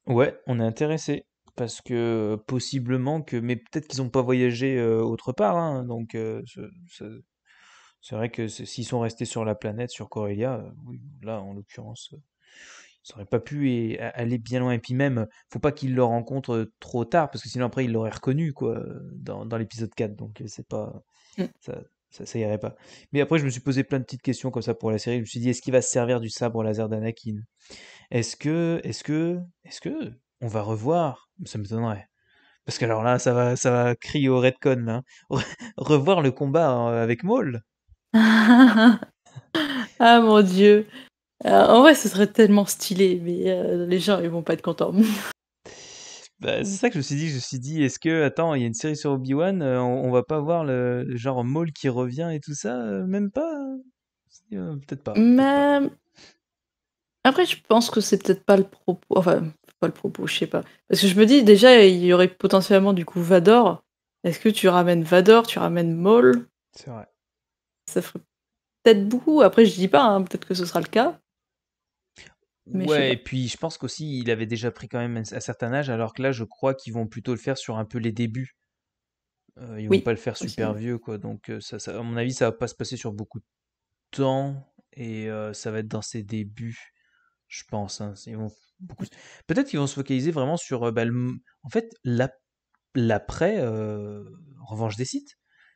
Ouais, on est intéressé parce que euh, possiblement que, mais peut-être qu'ils n'ont pas voyagé euh, autre part, hein, donc euh, c'est vrai que s'ils sont restés sur la planète, sur Corellia, là en l'occurrence, ils n'auraient pas pu aller bien loin. Et puis même, faut pas qu'ils le rencontrent trop tard, parce que sinon après ils l'auraient reconnu quoi dans, l'épisode 4, donc c'est pas. Mm ça, ça, irait pas. Mais après, je me suis posé plein de petites questions comme ça pour la série. Je me suis dit, est-ce qu'il va se servir du sabre laser d'Anakin Est-ce que, est-ce que, est-ce que, on va revoir Ça m'étonnerait. Parce que alors là, ça va, ça va crier au redcon hein. revoir le combat euh, avec Maul. ah mon dieu. Euh, en vrai, ce serait tellement stylé, mais euh, les gens, ils vont pas être contents. Bah, c'est ça que je me suis dit. Je me suis dit, est-ce que, attends, il y a une série sur Obi-Wan, euh, on, va pas voir le, genre Maul qui revient et tout ça euh, Même hein euh, pas Peut-être pas. Après, je pense que c'est peut-être pas le propos. Enfin, pas le propos, je sais pas. Parce que je me dis, déjà, il y aurait potentiellement du coup Vador. Est-ce que tu ramènes Vador, tu ramènes Maul C'est vrai. Ça ferait peut-être beaucoup. Après, je dis pas, hein, peut-être que ce sera le cas ouais, et puis je pense qu'aussi il avait déjà pris quand même un, un certain âge, alors que là je crois qu'ils vont plutôt le faire sur un peu les débuts. Euh, ils ne vont pas le faire super vieux, quoi. Donc euh, ça, à mon avis, ça va pas se passer sur beaucoup de temps et euh, ça va être dans ses débuts, je pense. Hein, ils vont Peut-être qu'ils vont se focaliser vraiment sur, bah, en fait, l'après Revanche des sites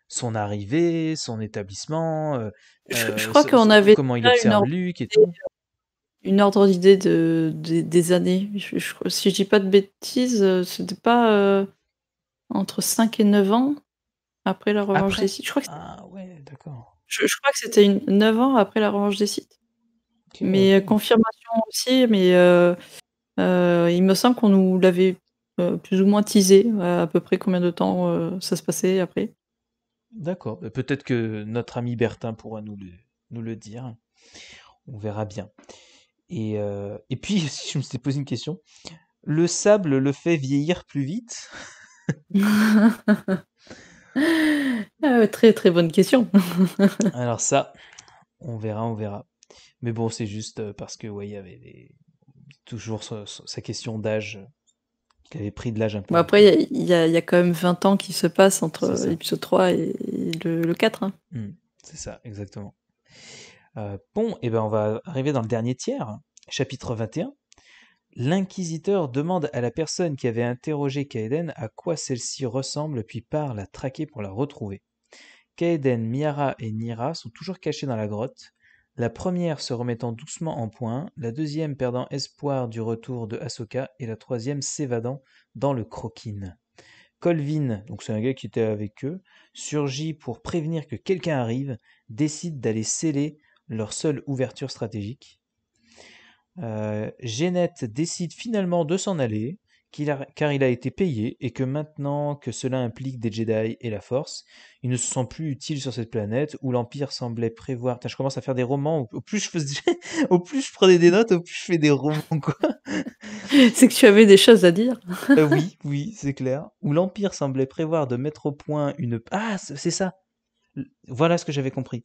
son arrivée, son établissement. je, crois qu'on avait comment il observe Luc et tout une ordre d'idée de, des années. je, si je dis pas de bêtises, euh, c'était pas euh, entre 5 et 9 ans après la revanche des sites. Je crois que ah ouais, d'accord. Je, crois que c'était 9 ans après la revanche des sites. Mais euh, confirmation aussi, mais il me semble qu'on nous l'avait plus ou moins teasé à, peu près combien de temps ça se passait après. D'accord. Bah, peut-être que notre ami Bertin pourra nous nous le dire. On verra bien. Et, euh, et puis, je me suis posé une question, le sable le fait vieillir plus vite ah, Très très bonne question. Alors ça, on verra, on verra. Mais bon, c'est juste euh, parce que, ouais, il y avait toujours sa, question d'âge euh, qui avait pris de l'âge un peu. après, il y, a quand même 20 ans qui se passent entre l'épisode 3 et le, 4. Hein. Mmh, c'est ça, exactement. Euh, bon, et eh ben on va arriver dans le dernier tiers, chapitre 21. L'inquisiteur demande à la personne qui avait interrogé Kaeden à quoi celle-ci ressemble, puis part la traquer pour la retrouver. Kaeden, Miara et Nira sont toujours cachés dans la grotte, la première se remettant doucement en point, la deuxième perdant espoir du retour de Ahsoka et la troisième s'évadant dans le croquin. Colvin, donc c'est un gars qui était avec eux, surgit pour prévenir que quelqu'un arrive, décide d'aller sceller leur seule ouverture stratégique. Euh, Genette décide finalement de s'en aller car il a été payé et que maintenant que cela implique des Jedi et la Force, il ne se sent plus utile sur cette planète où l'Empire semblait prévoir. je commence à faire des romans. Au plus, je au plus je prenais des notes, au plus je fais des romans. c'est que tu avais des choses à dire. Euh, oui, oui, c'est clair. Où l'Empire semblait prévoir de mettre au point une. Ah, c'est ça. Voilà ce que j'avais compris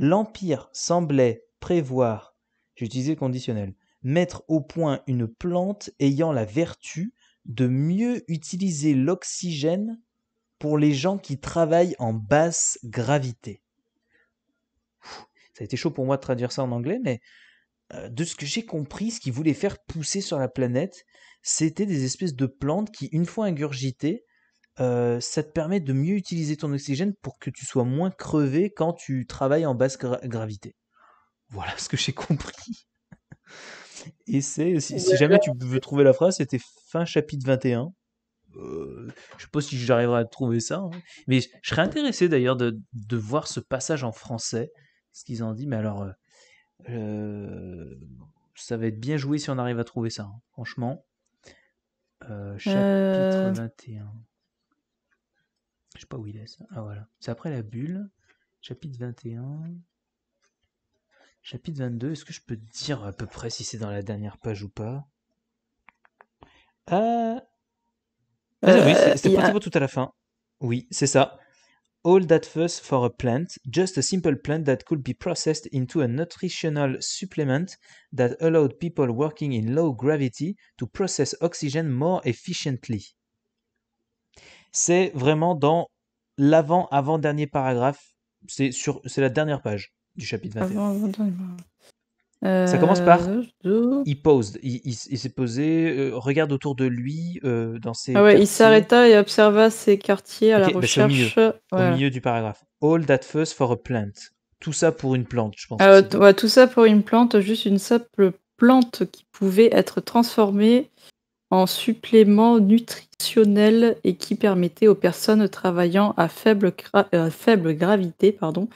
l'Empire semblait prévoir, j'ai le conditionnel, mettre au point une plante ayant la vertu de mieux utiliser l'oxygène pour les gens qui travaillent en basse gravité. Ça a été chaud pour moi de traduire ça en anglais, mais euh, de ce que j'ai compris, ce qu'ils voulaient faire pousser sur la planète, c'était des espèces de plantes qui, une fois ingurgitées, euh, ça te permet de mieux utiliser ton oxygène pour que tu sois moins crevé quand tu travailles en basse gravité. Voilà ce que j'ai compris. Et c'est, si, jamais tu veux trouver la phrase, c'était fin chapitre 21. Je euh, je sais pas si j'arriverai à trouver ça, hein. mais je serais intéressé d'ailleurs de, voir ce passage en français, ce qu'ils ont dit. Mais alors, euh, ça va être bien joué si on arrive à trouver ça, hein, franchement. chapitre 21. Je sais pas où il est ah, voilà. C'est après la bulle. Chapitre 21. Chapitre 22. Est-ce que je peux dire à peu près si c'est dans la dernière page ou pas euh, euh... Ah oui, euh, c'était tout à la fin. Oui, c'est ça. All that fuss for a plant, just a simple plant that could be processed into a nutritional supplement that allowed people working in low gravity to process oxygen more efficiently c'est vraiment dans l'avant-avant-dernier paragraphe. C'est sur, c'est la dernière page du chapitre 21. ça commence par euh, il pose, il, s'est posé, euh, regarde autour de lui euh, dans ses. Ah ouais, il s'arrêta et observa ses quartiers à la bah, recherche. au, milieu, du paragraphe. All that fuss for a plant. Tout ça pour une plante, je pense. Ah ouais, tout ça pour une plante, juste une simple plante qui pouvait être transformée en supplément nutritionnel et qui permettait aux personnes travaillant à faible, euh, gravité pardon,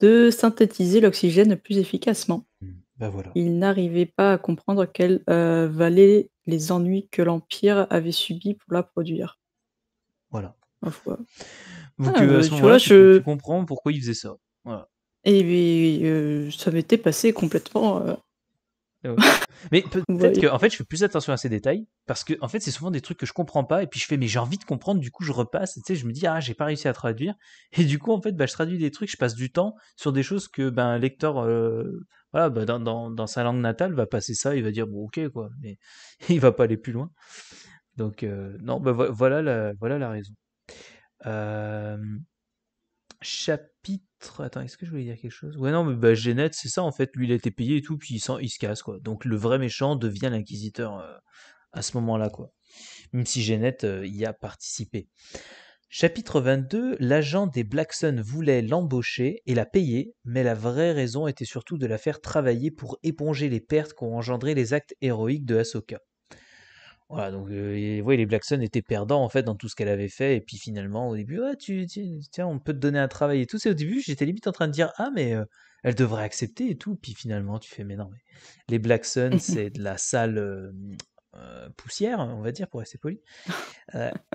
de synthétiser l'oxygène plus efficacement. Mmh, bah il n'arrivait pas à comprendre quels euh, valaient les ennuis que l'Empire avait subis pour la produire. Voilà. Donc, ah, euh, à ce je... comprends pourquoi il faisait ça. Et, ça m'était passé complètement Mais peut-être que, en fait, je fais plus attention à ces détails parce que, en fait, c'est souvent des trucs que je comprends pas et puis je fais, mais j'ai envie de comprendre, du coup, je repasse, tu sais, je me dis, ah, j'ai pas réussi à traduire. Et du coup, en fait, bah, je traduis des trucs, je passe du temps sur des choses que, ben, un lecteur, euh, voilà, bah, dans, dans, sa langue natale, va passer ça, il va dire, bon, ok, quoi, mais il va pas aller plus loin. Donc, euh, non, bah, voilà, la, voilà la raison. Euh, chapitre Attends, est-ce que je voulais dire quelque chose Ouais, non, mais bah, c'est ça en fait. Lui, il a été payé et tout, puis il, se casse quoi. Donc le vrai méchant devient l'inquisiteur euh, à ce moment-là quoi. Même si Genette euh, y a participé. Chapitre 22, l'agent des Blackson voulait l'embaucher et la payer, mais la vraie raison était surtout de la faire travailler pour éponger les pertes qu'ont engendré les actes héroïques de Ahsoka. Voilà, donc euh, les Black Sun étaient perdants en fait dans tout ce qu'elle avait fait. Et puis finalement, au début, «Ah, tu, tiens, on peut te donner un travail et tout. C'est au début, j'étais limite en train de dire, ah, mais elle devrait accepter et tout. Puis finalement, tu fais, mais non, mais les Black Sun, c'est de la sale poussière, hein, on va dire, pour rester poli.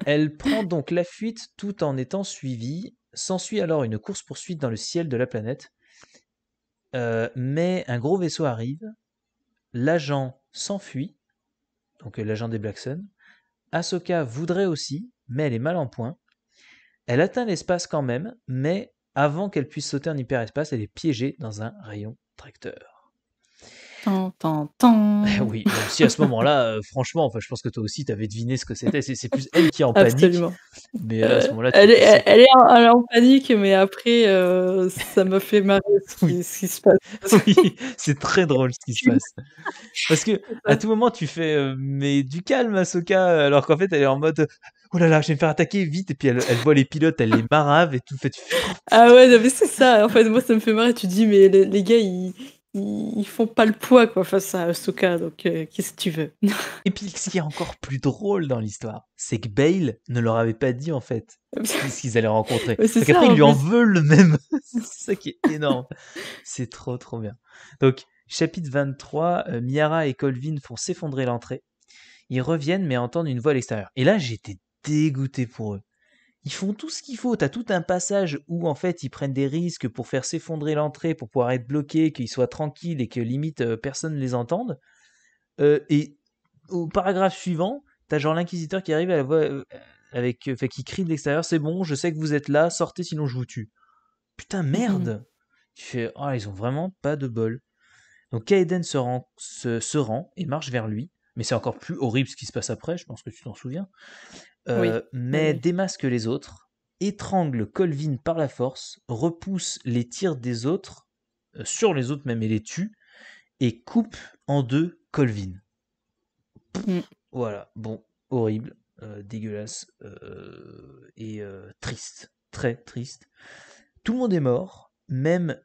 elle prend donc la fuite tout en étant suivie. S'ensuit alors une course-poursuite dans le ciel de la planète. mais un gros vaisseau arrive. L'agent s'enfuit donc euh, l'agent des Black Sun. Ahsoka voudrait aussi, mais elle est mal en point. Elle atteint l'espace quand même, mais avant qu'elle puisse sauter en hyperespace, elle est piégée dans un rayon tracteur. Eh oui, si à ce moment-là, euh, franchement, enfin, je pense que toi aussi, tu avais deviné ce que c'était. C'est plus elle qui est en panique. Absolument. Mais euh, à ce moment-là, euh, elle, est en, panique, mais après, ça m'a fait marrer ce, qui, se passe. oui, c'est très drôle ce qui se passe. Parce que à tout moment, tu fais mais du calme, Sokka, alors qu'en fait, elle est en mode oh là là, je vais me faire attaquer vite. Et puis elle, voit les pilotes, elle les marave et tout. Fait, oh, Ah ouais, mais c'est ça. En fait, moi, ça me fait marrer. Tu dis, mais les, les gars, ils, ils font pas le poids quoi face à Asuka, donc euh, qu'est-ce que tu veux Et puis ce qui est encore plus drôle dans l'histoire, c'est que Bale ne leur avait pas dit en fait ce qu'ils allaient rencontrer. Ouais, qu'après ils lui en veulent le même. c'est ça qui est énorme. c'est trop trop bien. Donc chapitre 23, euh, Miara et Colvin font s'effondrer l'entrée. Ils reviennent mais entendent une voix à l'extérieur. Et là j'étais dégoûté pour eux ils font tout ce qu'il faut. T'as tout un passage où en fait ils prennent des risques pour faire s'effondrer l'entrée, pour pouvoir être bloqués, qu'ils soient tranquilles et que limite euh, personne ne les entende. Euh, et au paragraphe suivant, t'as genre l'inquisiteur qui arrive à la voix euh, avec, fait qui crie de l'extérieur, c'est bon, je sais que vous êtes là, sortez sinon je vous tue. Putain mmh merde. Tu fais, oh ah, ils ont vraiment pas de bol. Donc Kaiden se rend, se, se rend et marche vers lui mais c'est encore plus horrible ce qui se passe après, je pense que tu t'en souviens. Euh, mais démasque les autres, étrangle Colvin par la force, repousse les tirs des autres, euh, sur les autres même, et les tue, et coupe en deux Colvin. Mm. Voilà, bon, horrible, euh, dégueulasse et triste, très triste. Tout le monde est mort, même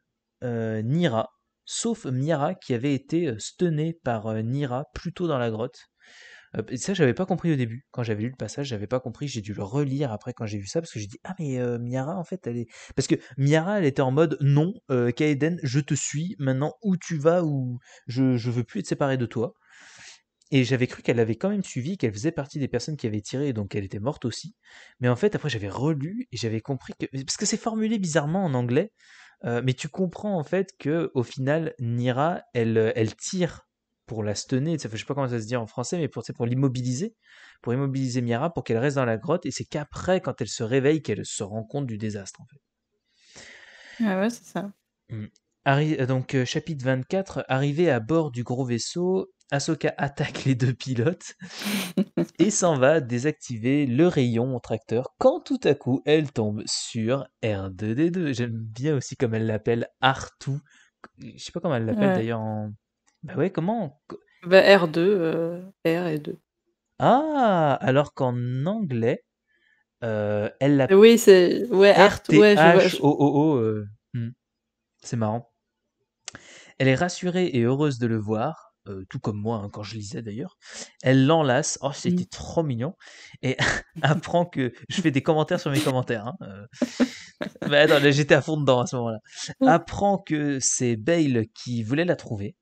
Nira, sauf Mira qui avait été stunnée par Nira plus tôt dans la grotte ça, j'avais pas compris au début. Quand j'avais lu le passage, j'avais pas compris. J'ai dû le relire après quand j'ai vu ça parce que j'ai dit ah mais euh, Miara en fait elle est parce que Miara elle était en mode non euh, Kaeden je te suis maintenant où tu vas ou je je veux plus être séparé de toi. Et j'avais cru qu'elle avait quand même suivi, qu'elle faisait partie des personnes qui avaient tiré, donc elle était morte aussi. Mais en fait, après, j'avais relu et j'avais compris que. Parce que c'est formulé bizarrement en anglais, euh, mais tu comprends en fait que au final, Nira, elle, elle tire pour la stunner, je sais pas comment ça se dit en français, mais pour, pour l'immobiliser, pour immobiliser Mira, pour qu'elle reste dans la grotte, et c'est qu'après, quand elle se réveille, qu'elle se rend compte du désastre, en fait. Ah ouais, c'est ça. Mmh. Euh, donc, euh, chapitre 24, arrivé à bord du gros vaisseau, Ahsoka attaque les deux pilotes et s'en va désactiver le rayon au tracteur quand tout à coup elle tombe sur R2D2. J'aime bien aussi comme elle l'appelle Artu. Je sais pas comment elle l'appelle d'ailleurs en... Bah ouais, comment? Bah, R2, euh, R et 2. Ah! Alors qu'en anglais, euh, elle l'appelle Oui, c'est h o o euh, hmm. C'est marrant. Elle est rassurée et heureuse de le voir, tout comme moi, hein, quand je lisais d'ailleurs. Elle l'enlace, oh c'était hmm. trop mignon et apprend que je fais des commentaires sur mes commentaires, hein, bah, j'étais à fond dedans à ce moment-là. Hmm. Apprend que c'est Bale qui voulait la trouver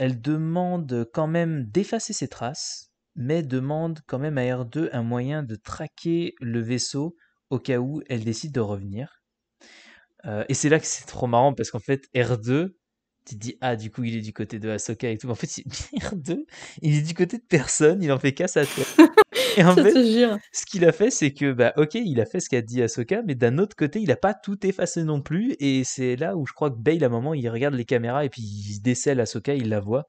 elle demande quand même d'effacer ses traces, mais demande quand même à R2 un moyen de traquer le vaisseau au cas où elle décide de revenir. Euh, et c'est là que c'est trop marrant parce qu'en fait, R2, tu te dis, ah, du coup, il est du côté de Ahsoka et tout. Mais en fait, R2, il est du côté de personne, il en fait casse à toi. Et en fait, ce qu'il a fait, c'est que, bah, ok, il a fait ce qu'a dit Ahsoka, mais d'un autre côté, il n'a pas tout effacé non plus. Et c'est là où je crois que Bale, à un moment, il regarde les caméras et puis il décèle Ahsoka, il la voit.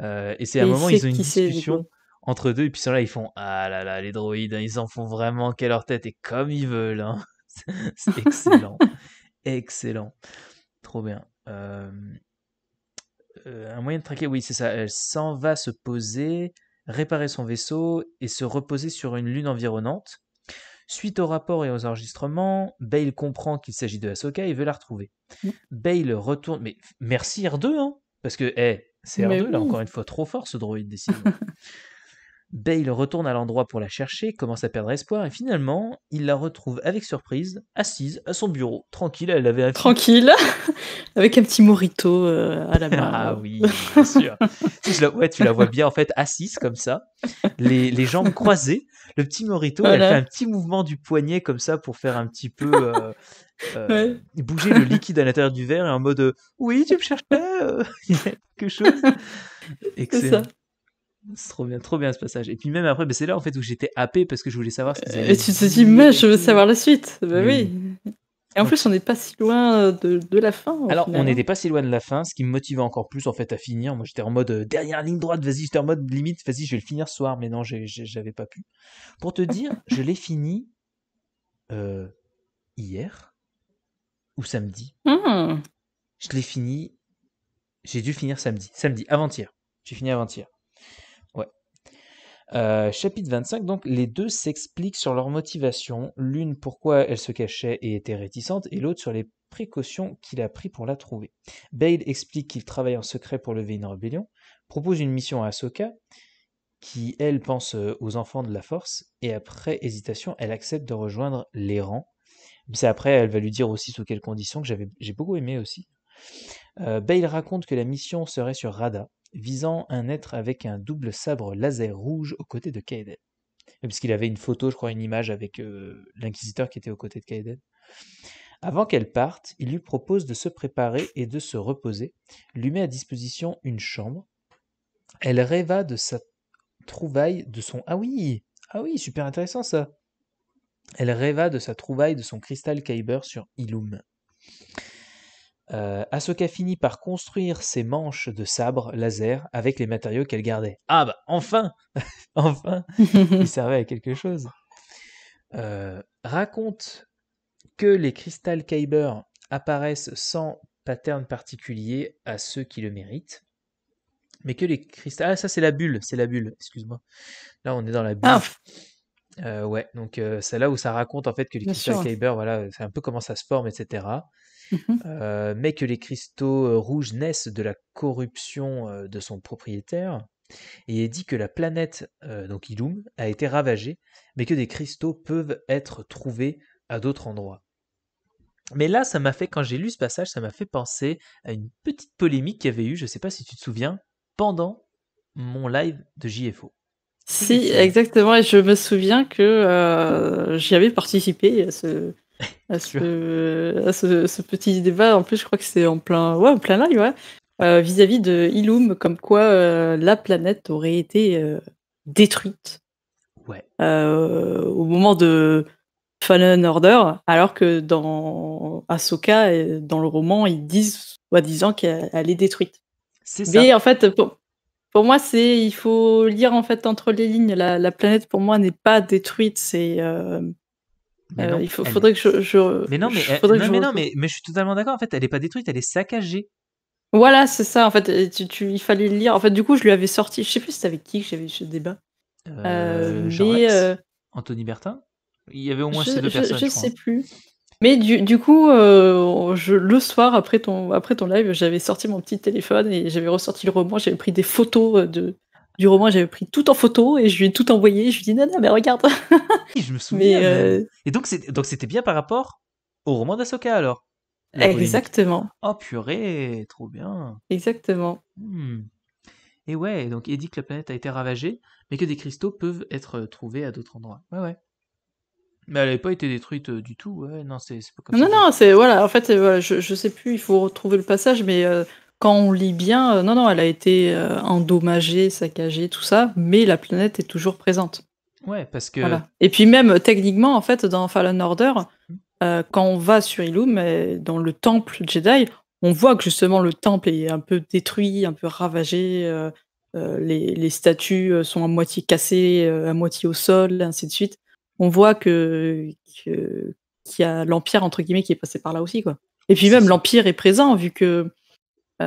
Euh, et c'est à un moment, ils ont une discussion entre deux. Et puis là, ils font Ah là là, les droïdes, hein, ils en font vraiment qu'à leur tête et comme ils veulent. Hein. c'est excellent. excellent. Trop bien. Euh, euh, un moyen de traquer, oui, c'est ça. Elle s'en va se poser réparer son vaisseau et se reposer sur une lune environnante. Suite aux rapports et aux enregistrements, Bale comprend qu'il s'agit de Ahsoka et veut la retrouver. Mm. Bail retourne. Mais merci R2, hein Parce que, hé, c'est R2, là, encore une fois, trop fort ce droïde décide. Bale retourne à l'endroit pour la chercher, commence à perdre espoir, et finalement, il la retrouve avec surprise, assise à son bureau, tranquille, elle avait un... Tranquille Avec un petit morito euh, à la main. ah oui, bien sûr. tu, la... Ouais, tu la vois bien, en fait, assise comme ça, les, les jambes croisées, le petit morito, elle fait un petit mouvement du poignet comme ça pour faire un petit peu... Euh, euh, bouger le liquide à l'intérieur du verre et en mode oui tu me cherches quelque chose excellent c'est trop bien, trop bien ce passage. Et puis même après, ben, c'est là en fait où j'étais happé parce que je voulais savoir ce que Et euh, tu te dis, mais je veux savoir la suite. Bah oui. Et en plus, on n'est pas si loin euh, de, la fin. Alors, on hein. n'était pas si loin de la fin, ce qui me motivait encore plus en fait à finir. Moi, j'étais en mode euh, dernière ligne droite, vas-y, j'étais en mode limite, vas-y, je vais le finir ce soir, mais non, j'avais pas pu. Pour te dire, je l'ai fini hier ou samedi. Hmm. Je l'ai fini, j'ai dû finir samedi, samedi, avant-hier. J'ai fini avant-hier. Euh, chapitre 25, donc les deux s'expliquent sur leur motivation, l'une pourquoi elle se cachait et était réticente, et l'autre sur les précautions qu'il a pris pour la trouver. Bale explique qu'il travaille en secret pour lever une rébellion, propose une mission à Ahsoka, qui elle pense euh, aux enfants de la Force, et après hésitation, elle accepte de rejoindre les rangs. C'est après, elle va lui dire aussi sous quelles conditions, que j'ai beaucoup aimé aussi. Euh, Bail Bale raconte que la mission serait sur Rada, visant un être avec un double sabre laser rouge aux côtés de Kaeden. Euh, puisqu'il avait une photo, je crois, une image avec euh, l'inquisiteur qui était aux côtés de Kaeden. Avant qu'elle parte, il lui propose de se préparer et de se reposer, lui met à disposition une chambre. Elle rêva de sa trouvaille de son... Ah oui Ah oui, super intéressant ça Elle rêva de sa trouvaille de son cristal Kyber sur Ilum euh, Ahsoka finit par construire ses manches de sabre laser avec les matériaux qu'elle gardait. Ah bah enfin Enfin il servait à quelque chose. Euh, raconte que les cristals Kyber apparaissent sans pattern particulier à ceux qui le méritent. Mais que les cristals... Ah ça c'est la bulle, c'est la bulle, excuse-moi. Là on est dans la bulle. Ah. Euh, ouais, donc euh, c'est là où ça raconte en fait que les cristals Kyber, voilà, c'est un peu comment ça se forme, etc. Mhm. Euh, mais que les cristaux euh, rouges naissent de la corruption euh, de son propriétaire. Et il dit que la planète, donc Ilum, a été ravagée, mais que des cristaux peuvent être trouvés à d'autres endroits. Mais là, ça m'a fait, quand j'ai lu ce passage, ça m'a fait penser à une petite polémique qu'il y avait eu, je ne sais pas si tu te souviens, pendant mon live de JFO. Si, exactement. Et je me souviens que j'y avais participé à ce, à, ce, petit débat. En plus, je crois que c'est en plein, ouais, en plein live, euh, vis-à-vis de Ilum, comme quoi euh, la planète aurait été euh, détruite ouais. au moment de Fallen Order, alors que dans Ahsoka, dans le roman, ils disent, disant qu'elle est détruite. C'est ça. Mais en fait, pour, pour, moi, c'est il faut lire en fait entre les lignes. La, la planète, pour moi, n'est pas détruite. C'est euh, il faudrait que je, Mais non, mais, je... mais, mais, je suis totalement d'accord. En fait, elle n'est pas détruite, elle est saccagée. Voilà, c'est ça. En fait, tu, il fallait le lire. En fait, du coup, je lui avais sorti. Je sais plus si c'était avec qui que j'avais eu ce débat. Euh, euh mais, euh, Anthony Bertin Il y avait au moins ces deux je, Je, ne sais plus. Mais du, du coup, je, le soir, après ton, après ton live, j'avais sorti mon petit téléphone et j'avais ressorti le roman. J'avais pris des photos de, du roman, j'avais pris tout en photo et je lui ai tout envoyé. Je lui ai dit non, non, mais regarde. je me souviens. Euh, et donc, c'était bien par rapport au roman d'Asoka alors Exactement. Oh purée, trop bien. Exactement. Hmm. Et ouais, donc il dit que la planète a été ravagée, mais que des cristaux peuvent être trouvés à d'autres endroits. Ouais, ouais. Mais elle n'avait pas été détruite euh, du tout. Ouais, non, c'est pas comme ça. Non, non, c'est voilà. En fait, je, je sais plus. Il faut retrouver le passage, mais euh, quand on lit bien, euh, non, non, elle a été euh, endommagée, saccagée, tout ça, mais la planète est toujours présente. Ouais, parce que. Voilà. Et puis même euh, techniquement, en fait, dans Fallen Order, quand on va sur Ilum, dans le temple Jedi, on voit que justement le temple est un peu détruit, un peu ravagé. Les, statues sont à moitié cassées, à moitié au sol, ainsi de suite. On voit que qu'il y a l'empire entre guillemets qui est passé par là aussi, quoi. Et puis même l'empire est présent vu que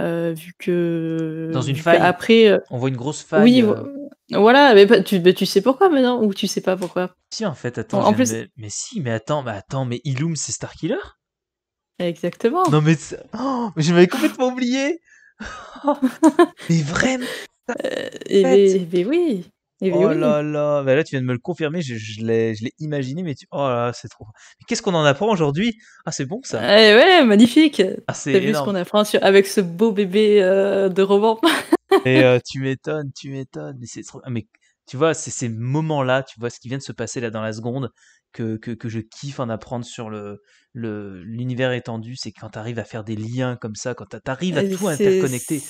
euh, vu que dans une faille après euh, on voit une grosse faille oui euh. voilà mais tu, tu sais pourquoi maintenant ou tu sais pas pourquoi si en fait attends mais si mais attends mais attends mais Illum c'est Starkiller exactement non mais oh, je m'avais complètement oublié mais vraiment eh eh mais, oui oh là là, bah là tu viens de me le confirmer, je, je l'ai imaginé, mais tu... oh là, c'est trop. qu'est-ce qu'on en apprend aujourd'hui Ah c'est bon ça. Eh ouais, magnifique. Ah, c'est vu ce qu'on apprend avec ce beau bébé euh, de roman. Et euh, tu m'étonnes, tu m'étonnes, mais c'est trop. mais tu vois, c'est ces moments-là, tu vois ce qui vient de se passer là dans la seconde, que, que, je kiffe en apprendre sur le l'univers étendu, c'est quand tu arrives à faire des liens comme ça, quand tu arrives à tout interconnecter.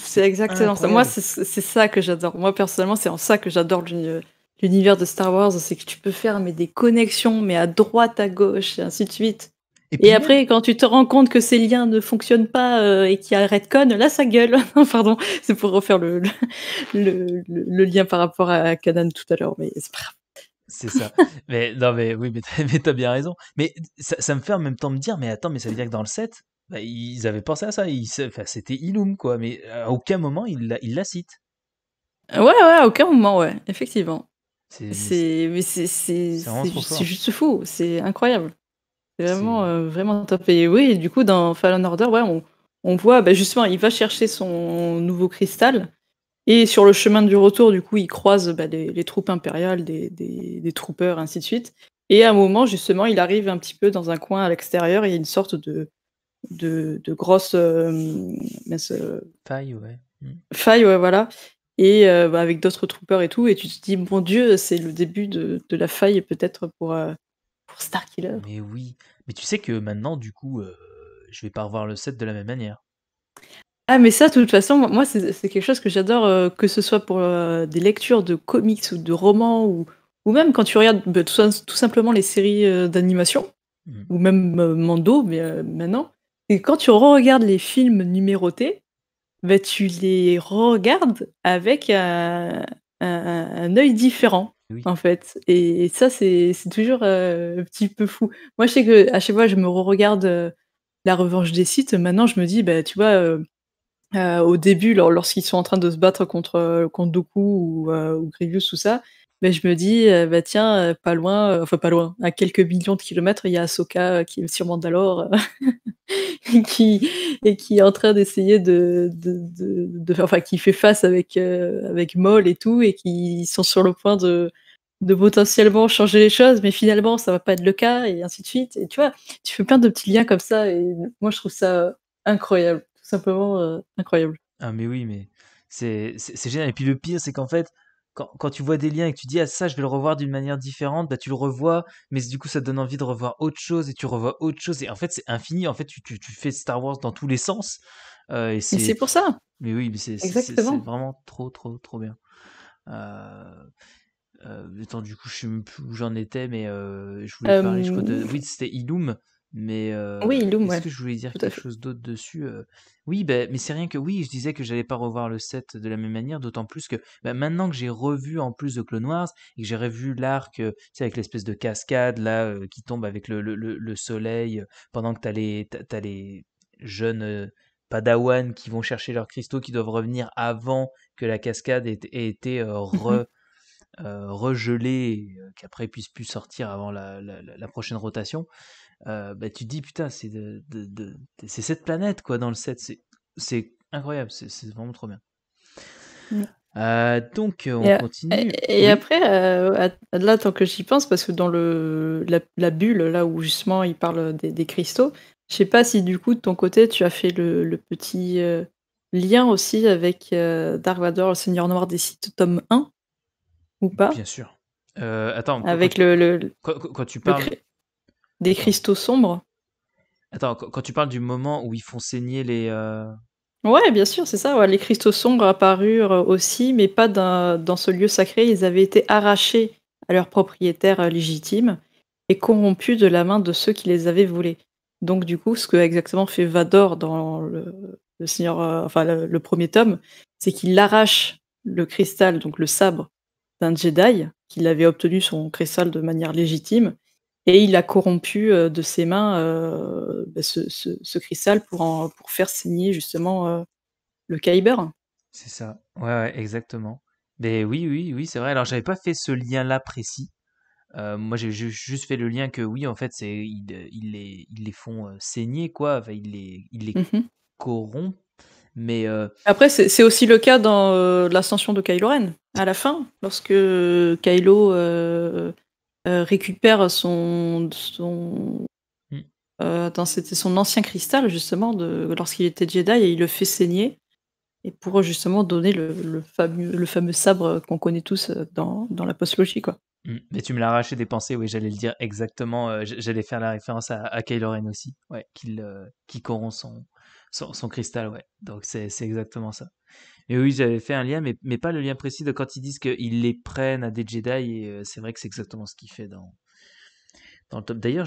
C'est exactement ça. Moi, c'est ça que j'adore. Moi, personnellement, c'est en ça que j'adore l'univers de Star Wars, c'est que tu peux faire mais, des connexions, mais à droite, à gauche, et ainsi de suite. Et, après, quand tu te rends compte que ces liens ne fonctionnent pas euh, et qu'il y a Redcon, là, ça gueule. Pardon, c'est pour refaire le le, lien par rapport à Canon tout à l'heure, mais c'est pas grave. C'est ça. mais non, mais oui, mais t'as bien raison. Mais ça, me fait en même temps me dire, mais attends, mais ça veut dire que dans le set bah, ils avaient pensé à ça. C'était Illum, quoi. Mais à aucun moment, il la, il la cite. Ouais, ouais, à aucun moment, ouais, effectivement. C'est juste, juste fou, c'est incroyable. C'est vraiment, euh, vraiment top. Et oui, du coup, dans Fallen Order, ouais, on, on voit, bah, justement, il va chercher son nouveau cristal et sur le chemin du retour, du coup, il croise bah, les, troupes impériales, des, des, troopers, ainsi de suite. Et à un moment, justement, il arrive un petit peu dans un coin à l'extérieur il y a une sorte de, de, grosse. Euh, euh, faille, ouais. Hmm. Faille, ouais, voilà. Et euh, bah, avec d'autres troopers et tout. Et tu te dis, mon Dieu, c'est le début de, la faille, peut-être pour, pour Starkiller. Mais oui. Mais tu sais que maintenant, du coup, je vais pas revoir le set de la même manière. Ah, mais ça, de toute façon, moi, c'est quelque chose que j'adore, euh, que ce soit pour euh, des lectures de comics ou de romans, ou, ou même quand tu regardes bah, tout, simplement les séries euh, d'animation, mm. ou même Mando, mais maintenant, et quand tu re-regardes les films numérotés, bah, tu les re-regardes avec un, œil différent, en fait. Et, ça, c'est c'est toujours un petit peu fou. Moi, je sais que à chaque fois, je me re-regarde La Revanche des sites Maintenant, je me dis, bah, tu vois. Euh, au début, lorsqu'ils sont en train de se battre contre, euh, contre Doku euh, ou, Grievous ou ça, mais ben, je me dis, bah tiens, pas loin, enfin pas loin, à quelques millions de kilomètres, il y a Ahsoka qui est sûrement Mandalore et, qui, et qui est en train d'essayer de, de, de, Enfin, qui fait face avec, avec Maul et tout, et qui sont sur le point de, de potentiellement changer les choses, mais finalement, ça va pas être le cas, et ainsi de suite. Et tu vois, tu fais plein de petits liens comme ça, et moi, je trouve ça incroyable simplement euh, incroyable. Ah, mais oui, mais c'est génial. Et puis le pire, c'est qu'en fait, quand, quand, tu vois des liens et que tu dis ah ça je vais le revoir d'une manière différente bah tu le revois mais du coup ça te donne envie de revoir autre chose et tu revois autre chose et en fait c'est infini en fait tu, tu, fais Star Wars dans tous les sens euh, et c'est pour ça mais oui mais c'est vraiment trop trop trop bien euh... Euh, du coup je sais plus où j'en étais mais euh, je voulais parler je crois de oui c'était Illum mais euh, oui, est-ce que je voulais dire quelque chose d'autre dessus euh? Oui, ben, mais c'est rien que oui, je disais que j'allais pas revoir le set de la même manière, d'autant plus que ben, maintenant que j'ai revu en plus de Clone Wars et que j'ai revu l'arc, c'est euh, avec l'espèce de cascade là qui tombe avec le, soleil pendant que t'as les, as les jeunes Padawan qui vont chercher leurs cristaux, qui doivent revenir avant que la cascade ait, été re, regelée, qu'après puisse puissent plus sortir avant la prochaine rotation. Euh, bah, tu dis putain, c'est de, c'est cette planète quoi dans le set, c'est incroyable, c'est vraiment trop bien. Euh, donc euh, on continue. Et, après, là tant que j'y pense, parce que dans le la, bulle là où justement il parle des, cristaux, je sais pas si du coup de ton côté tu as fait le, petit lien aussi avec Dark Vador, le Seigneur Noir des Sites, tome 1 ou pas Bien sûr. attends, avec le, quand, tu parles, des cristaux sombres. Attends, quand tu parles du moment où ils font saigner les. Euh, ouais, bien sûr, c'est ça. Les cristaux sombres apparurent euh, aussi, mais pas dans ce lieu sacré. Ils avaient été arrachés à leur propriétaire euh, légitime et corrompus de la main de ceux qui les avaient volés. Donc, du coup, ce que exactement fait Vador dans le, seigneur, enfin le, le, premier tome, c'est qu'il arrache le cristal, donc le sabre d'un Jedi qu'il avait obtenu son cristal de manière légitime, et il a corrompu euh, de ses mains euh, bah, ce, cristal pour, pour faire saigner justement euh, le Kyber. C'est ça, ouais, exactement. Mais oui, oui, oui, c'est vrai. Alors j'avais pas fait ce lien-là précis. moi j'ai juste fait le lien que oui, en fait, c'est ils, les, les font saigner, quoi. ils les, il les mmh corrompent. Mais Après, c'est aussi le cas dans l'ascension de Kylo Ren. À la fin, lorsque Kylo euh, récupère son. son mm. euh, C'était son ancien cristal, justement, de, lorsqu'il était Jedi, et il le fait saigner. Et pour justement donner le, fameux, le fameux sabre qu'on connaît tous euh, dans, dans la postologie quoi. Mm. Mais tu me l'as arraché des pensées, oui, j'allais le dire exactement. j'allais faire la référence à, à Kylo Ren aussi, ouais, qu'il, qui corrompt son, son, cristal, ouais. Donc c'est exactement ça. Et oui, j'avais fait un lien, mais, mais, pas le lien précis de quand ils disent qu'ils les prennent à des Jedi, et euh, c'est vrai que c'est exactement ce qu'il fait dans, dans le top. D'ailleurs,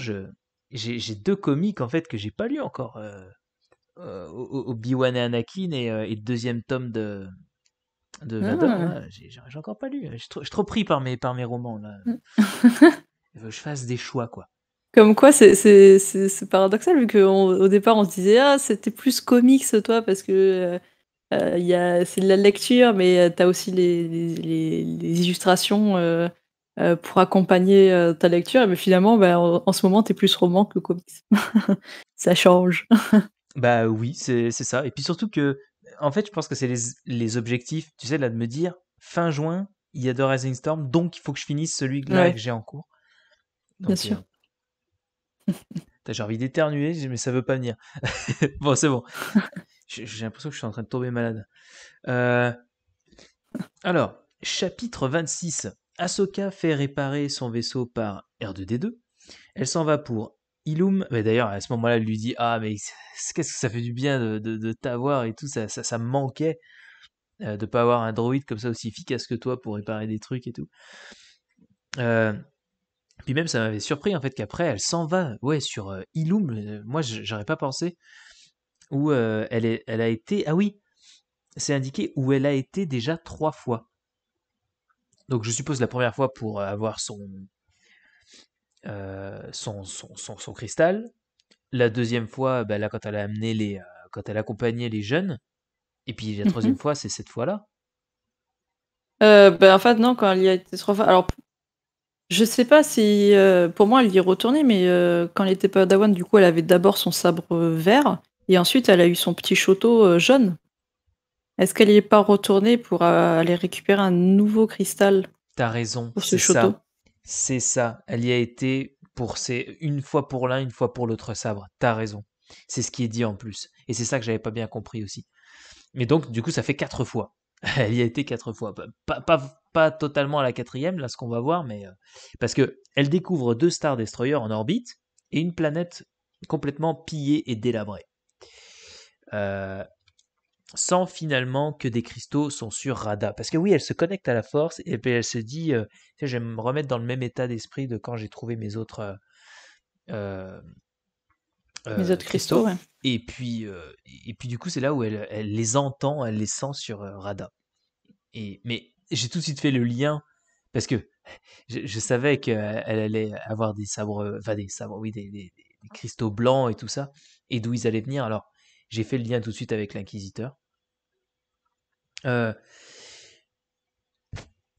j'ai deux comics en fait que j'ai pas lu encore. Euh, euh, Obi-Wan et Anakin euh, et, le deuxième tome de, de ah. J'ai encore pas lu. Je suis trop, trop, pris par mes, par mes romans là. Mm. que je fasse des choix quoi. Comme quoi, c'est paradoxal, vu qu'au départ, on se disait, ah, c'était plus comics, toi, parce que euh, euh, c'est de la lecture, mais euh, tu as aussi les, les, illustrations pour accompagner ta lecture. Mais finalement, bah, en, ce moment, tu es plus roman que comics. ça change. bah oui, c'est ça. Et puis surtout que, en fait, je pense que c'est les, les objectifs, tu sais, là, de me dire, fin juin, il y a The Rising Storm, donc il faut que je finisse celui-là que j'ai en cours. Bien sûr. J'ai envie d'éternuer, mais ça veut pas venir. bon, c'est bon. J'ai l'impression que je suis en train de tomber malade. Euh, alors, chapitre 26. Ahsoka fait réparer son vaisseau par R2D2. Elle s'en va pour Ilum. Mais d'ailleurs, à ce moment-là, elle lui dit Ah, mais qu'est-ce que ça fait du bien de, de, t'avoir et tout. Ça, ça, manquait euh, de pas avoir un droïde comme ça aussi efficace que toi pour réparer des trucs et tout. Euh, puis même, ça m'avait surpris en fait qu'après, elle s'en va ouais, sur euh, Ilum Illum. Euh, moi, j'aurais pas pensé. Où euh, elle, elle a été. Ah oui, c'est indiqué où elle a été déjà trois fois. Donc je suppose la première fois pour avoir son, son, son, cristal. La deuxième fois, bah, là, quand elle a amené les. quand elle accompagnait les jeunes. Et puis la mhm. troisième fois, c'est cette fois-là. ben, en fait, non, quand elle y a été trois fois. Alors, je sais pas si. Euh, pour moi, elle y est retournée, mais euh, quand elle était pas Dawan, du coup, elle avait d'abord son sabre vert, et ensuite, elle a eu son petit château euh, jaune. Est-ce qu'elle n'y est pas retournée pour aller récupérer un nouveau cristal T'as raison, c'est ça. C'est ça. Elle y a été pour une fois pour l'un, une fois pour l'autre sabre. T'as raison. C'est ce qui est dit en plus. Et c'est ça que j'avais pas bien compris aussi. Mais donc, du coup, ça fait quatre fois. elle y a été quatre fois. Pas, totalement à la quatrième, là, ce qu'on va voir, mais. Euh, parce que elle découvre deux stars Destroyers en orbite et une planète complètement pillée et délabrée. Euh, sans finalement que des cristaux sont sur radar. Parce que oui, elle se connecte à la force et puis elle se dit euh, je vais me remettre dans le même état d'esprit de quand j'ai trouvé mes autres les euh, autres cristaux, et puis euh, et puis du coup c'est là où elle, les entend, elle les sent sur euh, radar. Et mais j'ai tout de suite fait le lien parce que je, savais qu'elle allait avoir des sabres, enfin des sabres, oui, des, cristaux blancs et tout ça, et d'où ils allaient venir. Alors j'ai fait le lien tout de suite avec l'inquisiteur.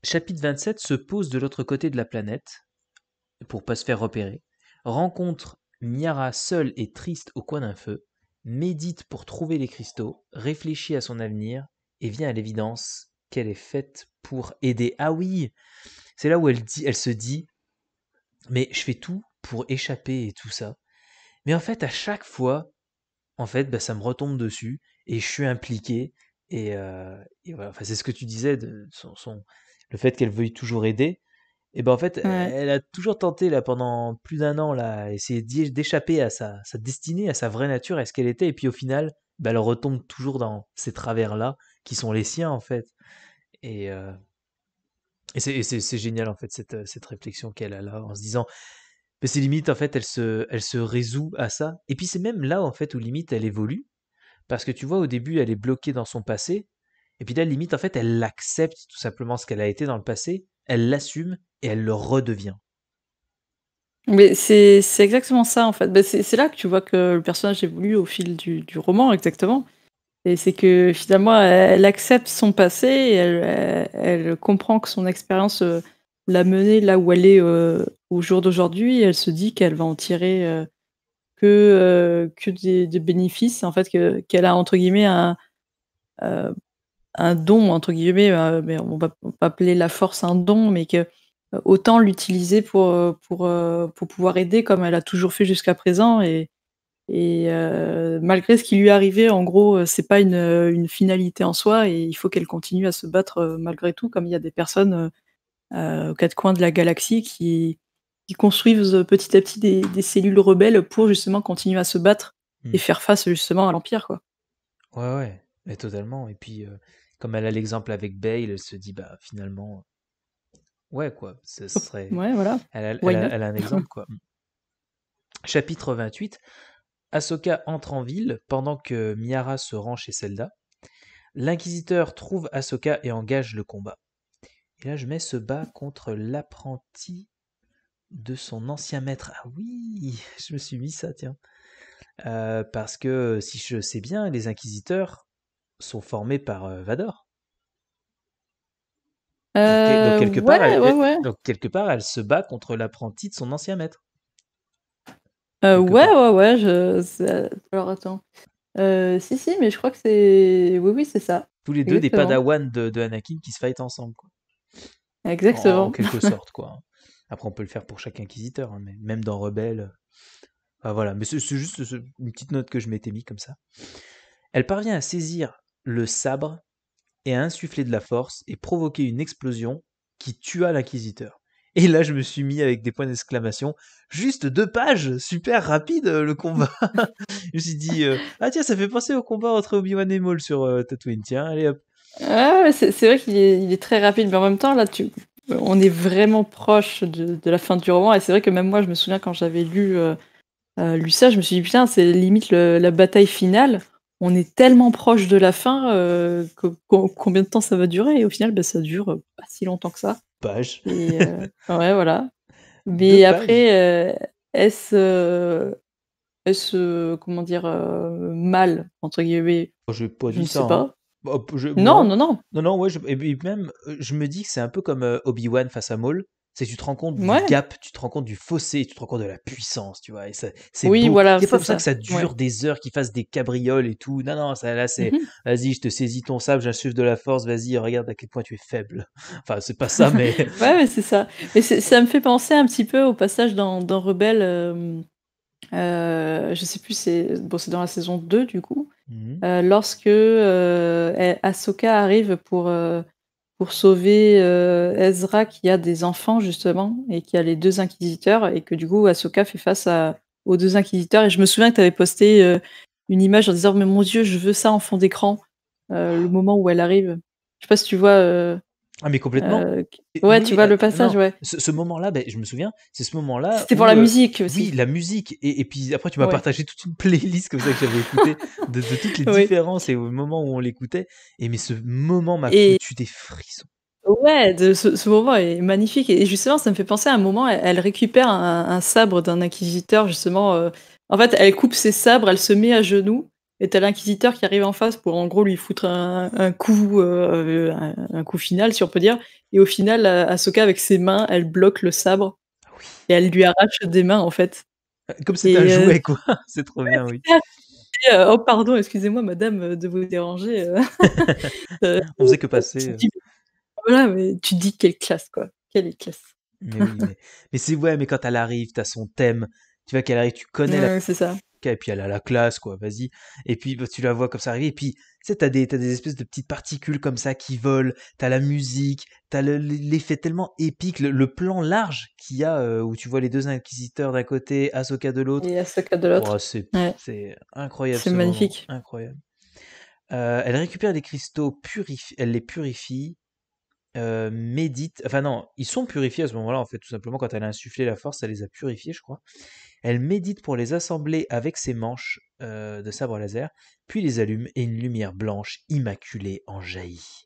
chapitre 27 se pose de l'autre côté de la planète pour pas se faire repérer, rencontre Miara seule et triste au coin d'un feu, médite pour trouver les cristaux, réfléchit à son avenir et vient à l'évidence qu'elle est faite pour aider. Ah oui, c'est là où elle dit, elle se dit, mais je fais tout pour échapper et tout ça. Mais en fait, à chaque fois, en fait, bah, ça me retombe dessus et je suis impliqué. Et, euh, enfin, c'est ce que tu disais de son le fait qu'elle veuille toujours aider. Et ben en fait, elle a toujours tenté là pendant plus d'un an là, d'échapper à sa, destinée, à sa vraie nature, à ce qu'elle était. Et puis au final, ben, elle retombe toujours dans ces travers là qui sont les siens en fait. Et, euh, c'est génial en fait euh, cette, réflexion qu'elle a là en se disant, mais c'est limites, en fait elle se, elle se résout à ça. Et puis c'est même là en fait où limite elle évolue parce que tu vois au début elle est bloquée dans son passé et puis là limite en fait elle accepte tout simplement ce qu'elle a été dans le passé elle l'assume et elle le redevient. Mais c'est exactement ça en fait. Ben, c'est là que tu vois que le personnage évolue au fil du, du roman exactement. Et c'est que finalement, elle, accepte son passé, elle, elle, comprend que son expérience euh, l'a menée là où elle est euh, au jour d'aujourd'hui, elle se dit qu'elle va en tirer euh, que, que des, bénéfices, en fait, qu'elle a entre guillemets un, un don, entre guillemets, euh, on va pas appeler la force un don, mais que euh, autant l'utiliser pour, euh, pour, pour pouvoir aider comme elle a toujours fait jusqu'à présent. Et, malgré ce qui lui est arrivé, en gros, c'est pas une, finalité en soi et il faut qu'elle continue à se battre malgré tout, comme il y a des personnes aux quatre coins de la galaxie qui, qui construisent petit à petit des, cellules rebelles pour justement continuer à se battre et mmh. faire face justement à l'Empire. quoi. Ouais, ouais, totalement. Et puis, comme elle a l'exemple avec Bale, elle se dit bah finalement ouais quoi, ce oh, serait ouais voilà. Elle a, un exemple quoi. Mm. Chapitre 28. Ahsoka entre en ville pendant que Miara se rend chez Zelda. L'inquisiteur trouve Ahsoka et engage le combat. Et là, je mets ce bas contre l'apprenti de son ancien maître. Ah oui, je me suis mis ça, tiens. Euh, parce que si je sais bien, les inquisiteurs sont formés par euh, Vador. Euh, donc, quelque part, elle, donc, quelque part, elle, se bat contre l'apprenti de son ancien maître. Euh, ouais, ouais, ouais, je... Alors attends. si, si, mais je crois que c'est. Oui, oui, c'est ça. Tous les deux des padawans de, de, Anakin qui se fightent ensemble. Quoi. Exactement. En, quelque sorte, quoi. Après, on peut le faire pour chaque inquisiteur, hein, mais même dans Rebelle. voilà, mais c'est juste une petite note que je m'étais mis comme ça. Elle parvient à saisir le sabre et insufflé de la force et provoqué une explosion qui tua l'inquisiteur. Et là, je me suis mis avec des points d'exclamation. Juste deux pages, super rapide euh, le combat. je me suis dit, euh, ah tiens, ça fait penser au combat entre Obi-Wan et Maul sur euh, Tatooine. Tiens, allez hop. Ah, c'est vrai qu'il est, très rapide, mais en même temps, là, tu, on est vraiment proche de, la fin du roman. Et c'est vrai que même moi, je me souviens quand j'avais lu, lu, ça, je me suis dit, putain, c'est limite la bataille finale on est tellement proche de la fin euh, que, combien de temps ça va durer et au final bah, ça dure euh, pas si longtemps que ça page euh, ouais voilà mais après est-ce est-ce comment dire mal entre guillemets oh, je ne sais hein. pas non, non, non, non, non, ouais, je, même, je me dis que c'est un peu comme Obi-Wan face à Maul, c'est tu te rends compte du gap, tu te rends compte du fossé, tu te rends compte de la puissance, tu vois. c'est oui, Voilà, c'est pas pour ça. que ça dure des heures, qu'ils fassent des cabrioles et tout. Non, non, ça, là, c'est mhm. vas-y, je te saisis ton sable, j'insuffle de la force, vas-y, regarde à quel point tu es faible. Enfin, c'est pas ça, mais. ouais, mais c'est ça. Mais ça me fait penser un petit peu au passage dans, Rebelle. Euh, euh, je sais plus, c'est bon, dans la saison 2 du coup, mmh euh, lorsque euh, Ahsoka arrive pour pour sauver euh, Ezra qui a des enfants justement et qui a les deux inquisiteurs et que du coup Ahsoka fait face aux deux inquisiteurs et je me souviens que tu avais posté euh, une image en disant mais mon dieu je veux ça en fond d'écran euh, le moment où elle arrive je sais pas si tu vois ah mais complètement. Euh, ouais, tu vois ah, le passage, ouais. Ce, moment-là, ben, je me souviens, c'est ce moment-là. C'était pour la euh, musique aussi. Oui, la musique. Et, puis après, tu m'as partagé toute une playlist comme ça que j'avais écouté de, toutes les différences et au moment où on l'écoutait. Et mais ce moment m'a fait foutu des frissons. Ouais, ce, moment est magnifique. Et justement, ça me fait penser à un moment, elle, récupère un, sabre d'un inquisiteur, justement. Euh. En fait, elle coupe ses sabres, elle se met à genoux et t'as l'inquisiteur qui arrive en face pour en gros lui foutre un, coup, euh, un, coup final, si on peut dire. Et au final, euh, Ahsoka avec ses mains, elle bloque le sabre ah et elle lui arrache des mains en fait. Euh, comme c'est un jouet quoi. c'est trop bien, oui. oh pardon, excusez-moi madame de vous déranger. On faisait que passer. Voilà, mais tu dis quelle classe quoi, quelle est classe. Mais, c'est ouais, mais quand elle arrive, t'as son thème, tu vois qu'elle arrive, tu connais. la... C'est ça et puis elle a la classe, quoi, vas-y. Et puis bah, tu la vois comme ça arriver, et puis tu sais, t'as des, espèces de petites particules comme ça qui volent, t'as la musique, t'as l'effet tellement épique, le, plan large qu'il y a, euh, où tu vois les deux inquisiteurs d'un côté, Ahsoka de l'autre. Et Ahsoka de l'autre. c'est incroyable. C'est magnifique. Incroyable. Euh, elle récupère des cristaux, purifie, elle les purifie, euh, médite, enfin non, ils sont purifiés à ce moment-là, en fait, tout simplement, quand elle a insufflé la force, elle les a purifiés, je crois. Elle médite pour les assembler avec ses manches euh, de sabre laser, puis les allume et une lumière blanche immaculée en jaillit.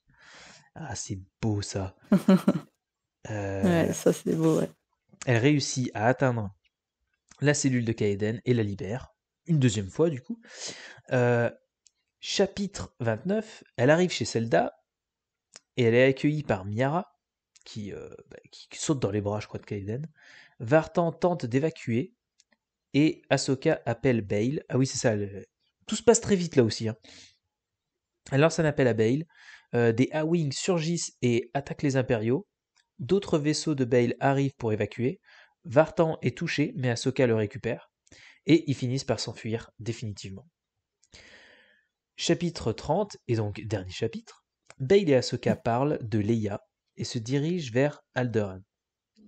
Ah, c'est beau ça. Euh, ouais, ça c'est beau. Ouais. Elle réussit à atteindre la cellule de Kaeden et la libère, une deuxième fois du coup. Euh, chapitre 29, elle arrive chez Zelda et elle est accueillie par Miara, bah, qui, saute dans les bras, je crois, de Kaeden. Vartan tente d'évacuer, et Ahsoka appelle Bail. Ah oui, c'est ça. Tout se passe très vite là aussi. Hein. Alors Elle lance un appel à Bail, euh, des a surgissent et attaquent les Impériaux. D'autres vaisseaux de Bale arrivent pour évacuer. Vartan est touché, mais Ahsoka le récupère. Et ils finissent par s'enfuir définitivement. Chapitre 30, et donc dernier chapitre, Bail et Ahsoka parlent de Leia et se dirigent vers Alderaan.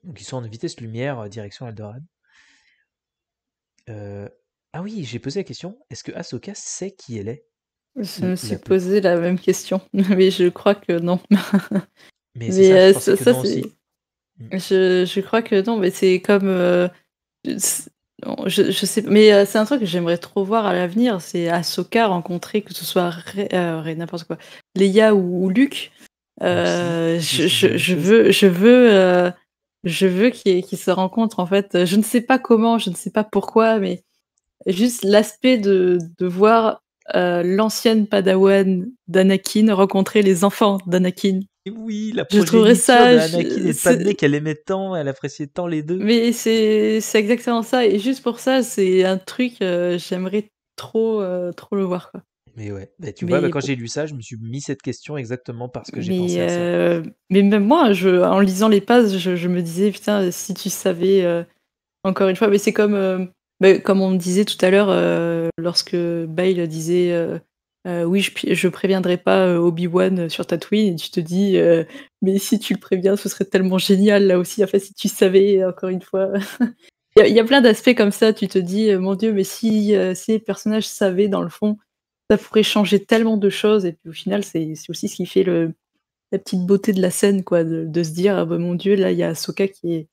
Donc ils sont en vitesse lumière euh, direction Alderaan. Euh, ah oui, j'ai posé la question, est-ce que Ahsoka sait qui elle est? Je me suis posé la même question, mais je crois que non. Mais ça, je Je, crois que non, mais c'est comme. Euh, je, sais, mais euh, c'est un truc que j'aimerais trop voir à l'avenir. C'est Ahsoka rencontrer, que ce soit n'importe quoi, Leia ou, Luc, Luke. je, veux, je je veux qu'ils se rencontrent en fait. Je ne sais pas comment, je ne sais pas pourquoi, mais juste l'aspect de, voir euh, l'ancienne Padawan d'Anakin rencontrer les enfants d'Anakin. Oui, la je trouverais ça. Anakin qu'elle aimait tant, elle appréciait tant les deux. Mais c'est exactement ça. Et juste pour ça, c'est un truc, euh, j'aimerais trop, euh, trop le voir. Quoi. Mais ouais, bah, tu vois, bah, quand j'ai lu ça, je me suis mis cette question exactement parce que j'ai pensé à ça. Euh, mais même moi, en lisant les pages, je, me disais, putain, si tu savais, euh, encore une fois, mais c'est comme, euh, bah, comme on me disait tout à l'heure, lorsque Bale disait, oui, je, préviendrai pas Obi-Wan sur Tatooine, et tu te dis, mais si tu le préviens, ce serait tellement génial là aussi, enfin, si tu savais, encore une fois. Il y, a plein d'aspects comme ça, tu te dis, mon Dieu, mais si ces personnages savaient dans le fond ça pourrait changer tellement de choses. Et puis au final, c'est aussi ce qui fait la petite beauté de la scène, quoi, de, se dire ah, bah, mon Dieu, là, il y a soka qui est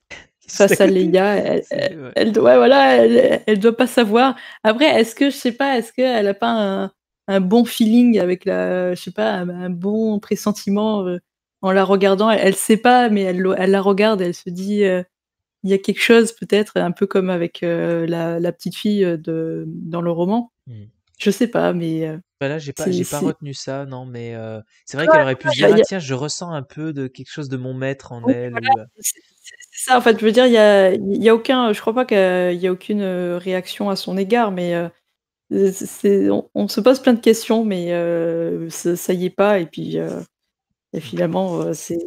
face à Leia. Elle, elle, voilà, elle, doit pas savoir. Après, est-ce que je sais pas, est-ce qu'elle a pas un, bon feeling avec la, je sais pas, un, bon pressentiment euh, en la regardant Elle, sait pas, mais elle, la regarde, elle se dit. Euh, il y a quelque chose peut-être un peu comme avec euh, la, petite fille de, dans le roman. Mm. Je sais pas, mais. voilà euh, bah, j'ai pas, j'ai pas retenu ça, non, mais euh, c'est vrai qu'elle aurait pu dire, «Ah, tiens, je ressens un peu de quelque chose de mon maître en elle. C'est ça, en fait, je veux dire, il y a, y a, aucun, je crois pas qu'il y a aucune réaction à son égard, mais on, se pose plein de questions, mais ça, n'y y est pas, et puis. Et bah, finalement, c'est,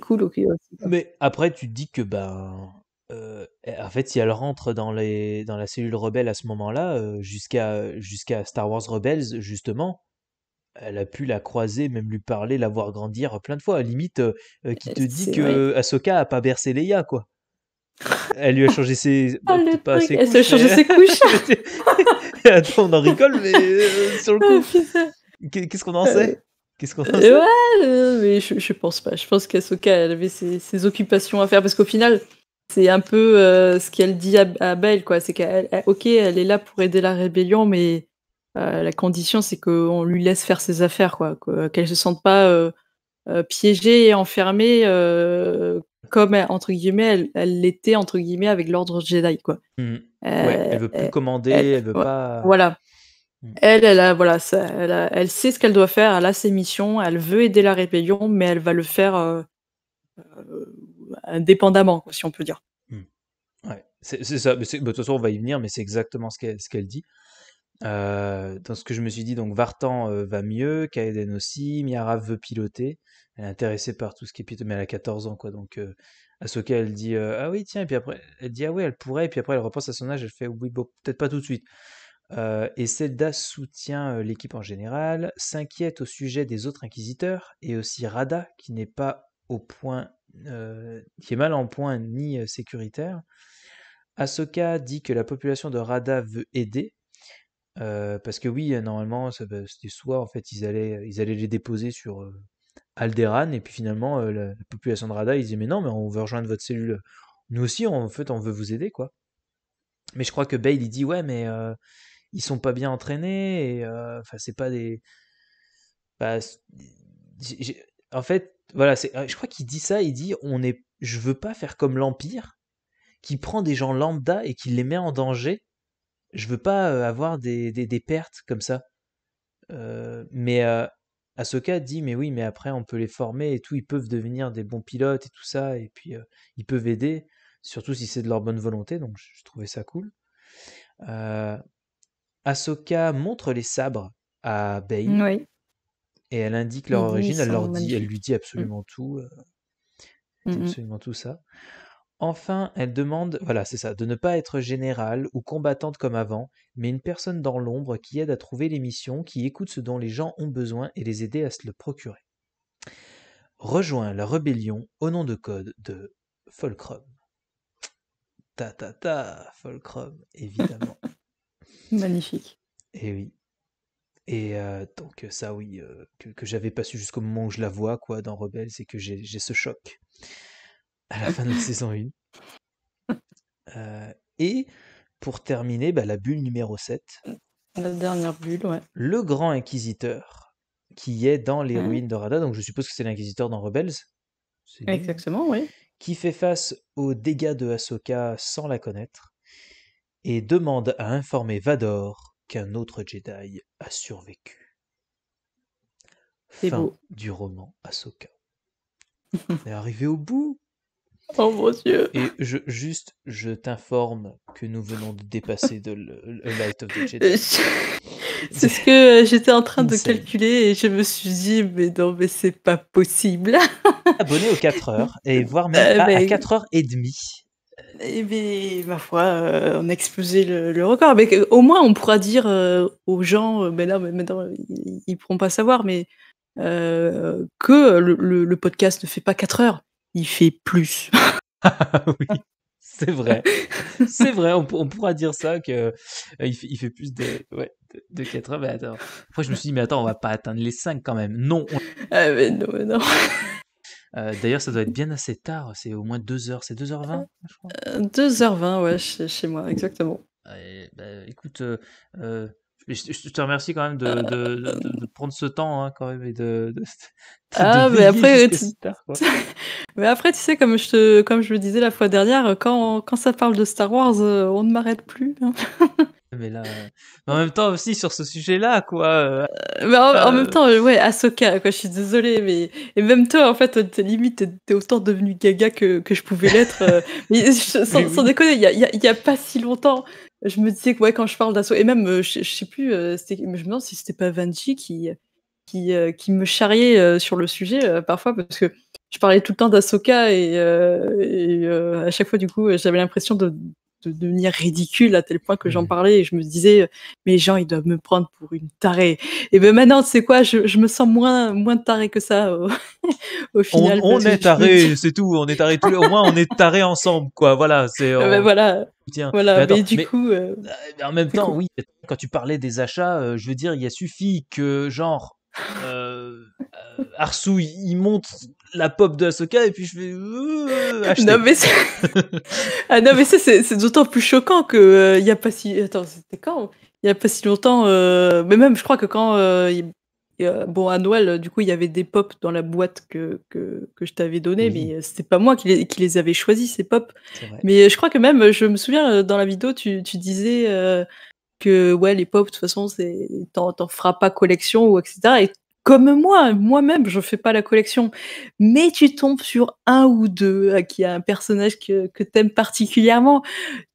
cool. mais après, tu te dis que ben, euh, en fait, si elle rentre dans, les, dans la cellule rebelle à ce moment-là, euh, jusqu'à jusqu'à Star Wars Rebels, justement, elle a pu la croiser, même lui parler, la voir grandir plein de fois. À limite, euh, qui te dit que Ahsoka a pas bercé Leia, quoi. Elle lui a changé ses, bah, ses couches. Elle a changé ses couches. on en rigole, mais sur le oh, coup, qu'est-ce qu'on en sait Qu'est-ce qu'on Ouais, mais je, pense pas. Je pense qu'Asoka, elle avait ses occupations à faire parce qu'au final, c'est un peu euh, ce qu'elle dit à, Belle, quoi. C'est qu'elle, ok, elle est là pour aider la rébellion, mais euh, la condition, c'est qu'on lui laisse faire ses affaires, quoi. Qu'elle se sente pas euh, piégée et enfermée comme entre guillemets, elle l'était entre guillemets avec l'ordre Jedi, quoi. Mmh. elle veut plus commander, elle, veut pas. Voilà. Mmh. Elle, elle voilà, elle, sait ce qu'elle doit faire, elle a ses missions, elle veut aider la rébellion, mais elle va le faire indépendamment, si on peut dire. Hmm. Ouais. c'est ça. Mais bah, de toute façon, on va y venir, mais c'est exactement ce qu'elle dit. Euh, dans ce que je me suis dit, donc Vartan euh, va mieux, Kaeden aussi, Miara veut piloter, elle est intéressée par tout ce qui est mais elle a 14 ans, quoi. Donc, à ce qu'elle dit euh, Ah oui, tiens, et puis après, elle dit Ah oui, elle pourrait, et puis après, elle repense à son âge, elle fait Oui, peut-être pas tout de suite. et Zelda soutient l'équipe en général, s'inquiète au sujet des autres inquisiteurs, et aussi Rada, qui n'est pas au point euh, qui est mal en point ni euh, sécuritaire. Ahsoka dit que la population de Rada veut aider. Euh, parce que oui, normalement, c'était soit en fait ils allaient, ils allaient les déposer sur euh, et puis finalement la, population de Rada, ils disaient mais non, mais on veut rejoindre votre cellule. Nous aussi, en fait, on veut vous aider, quoi. Mais je crois que Bale il dit ouais, mais ils sont pas bien entraînés, et enfin c'est pas des, bah, en fait voilà, euh, je crois qu'il dit ça, il dit on est, je veux pas faire comme l'Empire, qui prend des gens lambda et qui les met en danger. Je veux pas euh, avoir des, pertes comme ça. Euh, mais Ahsoka dit mais oui, mais après on peut les former et tout, ils peuvent devenir des bons pilotes et tout ça, et puis ils peuvent aider, surtout si c'est de leur bonne volonté, donc je, je trouvais ça cool. Ahsoka montre les sabres à Bane et elle indique leur origine, elle leur dit, elle lui dit mmh. absolument tout, mmh absolument tout ça. Enfin, elle demande, voilà, c'est ça, de ne pas être générale ou combattante comme avant, mais une personne dans l'ombre qui aide à trouver les missions, qui écoute ce dont les gens ont besoin et les aider à se le procurer. Rejoint la rébellion au nom de code de Folkrum. Ta ta ta, Folkrum, évidemment. Magnifique. Eh oui. Et euh, donc euh, ça, oui, euh, que, j'avais pas su jusqu'au moment où je la vois, quoi, dans Rebels, c'est que j'ai ce choc à la fin de la saison 1. et pour terminer, bah, la bulle numéro 7. La dernière bulle, ouais. Le grand inquisiteur qui est dans les mmh. ruines de Rada, donc je suppose que c'est l'inquisiteur dans Rebels. Exactement, oui. Qui fait face aux dégâts de Ahsoka sans la connaître et demande à informer Vador qu'un autre Jedi a survécu. Fin du roman Ahsoka. On est arrivé au bout. Oh mon dieu. Et je, juste, je t'informe que nous venons de dépasser de le, Light of the Jedi. Euh, c'est ce que euh, j'étais en train de calculer et je me suis dit, mais non, mais c'est pas possible. Abonné aux 4 heures et voir même euh, à, 4 heures et demie. Et eh bien, ma foi, euh, on a explosé le, record. Mais au moins, on pourra dire euh, aux gens, euh, ben là, maintenant, ils ne pourront pas savoir, mais que le, podcast ne fait pas 4 heures, il fait plus. oui, c'est vrai. C'est vrai, on, pourra dire ça, qu'il il fait, plus de, 4 heures. Mais Après, je me suis dit, mais attends, on va pas atteindre les 5 quand même. Non. Ah, non, non. Euh, d'ailleurs, ça doit être bien assez tard, c'est au moins 2h, c'est 2h20, euh, je crois. 2h20, euh, ouais, chez, moi, exactement. Eh ben, écoute, euh, je, te remercie quand même de, prendre ce temps hein, quand même et de. ah, mais après, tu... mais après, tu sais, comme je, te, comme je le disais la fois dernière, quand, quand ça parle de Star Wars, euh, on ne m'arrête plus. Hein. mais là, euh, en même temps aussi sur ce sujet-là, quoi. Euh. mais en, même temps, ouais, Ahsoka, quoi. Je suis désolée, mais et même toi, en fait, t'es limite, t'es autant devenu Gaga que, que je pouvais l'être. mais sans, déconner, il y y a, pas si longtemps, je me disais que ouais, quand je parle d'Asoka... et même, euh, je, sais plus, euh, je me demande si c'était pas Vanji qui, qui, euh, qui me charriait sur le sujet parfois, parce que je parlais tout le temps d'Asoka et à chaque fois, du coup, j'avais l'impression de, de devenir ridicule à tel point que j'en mm. parlais et je me disais euh, mais les gens ils doivent me prendre pour une tarée et eh ben maintenant c'est quoi je, me sens moins moins taré que ça au, final on, est taré c'est tout on est taré au moins on est taré ensemble quoi voilà c'est ah ben, voilà Tiens, voilà, mais, du coup. Euh, euh, en même temps, oui, quand tu parlais des achats, je veux dire, il y a suffi que, genre, euh, Arsou, il monte la pop de Ahsoka et puis je vais euh, non mais ah non mais ça c'est d'autant plus choquant que euh, il y a pas si attends c'était quand il y a pas si longtemps euh, mais même je crois que quand bon à Noël du coup il y avait des pops dans la boîte que que, que je t'avais donné mais mais c'était pas moi qui les, qui les avais choisis ces pops. mais je crois que même je me souviens dans la vidéo tu, tu disais que ouais les pops, de toute façon c'est t'en feras pas collection ou etc et comme moi, moi-même, je ne fais pas la collection. Mais tu tombes sur un ou deux euh, qui a un personnage que, que aimes particulièrement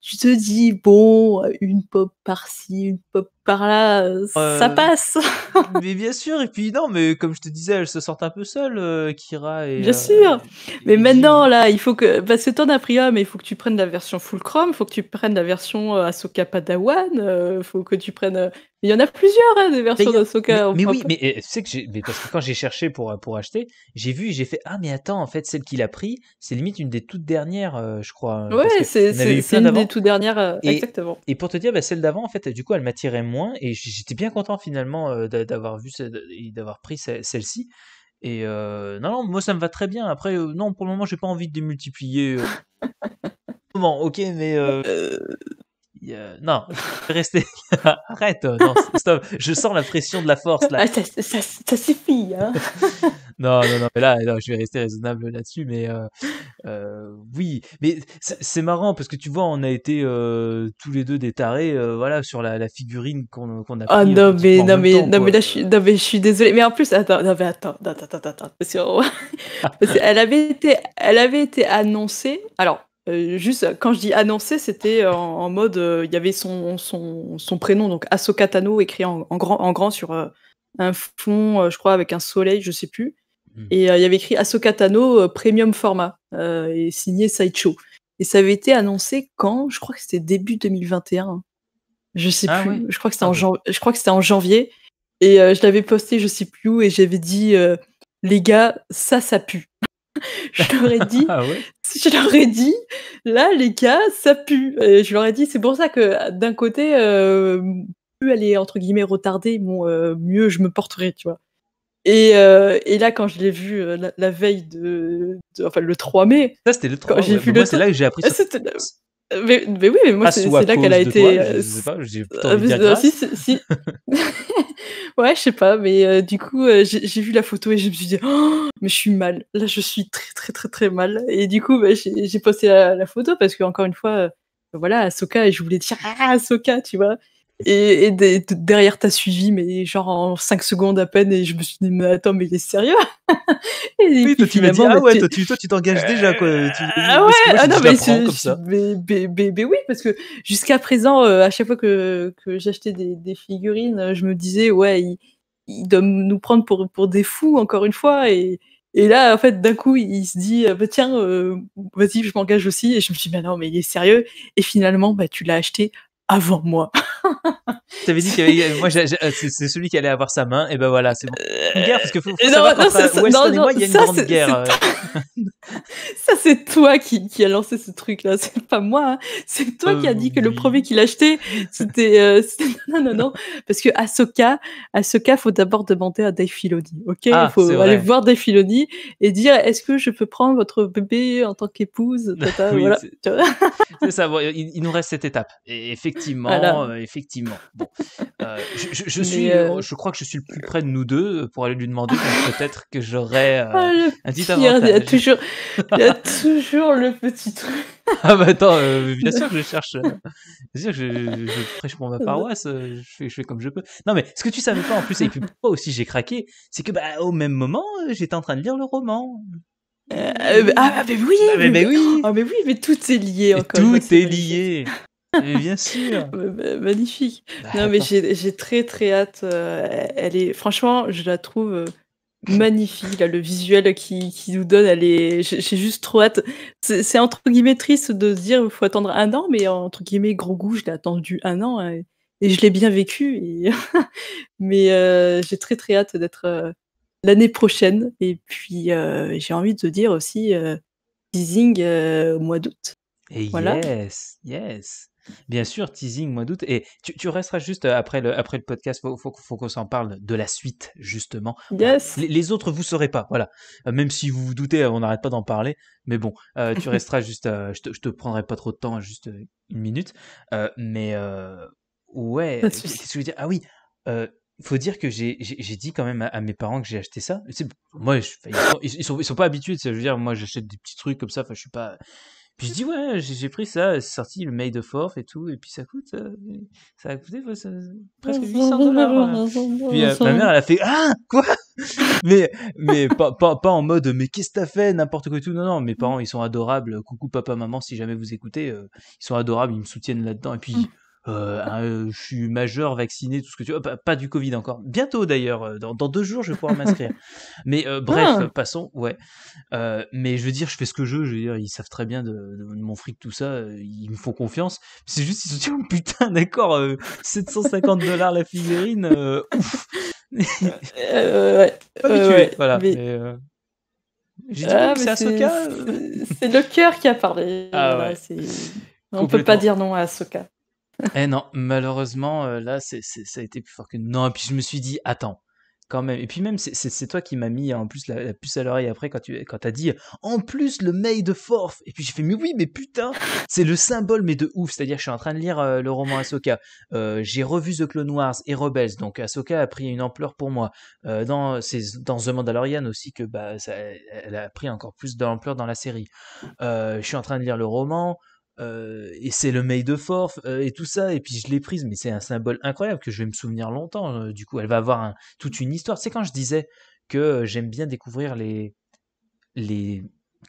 tu te dis, bon, une pop par-ci, une pop par-là, euh, ça passe. mais bien sûr, et puis non, mais comme je te disais, elles se sortent un peu seules, euh, Kira. Et, bien euh, sûr, mais maintenant, là, il faut que. Parce que t'en as pris mais il faut que tu prennes la version full chrome, il faut que tu prennes la version Ahsoka Padawan, il faut que tu prennes. Il y en a plusieurs, hein, des versions d'Ahsoka. Mais, mais oui, mais eh, tu sais que mais parce que quand j'ai cherché pour, pour acheter, j'ai vu, j'ai fait, ah, mais attends, en fait, celle qu'il a pris, c'est limite une des toutes dernières, je crois. Hein, ouais, c'est une des toutes dernière, euh, et, exactement. Et pour te dire, bah, celle d'avant, en fait, du coup, elle m'attirait moins et j'étais bien content finalement euh, d'avoir vu d'avoir pris celle-ci. Et euh, non, non, moi ça me va très bien. Après, non, pour le moment, j'ai pas envie de démultiplier. multiplier. bon, ok, mais non, restez. Arrête, euh, non, stop. Je sens la pression de la force là. Ah, ça, ça, suffit. Hein non, non, non. Mais là, je vais rester raisonnable là-dessus. Mais euh, euh, oui, mais c'est marrant parce que tu vois, on a été tous les deux des tarés, voilà, sur la, figurine qu'on a. Ah non, mais non, mais non, mais là, je suis, non, mais désolée. Mais en plus, attends, attends, attends, attends, elle avait été, elle avait été annoncée. Alors euh, juste, quand je dis annoncé, c'était en, mode, euh, il y avait son, prénom, donc Asokatano, écrit en, grand, sur euh, un fond, je crois, avec un soleil, je sais plus. Hmm. Et il y avait écrit Asokatano Premium Format, et signé Saicho. Et ça avait été annoncé quand Je crois que c'était début 2021. Je sais ah plus. Ah je crois que c'était en, je crois que en janvier. Et je l'avais posté, je sais plus où, et j'avais dit, les gars, ça, ça pue je leur ai dit, ah je dit, là les gars, ça pue. je leur ai dit, c'est pour ça que d'un côté, euh, plus elle est entre guillemets retardée, mon euh, mieux je me porterai, tu vois. Et, euh, et là, quand je l'ai vu la, veille de, enfin le 3 mai, ça c'était le 3 mai. c'est là que j'ai appris. Ah, ça. Mais, oui, mais moi ah, c'est là qu'elle a été. je, sais pas, j'ai si, si... Ouais, je sais pas, mais euh, du coup, euh, j'ai vu la photo et je me suis dit, oh, mais je suis mal. Là, je suis très, très, très, très mal. Et du coup, bah, j'ai posté la, photo parce que, encore une fois, euh, voilà, Soka, et je voulais dire, ah, Soka, tu vois. Et, et derrière, t'as suivi, mais genre en 5 secondes à peine, et je me suis dit, mais attends, mais il est sérieux et Oui, toi, tu ah tu t'engages euh, déjà, quoi. ah ouais, ah non, mais, oui, parce que jusqu'à présent, euh, à chaque fois que, que j'achetais des, figurines, je me disais, ouais, il, doit nous prendre pour, pour des fous, encore une fois, et. Et là, en fait, d'un coup, il se dit, ah bah tiens, euh, vas-y, je m'engage aussi. Et je me suis dit, mais non, mais il est sérieux. Et finalement, bah, tu l'as acheté avant moi. Tu avais dit que moi, euh, c'est celui qui allait avoir sa main, et ben voilà, c'est bon. Une guerre, parce que faut, euh, savoir ça, et moi, il y a une grande guerre. Euh. ça, c'est toi qui, qui a lancé ce truc-là, c'est pas moi. Hein. C'est toi qui a dit que le premier qu'il achetait, c'était. non, non, non. Parce que Ahsoka, Ahsoka, faut d'abord demander à Dave Filoni, ok Il ah, faut aller voir Dave Filoni et dire est-ce que je peux prendre votre bébé en tant qu'épouse voilà. C'est ça, il, nous reste cette étape. Et effectivement, effectivement Bon, euh, je, suis, euh, euh, je crois que je suis le plus près de nous deux pour aller lui demander. Peut-être que j'aurais ah, un petit avantage. Il y a toujours, il y a toujours le petit truc. ah bah attends, bien sûr que je cherche, bien sûr que je, prêche pour ma paroisse. Je fais, comme je peux. Non mais ce que tu savais pas en plus et puis pourquoi aussi j'ai craqué, c'est que bah au même moment j'étais en train de lire le roman. ah, mais oui, ah, mais, ben oui. Oh, mais oui, mais tout est lié Tout est lié bien sûr. Magnifique. Bah, non, mais j'ai très très hâte. Euh, elle est, franchement, je la trouve euh, magnifique. le visuel qui, qui nous donne, elle est. J'ai juste trop hâte. C'est entre guillemets triste de se dire il faut attendre un an, mais entre guillemets gros goût, je l'ai attendu un an hein, et, je l'ai bien vécu. mais euh, j'ai très très hâte d'être l'année prochaine. Et puis j'ai envie de te dire aussi teasing au mois d'août. yes, yes. Bien sûr, teasing moi doute, Et tu, resteras juste euh, après le, podcast. Il faut, qu'on s'en parle de la suite, justement. Yes. Les, autres, vous saurez pas. Voilà. Euh, même si vous vous doutez, euh, on n'arrête pas d'en parler. Mais bon, tu resteras juste. je, te, te prendrai pas trop de temps, juste une minute. mais ouais. Ah oui. Il faut dire que j'ai dit quand même à, mes parents que j'ai acheté ça. Moi, ils, sont, sont, pas habitués. Je veux dire, moi, j'achète des petits trucs comme ça. Enfin, je suis pas. Puis je dis, ouais, j'ai pris ça, c'est sorti le Made of Forth et tout, et puis ça coûte, euh, ça a coûté presque 800 dollars. Puis euh, ma mère, elle a fait, ah, quoi Mais, mais pas, pas, en mode, mais qu'est-ce que t'as fait, n'importe quoi tout. Non, non, mes parents, ils sont adorables. Coucou papa, maman, si jamais vous écoutez, euh, ils sont adorables, ils me soutiennent là-dedans. Et puis, mm. Euh, euh, je suis majeur, vacciné, tout ce que tu veux. Pas, du Covid encore. Bientôt d'ailleurs, euh, dans, deux jours, je vais pouvoir m'inscrire. mais euh, bref, ah. passons. Ouais. mais je veux dire, je fais ce que je veux. Je veux ils savent très bien de, mon fric, tout ça. Ils me font confiance. C'est juste, ils se disent, oh, putain, d'accord, 750 dollars la figurine. ouf. ouais, ouais, voilà. j'ai dit ah, c'est C'est le cœur qui a parlé. Ah, On peut pas dire non à Ahsoka. Eh non, malheureusement, euh, là, ça a été plus fort que. Non, et puis je me suis dit, attends, quand même. Et puis même, c'est, toi qui m'as mis hein, en plus la, puce à l'oreille après quand tu quand t'as dit, en plus le mail de Forth. Et puis j'ai fait, mais oui, mais putain, c'est le symbole, mais de ouf. C'est-à-dire, je suis en train de lire euh, le roman Ahsoka. Euh, j'ai revu The Clone Wars et Rebels, donc Ahsoka a pris une ampleur pour moi. dans, c'est dans The Mandalorian aussi que bah, elle a pris encore plus d'ampleur dans la série. je suis en train de lire le roman. Euh, et c'est le mail de forf euh, et tout ça et puis je l'ai prise mais c'est un symbole incroyable que je vais me souvenir longtemps euh, du coup elle va avoir toute une histoire c'est quand je disais que j'aime bien découvrir les les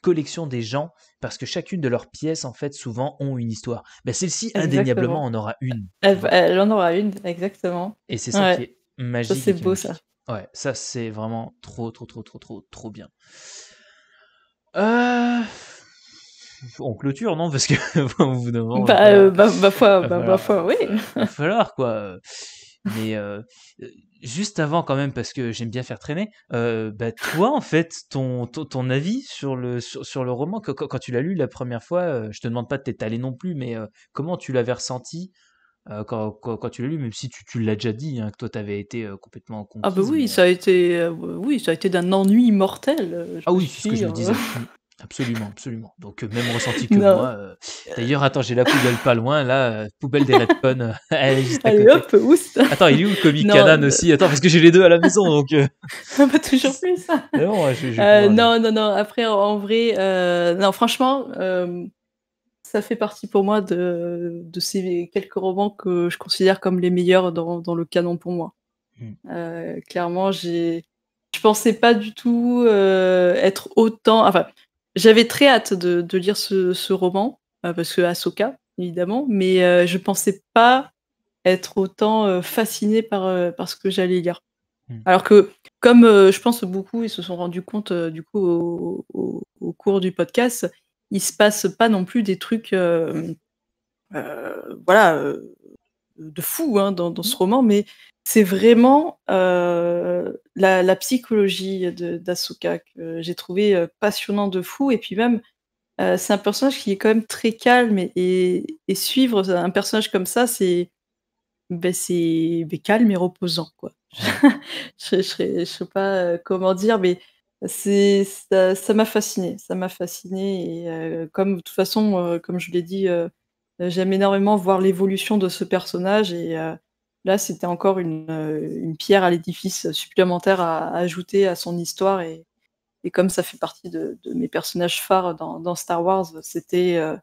collections des gens parce que chacune de leurs pièces en fait souvent ont une histoire ben, celle-ci indéniablement en aura une elle, en aura une exactement et c'est ça qui est magique ça c'est beau ça ouais ça c'est vraiment trop trop trop trop trop trop bien euh on clôture, non Parce que vous Bah, bah, bah, bah, bah va falloir, quoi. Mais juste avant, quand même, parce que j'aime bien faire traîner, bah, toi, en fait, ton, ton, avis sur le, sur, le roman, quand, quand tu l'as lu la première fois, je te demande pas de t'étaler non plus, mais comment tu l'avais ressenti quand, quand, tu l'as lu, même si tu, tu l'as déjà dit, que toi t'avais été complètement Ah bah oui, ça a été, oui, ça a été d'un ennui mortel. Ah oui, c'est ce que je disais. Absolument, absolument. Donc, euh, même ressenti que moi. Euh, d'ailleurs, attends, j'ai la poubelle pas loin, là, euh, poubelle des Redpun. elle est juste à Allez, côté. hop, Attends, il est où le comic Canan aussi Attends, parce que j'ai les deux à la maison, donc. pas toujours plus. ça. Hein. non, non, non. Après, en vrai, non, franchement, ça fait partie pour moi de, ces quelques romans que je considère comme les meilleurs dans, dans le canon pour moi. Mmh. clairement, j'ai. Je pensais pas du tout être autant. Enfin, j'avais très hâte de, lire ce, roman, euh, parce que Ahsoka, évidemment, mais je euh, je pensais pas être autant euh, fascinée par, ce que j'allais lire. Hmm. Alors que, comme je pense beaucoup, ils se sont rendus compte du coup au, cours du podcast, il se passe pas non plus des trucs, voilà, de fou hein, dans, dans, ce hmm. roman, mais c'est vraiment euh, la, psychologie d'Asuka que j'ai trouvé euh, passionnant de fou. Et puis même, euh, c'est un personnage qui est quand même très calme. Et, suivre un personnage comme ça, c'est ben, ben calme et reposant. Quoi. je ne sais, pas comment dire, mais ça m'a fasciné. Ça m'a fasciné. Et comme de toute façon, comme je l'ai dit, j'aime énormément voir l'évolution de ce personnage. Et Là, c'était encore euh, une, pierre à l'édifice supplémentaire à, ajouter à son histoire. Et, comme ça fait partie de, mes personnages phares dans, Star Wars, euh,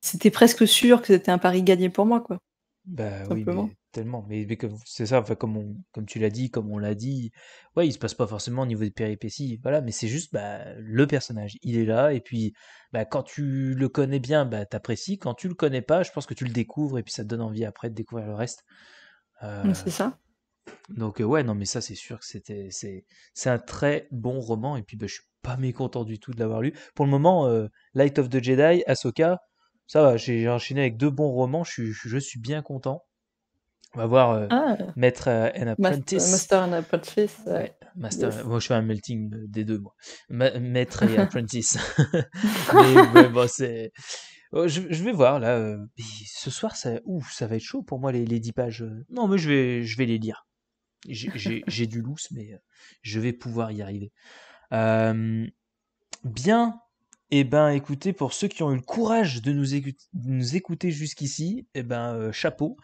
c'était presque sûr que c'était un pari gagné pour moi. Quoi, bah, Oui, tellement. Mais, c'est ça, enfin, comme, comme tu l'as dit, comme on l'a dit, ouais, il se passe pas forcément au niveau des péripéties, voilà, mais c'est juste bah, le personnage, il est là, et puis bah, quand tu le connais bien, bah, t'apprécies, quand tu le connais pas, je pense que tu le découvres, et puis ça te donne envie après de découvrir le reste. Euh, c'est ça. Donc euh, ouais, non mais ça c'est sûr que c'était c'est c'est un très bon roman et puis ben, je suis pas mécontent du tout de l'avoir lu. Pour le moment, euh, Light of the Jedi, Ahsoka, ça va, j'ai enchaîné avec deux bons romans, je suis, je suis bien content. On va voir ah. Maître et and Apprentice. Master and Apprentice. Ouais, master, Moi je fais un melting des deux moi. maître et Apprentice. mais bon, c'est euh, je, vais voir là. Euh, ce soir, ça, ouf, ça va être chaud pour moi les, les 10 pages. Euh. Non, mais je vais, je vais les lire. J'ai- du loose, mais je vais pouvoir y arriver. bien. et eh ben, écoutez, pour ceux qui ont eu le courage de nous, écouter jusqu'ici, eh ben, chapeau.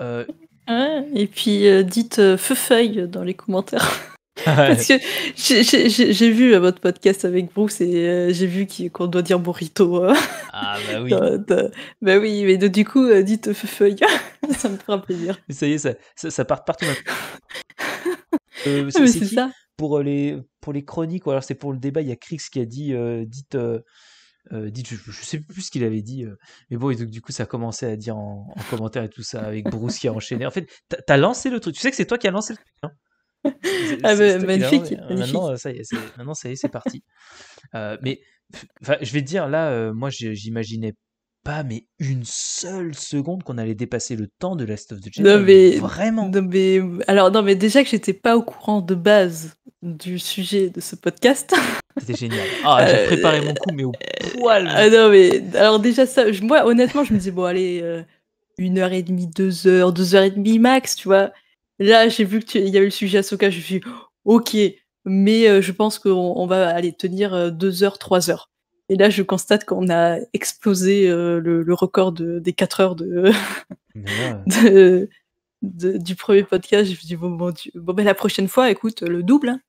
et puis dites feuille dans les commentaires. Parce que j'ai vu euh, votre podcast avec Bruce et euh, j'ai vu qu'on doit dire burrito. Hein. ah bah oui. bah oui, mais du coup, euh, dites feuille. ça me fera plaisir. Ça y est, ça, part partout. Ah, c'est Pour les, pour les chroniques, ou alors c'est pour le débat, il y a Crix qui a dit dites. dites, je, ne sais plus ce qu'il avait dit, mais bon, du coup, ça a commencé à dire en, commentaire et tout ça avec Bruce qui a enchaîné. En fait, t'as as lancé le truc. Tu sais que c'est toi qui as lancé le truc. Hein ah magnifique, Maintenant, ça y est, maintenant, c'est parti. Euh, mais je vais te dire, là, euh, moi, j'imaginais pas, mais une seule seconde qu'on allait dépasser le temps de Last of the Jedi. Non, mais, vraiment. Non, mais, alors, non, mais déjà que j'étais pas au courant de base du sujet de ce podcast. C'était génial. Ah, j'ai euh, préparé mon coup, mais au poil. Ah, non, mais alors, déjà, ça, moi, honnêtement, je me disais bon, allez, une heure et demie, deux heures, deux heures et demie max, tu vois. Là, j'ai vu qu'il y avait le sujet Ahsoka, je me suis dit, ok, mais euh, je pense qu'on va aller tenir euh, deux heures, trois heures. Et là, je constate qu'on a explosé euh, le, record des 4 heures de, du premier podcast. Je me dis, bon, bon, ben, la prochaine fois, écoute, le double. Hein.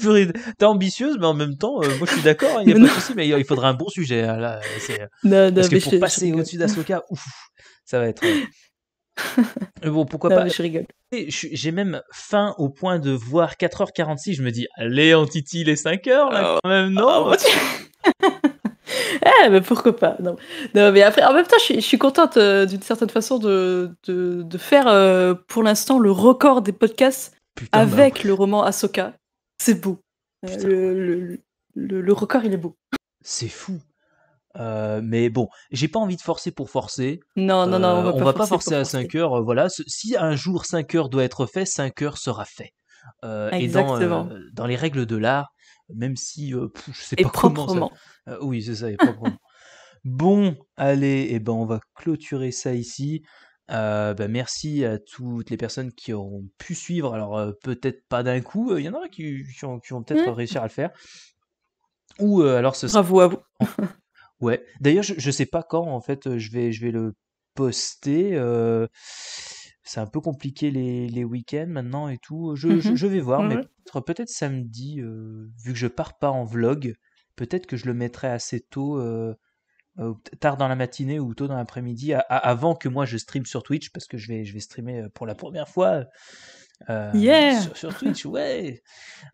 T'es ambitieuse, mais en même temps, moi je suis d'accord, il hein, n'y a pas de souci, mais il faudra un bon sujet. Hein, là, pour passer au-dessus d'Asoka, ça va être. Euh, bon, pourquoi pas. Je rigole. J'ai même faim au point de voir 4h46. Je me dis, allez, on titille les 5h là, ah, quand même, non ah, bah, eh, mais pourquoi pas non. mais après, en même temps, je, suis contente euh, d'une certaine façon de, faire euh, pour l'instant le record des podcasts bah avec le roman Ahsoka. C'est beau. le record, il est beau. C'est fou. Euh, mais bon, j'ai pas envie de forcer pour forcer. Non, non, non, on euh, va, pas, forcer à 5 heures. Euh, voilà, si un jour 5 heures doit être fait, 5 heures sera fait. et dans, les règles de l'art, même si je sais pas comment. oui, c'est ça, proprement. bon, allez, et eh ben on va clôturer ça ici. Ben, merci à toutes les personnes qui auront pu suivre. Alors peut-être pas d'un coup, il y en aura qui, qui, ont, peut-être réussir mmh. réussi à le faire. Ou alors ce Bravo à vous. Ouais. D'ailleurs, je, ne sais pas quand en fait je vais je vais le poster. Euh, c'est un peu compliqué les, week-ends maintenant et tout. Je, mmh vais voir, mais peut-être samedi, euh, vu que je pars pas en vlog, peut-être que je le mettrai assez tôt, euh, tard dans la matinée ou tôt dans l'après-midi, avant que moi je streame sur Twitch, parce que je vais je vais streamer pour la première fois sur, Twitch. Ouais.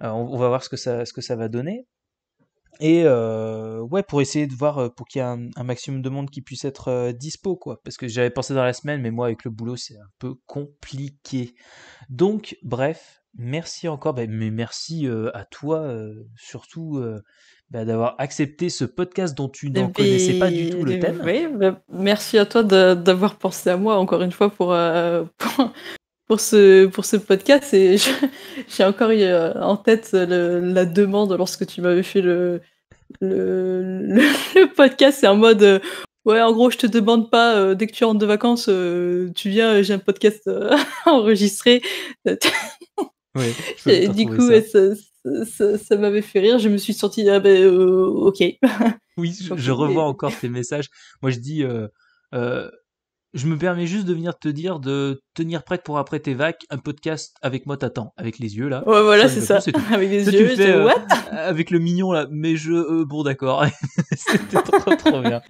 on, on va voir ce que ça ce que ça va donner. Et euh, ouais, pour essayer de voir euh, pour qu'il y ait un, maximum de monde qui puisse être euh, dispo, quoi. Parce que j'avais pensé dans la semaine, mais moi, avec le boulot, c'est un peu compliqué. Donc, bref, merci encore, bah, mais merci à toi, surtout bah, d'avoir accepté ce podcast dont tu n'en connaissais pas du tout le thème. Oui, merci à toi d'avoir pensé à moi, encore une fois, pour pour ce, pour ce podcast. j'ai encore eu euh, en tête la demande lorsque tu m'avais fait le, le, podcast. C'est en mode euh, Ouais, en gros, je te demande pas, euh, dès que tu rentres de vacances, tu viens, j'ai un podcast enregistré. oui, du coup, ça, ça, m'avait fait rire. Je me suis sortie, ah ben, ok. oui, je, je revois encore tes messages. Moi, je dis, je me permets juste de venir te dire de tenir prête pour après tes vagues, un podcast avec moi t'attends avec les yeux là. Ouais voilà c'est ça. avec les yeux. Fais, euh, What avec le mignon là mais je euh, bon d'accord c'était trop trop bien.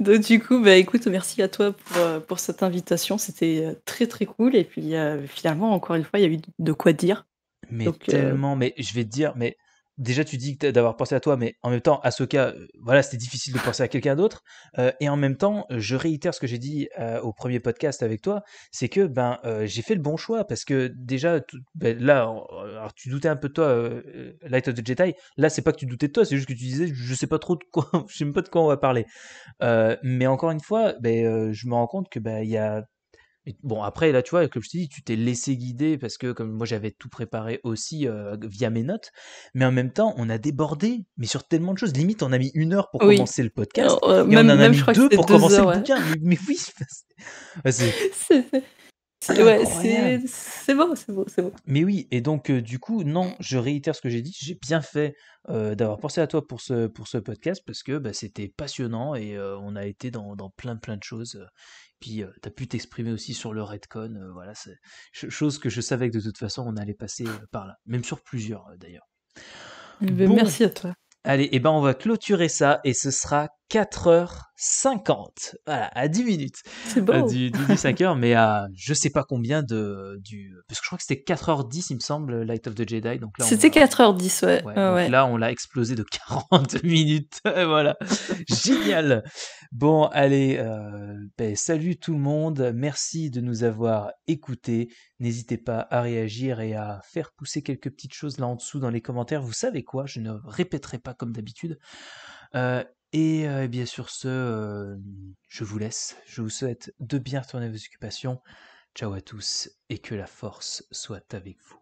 Donc du coup bah écoute merci à toi pour, euh, pour cette invitation c'était très très cool et puis finalement encore une fois il y a eu de quoi dire. Mais tellement mais je vais te dire mais déjà tu dis d'avoir pensé à toi, mais en même temps, à ce cas, voilà, c'était difficile de penser à quelqu'un d'autre. Euh, et en même temps, je réitère ce que j'ai dit euh, au premier podcast avec toi, c'est que ben euh, j'ai fait le bon choix parce que déjà ben, là, tu doutais un peu de toi, Light of the Jedi. Là, c'est pas que tu doutais toi, c'est juste que tu disais, je sais pas trop de quoi, je sais même pas de quoi on va parler. mais encore une fois, ben, je me rends compte que ben il y a bon, après, là, tu vois, comme je t'ai dit, tu t'es laissé guider parce que, comme moi, j'avais tout préparé aussi euh, via mes notes. Mais en même temps, on a débordé, mais sur tellement de choses. Limite, on a mis une heure pour commencer le podcast. mais euh, on en a mis deux pour commencer le bouquin. Mais, mais oui, c'est. C'est bon beau, c'est beau, c'est beau. Mais oui, et donc euh, du coup, non, je réitère ce que j'ai dit, j'ai bien fait euh, d'avoir pensé à toi pour ce, pour ce podcast parce que bah, c'était passionnant et euh, on a été dans, dans, plein plein de choses. Puis tu as pu t'exprimer aussi sur le Redcon, voilà, c'est chose que je savais que de toute façon on allait passer par là, même sur plusieurs d'ailleurs. Eh ben, merci à toi. Allez, et eh ben on va clôturer ça et ce sera 4h50. Voilà, à 10 minutes. C'est bon. Euh, du, 5h, mais à je sais pas combien de. Du... Parce que je crois que c'était 4h10, il me semble, Light of the Jedi. Donc là, c'était 4h10, ouais. ouais, Là, on l'a explosé de 40 minutes. voilà. Génial. Bon, allez, euh, ben, salut tout le monde. Merci de nous avoir écoutés. N'hésitez pas à réagir et à faire pousser quelques petites choses là en dessous dans les commentaires. Vous savez quoi Je ne répéterai pas comme d'habitude. Euh, et, bien sûr, ce, je vous laisse. Je vous souhaite de bien retourner à vos occupations. Ciao à tous et que la force soit avec vous.